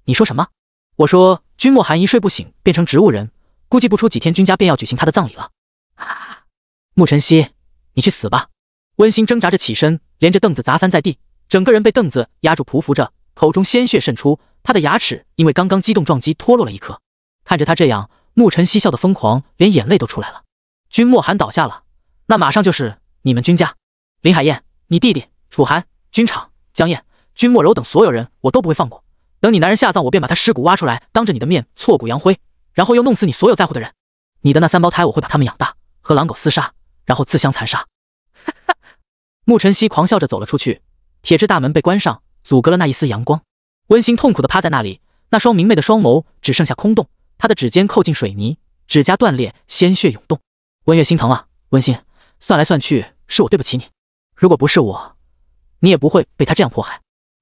你说什么？我说君莫寒一睡不醒，变成植物人，估计不出几天，君家便要举行他的葬礼了。”沐晨曦，你去死吧！温馨挣扎着起身，连着凳子砸翻在地，整个人被凳子压住，匍匐着，口中鲜血渗出，他的牙齿因为刚刚激动撞击脱落了一颗。看着他这样，沐晨曦笑得疯狂，连眼泪都出来了。君莫寒倒下了，那马上就是你们君家，林海燕，你弟弟楚寒，君场。江燕、君莫柔等所有人，我都不会放过。等你男人下葬，我便把他尸骨挖出来，当着你的面挫骨扬灰，然后又弄死你所有在乎的人。你的那三胞胎，我会把他们养大，和狼狗厮杀，然后自相残杀。哈哈！沐晨曦狂笑着走了出去，铁质大门被关上，阻隔了那一丝阳光。温馨痛苦的趴在那里，那双明媚的双眸只剩下空洞。他的指尖扣进水泥，指甲断裂，鲜血涌动。温月心疼了，温馨，算来算去是我对不起你。如果不是我。你也不会被他这样迫害，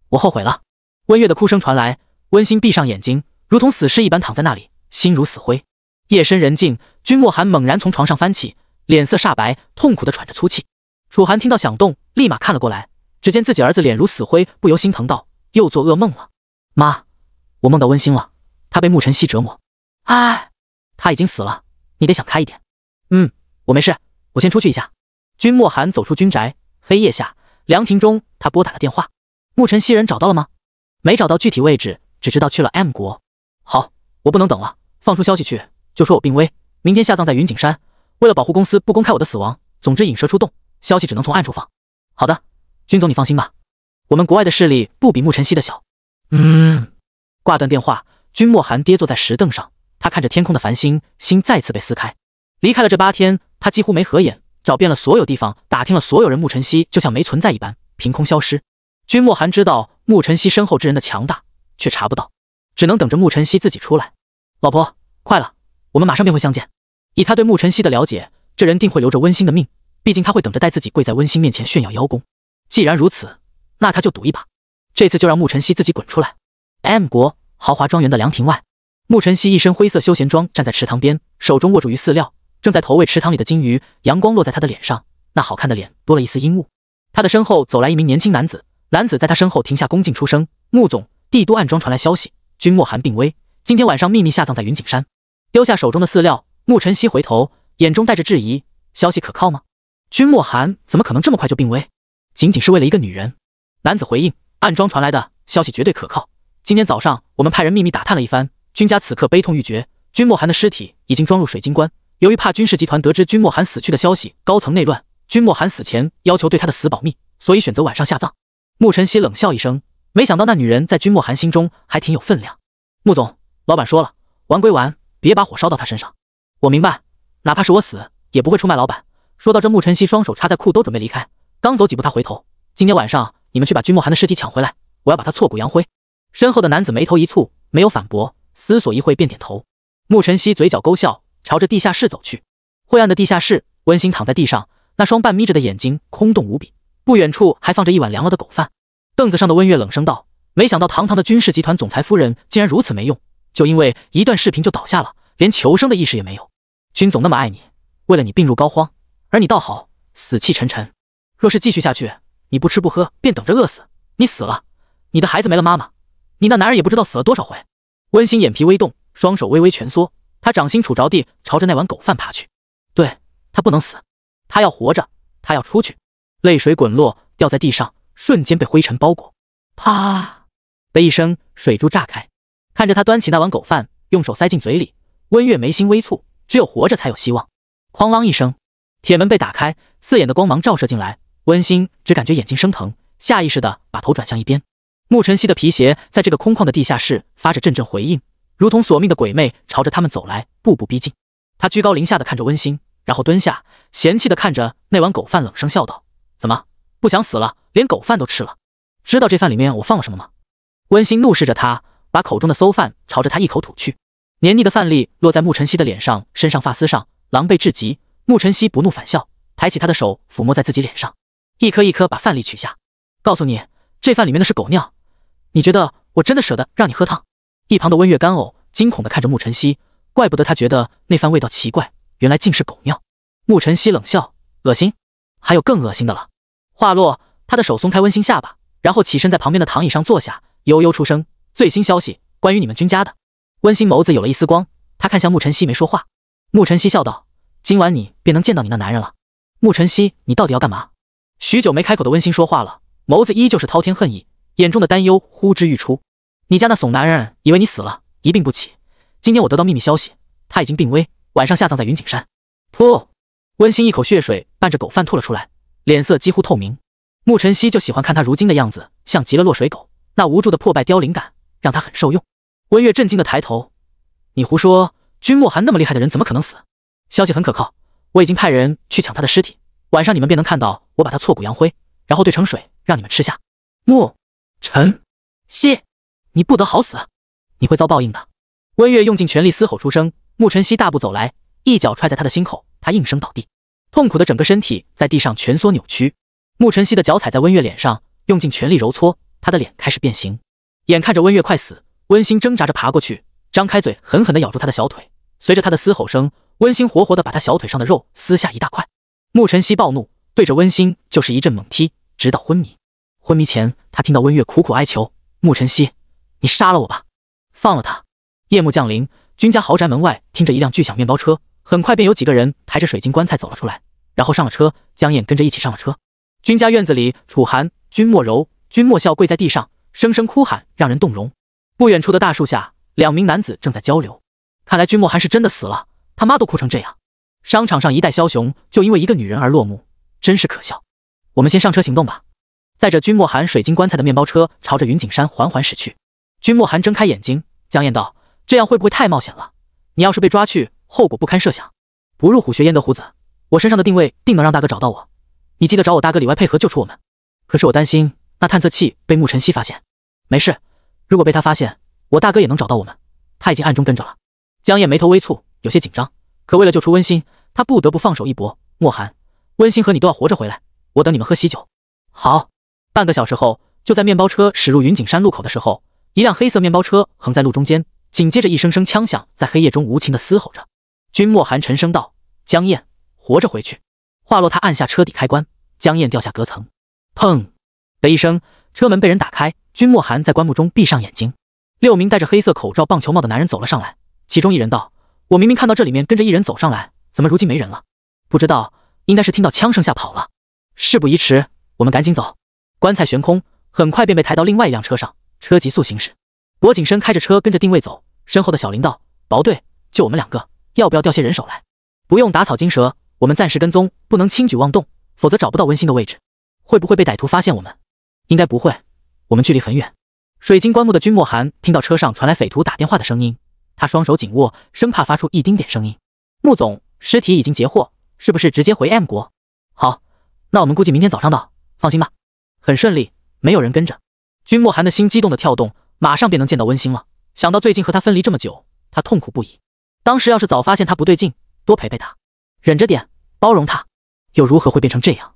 我后悔了。温月的哭声传来，温馨闭上眼睛，如同死尸一般躺在那里，心如死灰。夜深人静，君莫寒猛然从床上翻起，脸色煞白，痛苦的喘着粗气。楚寒听到响动，立马看了过来，只见自己儿子脸如死灰，不由心疼道：“又做噩梦了，妈，我梦到温馨了，他被沐晨曦折磨，哎，他已经死了，你得想开一点。”“嗯，我没事，我先出去一下。”君莫寒走出军宅，黑夜下。凉亭中，他拨打了电话。沐晨曦人找到了吗？没找到具体位置，只知道去了 M 国。好，我不能等了，放出消息去，就说我病危，明天下葬在云景山。为了保护公司不公开我的死亡，总之引蛇出洞，消息只能从暗处放。好的，君总你放心吧，我们国外的势力不比沐晨曦的小。嗯。挂断电话，君莫寒跌坐在石凳上，他看着天空的繁星，心再次被撕开。离开了这八天，他几乎没合眼。找遍了所有地方，打听了所有人，沐晨曦就像没存在一般，凭空消失。君莫寒知道沐晨曦身后之人的强大，却查不到，只能等着沐晨曦自己出来。老婆，快了，我们马上便会相见。以他对沐晨曦的了解，这人定会留着温馨的命，毕竟他会等着带自己跪在温馨面前炫耀邀功。既然如此，那他就赌一把，这次就让沐晨曦自己滚出来。M 国豪华庄园的凉亭外，沐晨曦一身灰色休闲装站在池塘边，手中握住鱼饲料。正在投喂池塘里的金鱼，阳光落在他的脸上，那好看的脸多了一丝阴雾。他的身后走来一名年轻男子，男子在他身后停下，恭敬出声：“穆总，帝都暗庄传来消息，君莫寒病危，今天晚上秘密下葬在云景山。”丢下手中的饲料，穆晨曦回头，眼中带着质疑：“消息可靠吗？君莫寒怎么可能这么快就病危？仅仅是为了一个女人？”男子回应：“暗庄传来的消息绝对可靠，今天早上我们派人秘密打探了一番，君家此刻悲痛欲绝，君莫寒的尸体已经装入水晶棺。”由于怕军事集团得知君莫寒死去的消息，高层内乱，君莫寒死前要求对他的死保密，所以选择晚上下葬。沐晨曦冷笑一声，没想到那女人在君莫寒心中还挺有分量。穆总，老板说了，玩归玩，别把火烧到他身上。我明白，哪怕是我死，也不会出卖老板。说到这，沐晨曦双手插在裤兜，准备离开。刚走几步，他回头，今天晚上你们去把君莫寒的尸体抢回来，我要把他挫骨扬灰。身后的男子眉头一蹙，没有反驳，思索一会便点头。沐晨曦嘴角勾笑。朝着地下室走去，灰暗的地下室，温馨躺在地上，那双半眯着的眼睛空洞无比。不远处还放着一碗凉了的狗饭。凳子上的温月冷声道：“没想到堂堂的军事集团总裁夫人竟然如此没用，就因为一段视频就倒下了，连求生的意识也没有。军总那么爱你，为了你病入膏肓，而你倒好，死气沉沉。若是继续下去，你不吃不喝，便等着饿死。你死了，你的孩子没了妈妈，你那男人也不知道死了多少回。”温馨眼皮微动，双手微微蜷缩。他掌心杵着地，朝着那碗狗饭爬去。对他不能死，他要活着，他要出去。泪水滚落，掉在地上，瞬间被灰尘包裹。啪的一声，水珠炸开。看着他端起那碗狗饭，用手塞进嘴里，温月眉心微蹙。只有活着才有希望。哐啷一声，铁门被打开，刺眼的光芒照射进来。温馨只感觉眼睛生疼，下意识的把头转向一边。沐晨曦的皮鞋在这个空旷的地下室发着阵阵回应。如同索命的鬼魅，朝着他们走来，步步逼近。他居高临下的看着温馨，然后蹲下，嫌弃的看着那碗狗饭，冷声笑道：“怎么不想死了？连狗饭都吃了？知道这饭里面我放了什么吗？”温馨怒视着他，把口中的馊饭朝着他一口吐去，黏腻的饭粒落在沐晨曦的脸上、身上发丝上，狼狈至极。沐晨曦不怒反笑，抬起他的手抚摸在自己脸上，一颗一颗把饭粒取下，告诉你这饭里面的是狗尿，你觉得我真的舍得让你喝汤？一旁的温月干呕，惊恐地看着沐晨曦，怪不得他觉得那番味道奇怪，原来竟是狗尿。沐晨曦冷笑，恶心，还有更恶心的了。话落，他的手松开温馨下巴，然后起身在旁边的躺椅上坐下，悠悠出声：“最新消息，关于你们君家的。”温馨眸子有了一丝光，他看向沐晨曦，没说话。沐晨曦笑道：“今晚你便能见到你那男人了。”沐晨曦，你到底要干嘛？许久没开口的温馨说话了，眸子依旧是滔天恨意，眼中的担忧呼之欲出。你家那怂男人以为你死了，一病不起。今天我得到秘密消息，他已经病危，晚上下葬在云景山。噗！温馨一口血水伴着狗饭吐了出来，脸色几乎透明。沐晨曦就喜欢看他如今的样子，像极了落水狗，那无助的破败凋零感让他很受用。温月震惊的抬头：“你胡说！君莫寒那么厉害的人，怎么可能死？消息很可靠，我已经派人去抢他的尸体，晚上你们便能看到我把他挫骨扬灰，然后兑成水让你们吃下。”沐晨曦。你不得好死，你会遭报应的！温月用尽全力嘶吼出声。沐晨曦大步走来，一脚踹在他的心口，他应声倒地，痛苦的整个身体在地上蜷缩扭曲。沐晨曦的脚踩在温月脸上，用尽全力揉搓，他的脸开始变形。眼看着温月快死，温馨挣扎着爬过去，张开嘴狠狠的咬住他的小腿。随着他的嘶吼声，温馨活活的把他小腿上的肉撕下一大块。沐晨曦暴怒，对着温馨就是一阵猛踢，直到昏迷。昏迷前，他听到温月苦苦哀求：“沐晨曦。”你杀了我吧，放了他。夜幕降临，君家豪宅门外停着一辆巨响面包车，很快便有几个人抬着水晶棺材走了出来，然后上了车。江燕跟着一起上了车。君家院子里，楚寒、君莫柔、君莫笑跪在地上，声声哭喊，让人动容。不远处的大树下，两名男子正在交流。看来君莫寒是真的死了，他妈都哭成这样。商场上一代枭雄，就因为一个女人而落幕，真是可笑。我们先上车行动吧。载着君莫寒水晶棺材的面包车，朝着云景山缓缓驶去。君莫寒睁开眼睛，江燕道：“这样会不会太冒险了？你要是被抓去，后果不堪设想。不入虎穴焉得虎子？我身上的定位定能让大哥找到我。你记得找我大哥里外配合救出我们。可是我担心那探测器被慕晨曦发现。没事，如果被他发现，我大哥也能找到我们。他已经暗中跟着了。”江燕眉头微蹙，有些紧张。可为了救出温馨，他不得不放手一搏。莫寒，温馨和你都要活着回来，我等你们喝喜酒。好。半个小时后，就在面包车驶入云景山路口的时候。一辆黑色面包车横在路中间，紧接着一声声枪响在黑夜中无情的嘶吼着。君莫寒沉声道：“江燕，活着回去。”话落，他按下车底开关，江燕掉下隔层，砰的一声，车门被人打开。君莫寒在棺木中闭上眼睛。六名戴着黑色口罩、棒球帽的男人走了上来，其中一人道：“我明明看到这里面跟着一人走上来，怎么如今没人了？不知道，应该是听到枪声吓跑了。事不宜迟，我们赶紧走。”棺材悬空，很快便被抬到另外一辆车上。车急速行驶，薄景生开着车跟着定位走，身后的小林道：“薄队，就我们两个，要不要调些人手来？”“不用打草惊蛇，我们暂时跟踪，不能轻举妄动，否则找不到温馨的位置，会不会被歹徒发现？”“我们应该不会，我们距离很远。”水晶棺木的君莫寒听到车上传来匪徒打电话的声音，他双手紧握，生怕发出一丁点声音。“穆总，尸体已经截获，是不是直接回 M 国？”“好，那我们估计明天早上到，放心吧，很顺利，没有人跟着。”君莫寒的心激动的跳动，马上便能见到温馨了。想到最近和他分离这么久，他痛苦不已。当时要是早发现他不对劲，多陪陪他，忍着点，包容他，又如何会变成这样？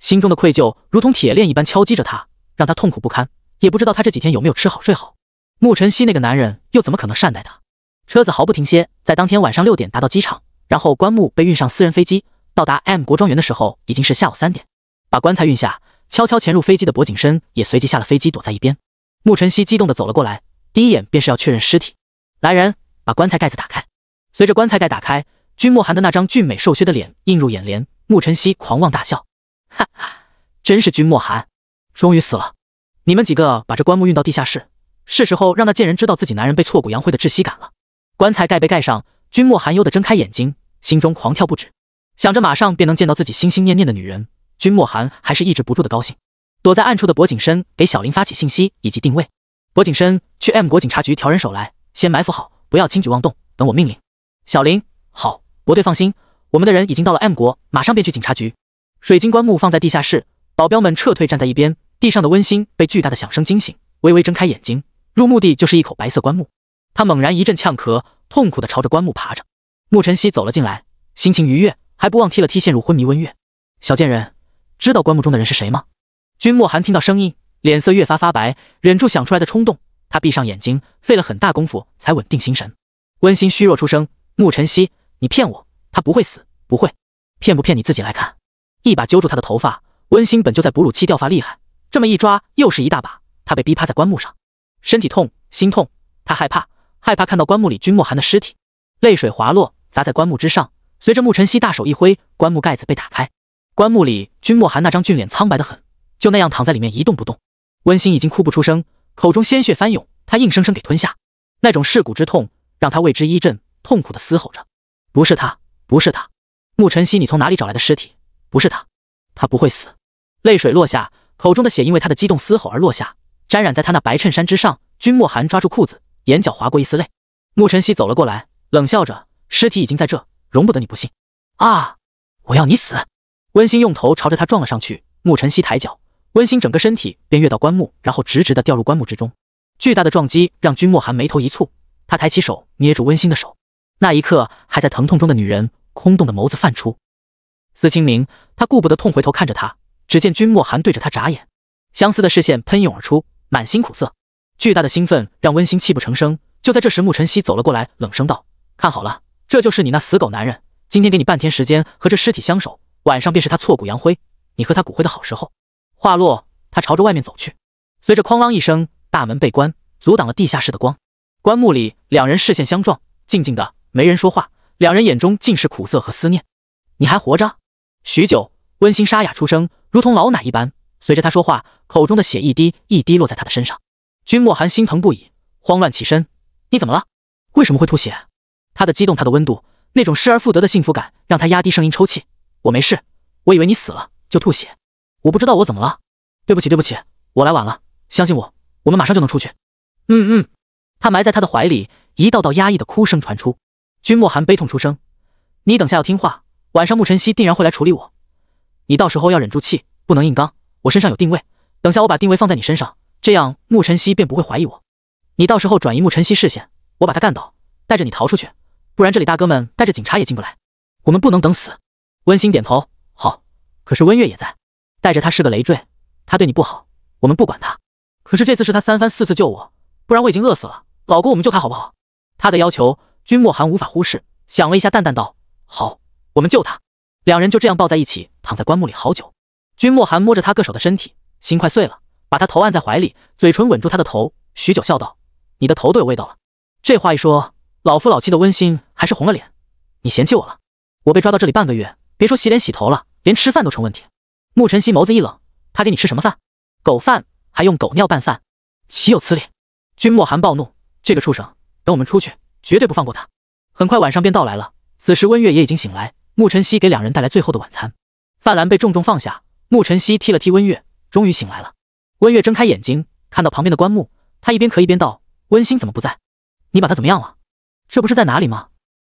心中的愧疚如同铁链一般敲击着他，让他痛苦不堪。也不知道他这几天有没有吃好睡好。沐晨曦那个男人又怎么可能善待他？车子毫不停歇，在当天晚上六点达到机场，然后棺木被运上私人飞机，到达 M 国庄园的时候已经是下午三点，把棺材运下。悄悄潜入飞机的柏景深也随即下了飞机，躲在一边。沐晨曦激动地走了过来，第一眼便是要确认尸体。来人，把棺材盖子打开。随着棺材盖打开，君莫寒的那张俊美瘦削的脸映入眼帘。沐晨曦狂妄大笑：“哈哈，真是君莫寒，终于死了！你们几个把这棺木运到地下室，是时候让那贱人知道自己男人被挫骨扬灰的窒息感了。”棺材盖被盖上，君莫寒悠的睁开眼睛，心中狂跳不止，想着马上便能见到自己心心念念的女人。君莫寒还是抑制不住的高兴，躲在暗处的薄景深给小林发起信息以及定位。薄景深去 M 国警察局调人手来，先埋伏好，不要轻举妄动，等我命令。小林，好，薄队放心，我们的人已经到了 M 国，马上便去警察局。水晶棺木放在地下室，保镖们撤退，站在一边。地上的温馨被巨大的响声惊醒，微微睁开眼睛，入墓地就是一口白色棺木。他猛然一阵呛咳，痛苦的朝着棺木爬着。沐晨曦走了进来，心情愉悦，还不忘踢了踢陷入昏迷温月，小贱人。知道棺木中的人是谁吗？君莫寒听到声音，脸色越发发白，忍住想出来的冲动，他闭上眼睛，费了很大功夫才稳定心神。温馨虚弱出声：“沐晨曦，你骗我，他不会死，不会。骗不骗你自己来看。”一把揪住他的头发，温馨本就在哺乳期掉发厉害，这么一抓又是一大把，他被逼趴在棺木上，身体痛，心痛，他害怕，害怕看到棺木里君莫寒的尸体，泪水滑落，砸在棺木之上。随着沐晨曦大手一挥，棺木盖子被打开，棺木里。君莫寒那张俊脸苍白的很，就那样躺在里面一动不动。温馨已经哭不出声，口中鲜血翻涌，他硬生生给吞下，那种噬骨之痛让他为之一震，痛苦的嘶吼着：“不是他，不是他！”沐晨曦，你从哪里找来的尸体？不是他，他不会死。泪水落下，口中的血因为他的激动嘶吼而落下，沾染在他那白衬衫之上。君莫寒抓住裤子，眼角划过一丝泪。沐晨曦走了过来，冷笑着：“尸体已经在这，容不得你不信。”啊！我要你死！温馨用头朝着他撞了上去，沐晨曦抬脚，温馨整个身体便跃到棺木，然后直直的掉入棺木之中。巨大的撞击让君莫寒眉头一蹙，他抬起手捏住温馨的手，那一刻还在疼痛中的女人，空洞的眸子泛出。司清明，他顾不得痛回头看着他，只见君莫寒对着他眨眼，相思的视线喷涌而出，满心苦涩。巨大的兴奋让温馨泣不成声。就在这时，沐晨曦走了过来，冷声道：“看好了，这就是你那死狗男人，今天给你半天时间和这尸体相守。”晚上便是他挫骨扬灰，你和他骨灰的好时候。话落，他朝着外面走去。随着哐啷一声，大门被关，阻挡了地下室的光。棺木里，两人视线相撞，静静的，没人说话。两人眼中尽是苦涩和思念。你还活着？许久，温馨沙哑出声，如同老奶一般。随着他说话，口中的血一滴一滴落在他的身上。君莫寒心疼不已，慌乱起身。你怎么了？为什么会吐血？他的激动，他的温度，那种失而复得的幸福感，让他压低声音抽泣。我没事，我以为你死了就吐血，我不知道我怎么了。对不起，对不起，我来晚了。相信我，我们马上就能出去。嗯嗯。他埋在他的怀里，一道道压抑的哭声传出。君莫寒悲痛出声：“你等下要听话，晚上沐晨曦定然会来处理我，你到时候要忍住气，不能硬刚。我身上有定位，等下我把定位放在你身上，这样沐晨曦便不会怀疑我。你到时候转移沐晨曦视线，我把他干倒，带着你逃出去。不然这里大哥们带着警察也进不来，我们不能等死。”温馨点头，好。可是温月也在，带着他是个累赘，他对你不好，我们不管他。可是这次是他三番四次救我，不然我已经饿死了。老公，我们救他好不好？他的要求，君莫寒无法忽视。想了一下，淡淡道：“好，我们救他。”两人就这样抱在一起，躺在棺木里好久。君莫寒摸着他硌手的身体，心快碎了，把他头按在怀里，嘴唇吻住他的头，许久笑道：“你的头都有味道了。”这话一说，老夫老妻的温馨还是红了脸：“你嫌弃我了？我被抓到这里半个月。”别说洗脸洗头了，连吃饭都成问题。沐晨曦眸子一冷，他给你吃什么饭？狗饭？还用狗尿拌饭？岂有此理！君莫寒暴怒，这个畜生，等我们出去绝对不放过他。很快晚上便到来了，此时温月也已经醒来。沐晨曦给两人带来最后的晚餐，饭篮被重重放下。沐晨曦踢了踢温月，终于醒来了。温月睁开眼睛，看到旁边的棺木，他一边咳一边道：“温馨怎么不在？你把他怎么样了？这不是在哪里吗？”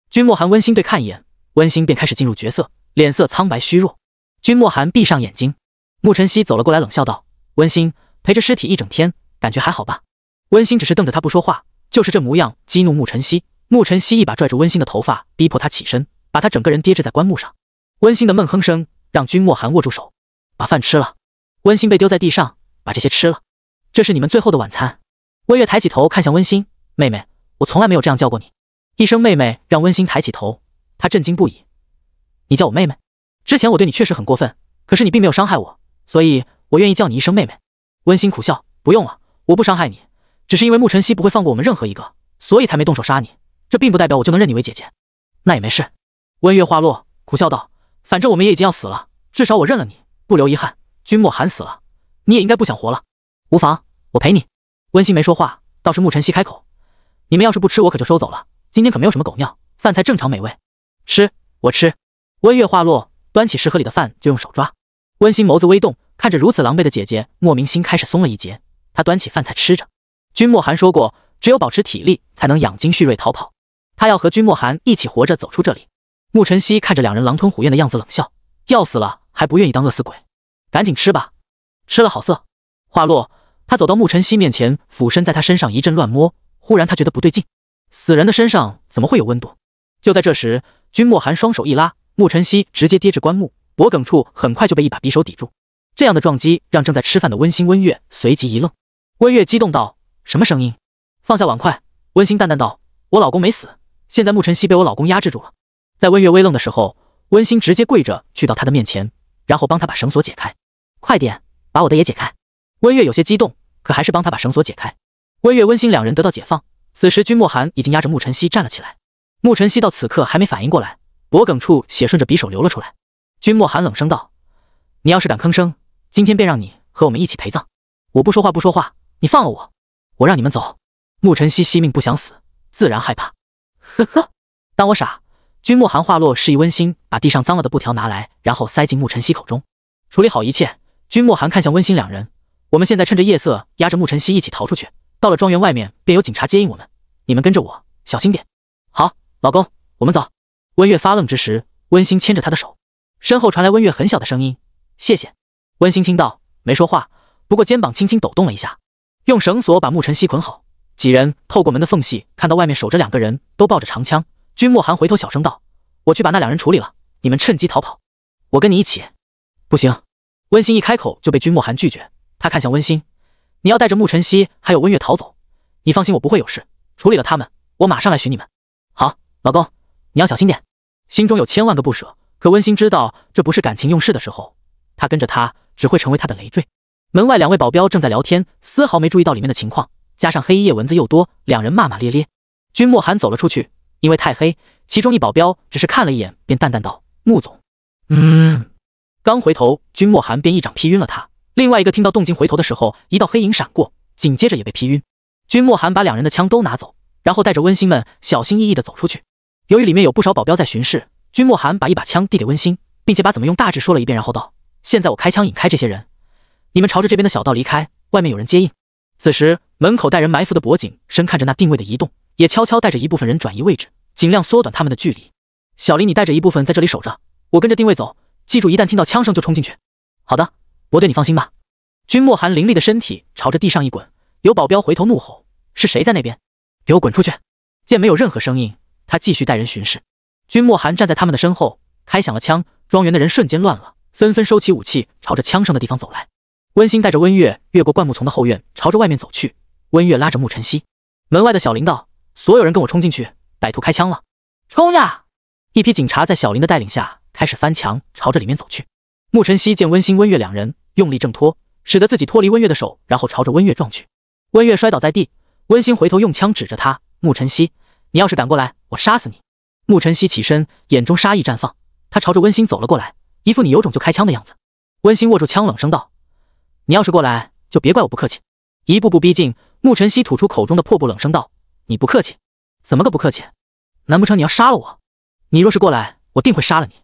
君莫寒、温馨对看一眼，温馨便开始进入角色。脸色苍白虚弱，君莫寒闭上眼睛，沐晨曦走了过来，冷笑道：“温馨陪着尸体一整天，感觉还好吧？”温馨只是瞪着他不说话，就是这模样激怒沐晨曦。沐晨曦一把拽住温馨的头发，逼迫他起身，把他整个人跌置在棺木上。温馨的闷哼声让君莫寒握住手，把饭吃了。温馨被丢在地上，把这些吃了，这是你们最后的晚餐。温月抬起头看向温馨，妹妹，我从来没有这样叫过你。一声妹妹让温馨抬起头，她震惊不已。你叫我妹妹，之前我对你确实很过分，可是你并没有伤害我，所以我愿意叫你一声妹妹。温馨苦笑，不用了，我不伤害你，只是因为沐晨曦不会放过我们任何一个，所以才没动手杀你。这并不代表我就能认你为姐姐。那也没事。温月话落，苦笑道，反正我们也已经要死了，至少我认了你，不留遗憾。君莫寒死了，你也应该不想活了。无妨，我陪你。温馨没说话，倒是沐晨曦开口：“你们要是不吃，我可就收走了。今天可没有什么狗尿，饭菜正常美味。吃，我吃。”温月话落，端起食盒里的饭就用手抓。温馨眸子微动，看着如此狼狈的姐姐，莫名心开始松了一截。他端起饭菜吃着。君莫寒说过，只有保持体力，才能养精蓄锐逃跑。他要和君莫寒一起活着走出这里。沐晨曦看着两人狼吞虎咽的样子，冷笑：要死了还不愿意当饿死鬼，赶紧吃吧，吃了好色。话落，他走到沐晨曦面前，俯身在他身上一阵乱摸。忽然他觉得不对劲，死人的身上怎么会有温度？就在这时，君莫寒双手一拉。慕晨曦直接跌至棺木，脖颈处很快就被一把匕首抵住。这样的撞击让正在吃饭的温馨、温月随即一愣。温月激动道：“什么声音？”放下碗筷，温馨淡淡道：“我老公没死，现在慕晨曦被我老公压制住了。”在温月微愣的时候，温馨直接跪着去到他的面前，然后帮他把绳索解开。快点把我的也解开！温月有些激动，可还是帮他把绳索解开。温月、温馨两人得到解放。此时，君莫寒已经压着慕晨曦站了起来。慕晨曦到此刻还没反应过来。脖梗处血顺着匕首流了出来，君莫寒冷声道：“你要是敢吭声，今天便让你和我们一起陪葬。”我不说话，不说话，你放了我，我让你们走。沐晨曦惜命不想死，自然害怕。呵呵，当我傻。君莫寒话落，示意温馨把地上脏了的布条拿来，然后塞进沐晨曦口中，处理好一切。君莫寒看向温馨两人：“我们现在趁着夜色，压着沐晨曦一起逃出去。到了庄园外面，便有警察接应我们。你们跟着我，小心点。”好，老公，我们走。温月发愣之时，温馨牵着他的手，身后传来温月很小的声音：“谢谢。”温馨听到没说话，不过肩膀轻轻抖动了一下。用绳索把沐晨曦捆好，几人透过门的缝隙看到外面守着两个人，都抱着长枪。君莫寒回头小声道：“我去把那两人处理了，你们趁机逃跑。我跟你一起。”不行，温馨一开口就被君莫寒拒绝。他看向温馨：“你要带着沐晨曦还有温月逃走，你放心，我不会有事。处理了他们，我马上来寻你们。”好，老公。你要小心点，心中有千万个不舍，可温馨知道这不是感情用事的时候，他跟着他只会成为他的累赘。门外两位保镖正在聊天，丝毫没注意到里面的情况，加上黑夜蚊子又多，两人骂骂咧咧。君莫寒走了出去，因为太黑，其中一保镖只是看了一眼，便淡淡道：“穆总。”嗯。刚回头，君莫寒便一掌劈晕了他。另外一个听到动静回头的时候，一道黑影闪过，紧接着也被劈晕。君莫寒把两人的枪都拿走，然后带着温馨们小心翼翼的走出去。由于里面有不少保镖在巡视，君莫寒把一把枪递给温馨，并且把怎么用大致说了一遍，然后道：“现在我开枪引开这些人，你们朝着这边的小道离开，外面有人接应。”此时门口带人埋伏的脖景深看着那定位的移动，也悄悄带着一部分人转移位置，尽量缩短他们的距离。小林，你带着一部分在这里守着，我跟着定位走，记住一旦听到枪声就冲进去。好的，我对你放心吧。君莫寒凌厉的身体朝着地上一滚，有保镖回头怒吼：“是谁在那边？给我滚出去！”见没有任何声音。他继续带人巡视，君莫寒站在他们的身后，开响了枪。庄园的人瞬间乱了，纷纷收起武器，朝着枪声的地方走来。温馨带着温月越过灌木丛的后院，朝着外面走去。温月拉着沐晨曦，门外的小林道：“所有人跟我冲进去，歹徒开枪了！”冲呀！一批警察在小林的带领下开始翻墙，朝着里面走去。沐晨曦见温馨、温月两人用力挣脱，使得自己脱离温月的手，然后朝着温月撞去。温月摔倒在地，温馨回头用枪指着他，沐晨曦。你要是敢过来，我杀死你！慕晨曦起身，眼中杀意绽放，他朝着温馨走了过来，一副你有种就开枪的样子。温馨握住枪，冷声道：“你要是过来，就别怪我不客气。”一步步逼近，慕晨曦吐出口中的破布，冷声道：“你不客气？怎么个不客气？难不成你要杀了我？你若是过来，我定会杀了你。”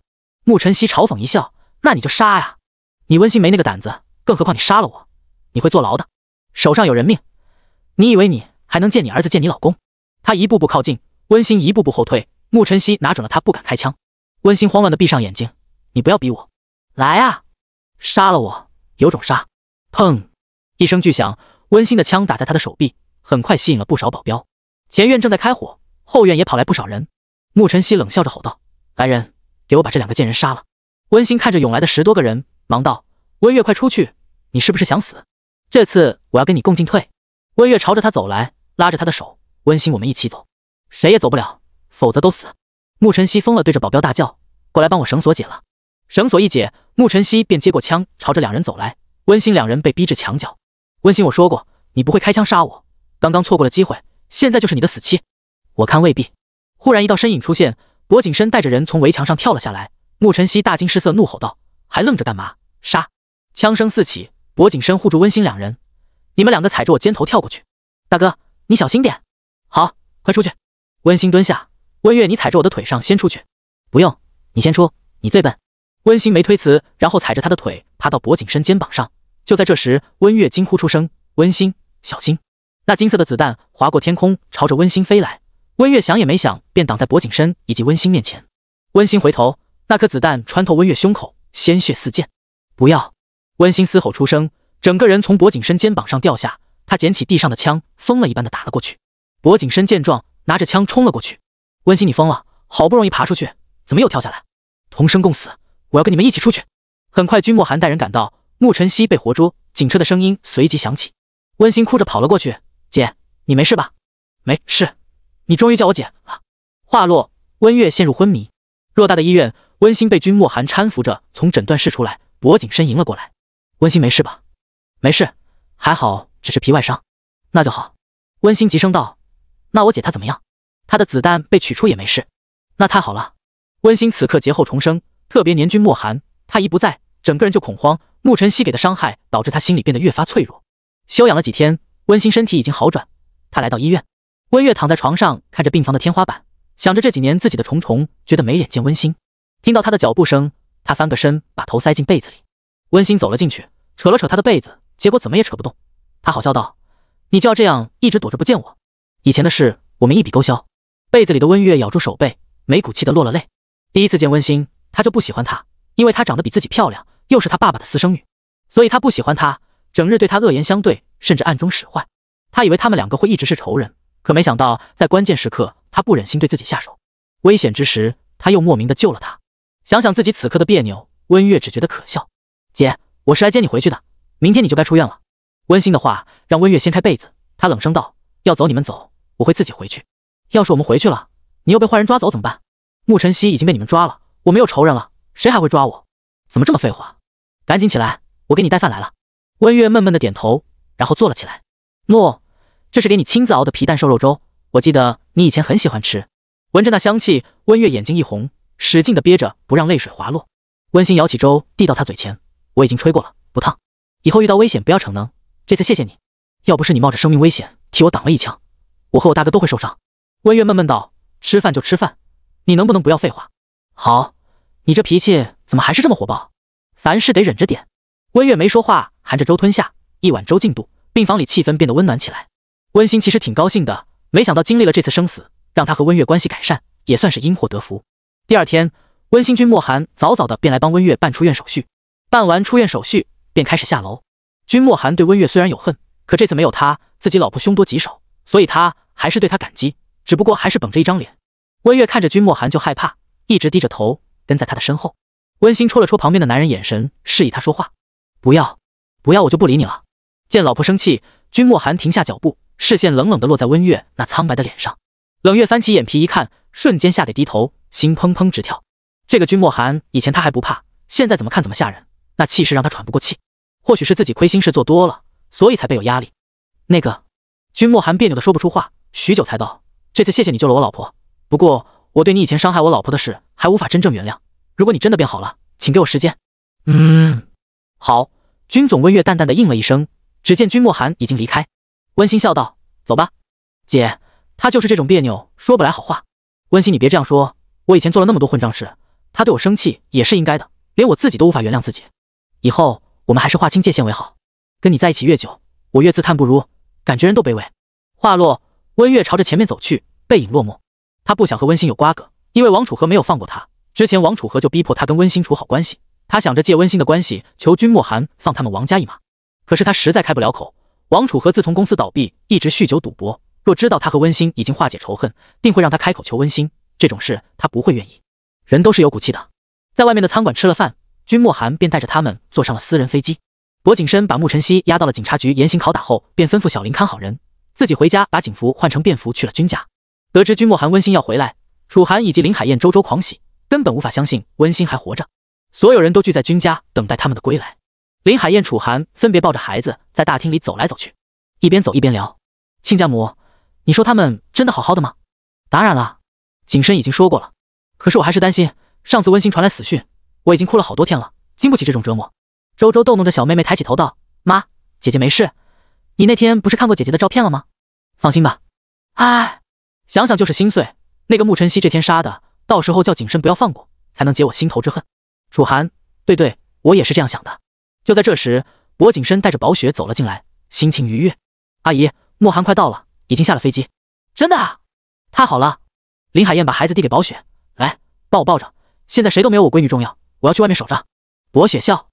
慕晨曦嘲讽一笑：“那你就杀呀！你温馨没那个胆子，更何况你杀了我，你会坐牢的，手上有人命，你以为你还能见你儿子、见你老公？”他一步步靠近，温馨一步步后退。沐晨曦拿准了，他不敢开枪。温馨慌乱的闭上眼睛：“你不要逼我，来啊，杀了我，有种杀！”砰，一声巨响，温馨的枪打在他的手臂，很快吸引了不少保镖。前院正在开火，后院也跑来不少人。沐晨曦冷笑着吼道：“来人，给我把这两个贱人杀了！”温馨看着涌来的十多个人，忙道：“温月，快出去，你是不是想死？这次我要跟你共进退。”温月朝着他走来，拉着他的手。温馨，我们一起走，谁也走不了，否则都死。沐晨曦疯了，对着保镖大叫：“过来帮我绳索解了。”绳索一解，沐晨曦便接过枪，朝着两人走来。温馨两人被逼至墙角。温馨，我说过你不会开枪杀我，刚刚错过了机会，现在就是你的死期。我看未必。忽然一道身影出现，薄景深带着人从围墙上跳了下来。沐晨曦大惊失色，怒吼道：“还愣着干嘛？杀！”枪声四起，薄景深护住温馨两人：“你们两个踩着我肩头跳过去，大哥，你小心点。”好，快出去！温馨蹲下，温月，你踩着我的腿上先出去。不用，你先出，你最笨。温馨没推辞，然后踩着他的腿爬到脖景深肩膀上。就在这时，温月惊呼出声：“温馨，小心！”那金色的子弹划过天空，朝着温馨飞来。温月想也没想，便挡在脖景深以及温馨面前。温馨回头，那颗子弹穿透温月胸口，鲜血四溅。不要！温馨嘶吼出声，整个人从脖景深肩膀上掉下。他捡起地上的枪，疯了一般的打了过去。薄景深见状，拿着枪冲了过去。温馨，你疯了？好不容易爬出去，怎么又跳下来？同生共死，我要跟你们一起出去。很快，君莫寒带人赶到，沐晨曦被活捉。警车的声音随即响起。温馨哭着跑了过去：“姐，你没事吧？”“没事，你终于叫我姐了。”话落，温月陷入昏迷。偌大的医院，温馨被君莫寒搀扶着从诊断室出来，薄景深迎了过来：“温馨，没事吧？”“没事，还好，只是皮外伤。”“那就好。”温馨急声道。那我姐她怎么样？她的子弹被取出也没事，那太好了。温馨此刻劫后重生，特别年君莫涵。他一不在，整个人就恐慌。沐晨曦给的伤害导致他心里变得越发脆弱。休养了几天，温馨身体已经好转。他来到医院，温月躺在床上，看着病房的天花板，想着这几年自己的重重，觉得没脸见温馨。听到他的脚步声，他翻个身，把头塞进被子里。温馨走了进去，扯了扯他的被子，结果怎么也扯不动。他好笑道：“你就要这样一直躲着不见我？”以前的事我们一笔勾销。被子里的温月咬住手背，没骨气的落了泪。第一次见温馨，她就不喜欢她，因为她长得比自己漂亮，又是他爸爸的私生女，所以她不喜欢她，整日对她恶言相对，甚至暗中使坏。她以为他们两个会一直是仇人，可没想到在关键时刻，他不忍心对自己下手。危险之时，他又莫名的救了她。想想自己此刻的别扭，温月只觉得可笑。姐，我是来接你回去的，明天你就该出院了。温馨的话让温月掀开被子，她冷声道：“要走你们走。”我会自己回去。要是我们回去了，你又被坏人抓走怎么办？慕晨曦已经被你们抓了，我没有仇人了，谁还会抓我？怎么这么废话？赶紧起来，我给你带饭来了。温月闷闷的点头，然后坐了起来。诺，这是给你亲自熬的皮蛋瘦肉粥，我记得你以前很喜欢吃。闻着那香气，温月眼睛一红，使劲的憋着不让泪水滑落。温馨舀起粥递到他嘴前，我已经吹过了，不烫。以后遇到危险不要逞能，这次谢谢你，要不是你冒着生命危险替我挡了一枪。我和我大哥都会受伤。”温月闷闷道，“吃饭就吃饭，你能不能不要废话？好，你这脾气怎么还是这么火爆？凡事得忍着点。”温月没说话，含着粥吞下一碗粥，进肚。病房里气氛变得温暖起来。温馨其实挺高兴的，没想到经历了这次生死，让他和温月关系改善，也算是因祸得福。第二天，温馨君莫寒早早的便来帮温月办出院手续，办完出院手续便开始下楼。君莫寒对温月虽然有恨，可这次没有他自己老婆，凶多吉少。所以他还是对他感激，只不过还是绷着一张脸。温月看着君莫寒就害怕，一直低着头跟在他的身后。温馨戳了戳旁边的男人，眼神示意他说话，不要，不要，我就不理你了。见老婆生气，君莫寒停下脚步，视线冷冷的落在温月那苍白的脸上。冷月翻起眼皮一看，瞬间吓得低头，心砰砰直跳。这个君莫寒以前他还不怕，现在怎么看怎么吓人，那气势让他喘不过气。或许是自己亏心事做多了，所以才被有压力。那个。君莫寒别扭的说不出话，许久才道：“这次谢谢你救了我老婆，不过我对你以前伤害我老婆的事还无法真正原谅。如果你真的变好了，请给我时间。”“嗯，好。”君总温月淡淡的应了一声。只见君莫寒已经离开，温馨笑道：“走吧，姐，他就是这种别扭，说不来好话。”温馨，你别这样说，我以前做了那么多混账事，他对我生气也是应该的，连我自己都无法原谅自己。以后我们还是划清界限为好，跟你在一起越久，我越自叹不如。感觉人都卑微。话落，温月朝着前面走去，背影落寞。他不想和温馨有瓜葛，因为王楚河没有放过他。之前王楚河就逼迫他跟温馨处好关系。他想着借温馨的关系求君莫寒放他们王家一马，可是他实在开不了口。王楚河自从公司倒闭，一直酗酒赌博。若知道他和温馨已经化解仇恨，定会让他开口求温馨。这种事他不会愿意。人都是有骨气的。在外面的餐馆吃了饭，君莫寒便带着他们坐上了私人飞机。罗景深把慕晨曦押到了警察局严刑拷打后，便吩咐小林看好人，自己回家把警服换成便服去了君家。得知君莫寒温馨要回来，楚寒以及林海燕、周周狂喜，根本无法相信温馨还活着。所有人都聚在君家等待他们的归来。林海燕、楚寒分别抱着孩子在大厅里走来走去，一边走一边聊：“亲家母，你说他们真的好好的吗？”“当然了，景深已经说过了。”“可是我还是担心，上次温馨传来死讯，我已经哭了好多天了，经不起这种折磨。”周周逗弄着小妹妹，抬起头道：“妈，姐姐没事。你那天不是看过姐姐的照片了吗？放心吧。哎，想想就是心碎。那个慕晨曦这天杀的，到时候叫景深不要放过，才能解我心头之恨。”楚寒，对对，我也是这样想的。就在这时，薄景深带着宝雪走了进来，心情愉悦。阿姨，慕寒快到了，已经下了飞机。真的啊！太好了！林海燕把孩子递给宝雪，来，帮我抱着。现在谁都没有我闺女重要，我要去外面守着。博雪笑。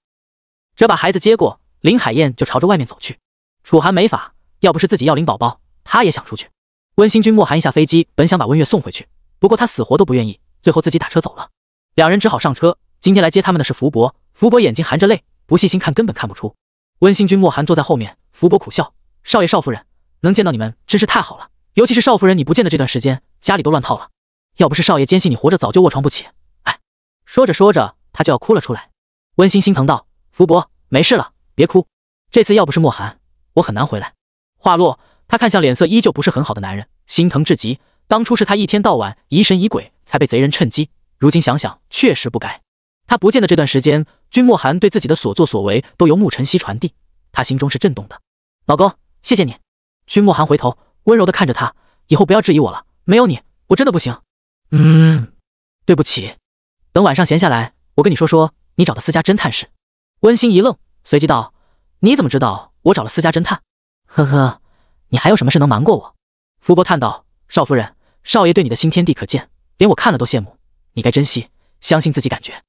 这把孩子接过，林海燕就朝着外面走去。楚寒没法，要不是自己要林宝宝，他也想出去。温星君、莫寒一下飞机，本想把温月送回去，不过他死活都不愿意，最后自己打车走了。两人只好上车。今天来接他们的是福伯。福伯眼睛含着泪，不细心看根本看不出。温星君、莫寒坐在后面，福伯苦笑：“少爷、少夫人，能见到你们真是太好了。尤其是少夫人，你不见的这段时间，家里都乱套了。要不是少爷坚信你活着，早就卧床不起。”哎，说着说着，他就要哭了出来。温馨心疼道。福伯没事了，别哭。这次要不是莫寒，我很难回来。话落，他看向脸色依旧不是很好的男人，心疼至极。当初是他一天到晚疑神疑鬼，才被贼人趁机。如今想想，确实不该。他不见的这段时间，君莫寒对自己的所作所为都由沐晨曦传递，他心中是震动的。老公，谢谢你。君莫寒回头温柔的看着他，以后不要质疑我了。没有你，我真的不行。嗯，对不起。等晚上闲下来，我跟你说说你找的私家侦探事。温馨一愣，随即道：“你怎么知道我找了私家侦探？”“呵呵，你还有什么事能瞒过我？”福伯叹道：“少夫人、少爷对你的新天地可见，连我看了都羡慕。你该珍惜，相信自己感觉。”“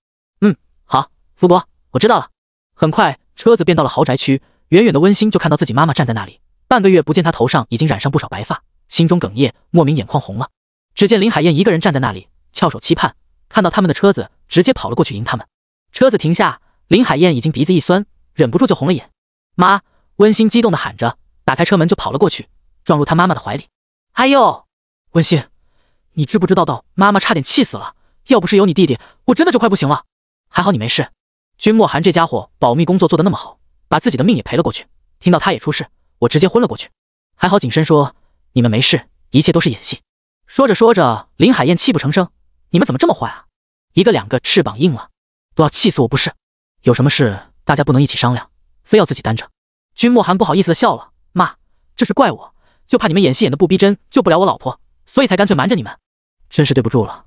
嗯，好，福伯，我知道了。”很快，车子便到了豪宅区。远远的，温馨就看到自己妈妈站在那里。半个月不见，她头上已经染上不少白发，心中哽咽，莫名眼眶红了。只见林海燕一个人站在那里，翘首期盼。看到他们的车子，直接跑了过去迎他们。车子停下。林海燕已经鼻子一酸，忍不住就红了眼。妈，温馨激动的喊着，打开车门就跑了过去，撞入她妈妈的怀里。哎呦，温馨，你知不知道，到妈妈差点气死了。要不是有你弟弟，我真的就快不行了。还好你没事。君莫涵这家伙保密工作做得那么好，把自己的命也赔了过去。听到他也出事，我直接昏了过去。还好景深说你们没事，一切都是演戏。说着说着，林海燕泣不成声。你们怎么这么坏啊？一个两个翅膀硬了，都要气死我，不是？有什么事，大家不能一起商量，非要自己担着？君莫寒不好意思的笑了，妈，这是怪我，就怕你们演戏演的不逼真，救不了我老婆，所以才干脆瞒着你们，真是对不住了。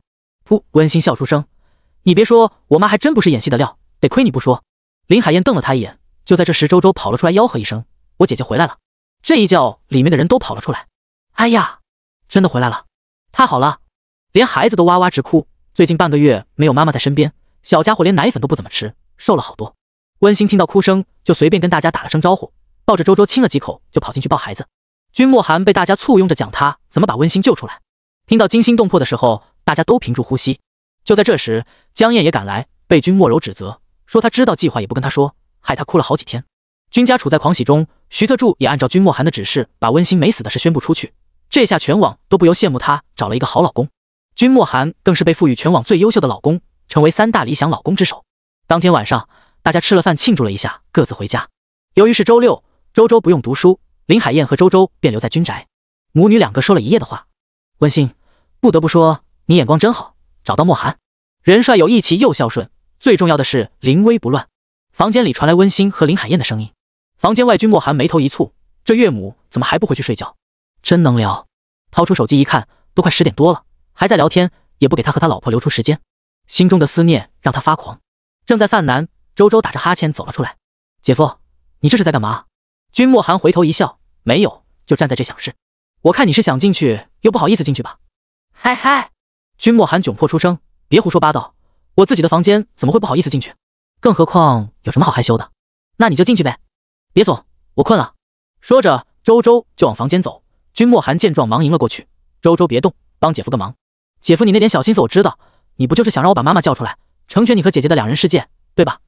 噗，温馨笑出声，你别说，我妈还真不是演戏的料，得亏你不说。林海燕瞪了他一眼。就在这时，周周跑了出来，吆喝一声：“我姐姐回来了！”这一叫，里面的人都跑了出来。哎呀，真的回来了，太好了，连孩子都哇哇直哭。最近半个月没有妈妈在身边，小家伙连奶粉都不怎么吃。瘦了好多，温馨听到哭声，就随便跟大家打了声招呼，抱着周周亲了几口，就跑进去抱孩子。君莫寒被大家簇拥着讲他怎么把温馨救出来。听到惊心动魄的时候，大家都屏住呼吸。就在这时，江燕也赶来，被君莫柔指责说她知道计划也不跟她说，害她哭了好几天。君家处在狂喜中，徐特助也按照君莫寒的指示把温馨没死的事宣布出去。这下全网都不由羡慕他找了一个好老公，君莫寒更是被赋予全网最优秀的老公，成为三大理想老公之首。当天晚上，大家吃了饭，庆祝了一下，各自回家。由于是周六，周周不用读书，林海燕和周周便留在军宅，母女两个说了一夜的话。温馨，不得不说你眼光真好，找到莫寒，人帅有义气又孝顺，最重要的是临危不乱。房间里传来温馨和林海燕的声音。房间外，君莫寒眉头一蹙，这岳母怎么还不回去睡觉？真能聊。掏出手机一看，都快十点多了，还在聊天，也不给他和他老婆留出时间。心中的思念让他发狂。正在犯难，周周打着哈欠走了出来。姐夫，你这是在干嘛？君莫寒回头一笑，没有，就站在这想事。我看你是想进去又不好意思进去吧？嗨嗨！君莫寒窘迫出声，别胡说八道，我自己的房间怎么会不好意思进去？更何况有什么好害羞的？那你就进去呗，别走，我困了。说着，周周就往房间走。君莫寒见状，忙迎了过去。周周别动，帮姐夫个忙。姐夫，你那点小心思我知道，你不就是想让我把妈妈叫出来？成全你和姐姐的两人世界，对吧？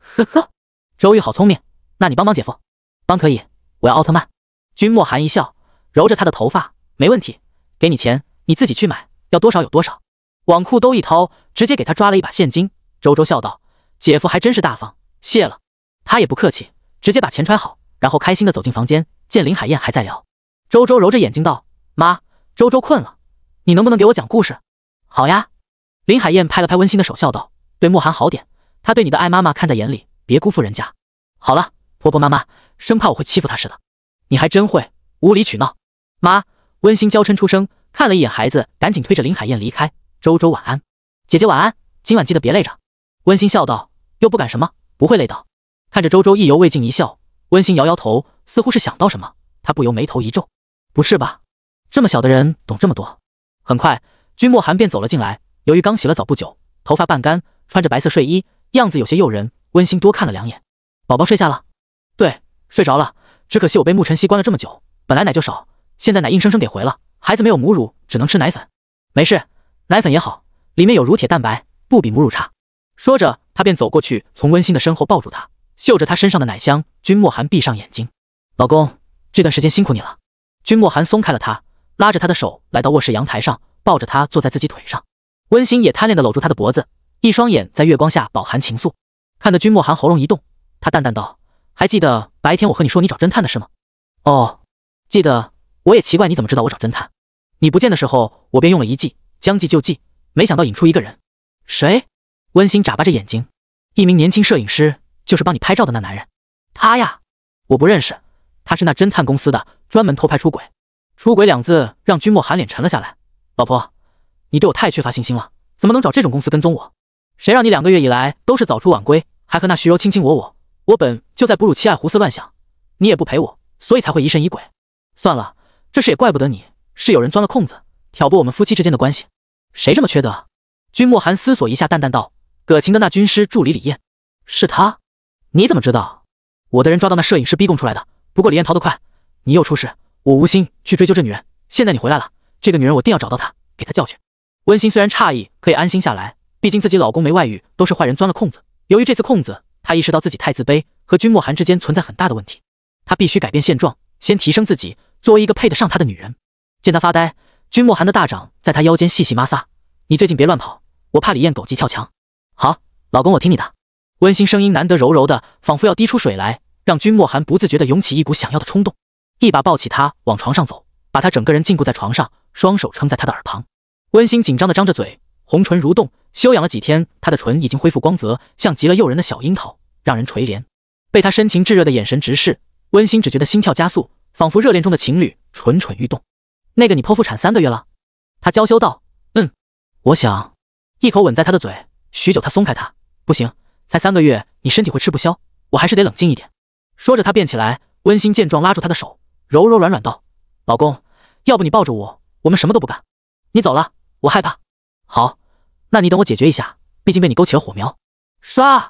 呵呵，周玉好聪明，那你帮帮姐夫，帮可以。我要奥特曼。君莫寒一笑，揉着他的头发，没问题，给你钱，你自己去买，要多少有多少。往裤兜一掏，直接给他抓了一把现金。周周笑道：“姐夫还真是大方，谢了。”他也不客气，直接把钱揣好，然后开心的走进房间。见林海燕还在聊，周周揉着眼睛道：“妈，周周困了，你能不能给我讲故事？”“好呀。”林海燕拍了拍温馨的手，笑道。对莫寒好点，他对你的爱妈妈看在眼里，别辜负人家。好了，婆婆妈妈生怕我会欺负他似的，你还真会无理取闹。妈，温馨娇嗔出声，看了一眼孩子，赶紧推着林海燕离开。周周晚安，姐姐晚安，今晚记得别累着。温馨笑道，又不敢什么，不会累到。看着周周意犹未尽一笑，温馨摇摇头，似乎是想到什么，她不由眉头一皱，不是吧，这么小的人懂这么多。很快，君莫寒便走了进来，由于刚洗了澡不久，头发半干。穿着白色睡衣，样子有些诱人。温馨多看了两眼，宝宝睡下了，对，睡着了。只可惜我被沐晨曦关了这么久，本来奶就少，现在奶硬生生给回了。孩子没有母乳，只能吃奶粉。没事，奶粉也好，里面有乳铁蛋白，不比母乳差。说着，他便走过去，从温馨的身后抱住她，嗅着她身上的奶香。君莫寒闭上眼睛，老公这段时间辛苦你了。君莫寒松开了她，拉着她的手来到卧室阳台上，抱着她坐在自己腿上。温馨也贪恋的搂住他的脖子。一双眼在月光下饱含情愫，看得君莫寒喉咙一动，他淡淡道：“还记得白天我和你说你找侦探的事吗？”“哦，记得。”“我也奇怪你怎么知道我找侦探。”“你不见的时候，我便用了一计，将计就计，没想到引出一个人。”“谁？”温馨眨巴着眼睛，“一名年轻摄影师，就是帮你拍照的那男人。”“他呀，我不认识。”“他是那侦探公司的，专门偷拍出轨。”“出轨两字让君莫寒脸沉了下来。”“老婆，你对我太缺乏信心了，怎么能找这种公司跟踪我？”谁让你两个月以来都是早出晚归，还和那徐柔卿卿我我？我本就在哺乳期，爱胡思乱想，你也不陪我，所以才会疑神疑鬼。算了，这事也怪不得你，是有人钻了空子，挑拨我们夫妻之间的关系。谁这么缺德？君莫寒思索一下，淡淡道：“葛晴的那军师助理李艳，是他？你怎么知道？我的人抓到那摄影师逼供出来的。不过李艳逃得快，你又出事，我无心去追究这女人。现在你回来了，这个女人我定要找到她，给她教训。”温馨虽然诧异，可以安心下来。毕竟自己老公没外遇，都是坏人钻了空子。由于这次空子，她意识到自己太自卑，和君莫寒之间存在很大的问题。她必须改变现状，先提升自己，作为一个配得上他的女人。见她发呆，君莫寒的大掌在她腰间细细摩挲。你最近别乱跑，我怕李艳狗急跳墙。好，老公，我听你的。温馨声音难得柔柔的，仿佛要滴出水来，让君莫寒不自觉地涌起一股想要的冲动，一把抱起她往床上走，把她整个人禁锢在床上，双手撑在她的耳旁。温馨紧张的张着嘴，红唇蠕动。休养了几天，她的唇已经恢复光泽，像极了诱人的小樱桃，让人垂怜。被他深情炙热的眼神直视，温馨只觉得心跳加速，仿佛热恋中的情侣蠢蠢欲动。那个你剖腹产三个月了，他娇羞道：“嗯，我想一口吻在他的嘴。”许久，他松开她，不行，才三个月，你身体会吃不消，我还是得冷静一点。说着，他变起来。温馨见状，拉住他的手，柔柔软软道：“老公，要不你抱着我，我们什么都不干。你走了，我害怕。”好。那你等我解决一下，毕竟被你勾起了火苗。唰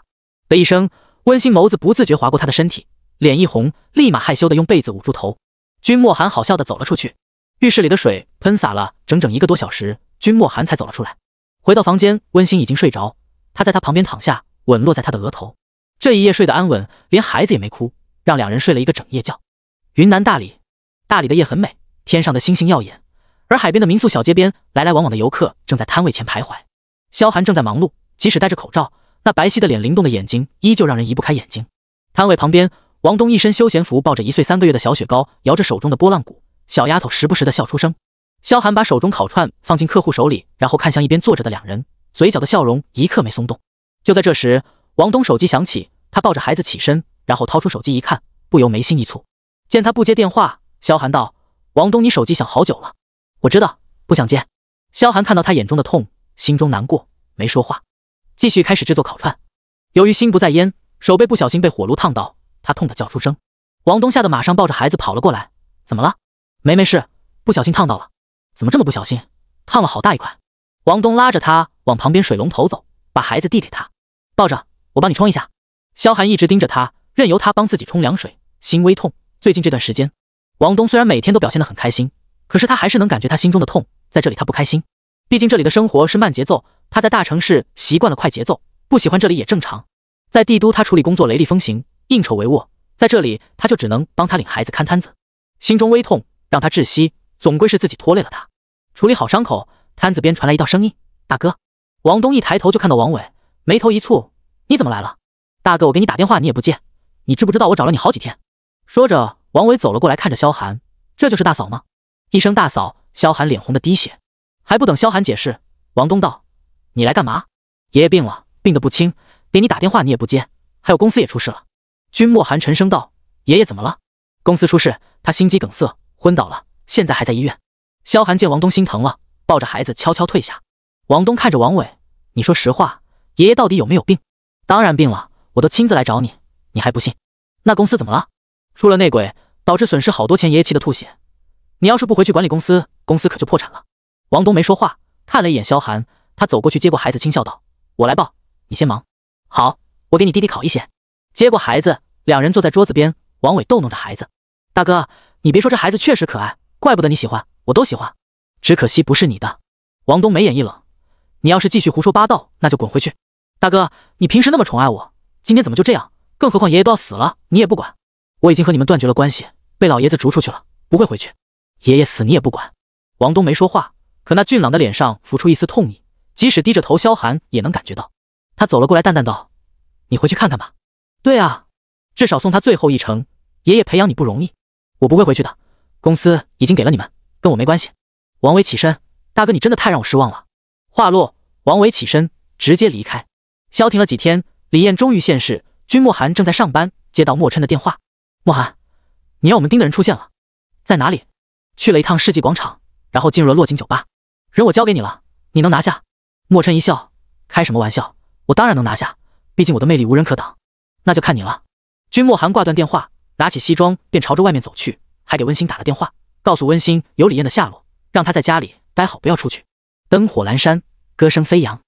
的一声，温馨眸子不自觉划过他的身体，脸一红，立马害羞的用被子捂住头。君莫寒好笑的走了出去。浴室里的水喷洒了整整一个多小时，君莫寒才走了出来。回到房间，温馨已经睡着，他在他旁边躺下，吻落在他的额头。这一夜睡得安稳，连孩子也没哭，让两人睡了一个整夜觉。云南大理，大理的夜很美，天上的星星耀眼，而海边的民宿小街边，来来往往的游客正在摊位前徘徊。萧寒正在忙碌，即使戴着口罩，那白皙的脸、灵动的眼睛依旧让人移不开眼睛。摊位旁边，王东一身休闲服，抱着一岁三个月的小雪糕，摇着手中的拨浪鼓，小丫头时不时的笑出声。萧寒把手中烤串放进客户手里，然后看向一边坐着的两人，嘴角的笑容一刻没松动。就在这时，王东手机响起，他抱着孩子起身，然后掏出手机一看，不由眉心一蹙。见他不接电话，萧寒道：“王东，你手机响好久了，我知道不想接。”萧寒看到他眼中的痛。心中难过，没说话，继续开始制作烤串。由于心不在焉，手背不小心被火炉烫到，他痛的叫出声。王东吓得马上抱着孩子跑了过来：“怎么了？没没事，不小心烫到了。怎么这么不小心？烫了好大一块。”王东拉着他往旁边水龙头走，把孩子递给他，抱着我帮你冲一下。萧寒一直盯着他，任由他帮自己冲凉水，心微痛。最近这段时间，王东虽然每天都表现得很开心，可是他还是能感觉他心中的痛。在这里，他不开心。毕竟这里的生活是慢节奏，他在大城市习惯了快节奏，不喜欢这里也正常。在帝都，他处理工作雷厉风行，应酬帷幄，在这里他就只能帮他领孩子看摊子，心中微痛，让他窒息。总归是自己拖累了他。处理好伤口，摊子边传来一道声音：“大哥。”王东一抬头就看到王伟，眉头一蹙：“你怎么来了？大哥，我给你打电话你也不接，你知不知道我找了你好几天？”说着，王伟走了过来，看着萧寒：“这就是大嫂吗？”一声大嫂，萧寒脸红的滴血。还不等萧寒解释，王东道：“你来干嘛？爷爷病了，病得不轻，给你打电话你也不接，还有公司也出事了。”君莫寒沉声道：“爷爷怎么了？公司出事，他心肌梗塞，昏倒了，现在还在医院。”萧寒见王东心疼了，抱着孩子悄悄退下。王东看着王伟：“你说实话，爷爷到底有没有病？”“当然病了，我都亲自来找你，你还不信？”“那公司怎么了？出了内鬼，导致损失好多钱，爷爷气得吐血。你要是不回去管理公司，公司可就破产了。”王东没说话，看了一眼萧寒，他走过去接过孩子，轻笑道：“我来抱，你先忙。”“好，我给你弟弟烤一些。”接过孩子，两人坐在桌子边。王伟逗弄着孩子：“大哥，你别说，这孩子确实可爱，怪不得你喜欢，我都喜欢。只可惜不是你的。”王东眉眼一冷：“你要是继续胡说八道，那就滚回去。”“大哥，你平时那么宠爱我，今天怎么就这样？更何况爷爷都要死了，你也不管？”“我已经和你们断绝了关系，被老爷子逐出去了，不会回去。爷爷死你也不管。”王东没说话。可那俊朗的脸上浮出一丝痛意，即使低着头，萧寒也能感觉到。他走了过来，淡淡道：“你回去看看吧。”“对啊，至少送他最后一程。”“爷爷培养你不容易，我不会回去的。”“公司已经给了你们，跟我没关系。”王伟起身：“大哥，你真的太让我失望了。”话落，王伟起身，直接离开。消停了几天，李燕终于现世。君莫寒正在上班，接到莫琛的电话：“莫寒，你让我们盯的人出现了，在哪里？”“去了一趟世纪广场，然后进入了洛井酒吧。”人我交给你了，你能拿下？莫琛一笑，开什么玩笑？我当然能拿下，毕竟我的魅力无人可挡。那就看你了。君莫寒挂断电话，拿起西装便朝着外面走去，还给温馨打了电话，告诉温馨有李艳的下落，让她在家里待好，不要出去。灯火阑珊，歌声飞扬，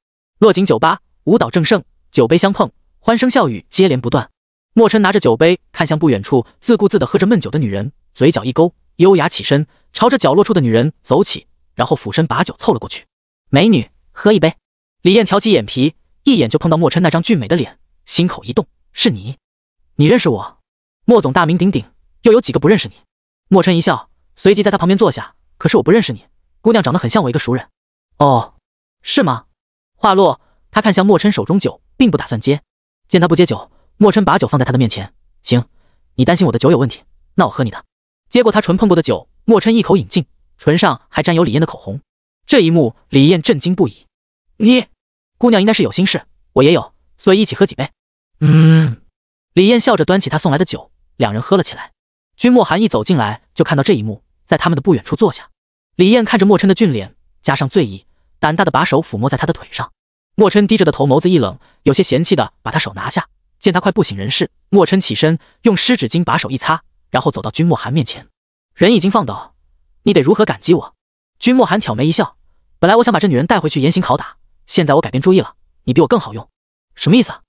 落井酒吧舞蹈正盛，酒杯相碰，欢声笑语接连不断。莫琛拿着酒杯看向不远处自顾自的喝着闷酒的女人，嘴角一勾，优雅起身，朝着角落处的女人走起。然后俯身把酒凑了过去，美女，喝一杯。李艳挑起眼皮，一眼就碰到莫琛那张俊美的脸，心口一动，是你，你认识我？莫总大名鼎鼎，又有几个不认识你？莫琛一笑，随即在他旁边坐下。可是我不认识你，姑娘长得很像我一个熟人。哦，是吗？话落，他看向莫琛手中酒，并不打算接。见他不接酒，莫琛把酒放在他的面前。行，你担心我的酒有问题，那我喝你的。接过他唇碰过的酒，莫琛一口饮尽。唇上还沾有李艳的口红，这一幕李艳震惊不已。你，姑娘应该是有心事，我也有，所以一起喝几杯。嗯。李艳笑着端起他送来的酒，两人喝了起来。君莫寒一走进来就看到这一幕，在他们的不远处坐下。李艳看着莫琛的俊脸，加上醉意，胆大的把手抚摸在他的腿上。莫琛低着的头，眸子一冷，有些嫌弃的把他手拿下。见他快不省人事，莫琛起身用湿纸巾把手一擦，然后走到君莫寒面前，人已经放倒。你得如何感激我？君莫寒挑眉一笑，本来我想把这女人带回去严刑拷打，现在我改变主意了，你比我更好用，什么意思啊？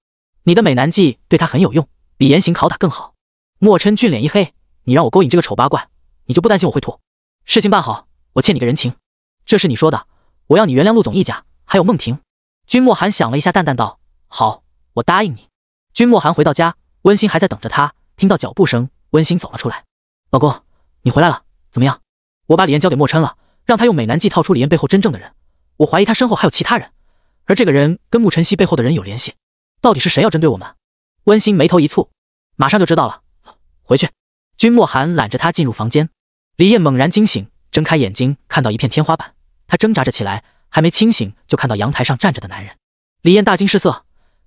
你的美男计对她很有用，比严刑拷打更好。莫琛俊脸一黑，你让我勾引这个丑八怪，你就不担心我会吐？事情办好，我欠你个人情。这是你说的，我要你原谅陆总一家，还有孟婷。君莫寒想了一下，淡淡道：“好，我答应你。”君莫寒回到家，温馨还在等着他。听到脚步声，温馨走了出来：“老公，你回来了，怎么样？”我把李艳交给莫琛了，让他用美男计套出李艳背后真正的人。我怀疑他身后还有其他人，而这个人跟慕晨曦背后的人有联系。到底是谁要针对我们？温馨眉头一蹙，马上就知道了。回去。君莫寒揽着她进入房间。李艳猛然惊醒，睁开眼睛看到一片天花板，她挣扎着起来，还没清醒就看到阳台上站着的男人。李艳大惊失色：“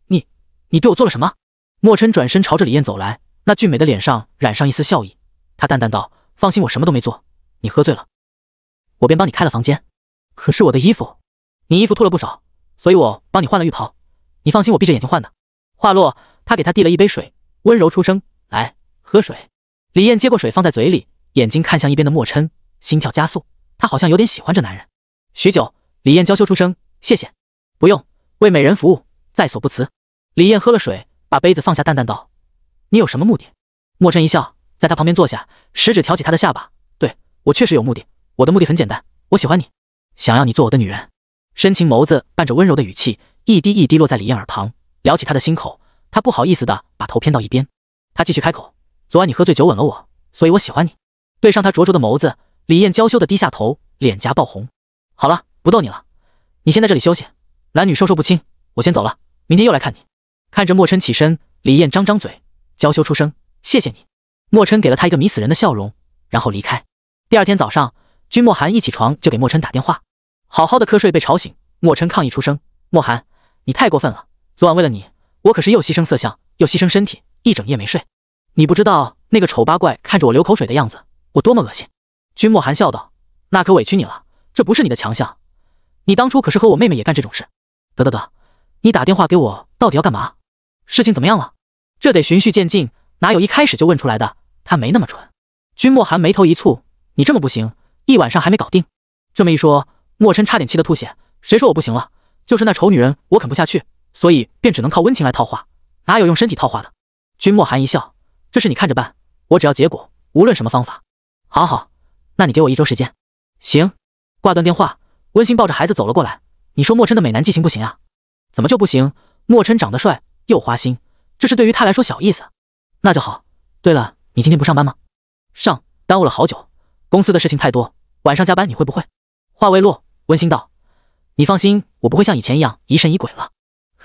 你，你对我做了什么？”莫琛转身朝着李艳走来，那俊美的脸上染上一丝笑意，他淡淡道：“放心，我什么都没做。”你喝醉了，我便帮你开了房间。可是我的衣服，你衣服脱了不少，所以我帮你换了浴袍。你放心，我闭着眼睛换的。话落，他给他递了一杯水，温柔出声：“来喝水。”李艳接过水放在嘴里，眼睛看向一边的莫琛，心跳加速。她好像有点喜欢这男人。许久，李艳娇羞出声：“谢谢，不用为美人服务，在所不辞。”李艳喝了水，把杯子放下，淡淡道：“你有什么目的？”莫琛一笑，在他旁边坐下，食指挑起她的下巴。我确实有目的，我的目的很简单，我喜欢你，想要你做我的女人。深情眸子伴着温柔的语气，一滴一滴落在李艳耳旁，撩起她的心口。她不好意思的把头偏到一边。他继续开口，昨晚你喝醉酒吻了我，所以我喜欢你。对上他灼灼的眸子，李艳娇羞的低下头，脸颊爆红。好了，不逗你了，你先在这里休息，男女授受不亲，我先走了，明天又来看你。看着莫琛起身，李艳张张嘴，娇羞出声，谢谢你。莫琛给了他一个迷死人的笑容，然后离开。第二天早上，君莫寒一起床就给莫琛打电话。好好的瞌睡被吵醒，莫琛抗议出声：“莫寒，你太过分了！昨晚为了你，我可是又牺牲色相，又牺牲身体，一整夜没睡。你不知道那个丑八怪看着我流口水的样子，我多么恶心。”君莫寒笑道：“那可委屈你了，这不是你的强项。你当初可是和我妹妹也干这种事。得得得，你打电话给我到底要干嘛？事情怎么样了？这得循序渐进，哪有一开始就问出来的？他没那么蠢。”君莫寒眉头一蹙。你这么不行，一晚上还没搞定？这么一说，莫琛差点气得吐血。谁说我不行了？就是那丑女人，我啃不下去，所以便只能靠温情来套话，哪有用身体套话的？君莫寒一笑：“这事你看着办，我只要结果，无论什么方法。”好好，那你给我一周时间。行。挂断电话，温馨抱着孩子走了过来。你说莫琛的美男计行不行啊？怎么就不行？莫琛长得帅又花心，这是对于他来说小意思。那就好。对了，你今天不上班吗？上，耽误了好久。公司的事情太多，晚上加班你会不会？话未落，温馨道：“你放心，我不会像以前一样疑神疑鬼了。”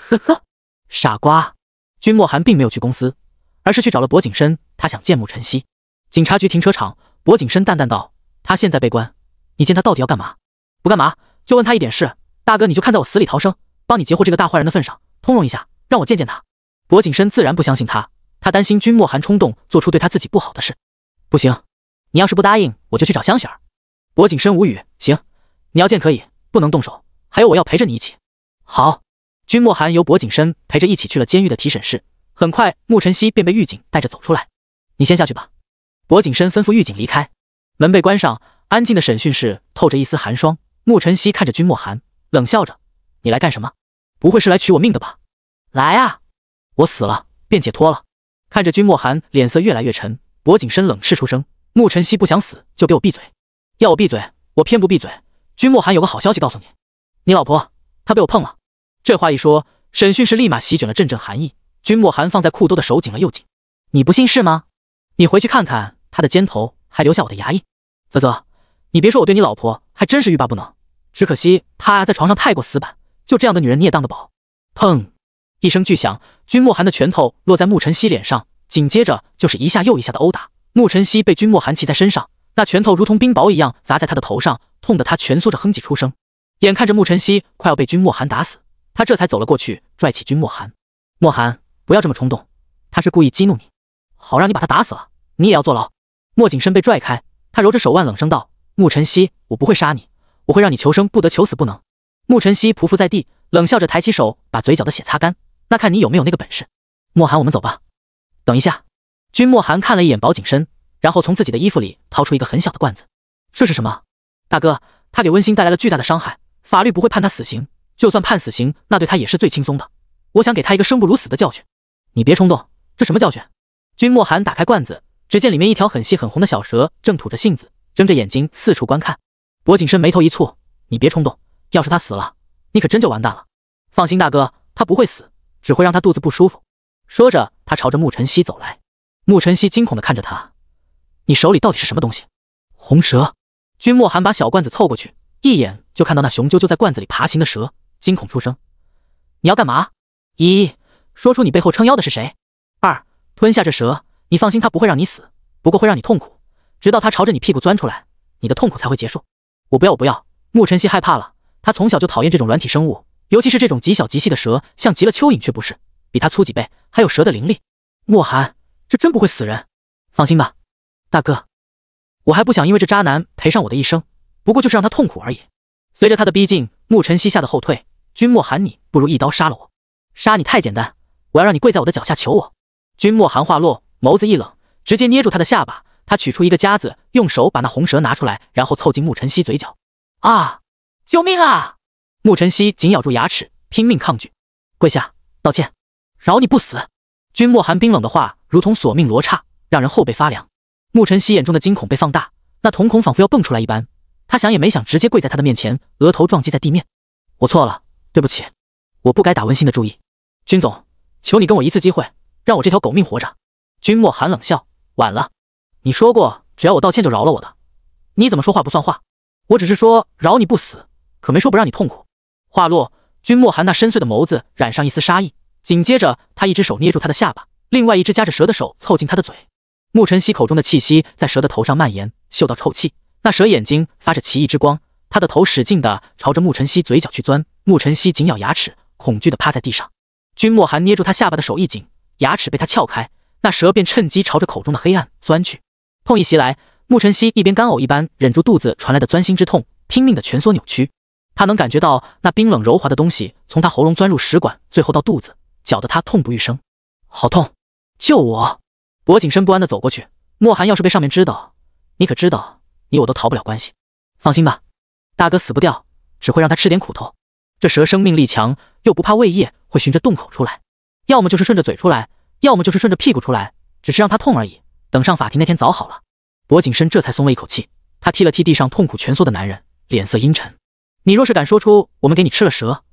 呵呵，傻瓜。君莫寒并没有去公司，而是去找了柏景深，他想见慕晨曦。警察局停车场，柏景深淡淡道：“他现在被关，你见他到底要干嘛？不干嘛，就问他一点事。大哥，你就看在我死里逃生，帮你截获这个大坏人的份上，通融一下，让我见见他。”柏景深自然不相信他，他担心君莫寒冲动做出对他自己不好的事，不行。你要是不答应，我就去找香雪儿。薄景深无语。行，你要见可以，不能动手。还有，我要陪着你一起。好。君莫寒由薄景深陪着一起去了监狱的提审室。很快，沐晨曦便被狱警带着走出来。你先下去吧。薄景深吩咐狱警离开，门被关上，安静的审讯室透着一丝寒霜。沐晨曦看着君莫寒，冷笑着：“你来干什么？不会是来取我命的吧？来啊！我死了便解脱了。”看着君莫寒脸色越来越沉，薄景深冷斥出声。慕晨曦不想死，就给我闭嘴！要我闭嘴，我偏不闭嘴！君莫寒有个好消息告诉你，你老婆她被我碰了。这话一说，审讯室立马席卷了阵阵寒意。君莫寒放在裤兜的手紧了又紧。你不信是吗？你回去看看，他的肩头还留下我的牙印。啧啧，你别说，我对你老婆还真是欲罢不能。只可惜她在床上太过死板，就这样的女人你也当得饱？砰！一声巨响，君莫寒的拳头落在慕晨曦脸上，紧接着就是一下又一下的殴打。沐晨曦被君莫寒骑在身上，那拳头如同冰雹一样砸在他的头上，痛得他蜷缩着哼唧出声。眼看着沐晨曦快要被君莫寒打死，他这才走了过去，拽起君莫寒：“莫寒，不要这么冲动，他是故意激怒你，好让你把他打死了，你也要坐牢。”莫景深被拽开，他揉着手腕，冷声道：“沐晨曦，我不会杀你，我会让你求生不得，求死不能。”沐晨曦匍匐在地，冷笑着抬起手，把嘴角的血擦干：“那看你有没有那个本事。”莫寒，我们走吧。等一下。君莫寒看了一眼薄景深，然后从自己的衣服里掏出一个很小的罐子。这是什么？大哥，他给温馨带来了巨大的伤害，法律不会判他死刑，就算判死刑，那对他也是最轻松的。我想给他一个生不如死的教训。你别冲动，这什么教训？君莫寒打开罐子，只见里面一条很细很红的小蛇正吐着信子，睁着眼睛四处观看。薄景深眉头一蹙：“你别冲动，要是他死了，你可真就完蛋了。”放心，大哥，他不会死，只会让他肚子不舒服。说着，他朝着沐晨曦走来。沐晨曦惊恐的看着他，你手里到底是什么东西？红蛇。君莫寒把小罐子凑过去，一眼就看到那雄赳赳在罐子里爬行的蛇，惊恐出声：“你要干嘛？一，说出你背后撑腰的是谁；二，吞下这蛇。你放心，他不会让你死，不过会让你痛苦，直到他朝着你屁股钻出来，你的痛苦才会结束。我不要，我不要！”沐晨曦害怕了，他从小就讨厌这种软体生物，尤其是这种极小极细的蛇，像极了蚯蚓，却不是，比它粗几倍，还有蛇的灵力。莫寒。这真不会死人，放心吧，大哥，我还不想因为这渣男赔上我的一生，不过就是让他痛苦而已。随着他的逼近，沐晨曦吓得后退。君莫寒，你不如一刀杀了我，杀你太简单，我要让你跪在我的脚下求我。君莫寒话落，眸子一冷，直接捏住他的下巴，他取出一个夹子，用手把那红蛇拿出来，然后凑近沐晨曦嘴角。啊！救命啊！沐晨曦紧咬住牙齿，拼命抗拒。跪下道歉，饶你不死。君莫寒冰冷的话。如同索命罗刹，让人后背发凉。沐晨曦眼中的惊恐被放大，那瞳孔仿佛要蹦出来一般。他想也没想，直接跪在他的面前，额头撞击在地面：“我错了，对不起，我不该打温馨的注意。君总，求你给我一次机会，让我这条狗命活着。”君莫寒冷笑：“晚了，你说过只要我道歉就饶了我的，你怎么说话不算话？我只是说饶你不死，可没说不让你痛苦。”话落，君莫寒那深邃的眸子染上一丝杀意，紧接着他一只手捏住他的下巴。另外一只夹着蛇的手凑近他的嘴，沐晨曦口中的气息在蛇的头上蔓延，嗅到臭气，那蛇眼睛发着奇异之光，它的头使劲的朝着沐晨曦嘴角去钻。沐晨曦紧咬牙齿，恐惧的趴在地上。君莫寒捏住他下巴的手一紧，牙齿被他撬开，那蛇便趁机朝着口中的黑暗钻去。痛意袭来，沐晨曦一边干呕，一边忍住肚子传来的钻心之痛，拼命的蜷缩扭曲。他能感觉到那冰冷柔滑的东西从他喉咙钻入食管，最后到肚子，搅得他痛不欲生，好痛。救我！薄景深不安的走过去。莫寒要是被上面知道，你可知道，你我都逃不了关系。放心吧，大哥死不掉，只会让他吃点苦头。这蛇生命力强，又不怕胃液，会循着洞口出来，要么就是顺着嘴出来，要么就是顺着屁股出来，只是让他痛而已。等上法庭那天早好了。薄景深这才松了一口气，他踢了踢地上痛苦蜷缩的男人，脸色阴沉。你若是敢说出我们给你吃了蛇，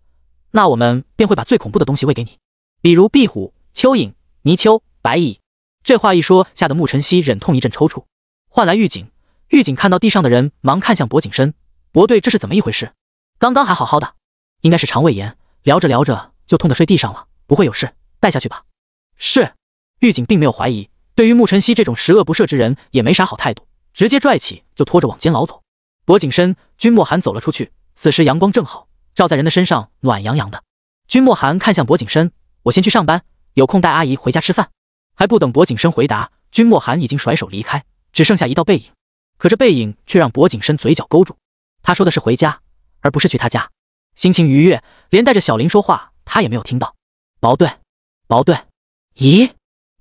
那我们便会把最恐怖的东西喂给你，比如壁虎、蚯蚓、泥鳅。白蚁。这话一说，吓得穆晨曦忍痛一阵抽搐，换来狱警。狱警看到地上的人，忙看向柏景深：“柏队，这是怎么一回事？刚刚还好好的，应该是肠胃炎，聊着聊着就痛的睡地上了，不会有事，带下去吧。”是。狱警并没有怀疑，对于穆晨曦这种十恶不赦之人也没啥好态度，直接拽起就拖着往监牢走。柏景深、君莫寒走了出去，此时阳光正好，照在人的身上暖洋洋的。君莫寒看向柏景深：“我先去上班，有空带阿姨回家吃饭。”还不等薄景深回答，君莫寒已经甩手离开，只剩下一道背影。可这背影却让薄景深嘴角勾住。他说的是回家，而不是去他家。心情愉悦，连带着小林说话，他也没有听到。薄队，薄队，咦？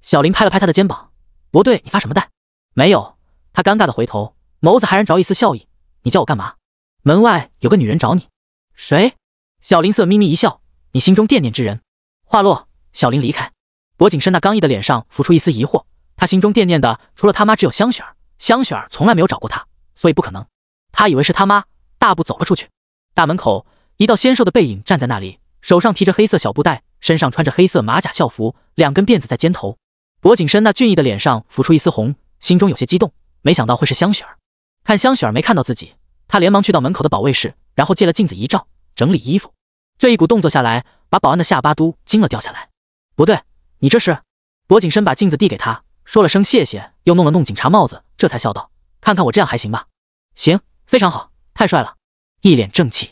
小林拍了拍他的肩膀。薄队，你发什么呆？没有。他尴尬的回头，眸子还燃着一丝笑意。你叫我干嘛？门外有个女人找你。谁？小林色眯眯一笑。你心中惦念之人。话落，小林离开。薄景深那刚毅的脸上浮出一丝疑惑，他心中惦念的除了他妈，只有香雪儿。香雪儿从来没有找过他，所以不可能。他以为是他妈，大步走了出去。大门口，一道纤瘦的背影站在那里，手上提着黑色小布袋，身上穿着黑色马甲校服，两根辫子在肩头。薄景深那俊逸的脸上浮出一丝红，心中有些激动。没想到会是香雪儿。看香雪儿没看到自己，他连忙去到门口的保卫室，然后借了镜子一照，整理衣服。这一股动作下来，把保安的下巴都惊了掉下来。不对。你这是，薄景深把镜子递给他，说了声谢谢，又弄了弄警察帽子，这才笑道：“看看我这样还行吧？”“行，非常好，太帅了，一脸正气，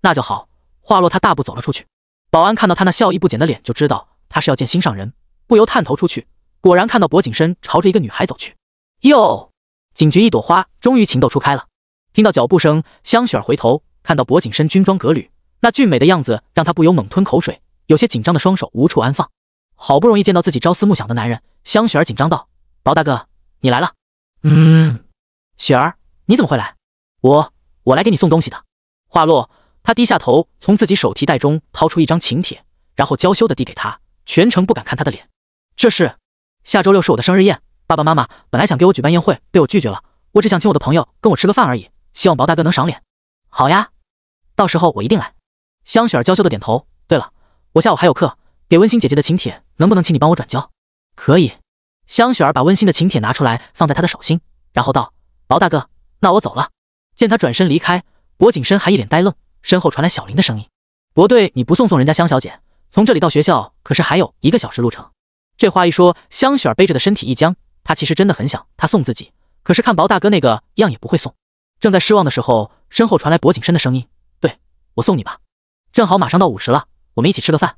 那就好。”话落，他大步走了出去。保安看到他那笑意不减的脸，就知道他是要见心上人，不由探头出去，果然看到薄景深朝着一个女孩走去。哟，警局一朵花，终于情窦初开了。听到脚步声，香雪儿回头，看到薄景深军装革履，那俊美的样子让她不由猛吞口水，有些紧张的双手无处安放。好不容易见到自己朝思暮想的男人，香雪儿紧张道：“薄大哥，你来了。”“嗯，雪儿，你怎么会来？我……我来给你送东西的。”话落，他低下头，从自己手提袋中掏出一张请帖，然后娇羞的递给他，全程不敢看他的脸。“这是下周六是我的生日宴，爸爸妈妈本来想给我举办宴会，被我拒绝了。我只想请我的朋友跟我吃个饭而已，希望薄大哥能赏脸。”“好呀，到时候我一定来。”香雪儿娇羞的点头。“对了，我下午还有课。”给温馨姐姐的请帖，能不能请你帮我转交？可以。香雪儿把温馨的请帖拿出来，放在他的手心，然后道：“薄大哥，那我走了。”见他转身离开，薄景深还一脸呆愣，身后传来小林的声音：“薄队，你不送送人家香小姐？从这里到学校可是还有一个小时路程。”这话一说，香雪儿背着的身体一僵。她其实真的很想他送自己，可是看薄大哥那个样也不会送。正在失望的时候，身后传来薄景深的声音：“对我送你吧，正好马上到午时了，我们一起吃个饭。”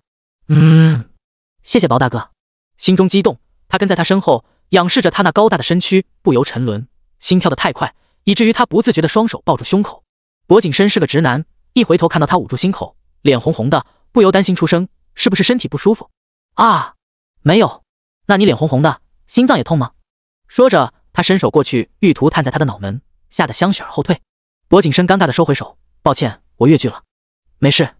嗯，谢谢薄大哥。心中激动，他跟在他身后，仰视着他那高大的身躯，不由沉沦，心跳得太快，以至于他不自觉的双手抱住胸口。薄景深是个直男，一回头看到他捂住心口，脸红红的，不由担心出声：“是不是身体不舒服？”啊，没有。那你脸红红的，心脏也痛吗？说着，他伸手过去，欲图探在他的脑门，吓得香雪儿后退。薄景深尴尬的收回手，抱歉，我越剧了，没事。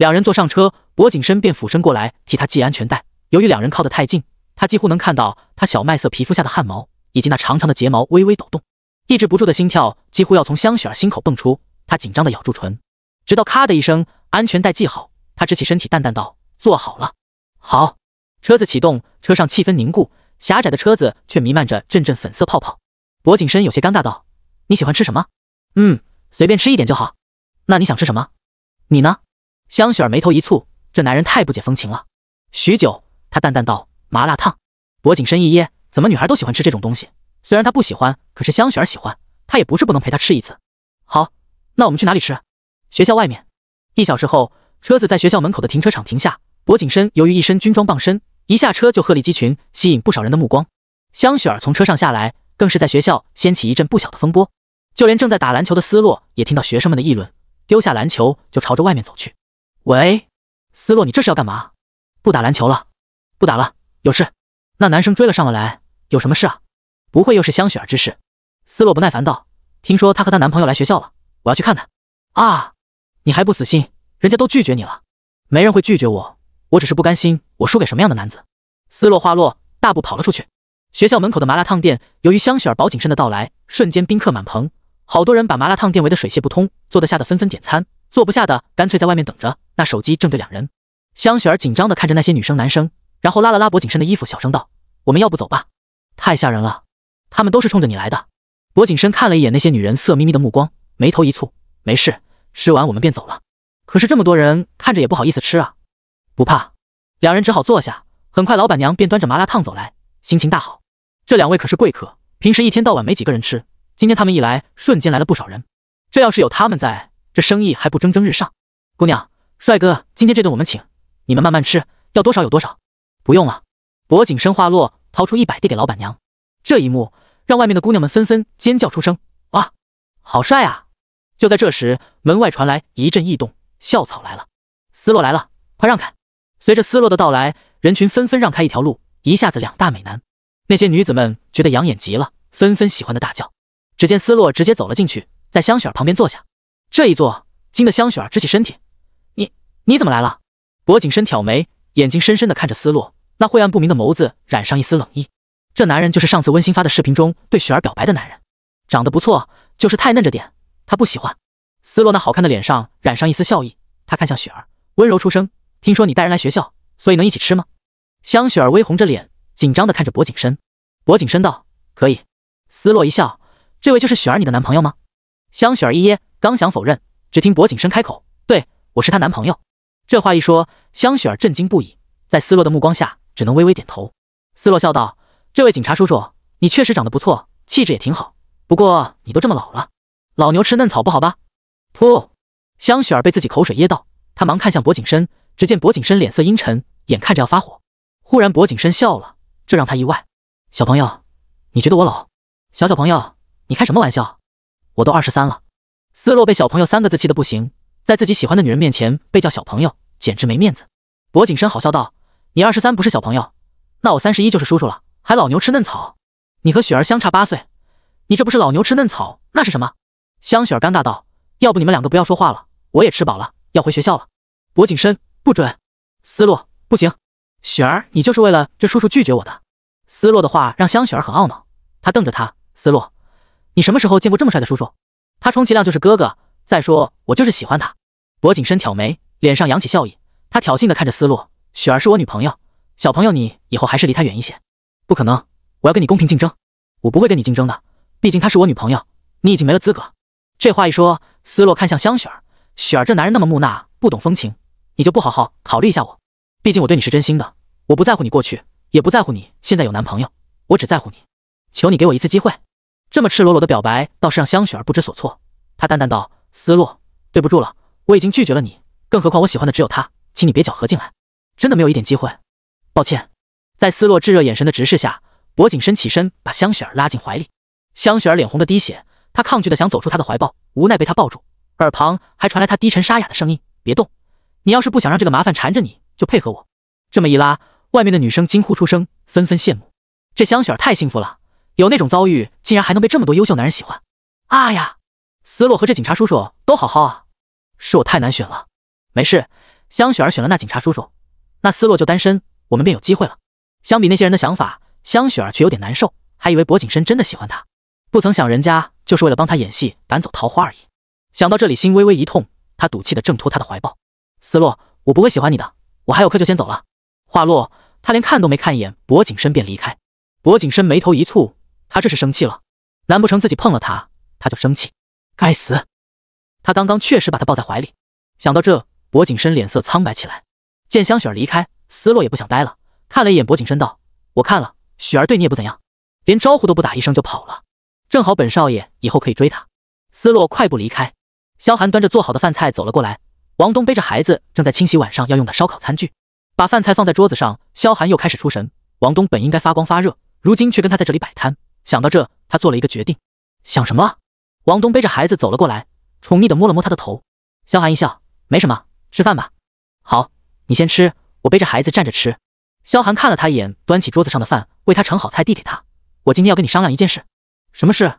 两人坐上车，薄景深便俯身过来替他系安全带。由于两人靠得太近，他几乎能看到他小麦色皮肤下的汗毛，以及那长长的睫毛微微抖动。抑制不住的心跳几乎要从香雪儿心口蹦出，他紧张的咬住唇，直到咔的一声，安全带系好，他直起身体，淡淡道：“坐好了。”“好。”车子启动，车上气氛凝固，狭窄的车子却弥漫着阵阵粉色泡泡。薄景深有些尴尬道：“你喜欢吃什么？”“嗯，随便吃一点就好。”“那你想吃什么？你呢？”香雪儿眉头一蹙，这男人太不解风情了。许久，他淡淡道：“麻辣烫。”薄景深一噎，怎么女孩都喜欢吃这种东西？虽然他不喜欢，可是香雪儿喜欢，他也不是不能陪她吃一次。好，那我们去哪里吃？学校外面。一小时后，车子在学校门口的停车场停下。薄景深由于一身军装傍身，一下车就鹤立鸡群，吸引不少人的目光。香雪儿从车上下来，更是在学校掀起一阵不小的风波。就连正在打篮球的斯洛也听到学生们的议论，丢下篮球就朝着外面走去。喂，斯洛，你这是要干嘛？不打篮球了？不打了，有事。那男生追了上了来，有什么事啊？不会又是香雪儿之事？斯洛不耐烦道：“听说她和她男朋友来学校了，我要去看看。”啊，你还不死心？人家都拒绝你了，没人会拒绝我，我只是不甘心，我输给什么样的男子？斯洛话落，大步跑了出去。学校门口的麻辣烫店，由于香雪儿保景深的到来，瞬间宾客满棚，好多人把麻辣烫店围得水泄不通，坐得吓得纷纷点餐。坐不下的干脆在外面等着。那手机正对两人，香雪儿紧张的看着那些女生男生，然后拉了拉薄景深的衣服，小声道：“我们要不走吧，太吓人了。他们都是冲着你来的。”薄景深看了一眼那些女人色眯眯的目光，眉头一蹙：“没事，吃完我们便走了。”可是这么多人看着也不好意思吃啊。不怕，两人只好坐下。很快，老板娘便端着麻辣烫走来，心情大好。这两位可是贵客，平时一天到晚没几个人吃，今天他们一来，瞬间来了不少人。这要是有他们在……这生意还不蒸蒸日上，姑娘、帅哥，今天这顿我们请，你们慢慢吃，要多少有多少。不用了。薄景生话落，掏出一百递给老板娘。这一幕让外面的姑娘们纷纷尖叫出声，哇，好帅啊！就在这时，门外传来一阵异动，校草来了，思洛来了，快让开！随着思洛的到来，人群纷纷让开一条路，一下子两大美男，那些女子们觉得养眼极了，纷纷喜欢的大叫。只见思洛直接走了进去，在香雪儿旁边坐下。这一坐，惊得香雪儿直起身体。你你怎么来了？薄景深挑眉，眼睛深深的看着思洛，那晦暗不明的眸子染上一丝冷意。这男人就是上次温馨发的视频中对雪儿表白的男人，长得不错，就是太嫩着点，他不喜欢。思洛那好看的脸上染上一丝笑意，他看向雪儿，温柔出声：“听说你带人来学校，所以能一起吃吗？”香雪儿微红着脸，紧张的看着薄景深。薄景深道：“可以。”思洛一笑：“这位就是雪儿，你的男朋友吗？”香雪儿一噎。刚想否认，只听薄景深开口：“对我是她男朋友。”这话一说，香雪儿震惊不已，在斯洛的目光下，只能微微点头。斯洛笑道：“这位警察叔叔，你确实长得不错，气质也挺好。不过你都这么老了，老牛吃嫩草不好吧？”噗，香雪儿被自己口水噎到，她忙看向薄景深，只见薄景深脸色阴沉，眼看着要发火，忽然薄景深笑了，这让他意外。小朋友，你觉得我老？小小朋友，你开什么玩笑？我都二十三了。思洛被“小朋友”三个字气得不行，在自己喜欢的女人面前被叫小朋友，简直没面子。薄景深好笑道：“你二十三不是小朋友，那我三十一就是叔叔了，还老牛吃嫩草？你和雪儿相差八岁，你这不是老牛吃嫩草，那是什么？”香雪儿尴尬道：“要不你们两个不要说话了，我也吃饱了，要回学校了。”薄景深不准，思洛不行，雪儿，你就是为了这叔叔拒绝我的。思洛的话让香雪儿很懊恼，他瞪着他，思洛，你什么时候见过这么帅的叔叔？他充其量就是哥哥。再说，我就是喜欢他。薄景深挑眉，脸上扬起笑意，他挑衅的看着思洛。雪儿是我女朋友，小朋友你以后还是离她远一些。不可能，我要跟你公平竞争。我不会跟你竞争的，毕竟她是我女朋友，你已经没了资格。这话一说，思洛看向香雪儿。雪儿这男人那么木讷，不懂风情，你就不好好考虑一下我。毕竟我对你是真心的，我不在乎你过去，也不在乎你现在有男朋友，我只在乎你。求你给我一次机会。这么赤裸裸的表白，倒是让香雪儿不知所措。她淡淡道：“思洛，对不住了，我已经拒绝了你。更何况我喜欢的只有他，请你别搅和进来。真的没有一点机会。”抱歉。在思洛炙热眼神的直视下，薄景深起身把香雪儿拉进怀里。香雪儿脸红的滴血，她抗拒的想走出他的怀抱，无奈被他抱住，耳旁还传来他低沉沙哑的声音：“别动，你要是不想让这个麻烦缠着你，就配合我。”这么一拉，外面的女生惊呼出声，纷纷羡慕：这香雪儿太幸福了。有那种遭遇，竟然还能被这么多优秀男人喜欢，啊呀！斯洛和这警察叔叔都好好啊，是我太难选了。没事，香雪儿选了那警察叔叔，那斯洛就单身，我们便有机会了。相比那些人的想法，香雪儿却有点难受，还以为薄景深真的喜欢她，不曾想人家就是为了帮她演戏，赶走桃花而已。想到这里，心微微一痛，她赌气的挣脱他的怀抱。斯洛，我不会喜欢你的，我还有课，就先走了。话落，她连看都没看一眼薄景深，便离开。薄景深眉头一蹙。他这是生气了，难不成自己碰了他，他就生气？该死！他刚刚确实把他抱在怀里。想到这，薄景深脸色苍白起来。见香雪儿离开，思洛也不想待了，看了一眼薄景深，道：“我看了，雪儿对你也不怎样，连招呼都不打一声就跑了。正好本少爷以后可以追她。”思洛快步离开。萧寒端着做好的饭菜走了过来，王东背着孩子正在清洗晚上要用的烧烤餐具，把饭菜放在桌子上，萧寒又开始出神。王东本应该发光发热，如今却跟他在这里摆摊。想到这，他做了一个决定。想什么？王东背着孩子走了过来，宠溺的摸了摸他的头。萧寒一笑，没什么，吃饭吧。好，你先吃，我背着孩子站着吃。萧寒看了他一眼，端起桌子上的饭，为他盛好菜递给他。我今天要跟你商量一件事。什么事？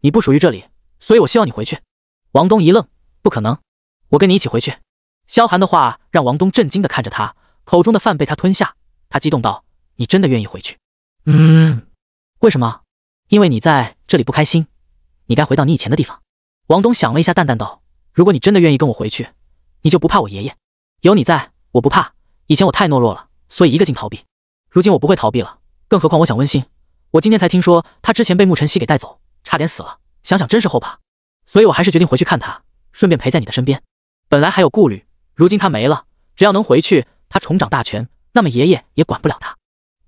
你不属于这里，所以我希望你回去。王东一愣，不可能，我跟你一起回去。萧寒的话让王东震惊的看着他，口中的饭被他吞下，他激动道：“你真的愿意回去？”嗯。为什么？因为你在这里不开心，你该回到你以前的地方。王东想了一下，淡淡道：“如果你真的愿意跟我回去，你就不怕我爷爷？有你在，我不怕。以前我太懦弱了，所以一个劲逃避。如今我不会逃避了，更何况我想温馨。我今天才听说他之前被沐晨曦给带走，差点死了。想想真是后怕，所以我还是决定回去看他，顺便陪在你的身边。本来还有顾虑，如今他没了，只要能回去，他重掌大权，那么爷爷也管不了他。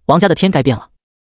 王家的天该变了。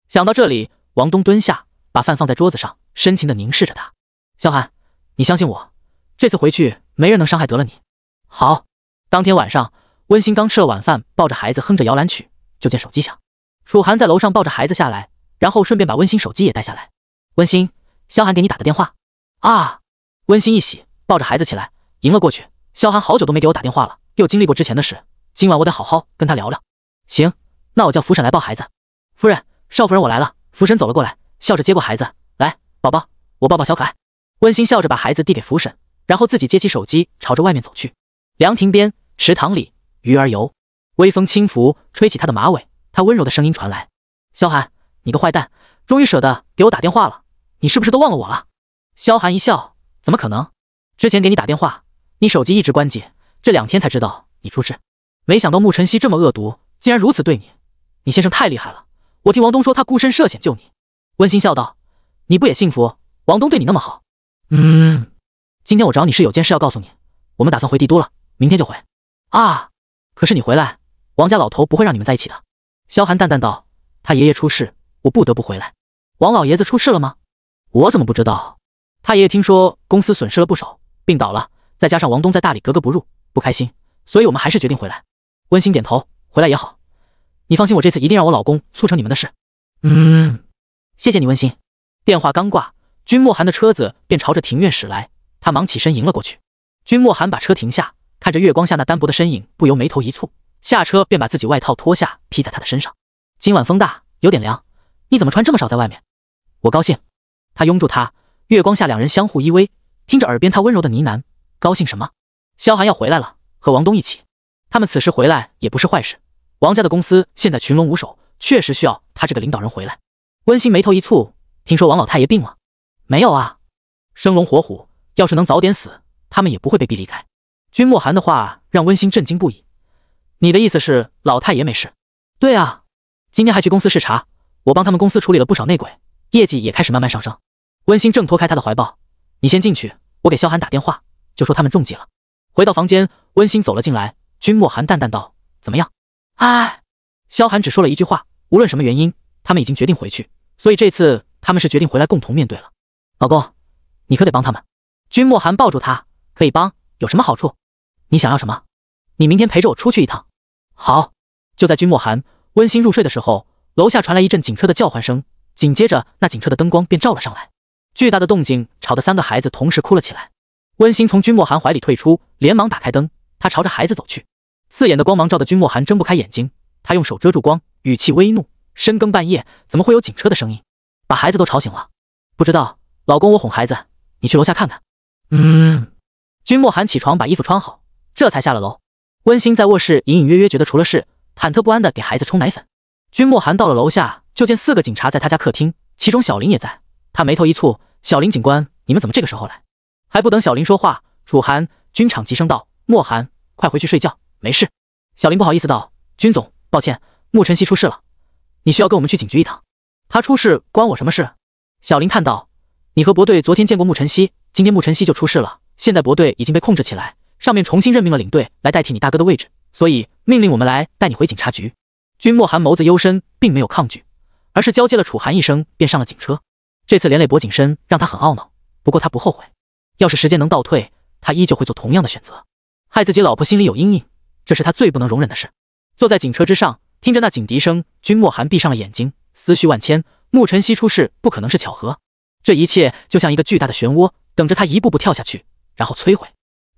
想到这里，王东蹲下。”把饭放在桌子上，深情的凝视着他。萧寒，你相信我，这次回去没人能伤害得了你。好。当天晚上，温馨刚吃了晚饭，抱着孩子哼着摇篮曲，就见手机响。楚寒在楼上抱着孩子下来，然后顺便把温馨手机也带下来。温馨，萧寒给你打的电话。啊！温馨一喜，抱着孩子起来，迎了过去。萧寒好久都没给我打电话了，又经历过之前的事，今晚我得好好跟他聊聊。行，那我叫福婶来抱孩子。夫人，少夫人，我来了。福婶走了过来。笑着接过孩子，来，宝宝，我抱抱小可爱。温馨笑着把孩子递给福婶，然后自己接起手机，朝着外面走去。凉亭边，池塘里，鱼儿游。微风轻拂，吹起她的马尾。她温柔的声音传来：“萧寒，你个坏蛋，终于舍得给我打电话了。你是不是都忘了我了？”萧寒一笑：“怎么可能？之前给你打电话，你手机一直关机。这两天才知道你出事。没想到沐晨曦这么恶毒，竟然如此对你。你先生太厉害了，我听王东说他孤身涉险救你。”温馨笑道：“你不也幸福？王东对你那么好。”嗯，今天我找你是有件事要告诉你，我们打算回帝都了，明天就回。啊，可是你回来，王家老头不会让你们在一起的。”萧寒淡淡道：“他爷爷出事，我不得不回来。”王老爷子出事了吗？我怎么不知道？他爷爷听说公司损失了不少，病倒了，再加上王东在大理格格不入，不开心，所以我们还是决定回来。温馨点头：“回来也好，你放心，我这次一定让我老公促成你们的事。”嗯。谢谢你，温馨。电话刚挂，君莫寒的车子便朝着庭院驶来，他忙起身迎了过去。君莫寒把车停下，看着月光下那单薄的身影，不由眉头一蹙，下车便把自己外套脱下披在他的身上。今晚风大，有点凉，你怎么穿这么少在外面？我高兴。他拥住他，月光下两人相互依偎，听着耳边他温柔的呢喃，高兴什么？萧寒要回来了，和王东一起。他们此时回来也不是坏事。王家的公司现在群龙无首，确实需要他这个领导人回来。温馨眉头一蹙，听说王老太爷病了？没有啊，生龙活虎，要是能早点死，他们也不会被逼离开。君莫寒的话让温馨震惊不已。你的意思是老太爷没事？对啊，今天还去公司视察，我帮他们公司处理了不少内鬼，业绩也开始慢慢上升。温馨挣脱开他的怀抱，你先进去，我给萧寒打电话，就说他们中计了。回到房间，温馨走了进来。君莫寒淡淡道：“怎么样？”哎，萧寒只说了一句话，无论什么原因，他们已经决定回去。所以这次他们是决定回来共同面对了。老公，你可得帮他们。君莫寒抱住他，可以帮，有什么好处？你想要什么？你明天陪着我出去一趟。好。就在君莫寒温馨入睡的时候，楼下传来一阵警车的叫唤声，紧接着那警车的灯光便照了上来。巨大的动静吵得三个孩子同时哭了起来。温馨从君莫寒怀里退出，连忙打开灯，他朝着孩子走去。刺眼的光芒照得君莫寒睁不开眼睛，他用手遮住光，语气微怒。深更半夜，怎么会有警车的声音，把孩子都吵醒了？不知道，老公，我哄孩子，你去楼下看看。嗯。君莫寒起床把衣服穿好，这才下了楼。温馨在卧室，隐隐约约觉得出了事，忐忑不安的给孩子冲奶粉。君莫寒到了楼下，就见四个警察在他家客厅，其中小林也在。他眉头一蹙：“小林警官，你们怎么这个时候来？”还不等小林说话，楚寒、军场急声道：“莫寒，快回去睡觉，没事。”小林不好意思道：“军总，抱歉，沐晨曦出事了。”你需要跟我们去警局一趟。他出事关我什么事？小林叹道：“你和博队昨天见过穆晨曦，今天穆晨曦就出事了。现在博队已经被控制起来，上面重新任命了领队来代替你大哥的位置，所以命令我们来带你回警察局。”君莫寒眸子幽深，并没有抗拒，而是交接了楚寒一声，便上了警车。这次连累薄景深，让他很懊恼。不过他不后悔，要是时间能倒退，他依旧会做同样的选择。害自己老婆心里有阴影，这是他最不能容忍的事。坐在警车之上。听着那警笛声，君莫寒闭上了眼睛，思绪万千。沐晨曦出事不可能是巧合，这一切就像一个巨大的漩涡，等着他一步步跳下去，然后摧毁。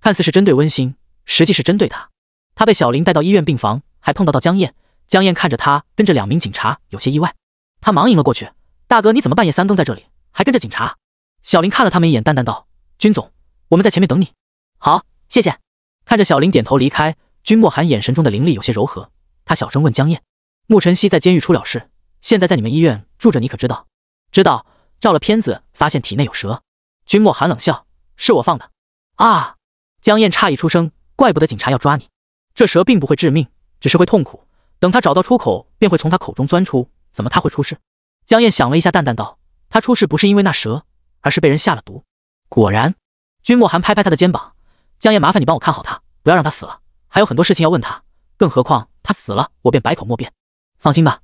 看似是针对温馨，实际是针对他。他被小林带到医院病房，还碰到到江燕。江燕看着他，跟着两名警察，有些意外。他忙迎了过去：“大哥，你怎么半夜三更在这里，还跟着警察？”小林看了他们一眼，淡淡道：“君总，我们在前面等你。”“好，谢谢。”看着小林点头离开，君莫寒眼神中的凌厉有些柔和。他小声问江燕：“沐晨曦在监狱出了事，现在在你们医院住着，你可知道？”“知道。”照了片子，发现体内有蛇。君莫寒冷笑：“是我放的。”啊！江燕诧异出声：“怪不得警察要抓你。这蛇并不会致命，只是会痛苦。等他找到出口，便会从他口中钻出。怎么他会出事？”江燕想了一下，淡淡道：“他出事不是因为那蛇，而是被人下了毒。”果然，君莫寒拍拍他的肩膀：“江燕，麻烦你帮我看好他，不要让他死了。还有很多事情要问他，更何况……”他死了，我便百口莫辩。放心吧，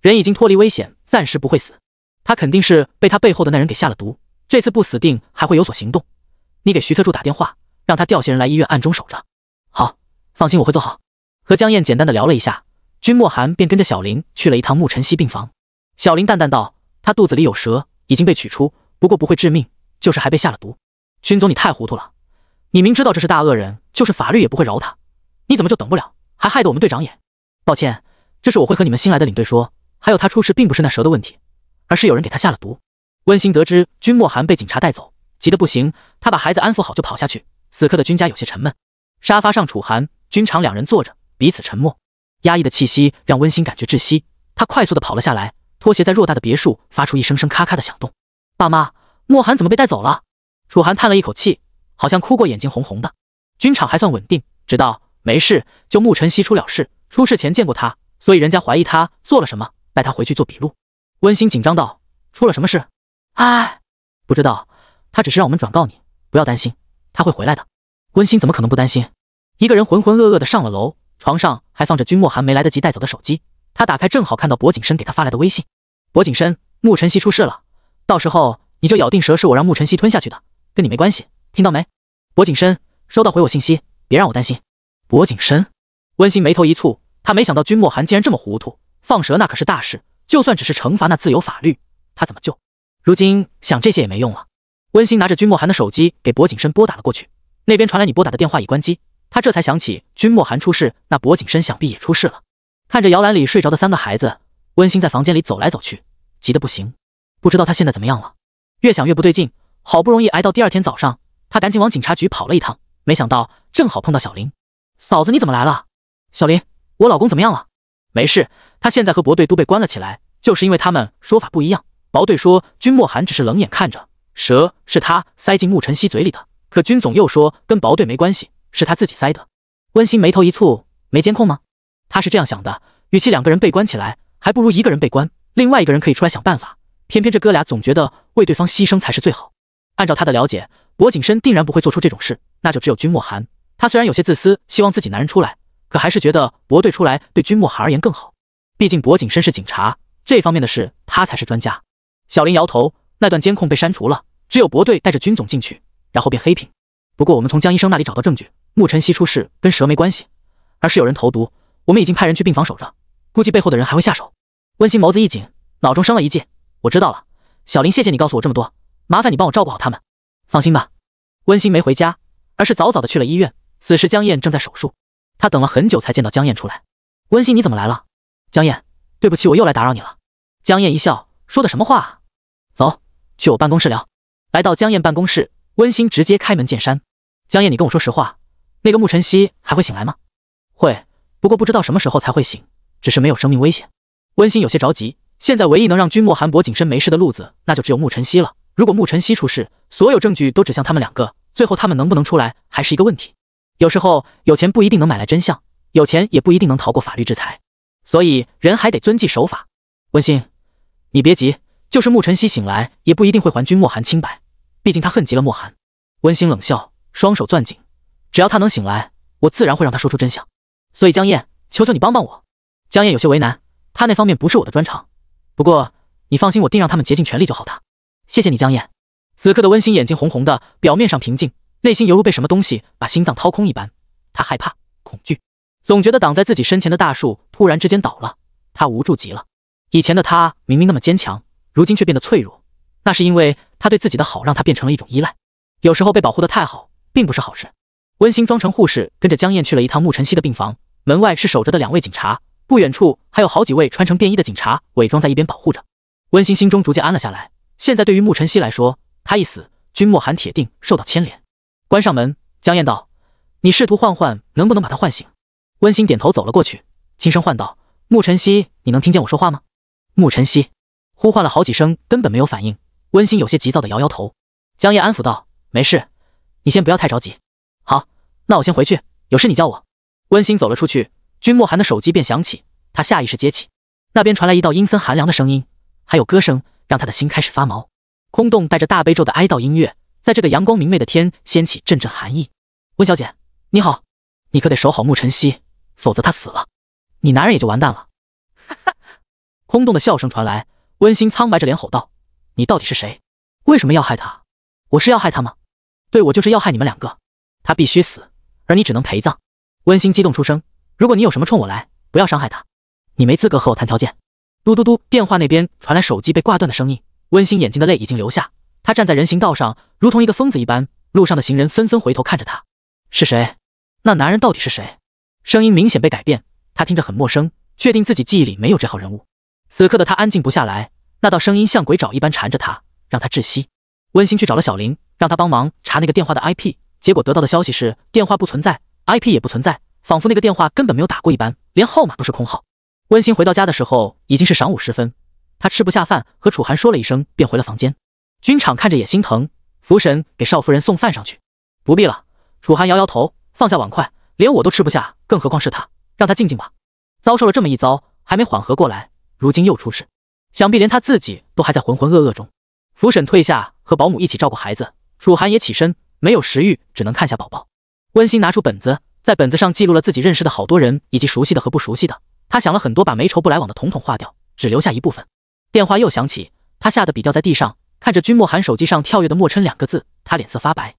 人已经脱离危险，暂时不会死。他肯定是被他背后的那人给下了毒。这次不死定，还会有所行动。你给徐特助打电话，让他调些人来医院暗中守着。好，放心，我会做好。和江燕简单的聊了一下，君莫寒便跟着小林去了一趟沐晨曦病房。小林淡淡道：“他肚子里有蛇，已经被取出，不过不会致命，就是还被下了毒。”君总，你太糊涂了，你明知道这是大恶人，就是法律也不会饶他，你怎么就等不了，还害得我们队长眼？抱歉，这事我会和你们新来的领队说。还有，他出事并不是那蛇的问题，而是有人给他下了毒。温馨得知君莫寒被警察带走，急得不行，他把孩子安抚好就跑下去。此刻的君家有些沉闷，沙发上楚寒、君长两人坐着，彼此沉默，压抑的气息让温馨感觉窒息。他快速的跑了下来，拖鞋在偌大的别墅发出一声声咔咔的响动。爸妈，莫寒怎么被带走了？楚寒叹了一口气，好像哭过，眼睛红红的。君厂还算稳定，直到没事，就牧晨曦出了事。出事前见过他，所以人家怀疑他做了什么，带他回去做笔录。温馨紧张道：“出了什么事？哎，不知道，他只是让我们转告你，不要担心，他会回来的。”温馨怎么可能不担心？一个人浑浑噩噩的上了楼，床上还放着君莫寒没来得及带走的手机。他打开，正好看到薄景深给他发来的微信：“薄景深，沐晨曦出事了，到时候你就咬定蛇是我让沐晨曦吞下去的，跟你没关系，听到没？”薄景深，收到回我信息，别让我担心。薄景深，温馨眉头一蹙。他没想到君莫寒竟然这么糊涂，放蛇那可是大事，就算只是惩罚那自有法律，他怎么救？如今想这些也没用了。温馨拿着君莫寒的手机给柏景深拨打了过去，那边传来你拨打的电话已关机。他这才想起君莫寒出事，那柏景深想必也出事了。看着摇篮里睡着的三个孩子，温馨在房间里走来走去，急得不行。不知道他现在怎么样了，越想越不对劲。好不容易挨到第二天早上，他赶紧往警察局跑了一趟，没想到正好碰到小林。嫂子你怎么来了？小林。我老公怎么样了？没事，他现在和薄队都被关了起来，就是因为他们说法不一样。薄队说君莫寒只是冷眼看着，蛇是他塞进沐晨曦嘴里的，可君总又说跟薄队没关系，是他自己塞的。温馨眉头一蹙，没监控吗？他是这样想的，与其两个人被关起来，还不如一个人被关，另外一个人可以出来想办法。偏偏这哥俩总觉得为对方牺牲才是最好。按照他的了解，薄景深定然不会做出这种事，那就只有君莫寒。他虽然有些自私，希望自己男人出来。可还是觉得博队出来对君莫寒而言更好，毕竟博景深是警察，这方面的事他才是专家。小林摇头，那段监控被删除了，只有博队带着军总进去，然后变黑屏。不过我们从江医生那里找到证据，沐晨曦出事跟蛇没关系，而是有人投毒。我们已经派人去病房守着，估计背后的人还会下手。温馨眸子一紧，脑中生了一计。我知道了，小林，谢谢你告诉我这么多，麻烦你帮我照顾好他们。放心吧。温馨没回家，而是早早的去了医院。此时江燕正在手术。他等了很久才见到江燕出来。温馨，你怎么来了？江燕，对不起，我又来打扰你了。江燕一笑，说的什么话啊？走，去我办公室聊。来到江燕办公室，温馨直接开门见山。江燕，你跟我说实话，那个沐晨曦还会醒来吗？会，不过不知道什么时候才会醒，只是没有生命危险。温馨有些着急，现在唯一能让君莫寒、薄景深没事的路子，那就只有沐晨曦了。如果沐晨曦出事，所有证据都指向他们两个，最后他们能不能出来，还是一个问题。有时候有钱不一定能买来真相，有钱也不一定能逃过法律制裁，所以人还得遵纪守法。温馨，你别急，就是沐晨曦醒来，也不一定会还君莫寒清白，毕竟他恨极了莫寒。温馨冷笑，双手攥紧，只要他能醒来，我自然会让他说出真相。所以江燕，求求你帮帮我。江燕有些为难，他那方面不是我的专长，不过你放心，我定让他们竭尽全力救好他。谢谢你，江燕。此刻的温馨眼睛红红的，表面上平静。内心犹如被什么东西把心脏掏空一般，他害怕、恐惧，总觉得挡在自己身前的大树突然之间倒了，他无助极了。以前的他明明那么坚强，如今却变得脆弱，那是因为他对自己的好让他变成了一种依赖。有时候被保护的太好，并不是好事。温馨装成护士，跟着江燕去了一趟慕晨曦的病房。门外是守着的两位警察，不远处还有好几位穿成便衣的警察伪装在一边保护着。温馨心中逐渐安了下来。现在对于慕晨曦来说，他一死，君莫寒铁定受到牵连。关上门，江燕道：“你试图唤唤，能不能把他唤醒？”温馨点头，走了过去，轻声唤道：“沐晨曦，你能听见我说话吗？”沐晨曦呼唤了好几声，根本没有反应。温馨有些急躁的摇摇头。江燕安抚道：“没事，你先不要太着急。”“好，那我先回去，有事你叫我。”温馨走了出去，君莫寒的手机便响起，他下意识接起，那边传来一道阴森寒凉的声音，还有歌声，让他的心开始发毛。空洞带着大悲咒的哀悼音乐。在这个阳光明媚的天，掀起阵阵寒意。温小姐，你好，你可得守好慕晨曦，否则他死了，你男人也就完蛋了。哈哈，空洞的笑声传来，温馨苍白着脸吼道：“你到底是谁？为什么要害他？我是要害他吗？对我就是要害你们两个，他必须死，而你只能陪葬。”温馨激动出声：“如果你有什么冲我来，不要伤害他，你没资格和我谈条件。”嘟嘟嘟，电话那边传来手机被挂断的声音，温馨眼睛的泪已经流下。他站在人行道上，如同一个疯子一般。路上的行人纷纷回头看着他，是谁？那男人到底是谁？声音明显被改变，他听着很陌生，确定自己记忆里没有这号人物。此刻的他安静不下来，那道声音像鬼爪一般缠着他，让他窒息。温馨去找了小林，让他帮忙查那个电话的 IP，结果得到的消息是电话不存在，IP 也不存在，仿佛那个电话根本没有打过一般，连号码都是空号。温馨回到家的时候已经是晌午时分，他吃不下饭，和楚涵说了一声，便回了房间。军场看着也心疼，福神给少夫人送饭上去，不必了。楚寒摇摇头，放下碗筷，连我都吃不下，更何况是他，让他静静吧。遭受了这么一遭，还没缓和过来，如今又出事，想必连他自己都还在浑浑噩噩中。福神退下，和保姆一起照顾孩子。楚寒也起身，没有食欲，只能看下宝宝。温馨拿出本子，在本子上记录了自己认识的好多人，以及熟悉的和不熟悉的。他想了很多，把没仇不来往的统统划掉，只留下一部分。电话又响起，他吓得笔掉在地上。看着君莫寒手机上跳跃的“莫琛”两个字，他脸色发白。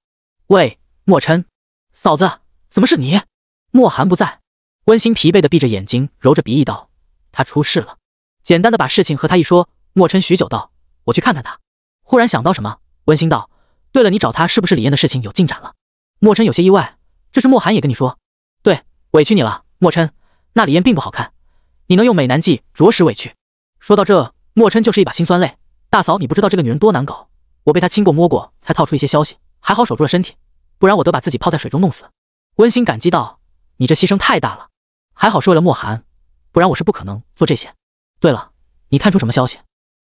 喂，莫琛，嫂子，怎么是你？莫寒不在。温馨疲惫的闭着眼睛，揉着鼻翼道：“他出事了。”简单的把事情和他一说，莫琛许久道：“我去看看他。”忽然想到什么，温馨道：“对了，你找他是不是李艳的事情有进展了？”莫琛有些意外：“这是莫涵也跟你说？对，委屈你了，莫琛。那李艳并不好看，你能用美男计，着实委屈。”说到这，莫琛就是一把辛酸泪。大嫂，你不知道这个女人多难搞，我被她亲过摸过，才套出一些消息。还好守住了身体，不然我得把自己泡在水中弄死。温馨感激道：“你这牺牲太大了，还好是为了莫寒，不然我是不可能做这些。”对了，你探出什么消息？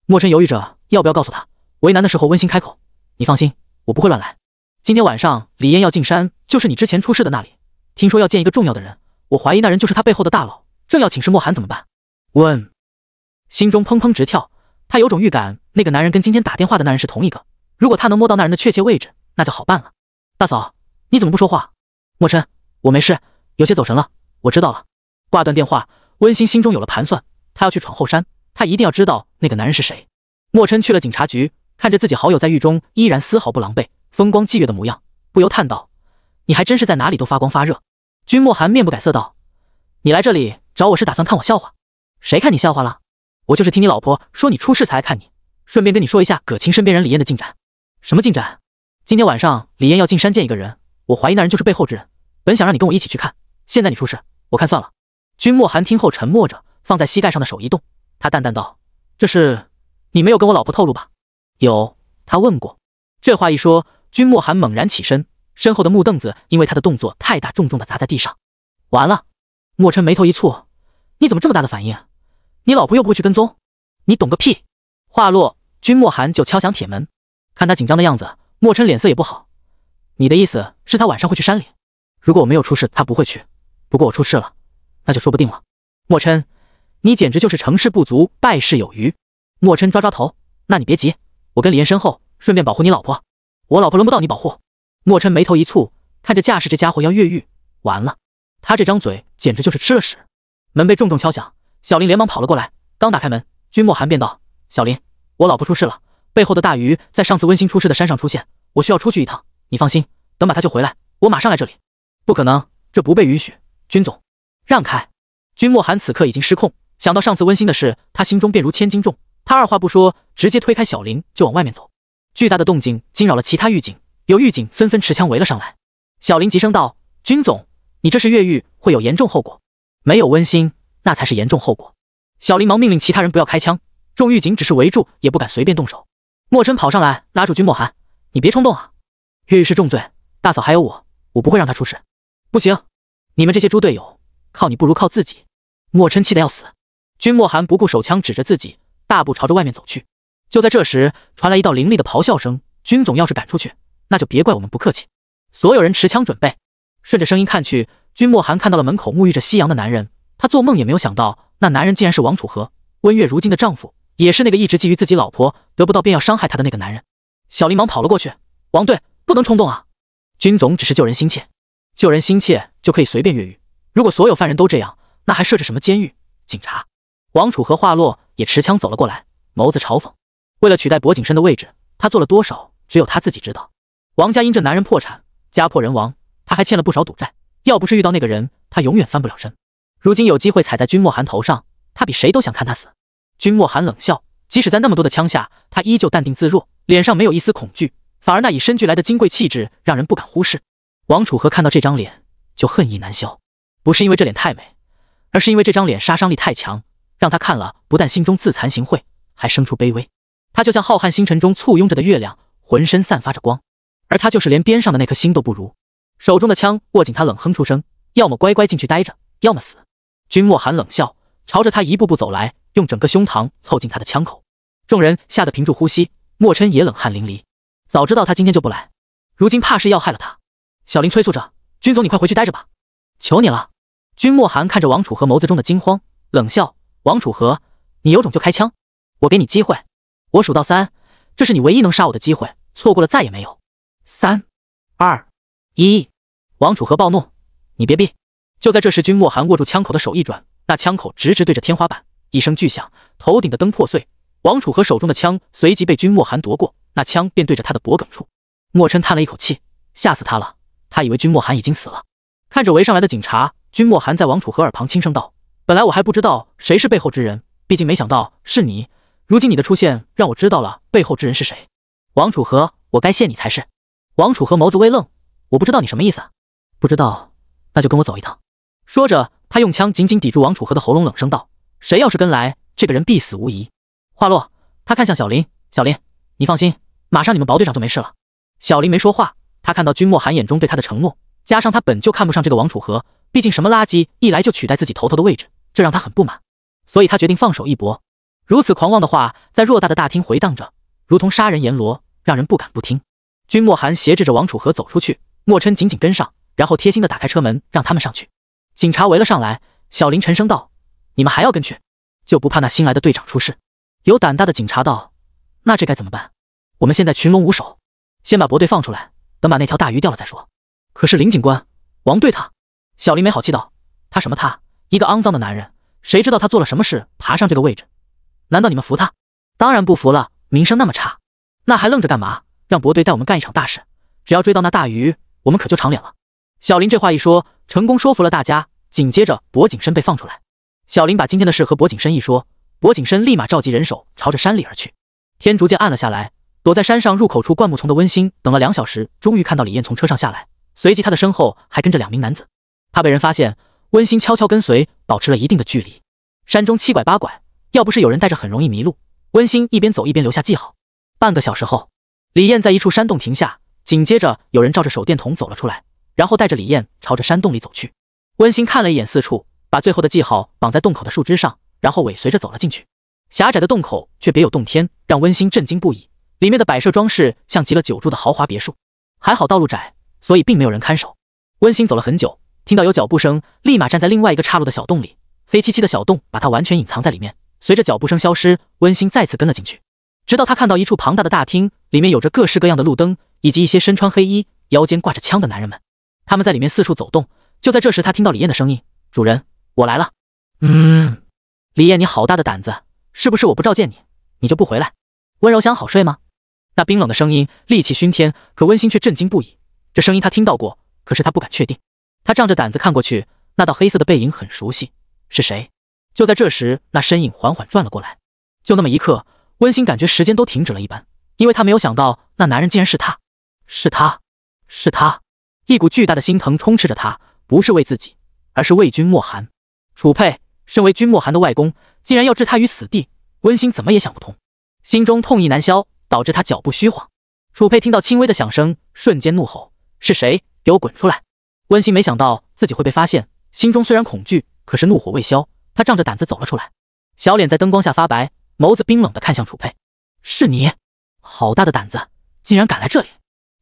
莫尘犹豫着要不要告诉他。为难的时候，温馨开口：“你放心，我不会乱来。”今天晚上李嫣要进山，就是你之前出事的那里。听说要见一个重要的人，我怀疑那人就是他背后的大佬。正要请示莫寒怎么办，问，心中砰砰直跳。他有种预感，那个男人跟今天打电话的那人是同一个。如果他能摸到那人的确切位置，那就好办了。大嫂，你怎么不说话？墨琛，我没事，有些走神了。我知道了。挂断电话，温馨心中有了盘算，他要去闯后山，他一定要知道那个男人是谁。墨琛去了警察局，看着自己好友在狱中依然丝毫不狼狈、风光霁月的模样，不由叹道：“你还真是在哪里都发光发热。”君莫寒面不改色道：“你来这里找我是打算看我笑话？谁看你笑话了？”我就是听你老婆说你出事才来看你，顺便跟你说一下葛青身边人李燕的进展。什么进展？今天晚上李燕要进山见一个人，我怀疑那人就是背后之人。本想让你跟我一起去看，现在你出事，我看算了。君莫寒听后沉默着，放在膝盖上的手一动，他淡淡道：“这事你没有跟我老婆透露吧？”“有。”他问过。这话一说，君莫寒猛然起身，身后的木凳子因为他的动作太大，重重的砸在地上。完了。莫琛眉头一蹙：“你怎么这么大的反应？”你老婆又不会去跟踪，你懂个屁！话落，君莫寒就敲响铁门。看他紧张的样子，莫琛脸色也不好。你的意思是他晚上会去山里？如果我没有出事，他不会去。不过我出事了，那就说不定了。莫琛，你简直就是成事不足败事有余。莫琛抓抓头，那你别急，我跟李晏身后，顺便保护你老婆。我老婆轮不到你保护。莫琛眉头一蹙，看着架势，这家伙要越狱，完了，他这张嘴简直就是吃了屎。门被重重敲响。小林连忙跑了过来，刚打开门，君莫寒便道：“小林，我老婆出事了，背后的大鱼在上次温馨出事的山上出现，我需要出去一趟。你放心，等把她救回来，我马上来这里。”“不可能，这不被允许。”“君总，让开！”君莫寒此刻已经失控，想到上次温馨的事，他心中便如千斤重。他二话不说，直接推开小林，就往外面走。巨大的动静惊扰了其他狱警，有狱警纷纷持枪围了上来。小林急声道：“君总，你这是越狱，会有严重后果。没有温馨。”那才是严重后果。小林忙命令其他人不要开枪，众狱警只是围住，也不敢随便动手。莫琛跑上来拉住君莫寒：“你别冲动啊！越狱是重罪，大嫂还有我，我不会让他出事。”不行，你们这些猪队友，靠你不如靠自己。莫琛气得要死。君莫寒不顾手枪指着自己，大步朝着外面走去。就在这时，传来一道凌厉的咆哮声：“君总要是赶出去，那就别怪我们不客气。”所有人持枪准备。顺着声音看去，君莫寒看到了门口沐浴着夕阳的男人。他做梦也没有想到，那男人竟然是王楚和温月如今的丈夫，也是那个一直觊觎自己老婆、得不到便要伤害她的那个男人。小林忙跑了过去：“王队，不能冲动啊！军总只是救人心切，救人心切就可以随便越狱？如果所有犯人都这样，那还设置什么监狱？警察？”王楚河话落，也持枪走了过来，眸子嘲讽：“为了取代薄景深的位置，他做了多少，只有他自己知道。王家因这男人破产，家破人亡，他还欠了不少赌债。要不是遇到那个人，他永远翻不了身。”如今有机会踩在君莫寒头上，他比谁都想看他死。君莫寒冷笑，即使在那么多的枪下，他依旧淡定自若，脸上没有一丝恐惧，反而那与生俱来的金贵气质让人不敢忽视。王楚河看到这张脸就恨意难消，不是因为这脸太美，而是因为这张脸杀伤力太强，让他看了不但心中自惭形秽，还生出卑微。他就像浩瀚星辰中簇拥着的月亮，浑身散发着光，而他就是连边上的那颗星都不如。手中的枪握紧，他冷哼出声：“要么乖乖进去待着，要么死。”君莫寒冷笑，朝着他一步步走来，用整个胸膛凑近他的枪口。众人吓得屏住呼吸，莫琛也冷汗淋漓。早知道他今天就不来，如今怕是要害了他。小林催促着：“君总，你快回去待着吧，求你了。”君莫寒看着王楚和眸子中的惊慌，冷笑：“王楚和，你有种就开枪，我给你机会，我数到三，这是你唯一能杀我的机会，错过了再也没有。”三、二、一。王楚河暴怒：“你别逼！”就在这时，君莫寒握住枪口的手一转，那枪口直直对着天花板，一声巨响，头顶的灯破碎。王楚河手中的枪随即被君莫寒夺过，那枪便对着他的脖颈处。莫琛叹了一口气，吓死他了，他以为君莫寒已经死了。看着围上来的警察，君莫寒在王楚河耳旁轻声道：“本来我还不知道谁是背后之人，毕竟没想到是你。如今你的出现，让我知道了背后之人是谁。”王楚河，我该谢你才是。王楚河眸子微愣：“我不知道你什么意思。不知道，那就跟我走一趟。”说着，他用枪紧紧抵住王楚河的喉咙，冷声道：“谁要是跟来，这个人必死无疑。”话落，他看向小林：“小林，你放心，马上你们薄队长就没事了。”小林没说话，他看到君莫寒眼中对他的承诺，加上他本就看不上这个王楚河，毕竟什么垃圾，一来就取代自己头头的位置，这让他很不满，所以他决定放手一搏。如此狂妄的话在偌大的大厅回荡着，如同杀人阎罗，让人不敢不听。君莫寒挟制着王楚河走出去，莫琛紧紧跟上，然后贴心的打开车门让他们上去。警察围了上来，小林沉声道：“你们还要跟去，就不怕那新来的队长出事？”有胆大的警察道：“那这该怎么办？我们现在群龙无首，先把博队放出来，等把那条大鱼钓了再说。”可是林警官，王队他……小林没好气道：“他什么他？一个肮脏的男人，谁知道他做了什么事爬上这个位置？难道你们服他？当然不服了，名声那么差，那还愣着干嘛？让博队带我们干一场大事，只要追到那大鱼，我们可就长脸了。”小林这话一说，成功说服了大家。紧接着，薄景深被放出来。小林把今天的事和薄景深一说，薄景深立马召集人手，朝着山里而去。天逐渐暗了下来，躲在山上入口处灌木丛的温馨等了两小时，终于看到李艳从车上下来。随即，他的身后还跟着两名男子，怕被人发现，温馨悄悄跟随，保持了一定的距离。山中七拐八拐，要不是有人带着，很容易迷路。温馨一边走一边留下记号。半个小时后，李艳在一处山洞停下，紧接着有人照着手电筒走了出来。然后带着李艳朝着山洞里走去。温馨看了一眼四处，把最后的记号绑在洞口的树枝上，然后尾随着走了进去。狭窄的洞口却别有洞天，让温馨震惊不已。里面的摆设装饰像极了久住的豪华别墅。还好道路窄，所以并没有人看守。温馨走了很久，听到有脚步声，立马站在另外一个岔路的小洞里。黑漆漆的小洞把他完全隐藏在里面。随着脚步声消失，温馨再次跟了进去，直到他看到一处庞大的大厅，里面有着各式各样的路灯，以及一些身穿黑衣、腰间挂着枪的男人们。他们在里面四处走动。就在这时，他听到李艳的声音：“主人，我来了。”“嗯，李艳，你好大的胆子，是不是我不召见你，你就不回来？”“温柔想好睡吗？”那冰冷的声音，戾气熏天。可温馨却震惊不已。这声音他听到过，可是他不敢确定。他仗着胆子看过去，那道黑色的背影很熟悉，是谁？就在这时，那身影缓缓转了过来。就那么一刻，温馨感觉时间都停止了一般，因为他没有想到，那男人竟然是他，是他，是他。一股巨大的心疼充斥着他，不是为自己，而是为君莫寒。楚佩身为君莫寒的外公，竟然要置他于死地，温馨怎么也想不通，心中痛意难消，导致他脚步虚晃。楚佩听到轻微的响声，瞬间怒吼：“是谁？给我滚出来！”温馨没想到自己会被发现，心中虽然恐惧，可是怒火未消，他仗着胆子走了出来，小脸在灯光下发白，眸子冰冷的看向楚佩：“是你，好大的胆子，竟然敢来这里！”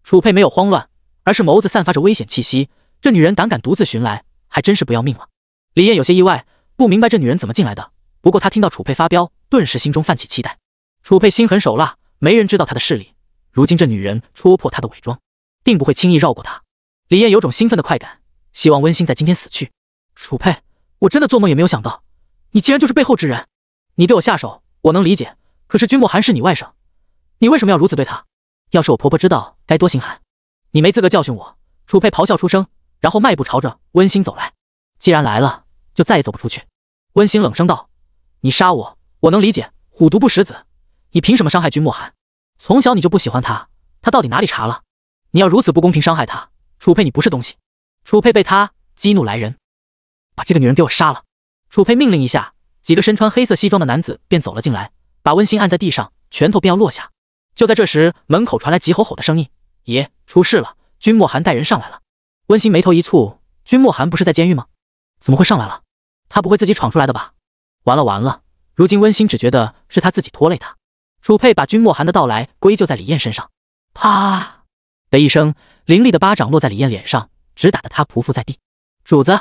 楚佩没有慌乱。而是眸子散发着危险气息，这女人胆敢独自寻来，还真是不要命了。李艳有些意外，不明白这女人怎么进来的。不过她听到楚佩发飙，顿时心中泛起期待。楚佩心狠手辣，没人知道她的势力。如今这女人戳破她的伪装，定不会轻易绕过她。李艳有种兴奋的快感，希望温馨在今天死去。楚佩，我真的做梦也没有想到，你竟然就是背后之人。你对我下手，我能理解。可是君莫寒是你外甥，你为什么要如此对他？要是我婆婆知道，该多心寒。你没资格教训我！”楚佩咆哮出声，然后迈步朝着温馨走来。既然来了，就再也走不出去。”温馨冷声道：“你杀我，我能理解，虎毒不食子。你凭什么伤害君莫寒？从小你就不喜欢他，他到底哪里差了？你要如此不公平伤害他，楚佩，你不是东西！”楚佩被他激怒，来人，把这个女人给我杀了！”楚佩命令一下，几个身穿黑色西装的男子便走了进来，把温馨按在地上，拳头便要落下。就在这时，门口传来急吼吼的声音。爷出事了，君莫寒带人上来了。温馨眉头一蹙，君莫寒不是在监狱吗？怎么会上来了？他不会自己闯出来的吧？完了完了！如今温馨只觉得是他自己拖累他。楚佩把君莫寒的到来归咎在李艳身上，啪的一声，凌厉的巴掌落在李艳脸上，直打得他匍匐在地。主子，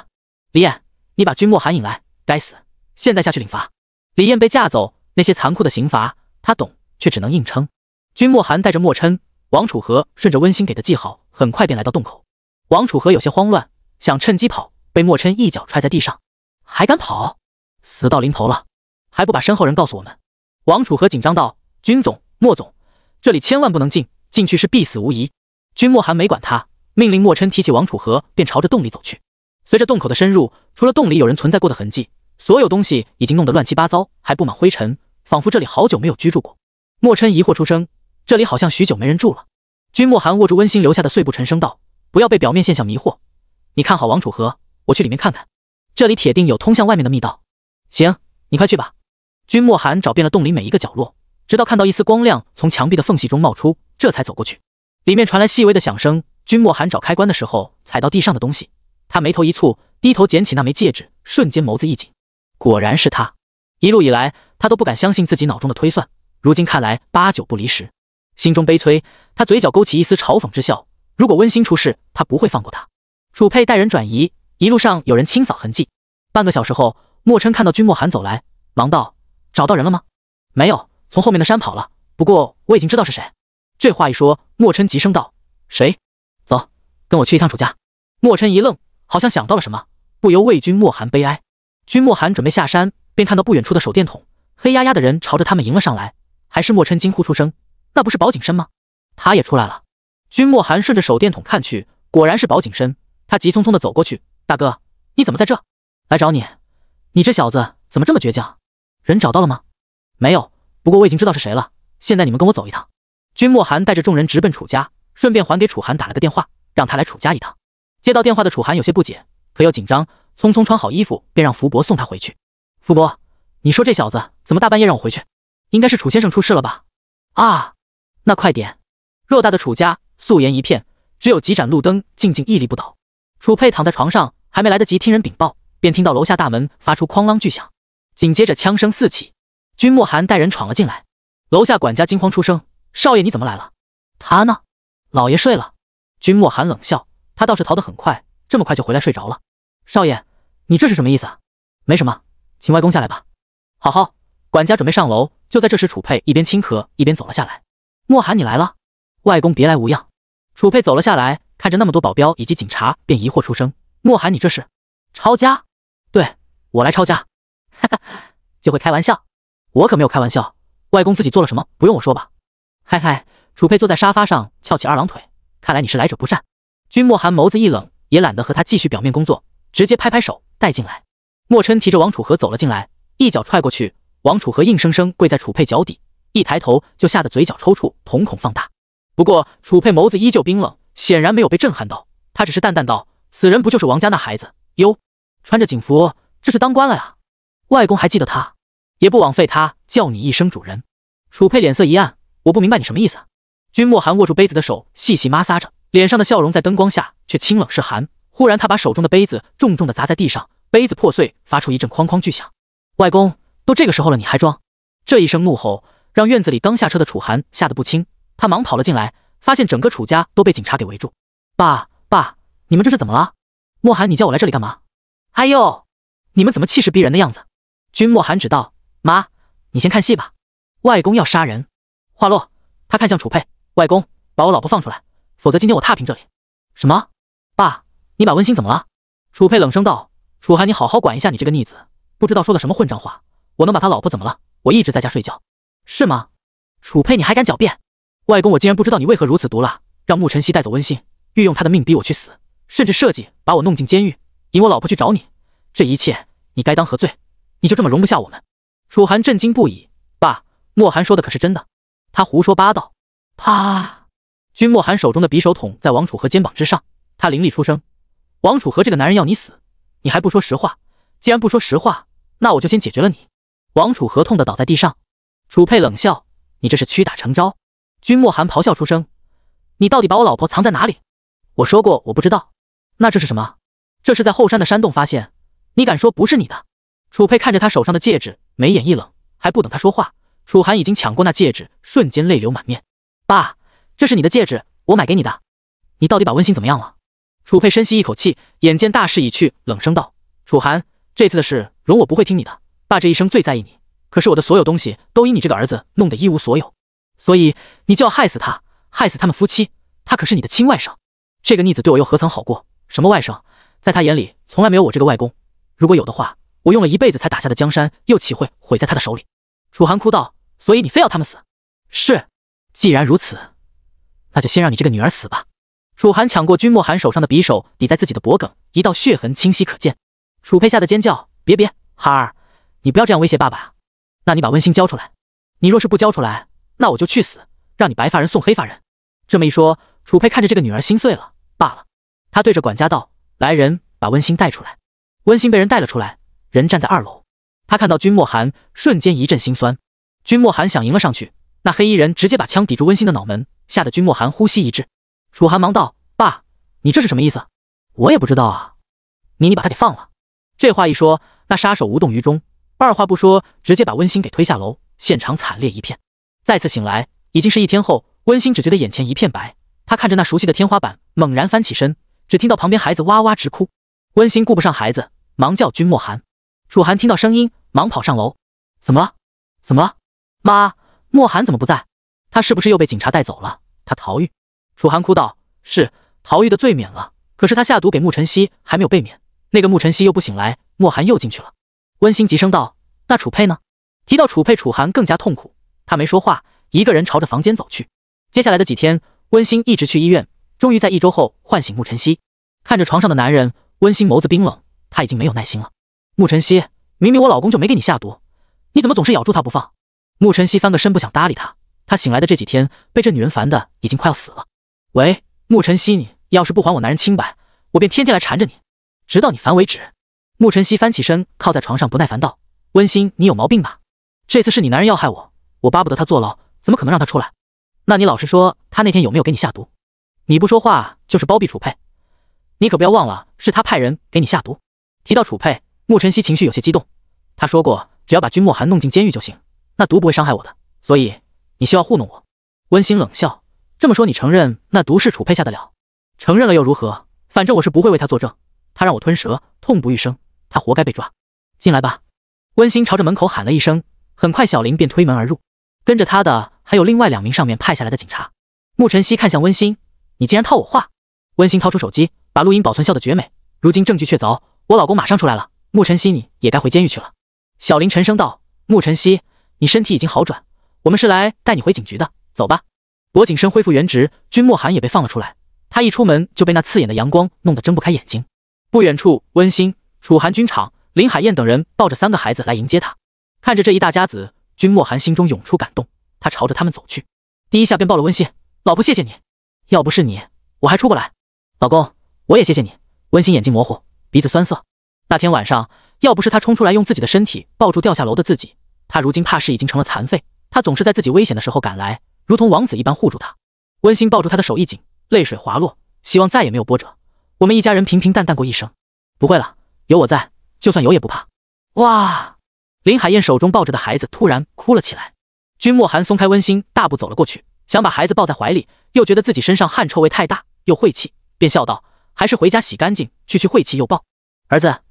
李艳，你把君莫寒引来，该死！现在下去领罚。李艳被架走，那些残酷的刑罚，他懂，却只能硬撑。君莫寒带着莫琛。王楚河顺着温馨给的记号，很快便来到洞口。王楚河有些慌乱，想趁机跑，被莫琛一脚踹在地上。还敢跑？死到临头了，还不把身后人告诉我们？王楚河紧张道：“君总，莫总，这里千万不能进，进去是必死无疑。”君莫寒没管他，命令莫琛提起王楚河，便朝着洞里走去。随着洞口的深入，除了洞里有人存在过的痕迹，所有东西已经弄得乱七八糟，还布满灰尘，仿佛这里好久没有居住过。莫琛疑惑出声。这里好像许久没人住了。君莫寒握住温馨留下的碎布，沉声道：“不要被表面现象迷惑，你看好王楚河，我去里面看看。这里铁定有通向外面的密道。”行，你快去吧。君莫寒找遍了洞里每一个角落，直到看到一丝光亮从墙壁的缝隙中冒出，这才走过去。里面传来细微的响声。君莫寒找开关的时候，踩到地上的东西，他眉头一蹙，低头捡起那枚戒指，瞬间眸子一紧。果然是他。一路以来，他都不敢相信自己脑中的推算，如今看来八九不离十。心中悲催，他嘴角勾起一丝嘲讽之笑。如果温馨出事，他不会放过他。楚佩带人转移，一路上有人清扫痕迹。半个小时后，莫琛看到君莫寒走来，忙道：“找到人了吗？”“没有，从后面的山跑了。不过我已经知道是谁。”这话一说，莫琛急声道：“谁？走，跟我去一趟楚家。”莫琛一愣，好像想到了什么，不由为君莫寒悲哀。君莫寒准备下山，便看到不远处的手电筒，黑压压的人朝着他们迎了上来。还是莫琛惊呼出声。那不是宝景深吗？他也出来了。君莫寒顺着手电筒看去，果然是宝景深。他急匆匆地走过去：“大哥，你怎么在这？来找你？你这小子怎么这么倔强？人找到了吗？没有。不过我已经知道是谁了。现在你们跟我走一趟。”君莫寒带着众人直奔楚家，顺便还给楚寒打了个电话，让他来楚家一趟。接到电话的楚寒有些不解，可又紧张，匆匆穿好衣服，便让福伯送他回去。福伯，你说这小子怎么大半夜让我回去？应该是楚先生出事了吧？啊！那快点！偌大的楚家素颜一片，只有几盏路灯静静屹立不倒。楚佩躺在床上，还没来得及听人禀报，便听到楼下大门发出哐啷巨响，紧接着枪声四起，君莫寒带人闯了进来。楼下管家惊慌出声：“少爷，你怎么来了？”“他呢？”“老爷睡了。”君莫寒冷笑：“他倒是逃得很快，这么快就回来睡着了。”“少爷，你这是什么意思啊？”“没什么，请外公下来吧。”“好好。”管家准备上楼，就在这时，楚佩一边轻咳一边走了下来。莫寒，你来了，外公别来无恙。楚佩走了下来，看着那么多保镖以及警察，便疑惑出声：“莫寒，你这是抄家？对我来抄家？哈哈哈，就会开玩笑，我可没有开玩笑。外公自己做了什么，不用我说吧？”嗨嗨，楚佩坐在沙发上，翘起二郎腿，看来你是来者不善。君莫寒眸子一冷，也懒得和他继续表面工作，直接拍拍手带进来。莫琛提着王楚河走了进来，一脚踹过去，王楚河硬生生跪在楚佩脚底。一抬头就吓得嘴角抽搐，瞳孔放大。不过楚佩眸子依旧冰冷，显然没有被震撼到。他只是淡淡道：“此人不就是王家那孩子？哟，穿着警服，这是当官了呀。”外公还记得他，也不枉费他叫你一声主人。楚佩脸色一暗：“我不明白你什么意思。”君莫寒握住杯子的手细细摩挲着，脸上的笑容在灯光下却清冷是寒。忽然，他把手中的杯子重重的砸在地上，杯子破碎，发出一阵哐哐巨响。外公，都这个时候了，你还装？这一声怒吼。让院子里刚下车的楚寒吓得不轻，他忙跑了进来，发现整个楚家都被警察给围住。爸爸，你们这是怎么了？莫寒，你叫我来这里干嘛？哎呦，你们怎么气势逼人的样子？君莫寒指道：“妈，你先看戏吧。外公要杀人。”话落，他看向楚佩：“外公，把我老婆放出来，否则今天我踏平这里。”什么？爸，你把温馨怎么了？楚佩冷声道：“楚寒，你好好管一下你这个逆子，不知道说的什么混账话。我能把他老婆怎么了？我一直在家睡觉。”是吗，楚佩，你还敢狡辩？外公，我竟然不知道你为何如此毒辣，让慕晨曦带走温馨，欲用他的命逼我去死，甚至设计把我弄进监狱，引我老婆去找你。这一切，你该当何罪？你就这么容不下我们？楚寒震惊不已，爸，莫寒说的可是真的？他胡说八道！啪！君莫寒手中的匕首捅在王楚河肩膀之上，他凌厉出声：“王楚河这个男人要你死，你还不说实话？既然不说实话，那我就先解决了你。”王楚河痛的倒在地上。楚佩冷笑：“你这是屈打成招。”君莫寒咆哮出声：“你到底把我老婆藏在哪里？”我说过我不知道。那这是什么？这是在后山的山洞发现。你敢说不是你的？楚佩看着他手上的戒指，眉眼一冷。还不等他说话，楚寒已经抢过那戒指，瞬间泪流满面：“爸，这是你的戒指，我买给你的。你到底把温馨怎么样了？”楚佩深吸一口气，眼见大势已去，冷声道：“楚寒，这次的事，容我不会听你的。爸这一生最在意你。”可是我的所有东西都因你这个儿子弄得一无所有，所以你就要害死他，害死他们夫妻。他可是你的亲外甥，这个逆子对我又何曾好过？什么外甥，在他眼里从来没有我这个外公。如果有的话，我用了一辈子才打下的江山又岂会毁在他的手里？楚寒哭道：“所以你非要他们死？是，既然如此，那就先让你这个女儿死吧。”楚寒抢过君莫寒手上的匕首，抵在自己的脖颈，一道血痕清晰可见。楚佩吓得尖叫：“别别，孩儿，你不要这样威胁爸爸啊！”那你把温馨交出来，你若是不交出来，那我就去死，让你白发人送黑发人。这么一说，楚佩看着这个女儿心碎了罢了。他对着管家道：“来人，把温馨带出来。”温馨被人带了出来，人站在二楼，他看到君莫寒，瞬间一阵心酸。君莫寒想迎了上去，那黑衣人直接把枪抵住温馨的脑门，吓得君莫寒呼吸一滞。楚寒忙道：“爸，你这是什么意思？我也不知道啊。你你把他给放了。”这话一说，那杀手无动于衷。二话不说，直接把温馨给推下楼，现场惨烈一片。再次醒来，已经是一天后。温馨只觉得眼前一片白，她看着那熟悉的天花板，猛然翻起身，只听到旁边孩子哇哇直哭。温馨顾不上孩子，忙叫君莫寒。楚寒听到声音，忙跑上楼：“怎么了？怎么了？妈，莫寒怎么不在？他是不是又被警察带走了？他逃狱？”楚寒哭道：“是逃狱的罪免了，可是他下毒给慕晨曦，还没有被免。那个慕晨曦又不醒来，莫寒又进去了。”温馨急声道：“那楚佩呢？”提到楚佩，楚寒更加痛苦。他没说话，一个人朝着房间走去。接下来的几天，温馨一直去医院，终于在一周后唤醒沐晨曦。看着床上的男人，温馨眸子冰冷，他已经没有耐心了。沐晨曦，明明我老公就没给你下毒，你怎么总是咬住他不放？沐晨曦翻个身，不想搭理他。他醒来的这几天，被这女人烦的已经快要死了。喂，沐晨曦，你要是不还我男人清白，我便天天来缠着你，直到你烦为止。慕晨曦翻起身，靠在床上，不耐烦道：“温馨，你有毛病吧？这次是你男人要害我，我巴不得他坐牢，怎么可能让他出来？那你老实说，他那天有没有给你下毒？你不说话就是包庇楚佩，你可不要忘了，是他派人给你下毒。提到楚佩，慕晨曦情绪有些激动。他说过，只要把君莫寒弄进监狱就行，那毒不会伤害我的。所以，你需要糊弄我。”温馨冷笑：“这么说，你承认那毒是楚佩下的了？承认了又如何？反正我是不会为他作证。他让我吞蛇，痛不欲生。”他活该被抓，进来吧！温馨朝着门口喊了一声。很快，小林便推门而入，跟着他的还有另外两名上面派下来的警察。沐晨曦看向温馨：“你竟然套我话？”温馨掏出手机，把录音保存，笑得绝美。如今证据确凿，我老公马上出来了。沐晨曦，你也该回监狱去了。”小林沉声道：“沐晨曦，你身体已经好转，我们是来带你回警局的，走吧。”薄景深恢复原职，君莫寒也被放了出来。他一出门就被那刺眼的阳光弄得睁不开眼睛。不远处，温馨。楚寒军场，林海燕等人抱着三个孩子来迎接他。看着这一大家子，君莫寒心中涌出感动，他朝着他们走去，第一下便抱了温馨。老婆，谢谢你，要不是你，我还出不来。老公，我也谢谢你。温馨眼睛模糊，鼻子酸涩。那天晚上，要不是他冲出来用自己的身体抱住掉下楼的自己，他如今怕是已经成了残废。他总是在自己危险的时候赶来，如同王子一般护住他。温馨抱住他的手一紧，泪水滑落，希望再也没有波折，我们一家人平平淡淡过一生。不会了。有我在，就算有也不怕。哇！林海燕手中抱着的孩子突然哭了起来。君莫寒松开温馨，大步走了过去，想把孩子抱在怀里，又觉得自己身上汗臭味太大，又晦气，便笑道：“还是回家洗干净去去晦气，又抱儿子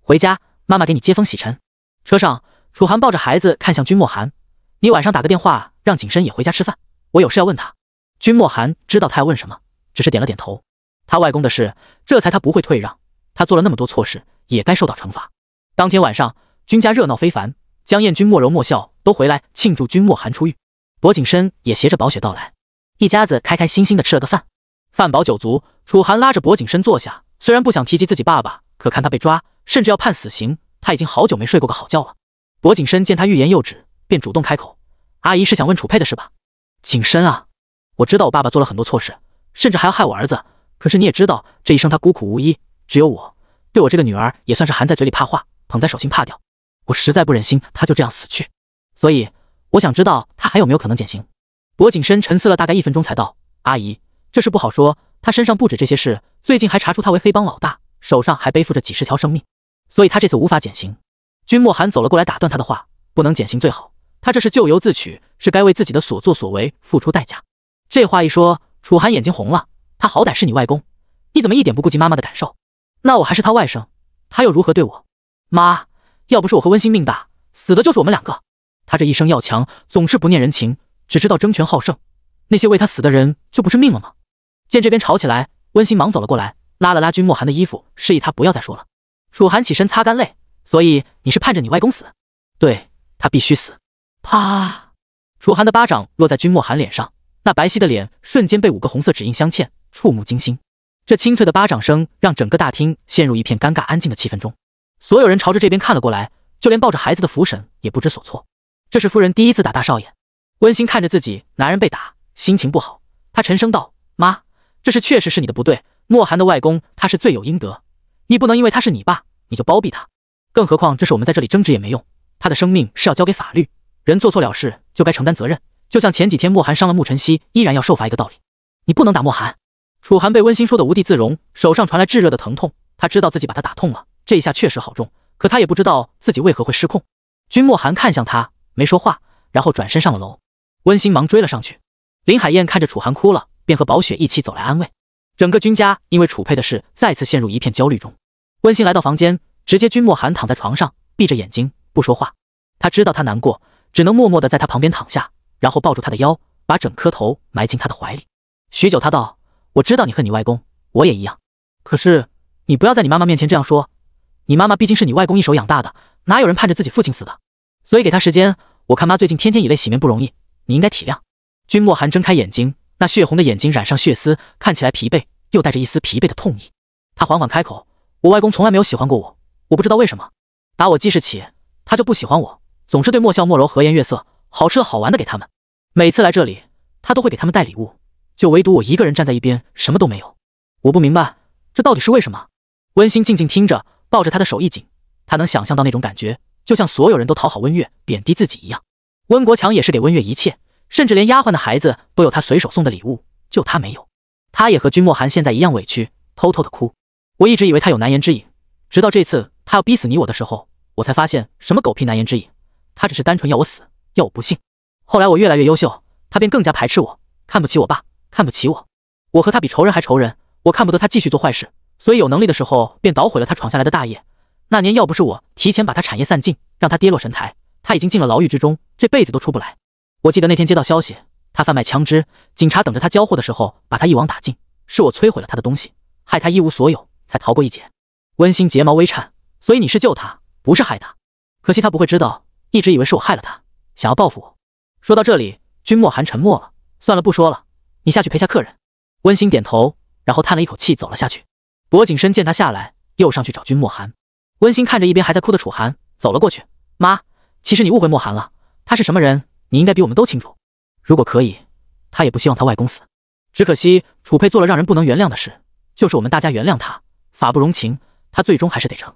回家，妈妈给你接风洗尘。”车上，楚寒抱着孩子看向君莫寒：“你晚上打个电话，让景深也回家吃饭，我有事要问他。”君莫寒知道他要问什么，只是点了点头。他外公的事，这才他不会退让。他做了那么多错事。也该受到惩罚。当天晚上，君家热闹非凡，江燕、君莫柔、莫笑都回来庆祝君莫寒出狱，柏景深也携着宝雪到来，一家子开开心心的吃了个饭。饭饱酒足，楚寒拉着柏景深坐下，虽然不想提及自己爸爸，可看他被抓，甚至要判死刑，他已经好久没睡过个好觉了。柏景深见他欲言又止，便主动开口：“阿姨是想问楚佩的事吧？”景深啊，我知道我爸爸做了很多错事，甚至还要害我儿子，可是你也知道，这一生他孤苦无依，只有我。对我这个女儿也算是含在嘴里怕化，捧在手心怕掉。我实在不忍心她就这样死去，所以我想知道她还有没有可能减刑。薄景深沉思了大概一分钟，才道：“阿姨，这事不好说。他身上不止这些事，最近还查出他为黑帮老大，手上还背负着几十条生命，所以他这次无法减刑。”君莫寒走了过来，打断他的话：“不能减刑最好。他这是咎由自取，是该为自己的所作所为付出代价。”这话一说，楚寒眼睛红了。他好歹是你外公，你怎么一点不顾及妈妈的感受？那我还是他外甥，他又如何对我？妈，要不是我和温馨命大，死的就是我们两个。他这一生要强，总是不念人情，只知道争权好胜。那些为他死的人，就不是命了吗？见这边吵起来，温馨忙走了过来，拉了拉君莫寒的衣服，示意他不要再说了。楚寒起身擦干泪，所以你是盼着你外公死？对他必须死！啪！楚寒的巴掌落在君莫寒脸上，那白皙的脸瞬间被五个红色指印镶嵌，触目惊心。这清脆的巴掌声让整个大厅陷入一片尴尬安静的气氛中，所有人朝着这边看了过来，就连抱着孩子的福婶也不知所措。这是夫人第一次打大少爷，温馨看着自己男人被打，心情不好。她沉声道：“妈，这事确实是你的不对。莫寒的外公他是罪有应得，你不能因为他是你爸你就包庇他。更何况这是我们在这里争执也没用，他的生命是要交给法律。人做错了事就该承担责任，就像前几天莫寒伤了沐晨曦依然要受罚一个道理。你不能打莫寒。”楚寒被温馨说的无地自容，手上传来炙热的疼痛，他知道自己把他打痛了，这一下确实好重，可他也不知道自己为何会失控。君莫寒看向他，没说话，然后转身上了楼。温馨忙追了上去。林海燕看着楚寒哭了，便和宝雪一起走来安慰。整个君家因为楚佩的事再次陷入一片焦虑中。温馨来到房间，直接君莫寒躺在床上，闭着眼睛不说话。他知道他难过，只能默默地在他旁边躺下，然后抱住他的腰，把整颗头埋进他的怀里。许久，他道。我知道你恨你外公，我也一样。可是你不要在你妈妈面前这样说，你妈妈毕竟是你外公一手养大的，哪有人盼着自己父亲死的？所以给他时间。我看妈最近天天以泪洗面，不容易，你应该体谅。君莫寒睁开眼睛，那血红的眼睛染上血丝，看起来疲惫，又带着一丝疲惫的痛意。他缓缓开口：“我外公从来没有喜欢过我，我不知道为什么。打我记事起，他就不喜欢我，总是对莫笑、莫柔和颜悦色，好吃的好玩的给他们。每次来这里，他都会给他们带礼物。”就唯独我一个人站在一边，什么都没有。我不明白这到底是为什么。温馨静静听着，抱着他的手一紧。他能想象到那种感觉，就像所有人都讨好温月，贬低自己一样。温国强也是给温月一切，甚至连丫鬟的孩子都有他随手送的礼物，就他没有。他也和君莫寒现在一样委屈，偷偷的哭。我一直以为他有难言之隐，直到这次他要逼死你我的时候，我才发现什么狗屁难言之隐，他只是单纯要我死，要我不信。后来我越来越优秀，他便更加排斥我，看不起我爸。看不起我，我和他比仇人还仇人。我看不得他继续做坏事，所以有能力的时候便捣毁了他闯下来的大业。那年要不是我提前把他产业散尽，让他跌落神台，他已经进了牢狱之中，这辈子都出不来。我记得那天接到消息，他贩卖枪支，警察等着他交货的时候，把他一网打尽。是我摧毁了他的东西，害他一无所有，才逃过一劫。温馨睫毛微颤，所以你是救他，不是害他。可惜他不会知道，一直以为是我害了他，想要报复我。说到这里，君莫寒沉默了。算了，不说了。你下去陪下客人，温馨点头，然后叹了一口气走了下去。薄景深见他下来，又上去找君莫寒。温馨看着一边还在哭的楚寒，走了过去。妈，其实你误会莫寒了，他是什么人，你应该比我们都清楚。如果可以，他也不希望他外公死。只可惜楚佩做了让人不能原谅的事，就是我们大家原谅他，法不容情，他最终还是得承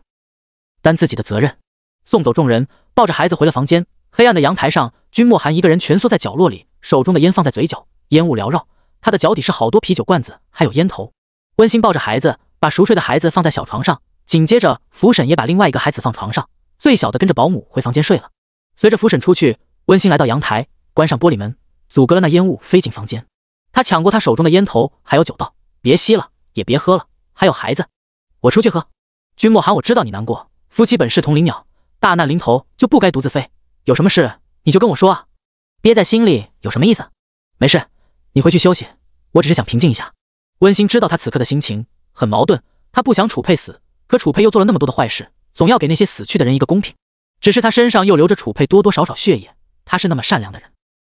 担自己的责任。送走众人，抱着孩子回了房间。黑暗的阳台上，君莫寒一个人蜷缩在角落里，手中的烟放在嘴角，烟雾缭绕。他的脚底是好多啤酒罐子，还有烟头。温馨抱着孩子，把熟睡的孩子放在小床上，紧接着福婶也把另外一个孩子放床上，最小的跟着保姆回房间睡了。随着福婶出去，温馨来到阳台，关上玻璃门，阻隔了那烟雾飞进房间。他抢过他手中的烟头，还有酒，道：“别吸了，也别喝了，还有孩子，我出去喝。”君莫寒，我知道你难过。夫妻本是同林鸟，大难临头就不该独自飞。有什么事你就跟我说啊，憋在心里有什么意思？没事。你回去休息，我只是想平静一下。温馨知道他此刻的心情很矛盾，他不想楚佩死，可楚佩又做了那么多的坏事，总要给那些死去的人一个公平。只是他身上又流着楚佩多多少少血液，他是那么善良的人，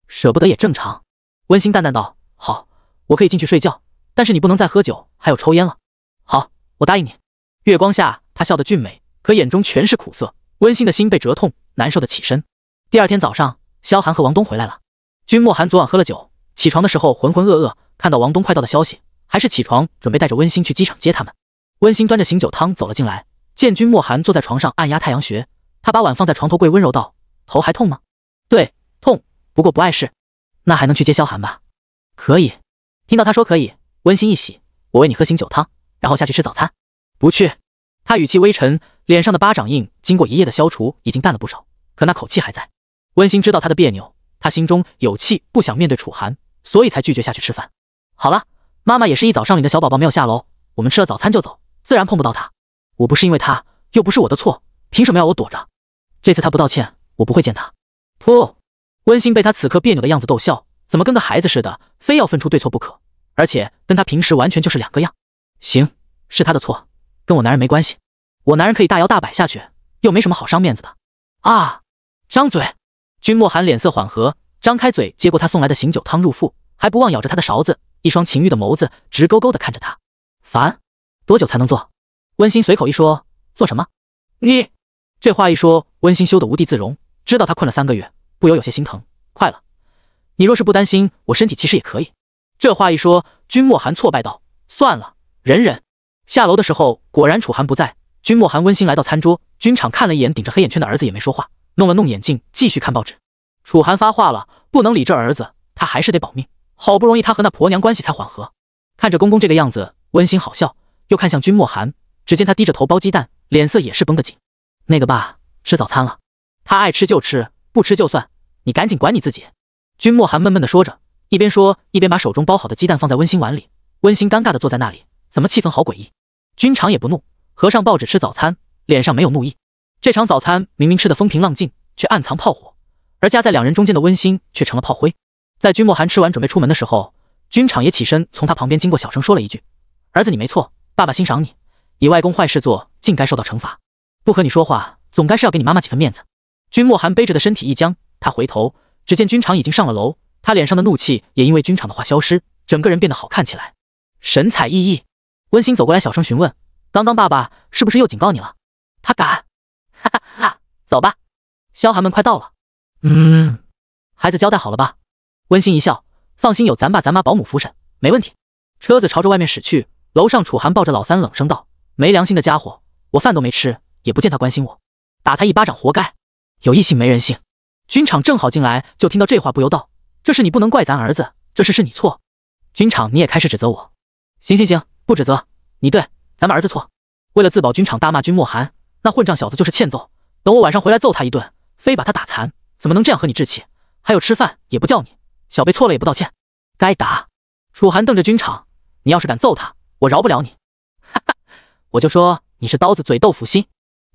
舍不得也正常。温馨淡淡道：“好，我可以进去睡觉，但是你不能再喝酒，还有抽烟了。”好，我答应你。月光下，他笑得俊美，可眼中全是苦涩。温馨的心被折痛，难受的起身。第二天早上，萧寒和王东回来了。君莫寒昨晚喝了酒。起床的时候浑浑噩噩，看到王东快到的消息，还是起床准备带着温馨去机场接他们。温馨端着醒酒汤走了进来，见君莫寒坐在床上按压太阳穴，他把碗放在床头柜，温柔道：“头还痛吗？”“对，痛，不过不碍事。”“那还能去接萧寒吧？”“可以。”听到他说可以，温馨一喜：“我喂你喝醒酒汤，然后下去吃早餐。”“不去。”他语气微沉，脸上的巴掌印经过一夜的消除已经淡了不少，可那口气还在。温馨知道他的别扭，他心中有气，不想面对楚寒。所以才拒绝下去吃饭。好了，妈妈也是一早上领的小宝宝没有下楼，我们吃了早餐就走，自然碰不到他。我不是因为他，又不是我的错，凭什么要我躲着？这次他不道歉，我不会见他。噗，温馨被他此刻别扭的样子逗笑，怎么跟个孩子似的，非要分出对错不可？而且跟他平时完全就是两个样。行，是他的错，跟我男人没关系，我男人可以大摇大摆下去，又没什么好伤面子的。啊，张嘴！君莫寒脸色缓和。张开嘴接过他送来的醒酒汤入腹，还不忘咬着他的勺子，一双情欲的眸子直勾勾的看着他。烦，多久才能做？温馨随口一说，做什么？你这话一说，温馨羞得无地自容。知道他困了三个月，不由有些心疼。快了，你若是不担心我身体，其实也可以。这话一说，君莫寒挫败道：“算了，忍忍。”下楼的时候，果然楚寒不在。君莫寒、温馨来到餐桌，军场看了一眼顶着黑眼圈的儿子，也没说话，弄了弄眼镜，继续看报纸。楚寒发话了，不能理这儿子，他还是得保命。好不容易他和那婆娘关系才缓和，看着公公这个样子，温馨好笑，又看向君莫寒。只见他低着头剥鸡蛋，脸色也是绷得紧。那个爸吃早餐了，他爱吃就吃，不吃就算。你赶紧管你自己。君莫寒闷闷的说着，一边说一边把手中剥好的鸡蛋放在温馨碗里。温馨尴尬的坐在那里，怎么气氛好诡异？君常也不怒，合上报纸吃早餐，脸上没有怒意。这场早餐明明吃的风平浪静，却暗藏炮火。而夹在两人中间的温馨却成了炮灰。在君莫寒吃完准备出门的时候，军场也起身从他旁边经过，小声说了一句：“儿子，你没错，爸爸欣赏你。你外公坏事做，尽该受到惩罚。不和你说话，总该是要给你妈妈几分面子。”君莫寒背着的身体一僵，他回头只见军场已经上了楼，他脸上的怒气也因为军场的话消失，整个人变得好看起来，神采奕奕。温馨走过来，小声询问：“刚刚爸爸是不是又警告你了？”他敢，哈哈哈！走吧，萧寒们快到了。嗯，孩子交代好了吧？温馨一笑，放心，有咱爸咱妈保姆服审，没问题。车子朝着外面驶去。楼上，楚寒抱着老三，冷声道：“没良心的家伙，我饭都没吃，也不见他关心我，打他一巴掌，活该！有异性没人性。”军场正好进来，就听到这话，不由道：“这事你不能怪咱儿子，这事是你错。军场，你也开始指责我。行行行，不指责，你对，咱们儿子错。为了自保，军场大骂君莫寒那混账小子就是欠揍，等我晚上回来揍他一顿，非把他打残。”怎么能这样和你置气？还有吃饭也不叫你，小贝错了也不道歉，该打！楚寒瞪着军场，你要是敢揍他，我饶不了你！哈哈，我就说你是刀子嘴豆腐心。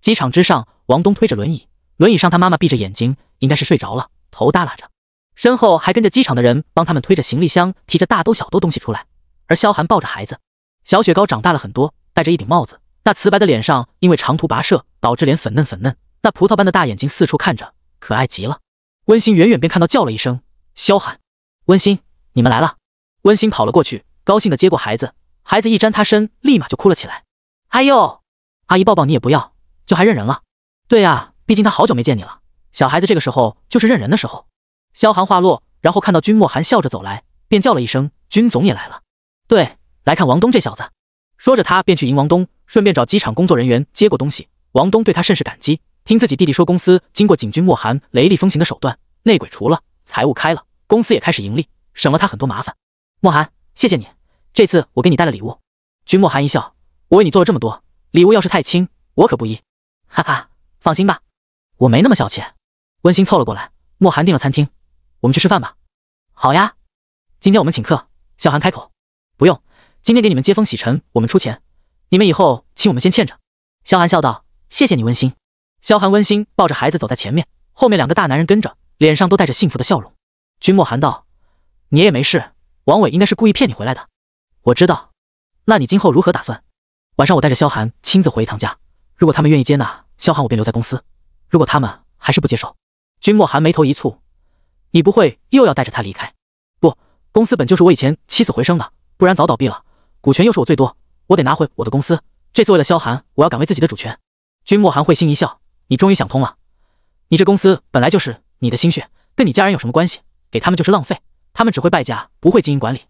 机场之上，王东推着轮椅，轮椅上他妈妈闭着眼睛，应该是睡着了，头耷拉着，身后还跟着机场的人帮他们推着行李箱，提着大兜小兜东西出来。而萧寒抱着孩子，小雪糕长大了很多，戴着一顶帽子，那瓷白的脸上因为长途跋涉导致脸粉嫩粉嫩，那葡萄般的大眼睛四处看着。可爱极了，温馨远远便看到，叫了一声：“萧寒，温馨，你们来了。”温馨跑了过去，高兴的接过孩子，孩子一沾他身，立马就哭了起来。哎呦，阿姨抱抱你也不要，就还认人了。对呀，毕竟他好久没见你了。小孩子这个时候就是认人的时候。萧寒话落，然后看到君莫寒笑着走来，便叫了一声：“君总也来了。”对，来看王东这小子。说着，他便去迎王东，顺便找机场工作人员接过东西。王东对他甚是感激。听自己弟弟说，公司经过景君莫寒雷厉风行的手段，内鬼除了，财务开了，公司也开始盈利，省了他很多麻烦。莫寒，谢谢你，这次我给你带了礼物。君莫寒一笑，我为你做了这么多，礼物要是太轻，我可不依。哈哈，放心吧，我没那么小气。温馨凑了过来，莫寒订了餐厅，我们去吃饭吧。好呀，今天我们请客。萧寒开口，不用，今天给你们接风洗尘，我们出钱，你们以后请我们先欠着。萧寒笑道，谢谢你，温馨。萧寒温馨抱着孩子走在前面，后面两个大男人跟着，脸上都带着幸福的笑容。君莫寒道：“你爷爷没事，王伟应该是故意骗你回来的。我知道，那你今后如何打算？晚上我带着萧寒亲自回一趟家，如果他们愿意接纳萧寒，我便留在公司；如果他们还是不接受，君莫寒眉头一蹙，你不会又要带着他离开？不，公司本就是我以前起死回生的，不然早倒闭了。股权又是我最多，我得拿回我的公司。这次为了萧寒，我要敢为自己的主权。”君莫寒会心一笑。你终于想通了，你这公司本来就是你的心血，跟你家人有什么关系？给他们就是浪费，他们只会败家，不会经营管理。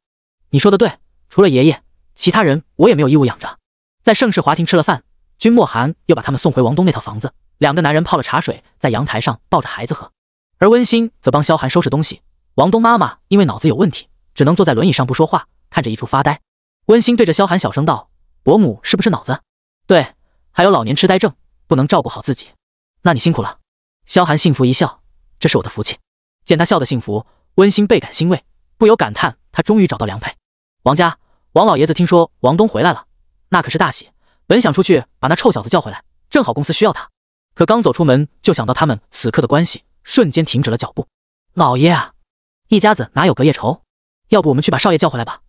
你说的对，除了爷爷，其他人我也没有义务养着。在盛世华庭吃了饭，君莫寒又把他们送回王东那套房子。两个男人泡了茶水，在阳台上抱着孩子喝，而温馨则帮萧寒收拾东西。王东妈妈因为脑子有问题，只能坐在轮椅上不说话，看着一处发呆。温馨对着萧寒小声道：“伯母是不是脑子？对，还有老年痴呆症，不能照顾好自己。”那你辛苦了，萧寒幸福一笑，这是我的福气。见他笑得幸福，温馨倍感欣慰，不由感叹：他终于找到良配。王家王老爷子听说王东回来了，那可是大喜，本想出去把那臭小子叫回来，正好公司需要他。可刚走出门，就想到他们此刻的关系，瞬间停止了脚步。老爷啊，一家子哪有隔夜仇？要不我们去把少爷叫回来吧？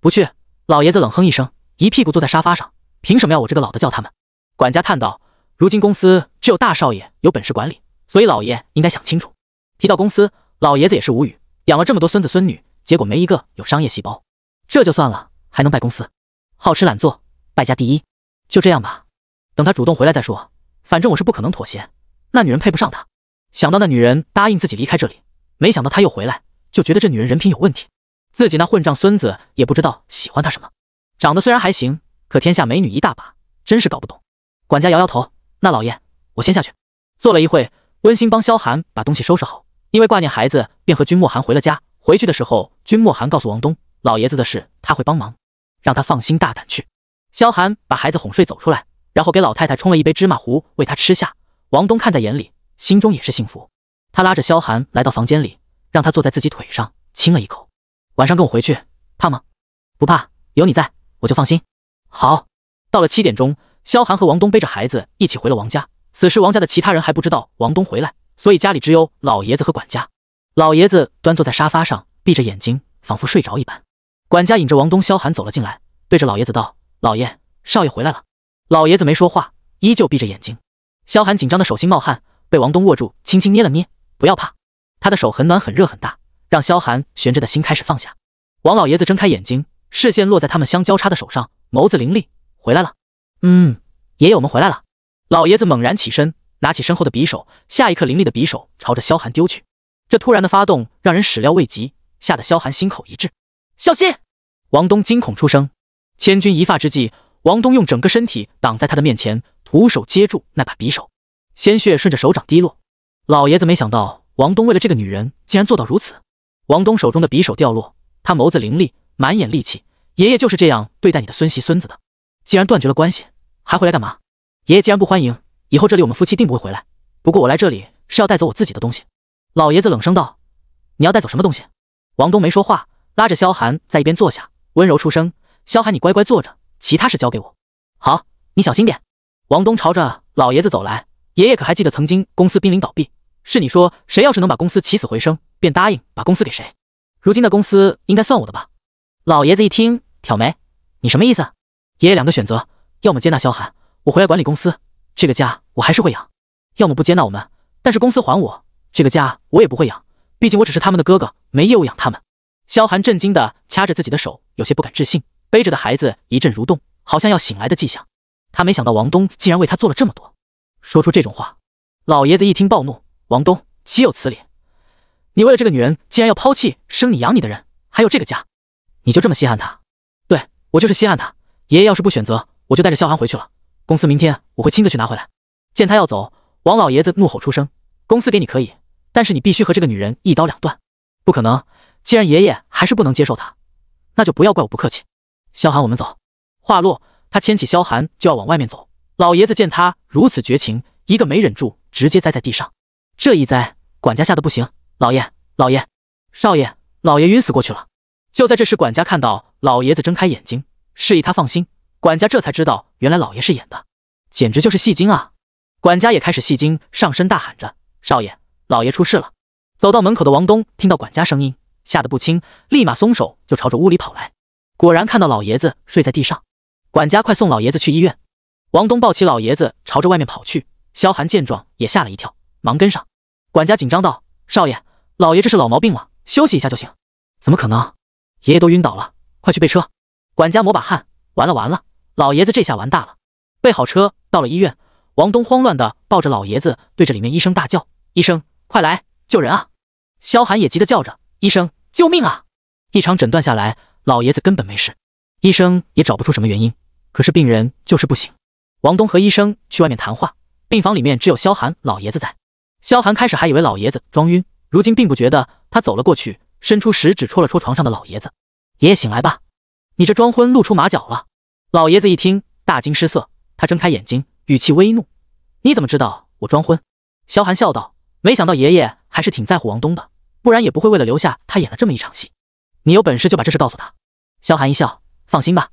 不去。老爷子冷哼一声，一屁股坐在沙发上。凭什么要我这个老的叫他们？管家叹道。如今公司只有大少爷有本事管理，所以老爷应该想清楚。提到公司，老爷子也是无语，养了这么多孙子孙女，结果没一个有商业细胞，这就算了，还能败公司，好吃懒做，败家第一。就这样吧，等他主动回来再说。反正我是不可能妥协，那女人配不上他。想到那女人答应自己离开这里，没想到他又回来，就觉得这女人人品有问题。自己那混账孙子也不知道喜欢他什么，长得虽然还行，可天下美女一大把，真是搞不懂。管家摇摇头。那老爷，我先下去。坐了一会，温馨帮萧寒把东西收拾好，因为挂念孩子，便和君莫寒回了家。回去的时候，君莫寒告诉王东老爷子的事，他会帮忙，让他放心大胆去。萧寒把孩子哄睡，走出来，然后给老太太冲了一杯芝麻糊，喂他吃下。王东看在眼里，心中也是幸福。他拉着萧寒来到房间里，让他坐在自己腿上，亲了一口：“晚上跟我回去，怕吗？”“不怕，有你在，我就放心。”“好。”到了七点钟。萧寒和王东背着孩子一起回了王家。此时，王家的其他人还不知道王东回来，所以家里只有老爷子和管家。老爷子端坐在沙发上，闭着眼睛，仿佛睡着一般。管家引着王东、萧寒走了进来，对着老爷子道：“老爷，少爷回来了。”老爷子没说话，依旧闭着眼睛。萧寒紧张的手心冒汗，被王东握住，轻轻捏了捏，不要怕。他的手很暖、很热、很大，让萧寒悬着的心开始放下。王老爷子睁开眼睛，视线落在他们相交叉的手上，眸子凌厉：“回来了。”嗯，爷爷，我们回来了。老爷子猛然起身，拿起身后的匕首，下一刻凌厉的匕首朝着萧寒丢去。这突然的发动让人始料未及，吓得萧寒心口一滞。小心！王东惊恐出声。千钧一发之际，王东用整个身体挡在他的面前，徒手接住那把匕首，鲜血顺着手掌滴落。老爷子没想到王东为了这个女人，竟然做到如此。王东手中的匕首掉落，他眸子凌厉，满眼戾气。爷爷就是这样对待你的孙媳、孙子的。既然断绝了关系，还回来干嘛？爷爷既然不欢迎，以后这里我们夫妻定不会回来。不过我来这里是要带走我自己的东西。老爷子冷声道：“你要带走什么东西？”王东没说话，拉着萧寒在一边坐下，温柔出声：“萧寒，你乖乖坐着，其他事交给我。”好，你小心点。王东朝着老爷子走来：“爷爷可还记得曾经公司濒临倒闭，是你说谁要是能把公司起死回生，便答应把公司给谁？如今的公司应该算我的吧？”老爷子一听，挑眉：“你什么意思？”爷爷两个选择，要么接纳萧寒，我回来管理公司，这个家我还是会养；要么不接纳我们，但是公司还我，这个家我也不会养。毕竟我只是他们的哥哥，没义务养他们。萧寒震惊的掐着自己的手，有些不敢置信，背着的孩子一阵蠕动，好像要醒来的迹象。他没想到王东竟然为他做了这么多，说出这种话。老爷子一听暴怒：“王东，岂有此理！你为了这个女人，竟然要抛弃生你养你的人，还有这个家？你就这么稀罕她？对我就是稀罕她。”爷爷要是不选择，我就带着萧寒回去了。公司明天我会亲自去拿回来。见他要走，王老爷子怒吼出声：“公司给你可以，但是你必须和这个女人一刀两断！”不可能！既然爷爷还是不能接受她，那就不要怪我不客气。萧寒，我们走。话落，他牵起萧寒就要往外面走。老爷子见他如此绝情，一个没忍住，直接栽在地上。这一栽，管家吓得不行：“老爷，老爷，少爷，老爷晕死过去了！”就在这时，管家看到老爷子睁开眼睛。示意他放心，管家这才知道，原来老爷是演的，简直就是戏精啊！管家也开始戏精，上身大喊着：“少爷，老爷出事了！”走到门口的王东听到管家声音，吓得不轻，立马松手就朝着屋里跑来。果然看到老爷子睡在地上，管家快送老爷子去医院！王东抱起老爷子朝着外面跑去。萧寒见状也吓了一跳，忙跟上。管家紧张道：“少爷，老爷这是老毛病了，休息一下就行。”怎么可能？爷爷都晕倒了，快去备车！管家抹把汗，完了完了，老爷子这下完大了。备好车，到了医院，王东慌乱的抱着老爷子，对着里面医生大叫：“医生，快来救人啊！”萧寒也急得叫着：“医生，救命啊！”一场诊断下来，老爷子根本没事，医生也找不出什么原因，可是病人就是不醒。王东和医生去外面谈话，病房里面只有萧寒、老爷子在。萧寒开始还以为老爷子装晕，如今并不觉得，他走了过去，伸出食指戳了戳床上的老爷子：“爷爷醒来吧。”你这装昏露出马脚了！老爷子一听大惊失色，他睁开眼睛，语气微怒：“你怎么知道我装昏？”萧寒笑道：“没想到爷爷还是挺在乎王东的，不然也不会为了留下他演了这么一场戏。”“你有本事就把这事告诉他。”萧寒一笑：“放心吧，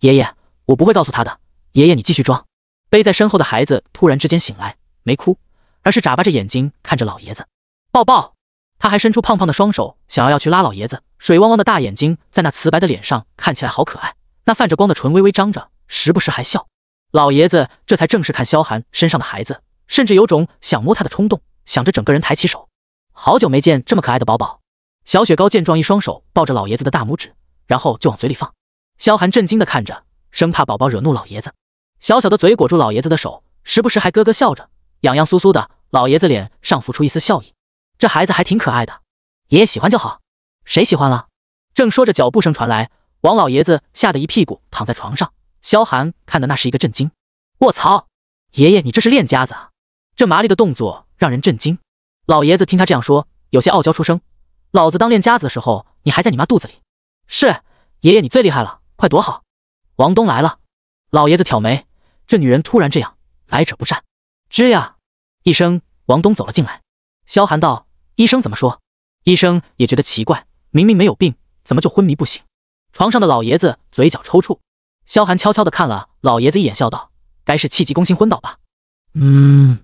爷爷，我不会告诉他的。”“爷爷，你继续装。”背在身后的孩子突然之间醒来，没哭，而是眨巴着眼睛看着老爷子：“抱抱。”他还伸出胖胖的双手，想要要去拉老爷子。水汪汪的大眼睛在那瓷白的脸上看起来好可爱。那泛着光的唇微微张着，时不时还笑。老爷子这才正式看萧寒身上的孩子，甚至有种想摸他的冲动，想着整个人抬起手。好久没见这么可爱的宝宝。小雪糕见状，一双手抱着老爷子的大拇指，然后就往嘴里放。萧寒震惊地看着，生怕宝宝惹怒老爷子。小小的嘴裹住老爷子的手，时不时还咯咯笑着，痒痒酥酥的。老爷子脸上浮出一丝笑意。这孩子还挺可爱的，爷爷喜欢就好。谁喜欢了？正说着，脚步声传来，王老爷子吓得一屁股躺在床上。萧寒看的那是一个震惊。卧槽，爷爷你这是练家子啊！这麻利的动作让人震惊。老爷子听他这样说，有些傲娇出声：“老子当练家子的时候，你还在你妈肚子里。”是爷爷你最厉害了，快躲好。王东来了，老爷子挑眉，这女人突然这样，来者不善。吱呀一声，王东走了进来。萧寒道。医生怎么说？医生也觉得奇怪，明明没有病，怎么就昏迷不醒？床上的老爷子嘴角抽搐，萧寒悄悄的看了老爷子一眼，笑道：“该是气急攻心昏倒吧？”嗯，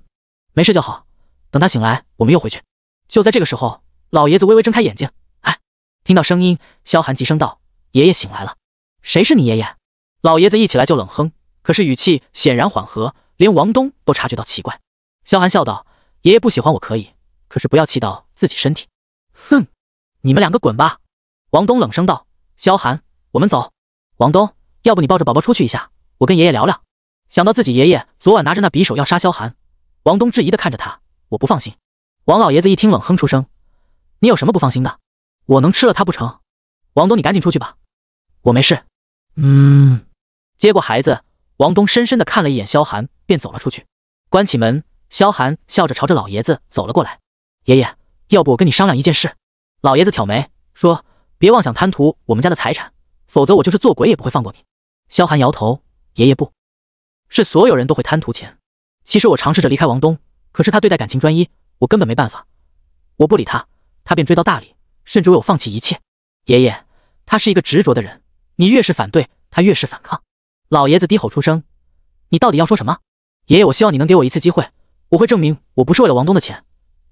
没事就好，等他醒来，我们又回去。就在这个时候，老爷子微微睁开眼睛，哎，听到声音，萧寒急声道：“爷爷醒来了！”谁是你爷爷？老爷子一起来就冷哼，可是语气显然缓和，连王东都察觉到奇怪。萧寒笑道：“爷爷不喜欢我，可以。”可是不要气到自己身体。哼，你们两个滚吧！王东冷声道：“萧寒，我们走。”王东，要不你抱着宝宝出去一下，我跟爷爷聊聊。想到自己爷爷昨晚拿着那匕首要杀萧寒，王东质疑的看着他：“我不放心。”王老爷子一听，冷哼出声：“你有什么不放心的？我能吃了他不成？”王东，你赶紧出去吧，我没事。嗯。接过孩子，王东深深的看了一眼萧寒，便走了出去，关起门。萧寒笑着朝着老爷子走了过来。爷爷，要不我跟你商量一件事。老爷子挑眉说：“别妄想贪图我们家的财产，否则我就是做鬼也不会放过你。”萧寒摇头：“爷爷不是所有人都会贪图钱。其实我尝试着离开王东，可是他对待感情专一，我根本没办法。我不理他，他便追到大理，甚至为我放弃一切。爷爷，他是一个执着的人，你越是反对，他越是反抗。”老爷子低吼出声：“你到底要说什么？”爷爷，我希望你能给我一次机会，我会证明我不是为了王东的钱。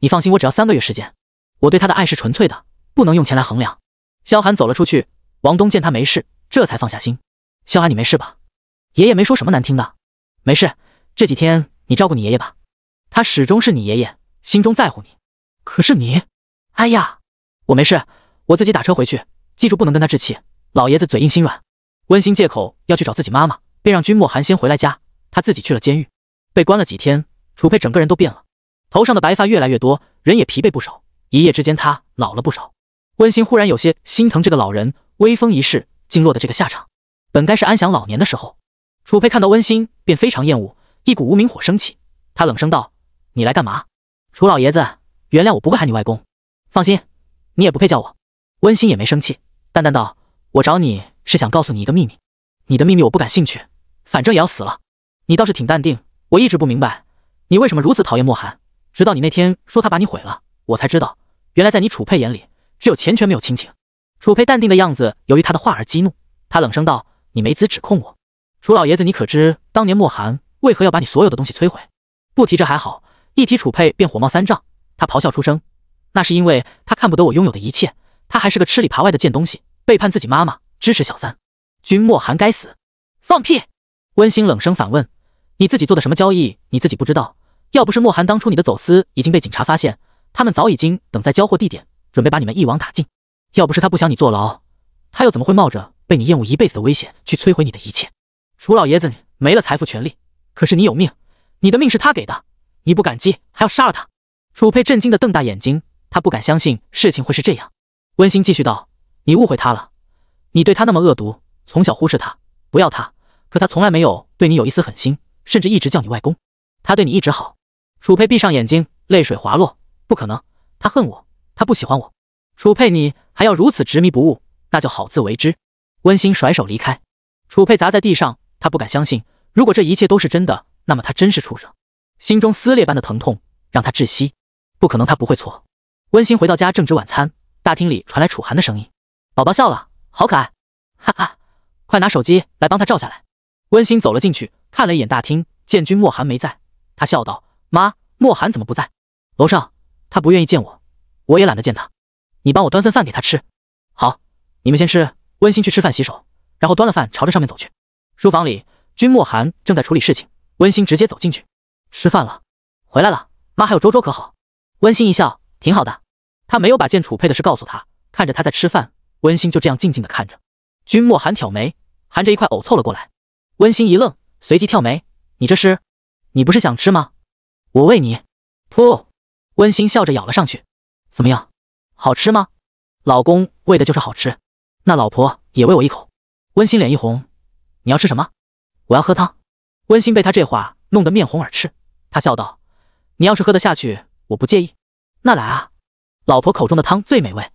你放心，我只要三个月时间。我对他的爱是纯粹的，不能用钱来衡量。萧寒走了出去，王东见他没事，这才放下心。萧寒，你没事吧？爷爷没说什么难听的。没事，这几天你照顾你爷爷吧。他始终是你爷爷，心中在乎你。可是你……哎呀，我没事，我自己打车回去。记住，不能跟他置气。老爷子嘴硬心软。温馨借口要去找自己妈妈，便让君莫寒先回来家，他自己去了监狱，被关了几天。楚佩整个人都变了。头上的白发越来越多，人也疲惫不少。一夜之间，他老了不少。温馨忽然有些心疼这个老人，威风一世，竟落得这个下场。本该是安享老年的时候。楚佩看到温馨，便非常厌恶，一股无名火升起。他冷声道：“你来干嘛？”楚老爷子，原谅我不会喊你外公。放心，你也不配叫我。温馨也没生气，淡淡道：“我找你是想告诉你一个秘密。你的秘密我不感兴趣，反正也要死了。你倒是挺淡定。我一直不明白，你为什么如此讨厌莫寒。”直到你那天说他把你毁了，我才知道，原来在你楚佩眼里只有钱权没有亲情。楚佩淡定的样子，由于他的话而激怒，他冷声道：“你没资指控我，楚老爷子，你可知当年莫寒为何要把你所有的东西摧毁？”不提这还好，一提楚佩便火冒三丈，他咆哮出声：“那是因为他看不得我拥有的一切，他还是个吃里扒外的贱东西，背叛自己妈妈，支持小三，君莫寒该死！”放屁！温馨冷声反问：“你自己做的什么交易？你自己不知道？”要不是莫寒当初你的走私已经被警察发现，他们早已经等在交货地点，准备把你们一网打尽。要不是他不想你坐牢，他又怎么会冒着被你厌恶一辈子的危险去摧毁你的一切？楚老爷子你没了财富、权利，可是你有命，你的命是他给的，你不感激还要杀了他？楚佩震惊的瞪大眼睛，他不敢相信事情会是这样。温馨继续道：“你误会他了，你对他那么恶毒，从小忽视他，不要他，可他从来没有对你有一丝狠心，甚至一直叫你外公，他对你一直好。”楚佩闭上眼睛，泪水滑落。不可能，他恨我，他不喜欢我。楚佩，你还要如此执迷不悟，那就好自为之。温馨甩手离开。楚佩砸在地上，他不敢相信，如果这一切都是真的，那么他真是畜生。心中撕裂般的疼痛让他窒息。不可能，他不会错。温馨回到家正值晚餐，大厅里传来楚寒的声音：“宝宝笑了，好可爱，哈哈，快拿手机来帮他照下来。”温馨走了进去，看了一眼大厅，见君莫寒没在，他笑道。妈，莫寒怎么不在楼上？他不愿意见我，我也懒得见他。你帮我端份饭给他吃。好，你们先吃。温馨去吃饭洗手，然后端了饭朝着上面走去。书房里，君莫寒正在处理事情，温馨直接走进去。吃饭了，回来了，妈还有周周可好？温馨一笑，挺好的。他没有把见楚佩的事告诉他，看着他在吃饭，温馨就这样静静的看着。君莫寒挑眉，含着一块藕凑了过来。温馨一愣，随即跳眉，你这是？你不是想吃吗？我喂你，噗，温馨笑着咬了上去，怎么样，好吃吗？老公喂的就是好吃，那老婆也喂我一口。温馨脸一红，你要吃什么？我要喝汤。温馨被他这话弄得面红耳赤，他笑道，你要是喝得下去，我不介意。那来啊，老婆口中的汤最美味。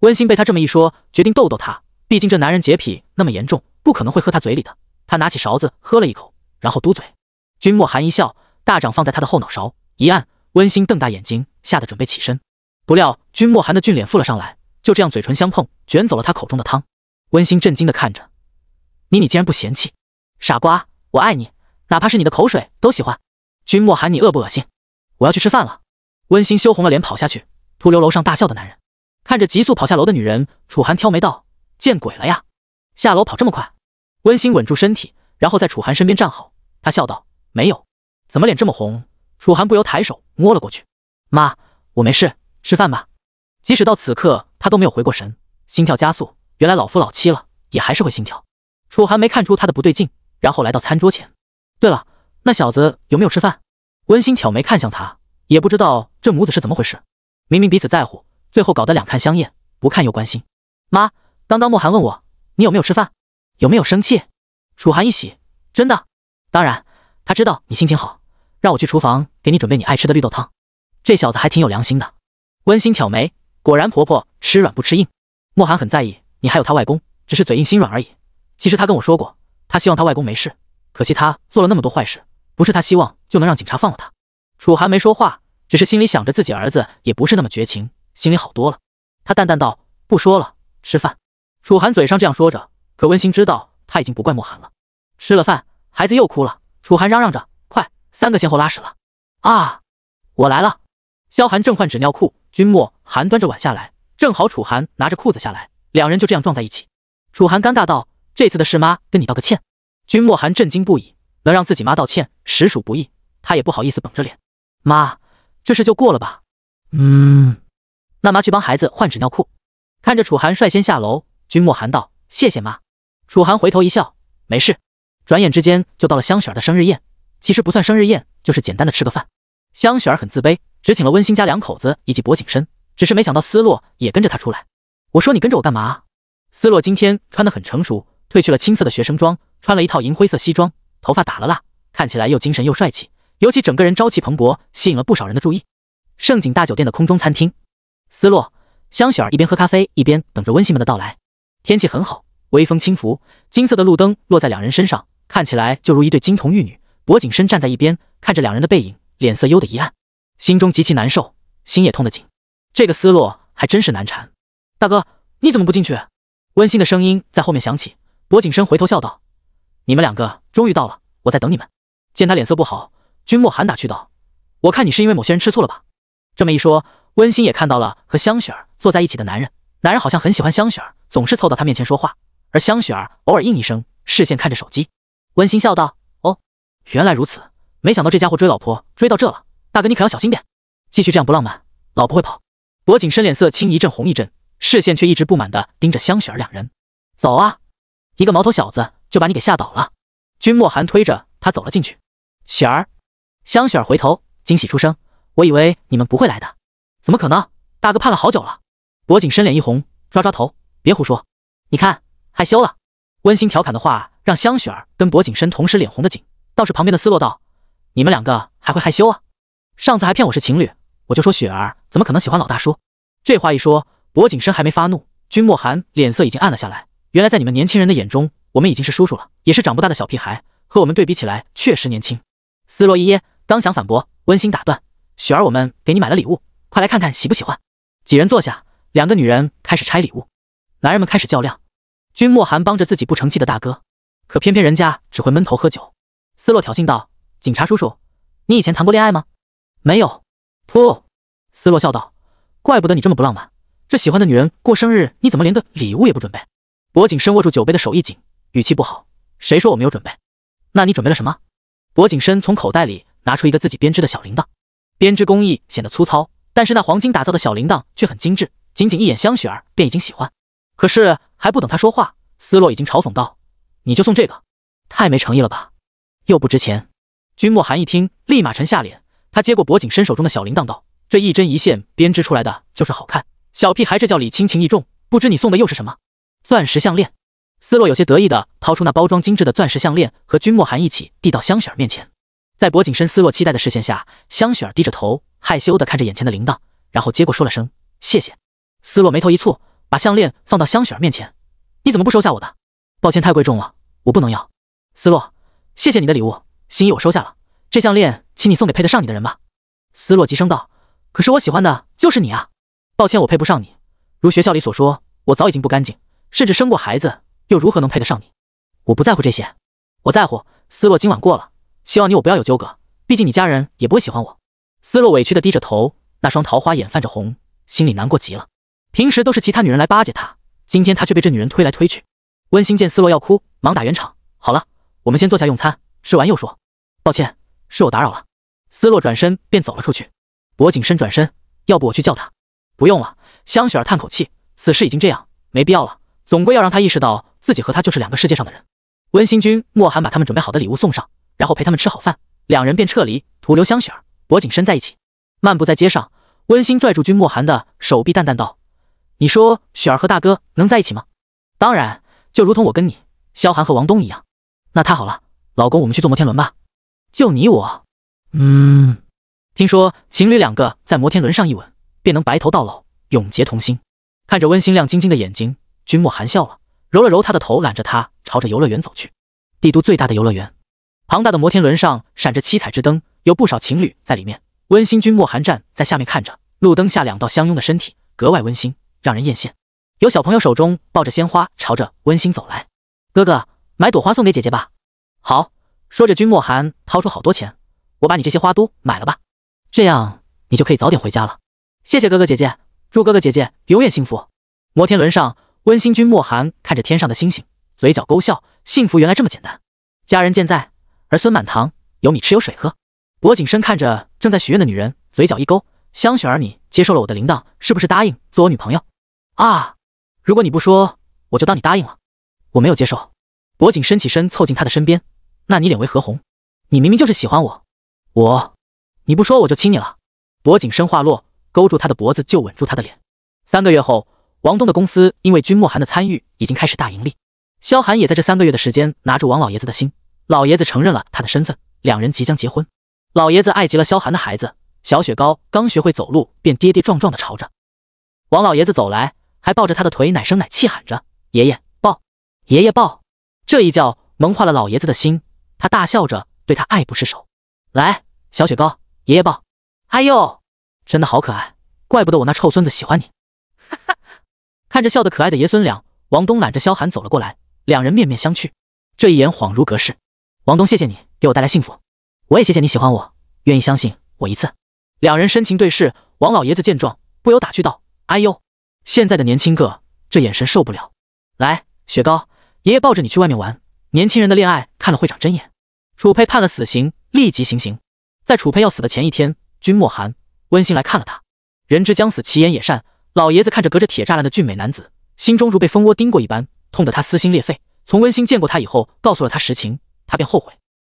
温馨被他这么一说，决定逗逗他，毕竟这男人洁癖那么严重，不可能会喝他嘴里的。他拿起勺子喝了一口，然后嘟嘴。君莫寒一笑。大掌放在他的后脑勺，一按，温馨瞪大眼睛，吓得准备起身，不料君莫寒的俊脸覆了上来，就这样嘴唇相碰，卷走了他口中的汤。温馨震惊的看着你，你竟然不嫌弃，傻瓜，我爱你，哪怕是你的口水都喜欢。君莫寒，你恶不恶心？我要去吃饭了。温馨羞红了脸跑下去，徒留楼上大笑的男人看着急速跑下楼的女人，楚寒挑眉道：“见鬼了呀，下楼跑这么快？”温馨稳住身体，然后在楚寒身边站好，他笑道：“没有。”怎么脸这么红？楚寒不由抬手摸了过去。妈，我没事，吃饭吧。即使到此刻，他都没有回过神，心跳加速。原来老夫老妻了，也还是会心跳。楚寒没看出他的不对劲，然后来到餐桌前。对了，那小子有没有吃饭？温馨挑眉看向他，也不知道这母子是怎么回事。明明彼此在乎，最后搞得两看相厌，不看又关心。妈，刚刚莫寒问我，你有没有吃饭？有没有生气？楚寒一喜，真的，当然。他知道你心情好，让我去厨房给你准备你爱吃的绿豆汤。这小子还挺有良心的。温馨挑眉，果然婆婆吃软不吃硬。莫寒很在意你，还有他外公，只是嘴硬心软而已。其实他跟我说过，他希望他外公没事，可惜他做了那么多坏事，不是他希望就能让警察放了他。楚寒没说话，只是心里想着自己儿子也不是那么绝情，心里好多了。他淡淡道：“不说了，吃饭。”楚寒嘴上这样说着，可温馨知道他已经不怪莫寒了。吃了饭，孩子又哭了。楚寒嚷嚷着：“快，三个先后拉屎了啊！我来了。”萧寒正换纸尿裤，君莫寒端着碗下来，正好楚寒拿着裤子下来，两人就这样撞在一起。楚寒尴尬道：“这次的事，妈跟你道个歉。”君莫寒震惊不已，能让自己妈道歉，实属不易，他也不好意思绷着脸：“妈，这事就过了吧。”“嗯，那妈去帮孩子换纸尿裤。”看着楚寒率先下楼，君莫寒道：“谢谢妈。”楚寒回头一笑：“没事。”转眼之间就到了香雪儿的生日宴，其实不算生日宴，就是简单的吃个饭。香雪儿很自卑，只请了温馨家两口子以及柏景深，只是没想到思洛也跟着他出来。我说你跟着我干嘛？思洛今天穿得很成熟，褪去了青色的学生装，穿了一套银灰色西装，头发打了蜡，看起来又精神又帅气，尤其整个人朝气蓬勃，吸引了不少人的注意。盛景大酒店的空中餐厅，思洛、香雪儿一边喝咖啡一边等着温馨们的到来。天气很好，微风轻拂，金色的路灯落在两人身上。看起来就如一对金童玉女，薄景深站在一边看着两人的背影，脸色幽得一暗，心中极其难受，心也痛得紧。这个思路还真是难缠。大哥，你怎么不进去？温馨的声音在后面响起。薄景深回头笑道：“你们两个终于到了，我在等你们。”见他脸色不好，君莫寒打趣道：“我看你是因为某些人吃醋了吧？”这么一说，温馨也看到了和香雪儿坐在一起的男人，男人好像很喜欢香雪儿，总是凑到他面前说话，而香雪儿偶尔应一声，视线看着手机。温馨笑道：“哦，原来如此，没想到这家伙追老婆追到这了。大哥，你可要小心点，继续这样不浪漫，老婆会跑。”柏景深脸色青一阵红一阵，视线却一直不满的盯着香雪儿两人。走啊，一个毛头小子就把你给吓倒了。君莫寒推着他走了进去。雪儿，香雪儿回头惊喜出声：“我以为你们不会来的，怎么可能？大哥盼了好久了。”柏景深脸一红，抓抓头：“别胡说，你看害羞了。”温馨调侃的话。让香雪儿跟薄景深同时脸红的紧，倒是旁边的思洛道：“你们两个还会害羞啊？上次还骗我是情侣，我就说雪儿怎么可能喜欢老大叔？”这话一说，薄景深还没发怒，君莫寒脸色已经暗了下来。原来在你们年轻人的眼中，我们已经是叔叔了，也是长不大的小屁孩，和我们对比起来确实年轻。思洛一噎，刚想反驳，温馨打断：“雪儿，我们给你买了礼物，快来看看喜不喜欢。”几人坐下，两个女人开始拆礼物，男人们开始较量。君莫寒帮着自己不成器的大哥。可偏偏人家只会闷头喝酒，斯洛挑衅道：“警察叔叔，你以前谈过恋爱吗？”“没有。”“噗！”斯洛笑道，“怪不得你这么不浪漫，这喜欢的女人过生日，你怎么连个礼物也不准备？”薄景深握住酒杯的手一紧，语气不好：“谁说我没有准备？那你准备了什么？”薄景深从口袋里拿出一个自己编织的小铃铛，编织工艺显得粗糙，但是那黄金打造的小铃铛却很精致。仅仅一眼，香雪儿便已经喜欢。可是还不等他说话，斯洛已经嘲讽道。你就送这个，太没诚意了吧？又不值钱。君莫寒一听，立马沉下脸，他接过脖景深手中的小铃铛，道：“这一针一线编织出来的就是好看。小屁孩，这叫礼轻情意重。不知你送的又是什么？钻石项链。”思洛有些得意的掏出那包装精致的钻石项链，和君莫寒一起递到香雪儿面前。在脖景深、思洛期待的视线下，香雪儿低着头，害羞的看着眼前的铃铛，然后接过，说了声谢谢。思洛眉头一蹙，把项链放到香雪儿面前：“你怎么不收下我的？抱歉，太贵重了。”我不能要，思洛，谢谢你的礼物，心意我收下了。这项链，请你送给配得上你的人吧。思洛急声道：“可是我喜欢的就是你啊！抱歉，我配不上你。如学校里所说，我早已经不干净，甚至生过孩子，又如何能配得上你？我不在乎这些，我在乎。思洛，今晚过了，希望你我不要有纠葛。毕竟你家人也不会喜欢我。”思洛委屈的低着头，那双桃花眼泛着红，心里难过极了。平时都是其他女人来巴结他，今天他却被这女人推来推去。温馨见思洛要哭。忙打圆场，好了，我们先坐下用餐。吃完又说，抱歉，是我打扰了。斯洛转身便走了出去。薄景深转身，要不我去叫他？不用了，香雪儿叹口气，此事已经这样，没必要了。总归要让他意识到自己和他就是两个世界上的人。温馨君莫寒把他们准备好的礼物送上，然后陪他们吃好饭，两人便撤离，徒留香雪儿、薄景深在一起。漫步在街上，温馨拽住君莫寒的手臂，淡淡道：“你说雪儿和大哥能在一起吗？”“当然，就如同我跟你。”萧寒和王东一样，那太好了，老公，我们去坐摩天轮吧。就你我，嗯。听说情侣两个在摩天轮上一吻，便能白头到老，永结同心。看着温馨亮晶晶的眼睛，君莫寒笑了，揉了揉他的头，揽着他朝着游乐园走去。帝都最大的游乐园，庞大的摩天轮上闪着七彩之灯，有不少情侣在里面。温馨、君莫寒站在下面看着，路灯下两道相拥的身体格外温馨，让人艳羡。有小朋友手中抱着鲜花朝着温馨走来。哥哥，买朵花送给姐姐吧。好，说着，君莫寒掏出好多钱，我把你这些花都买了吧，这样你就可以早点回家了。谢谢哥哥姐姐，祝哥哥姐姐永远幸福。摩天轮上，温馨君莫寒看着天上的星星，嘴角勾笑，幸福原来这么简单。家人健在，儿孙满堂，有米吃，有水喝。柏景深看着正在许愿的女人，嘴角一勾，香雪儿，你接受了我的铃铛，是不是答应做我女朋友？啊，如果你不说，我就当你答应了。我没有接受，薄景深起身凑近他的身边，那你脸为何红？你明明就是喜欢我，我，你不说我就亲你了。薄景深话落，勾住他的脖子就吻住他的脸。三个月后，王东的公司因为君莫寒的参与已经开始大盈利，萧寒也在这三个月的时间拿住王老爷子的心，老爷子承认了他的身份，两人即将结婚。老爷子爱极了萧寒的孩子，小雪糕刚学会走路便跌跌撞撞的朝着王老爷子走来，还抱着他的腿奶声奶气喊着爷爷。爷爷抱，这一叫萌化了老爷子的心，他大笑着对他爱不释手。来，小雪糕，爷爷抱。哎呦，真的好可爱，怪不得我那臭孙子喜欢你。哈哈，看着笑得可爱的爷孙俩，王东揽着萧寒走了过来，两人面面相觑，这一眼恍如隔世。王东，谢谢你给我带来幸福，我也谢谢你喜欢我，愿意相信我一次。两人深情对视，王老爷子见状不由打趣道：“哎呦，现在的年轻个，这眼神受不了。”来，雪糕。爷爷抱着你去外面玩，年轻人的恋爱看了会长针眼。楚佩判了死刑，立即行刑。在楚佩要死的前一天，君莫寒温馨来看了他。人之将死，其言也善。老爷子看着隔着铁栅栏的俊美男子，心中如被蜂窝叮过一般，痛得他撕心裂肺。从温馨见过他以后，告诉了他实情，他便后悔，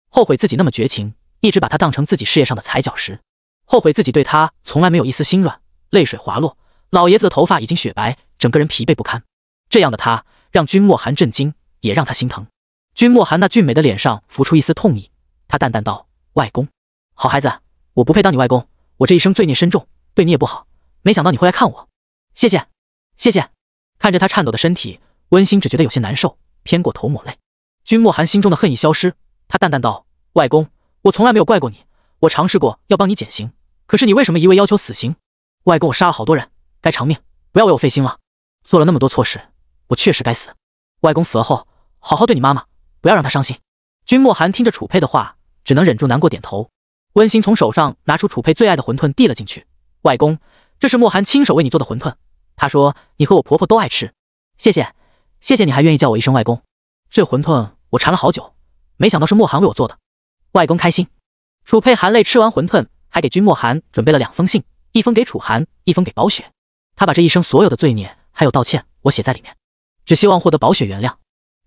后悔自己那么绝情，一直把他当成自己事业上的踩脚石，后悔自己对他从来没有一丝心软。泪水滑落，老爷子的头发已经雪白，整个人疲惫不堪。这样的他让君莫寒震惊。也让他心疼。君莫寒那俊美的脸上浮出一丝痛意，他淡淡道：“外公，好孩子，我不配当你外公，我这一生罪孽深重，对你也不好。没想到你会来看我，谢谢，谢谢。”看着他颤抖的身体，温馨只觉得有些难受，偏过头抹泪。君莫寒心中的恨意消失，他淡淡道：“外公，我从来没有怪过你，我尝试过要帮你减刑，可是你为什么一味要求死刑？外公，我杀了好多人，该偿命，不要为我费心了。做了那么多错事，我确实该死。外公死了后。”好好对你妈妈，不要让她伤心。君莫寒听着楚佩的话，只能忍住难过点头。温馨从手上拿出楚佩最爱的馄饨，递了进去。外公，这是莫寒亲手为你做的馄饨，他说你和我婆婆都爱吃。谢谢，谢谢你还愿意叫我一声外公。这馄饨我馋了好久，没想到是莫寒为我做的。外公开心。楚佩含泪吃完馄饨，还给君莫寒准备了两封信，一封给楚寒，一封给宝雪。他把这一生所有的罪孽还有道歉，我写在里面，只希望获得宝雪原谅。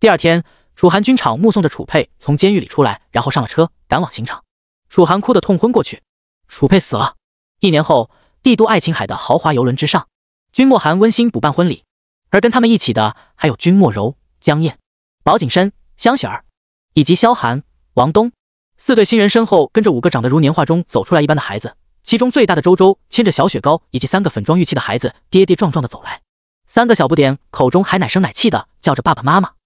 第二天，楚寒军场目送着楚佩从监狱里出来，然后上了车，赶往刑场。楚寒哭得痛昏过去。楚佩死了。一年后，帝都爱琴海的豪华游轮之上，君莫寒温馨补办婚礼，而跟他们一起的还有君莫柔、江燕、宝景深、香雪儿，以及萧寒、王东。四对新人身后跟着五个长得如年画中走出来一般的孩子，其中最大的周周牵着小雪糕以及三个粉妆玉器的孩子，跌跌撞撞的走来，三个小不点口中还奶声奶气的叫着爸爸妈妈。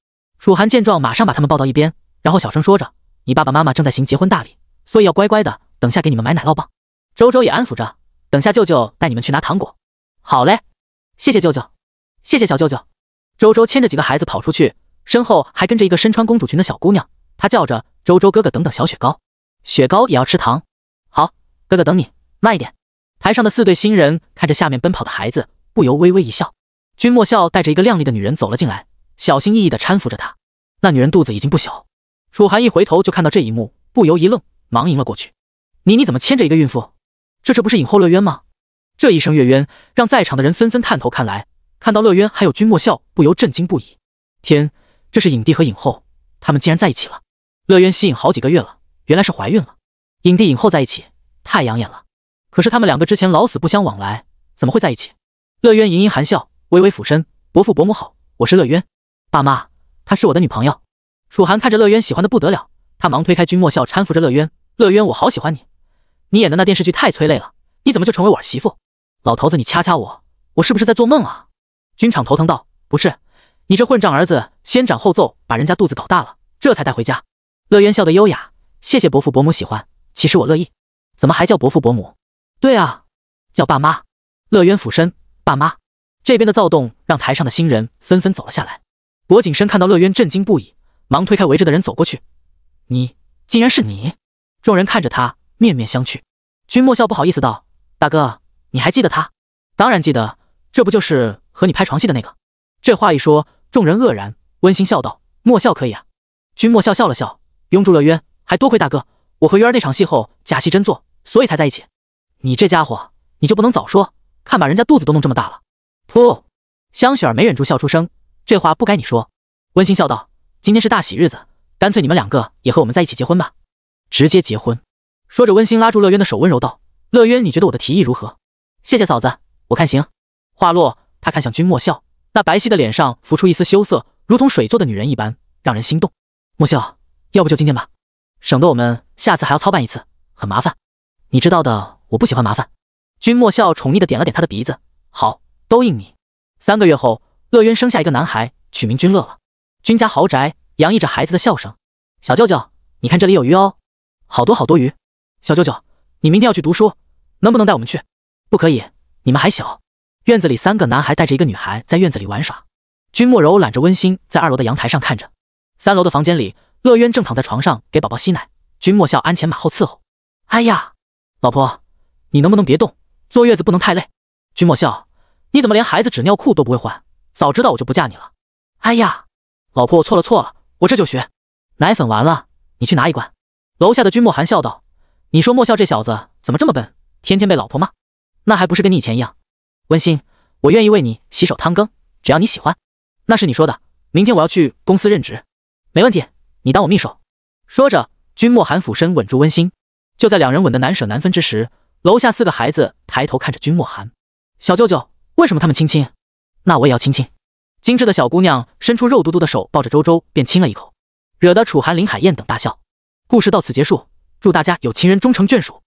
楚寒见状，马上把他们抱到一边，然后小声说着：“你爸爸妈妈正在行结婚大礼，所以要乖乖的。等下给你们买奶酪棒。”周周也安抚着：“等下舅舅带你们去拿糖果。”“好嘞，谢谢舅舅，谢谢小舅舅。”周周牵着几个孩子跑出去，身后还跟着一个身穿公主裙的小姑娘。她叫着：“周周哥哥，等等小雪糕，雪糕也要吃糖。”“好，哥哥等你，慢一点。”台上的四对新人看着下面奔跑的孩子，不由微微一笑。君莫笑带着一个靓丽的女人走了进来。小心翼翼地搀扶着她，那女人肚子已经不小。楚寒一回头就看到这一幕，不由一愣，忙迎了过去：“你你怎么牵着一个孕妇？这这不是影后乐渊吗？”这一声“乐渊”让在场的人纷纷探头看来，看到乐渊还有君莫笑，不由震惊不已。天，这是影帝和影后，他们竟然在一起了！乐渊吸引好几个月了，原来是怀孕了。影帝影后在一起，太养眼了。可是他们两个之前老死不相往来，怎么会在一起？乐渊盈盈含笑，微微俯身：“伯父伯母好，我是乐渊。”爸妈，她是我的女朋友。楚寒看着乐渊，喜欢的不得了。他忙推开君莫笑，搀扶着乐渊。乐渊，我好喜欢你。你演的那电视剧太催泪了。你怎么就成为我儿媳妇？老头子，你掐掐我，我是不是在做梦啊？军场头疼道：“不是，你这混账儿子，先斩后奏，把人家肚子搞大了，这才带回家。”乐渊笑得优雅：“谢谢伯父伯母喜欢，其实我乐意。怎么还叫伯父伯母？对啊，叫爸妈。”乐渊俯身：“爸妈。”这边的躁动让台上的新人纷纷走了下来。罗景深看到乐渊，震惊不已，忙推开围着的人，走过去：“你竟然是你！”众人看着他，面面相觑。君莫笑不好意思道：“大哥，你还记得他？当然记得，这不就是和你拍床戏的那个？”这话一说，众人愕然。温馨笑道：“莫笑可以啊。”君莫笑笑了笑，拥住乐渊，还多亏大哥，我和渊儿那场戏后假戏真做，所以才在一起。你这家伙，你就不能早说？看把人家肚子都弄这么大了！噗，香雪儿没忍住笑出声。这话不该你说，温馨笑道：“今天是大喜日子，干脆你们两个也和我们在一起结婚吧，直接结婚。”说着，温馨拉住乐渊的手，温柔道：“乐渊，你觉得我的提议如何？”“谢谢嫂子，我看行。”话落，她看向君莫笑，那白皙的脸上浮出一丝羞涩，如同水做的女人一般，让人心动。莫笑，要不就今天吧，省得我们下次还要操办一次，很麻烦。你知道的，我不喜欢麻烦。君莫笑宠溺的点了点她的鼻子：“好，都应你。”三个月后。乐渊生下一个男孩，取名君乐了。君家豪宅洋溢着孩子的笑声。小舅舅，你看这里有鱼哦，好多好多鱼。小舅舅，你明天要去读书，能不能带我们去？不可以，你们还小。院子里三个男孩带着一个女孩在院子里玩耍。君莫柔揽着温馨在二楼的阳台上看着。三楼的房间里，乐渊正躺在床上给宝宝吸奶。君莫笑鞍前马后伺候。哎呀，老婆，你能不能别动？坐月子不能太累。君莫笑，你怎么连孩子纸尿裤都不会换？早知道我就不嫁你了。哎呀，老婆，我错了错了，我这就学。奶粉完了，你去拿一罐。楼下的君莫寒笑道：“你说莫笑这小子怎么这么笨，天天被老婆骂？那还不是跟你以前一样。”温馨，我愿意为你洗手汤羹，只要你喜欢。那是你说的，明天我要去公司任职，没问题，你当我秘书。说着，君莫寒俯身稳住温馨。就在两人吻得难舍难分之时，楼下四个孩子抬头看着君莫寒：“小舅舅，为什么他们亲亲？”那我也要亲亲，精致的小姑娘伸出肉嘟嘟的手，抱着周周便亲了一口，惹得楚寒、林海燕等大笑。故事到此结束，祝大家有情人终成眷属。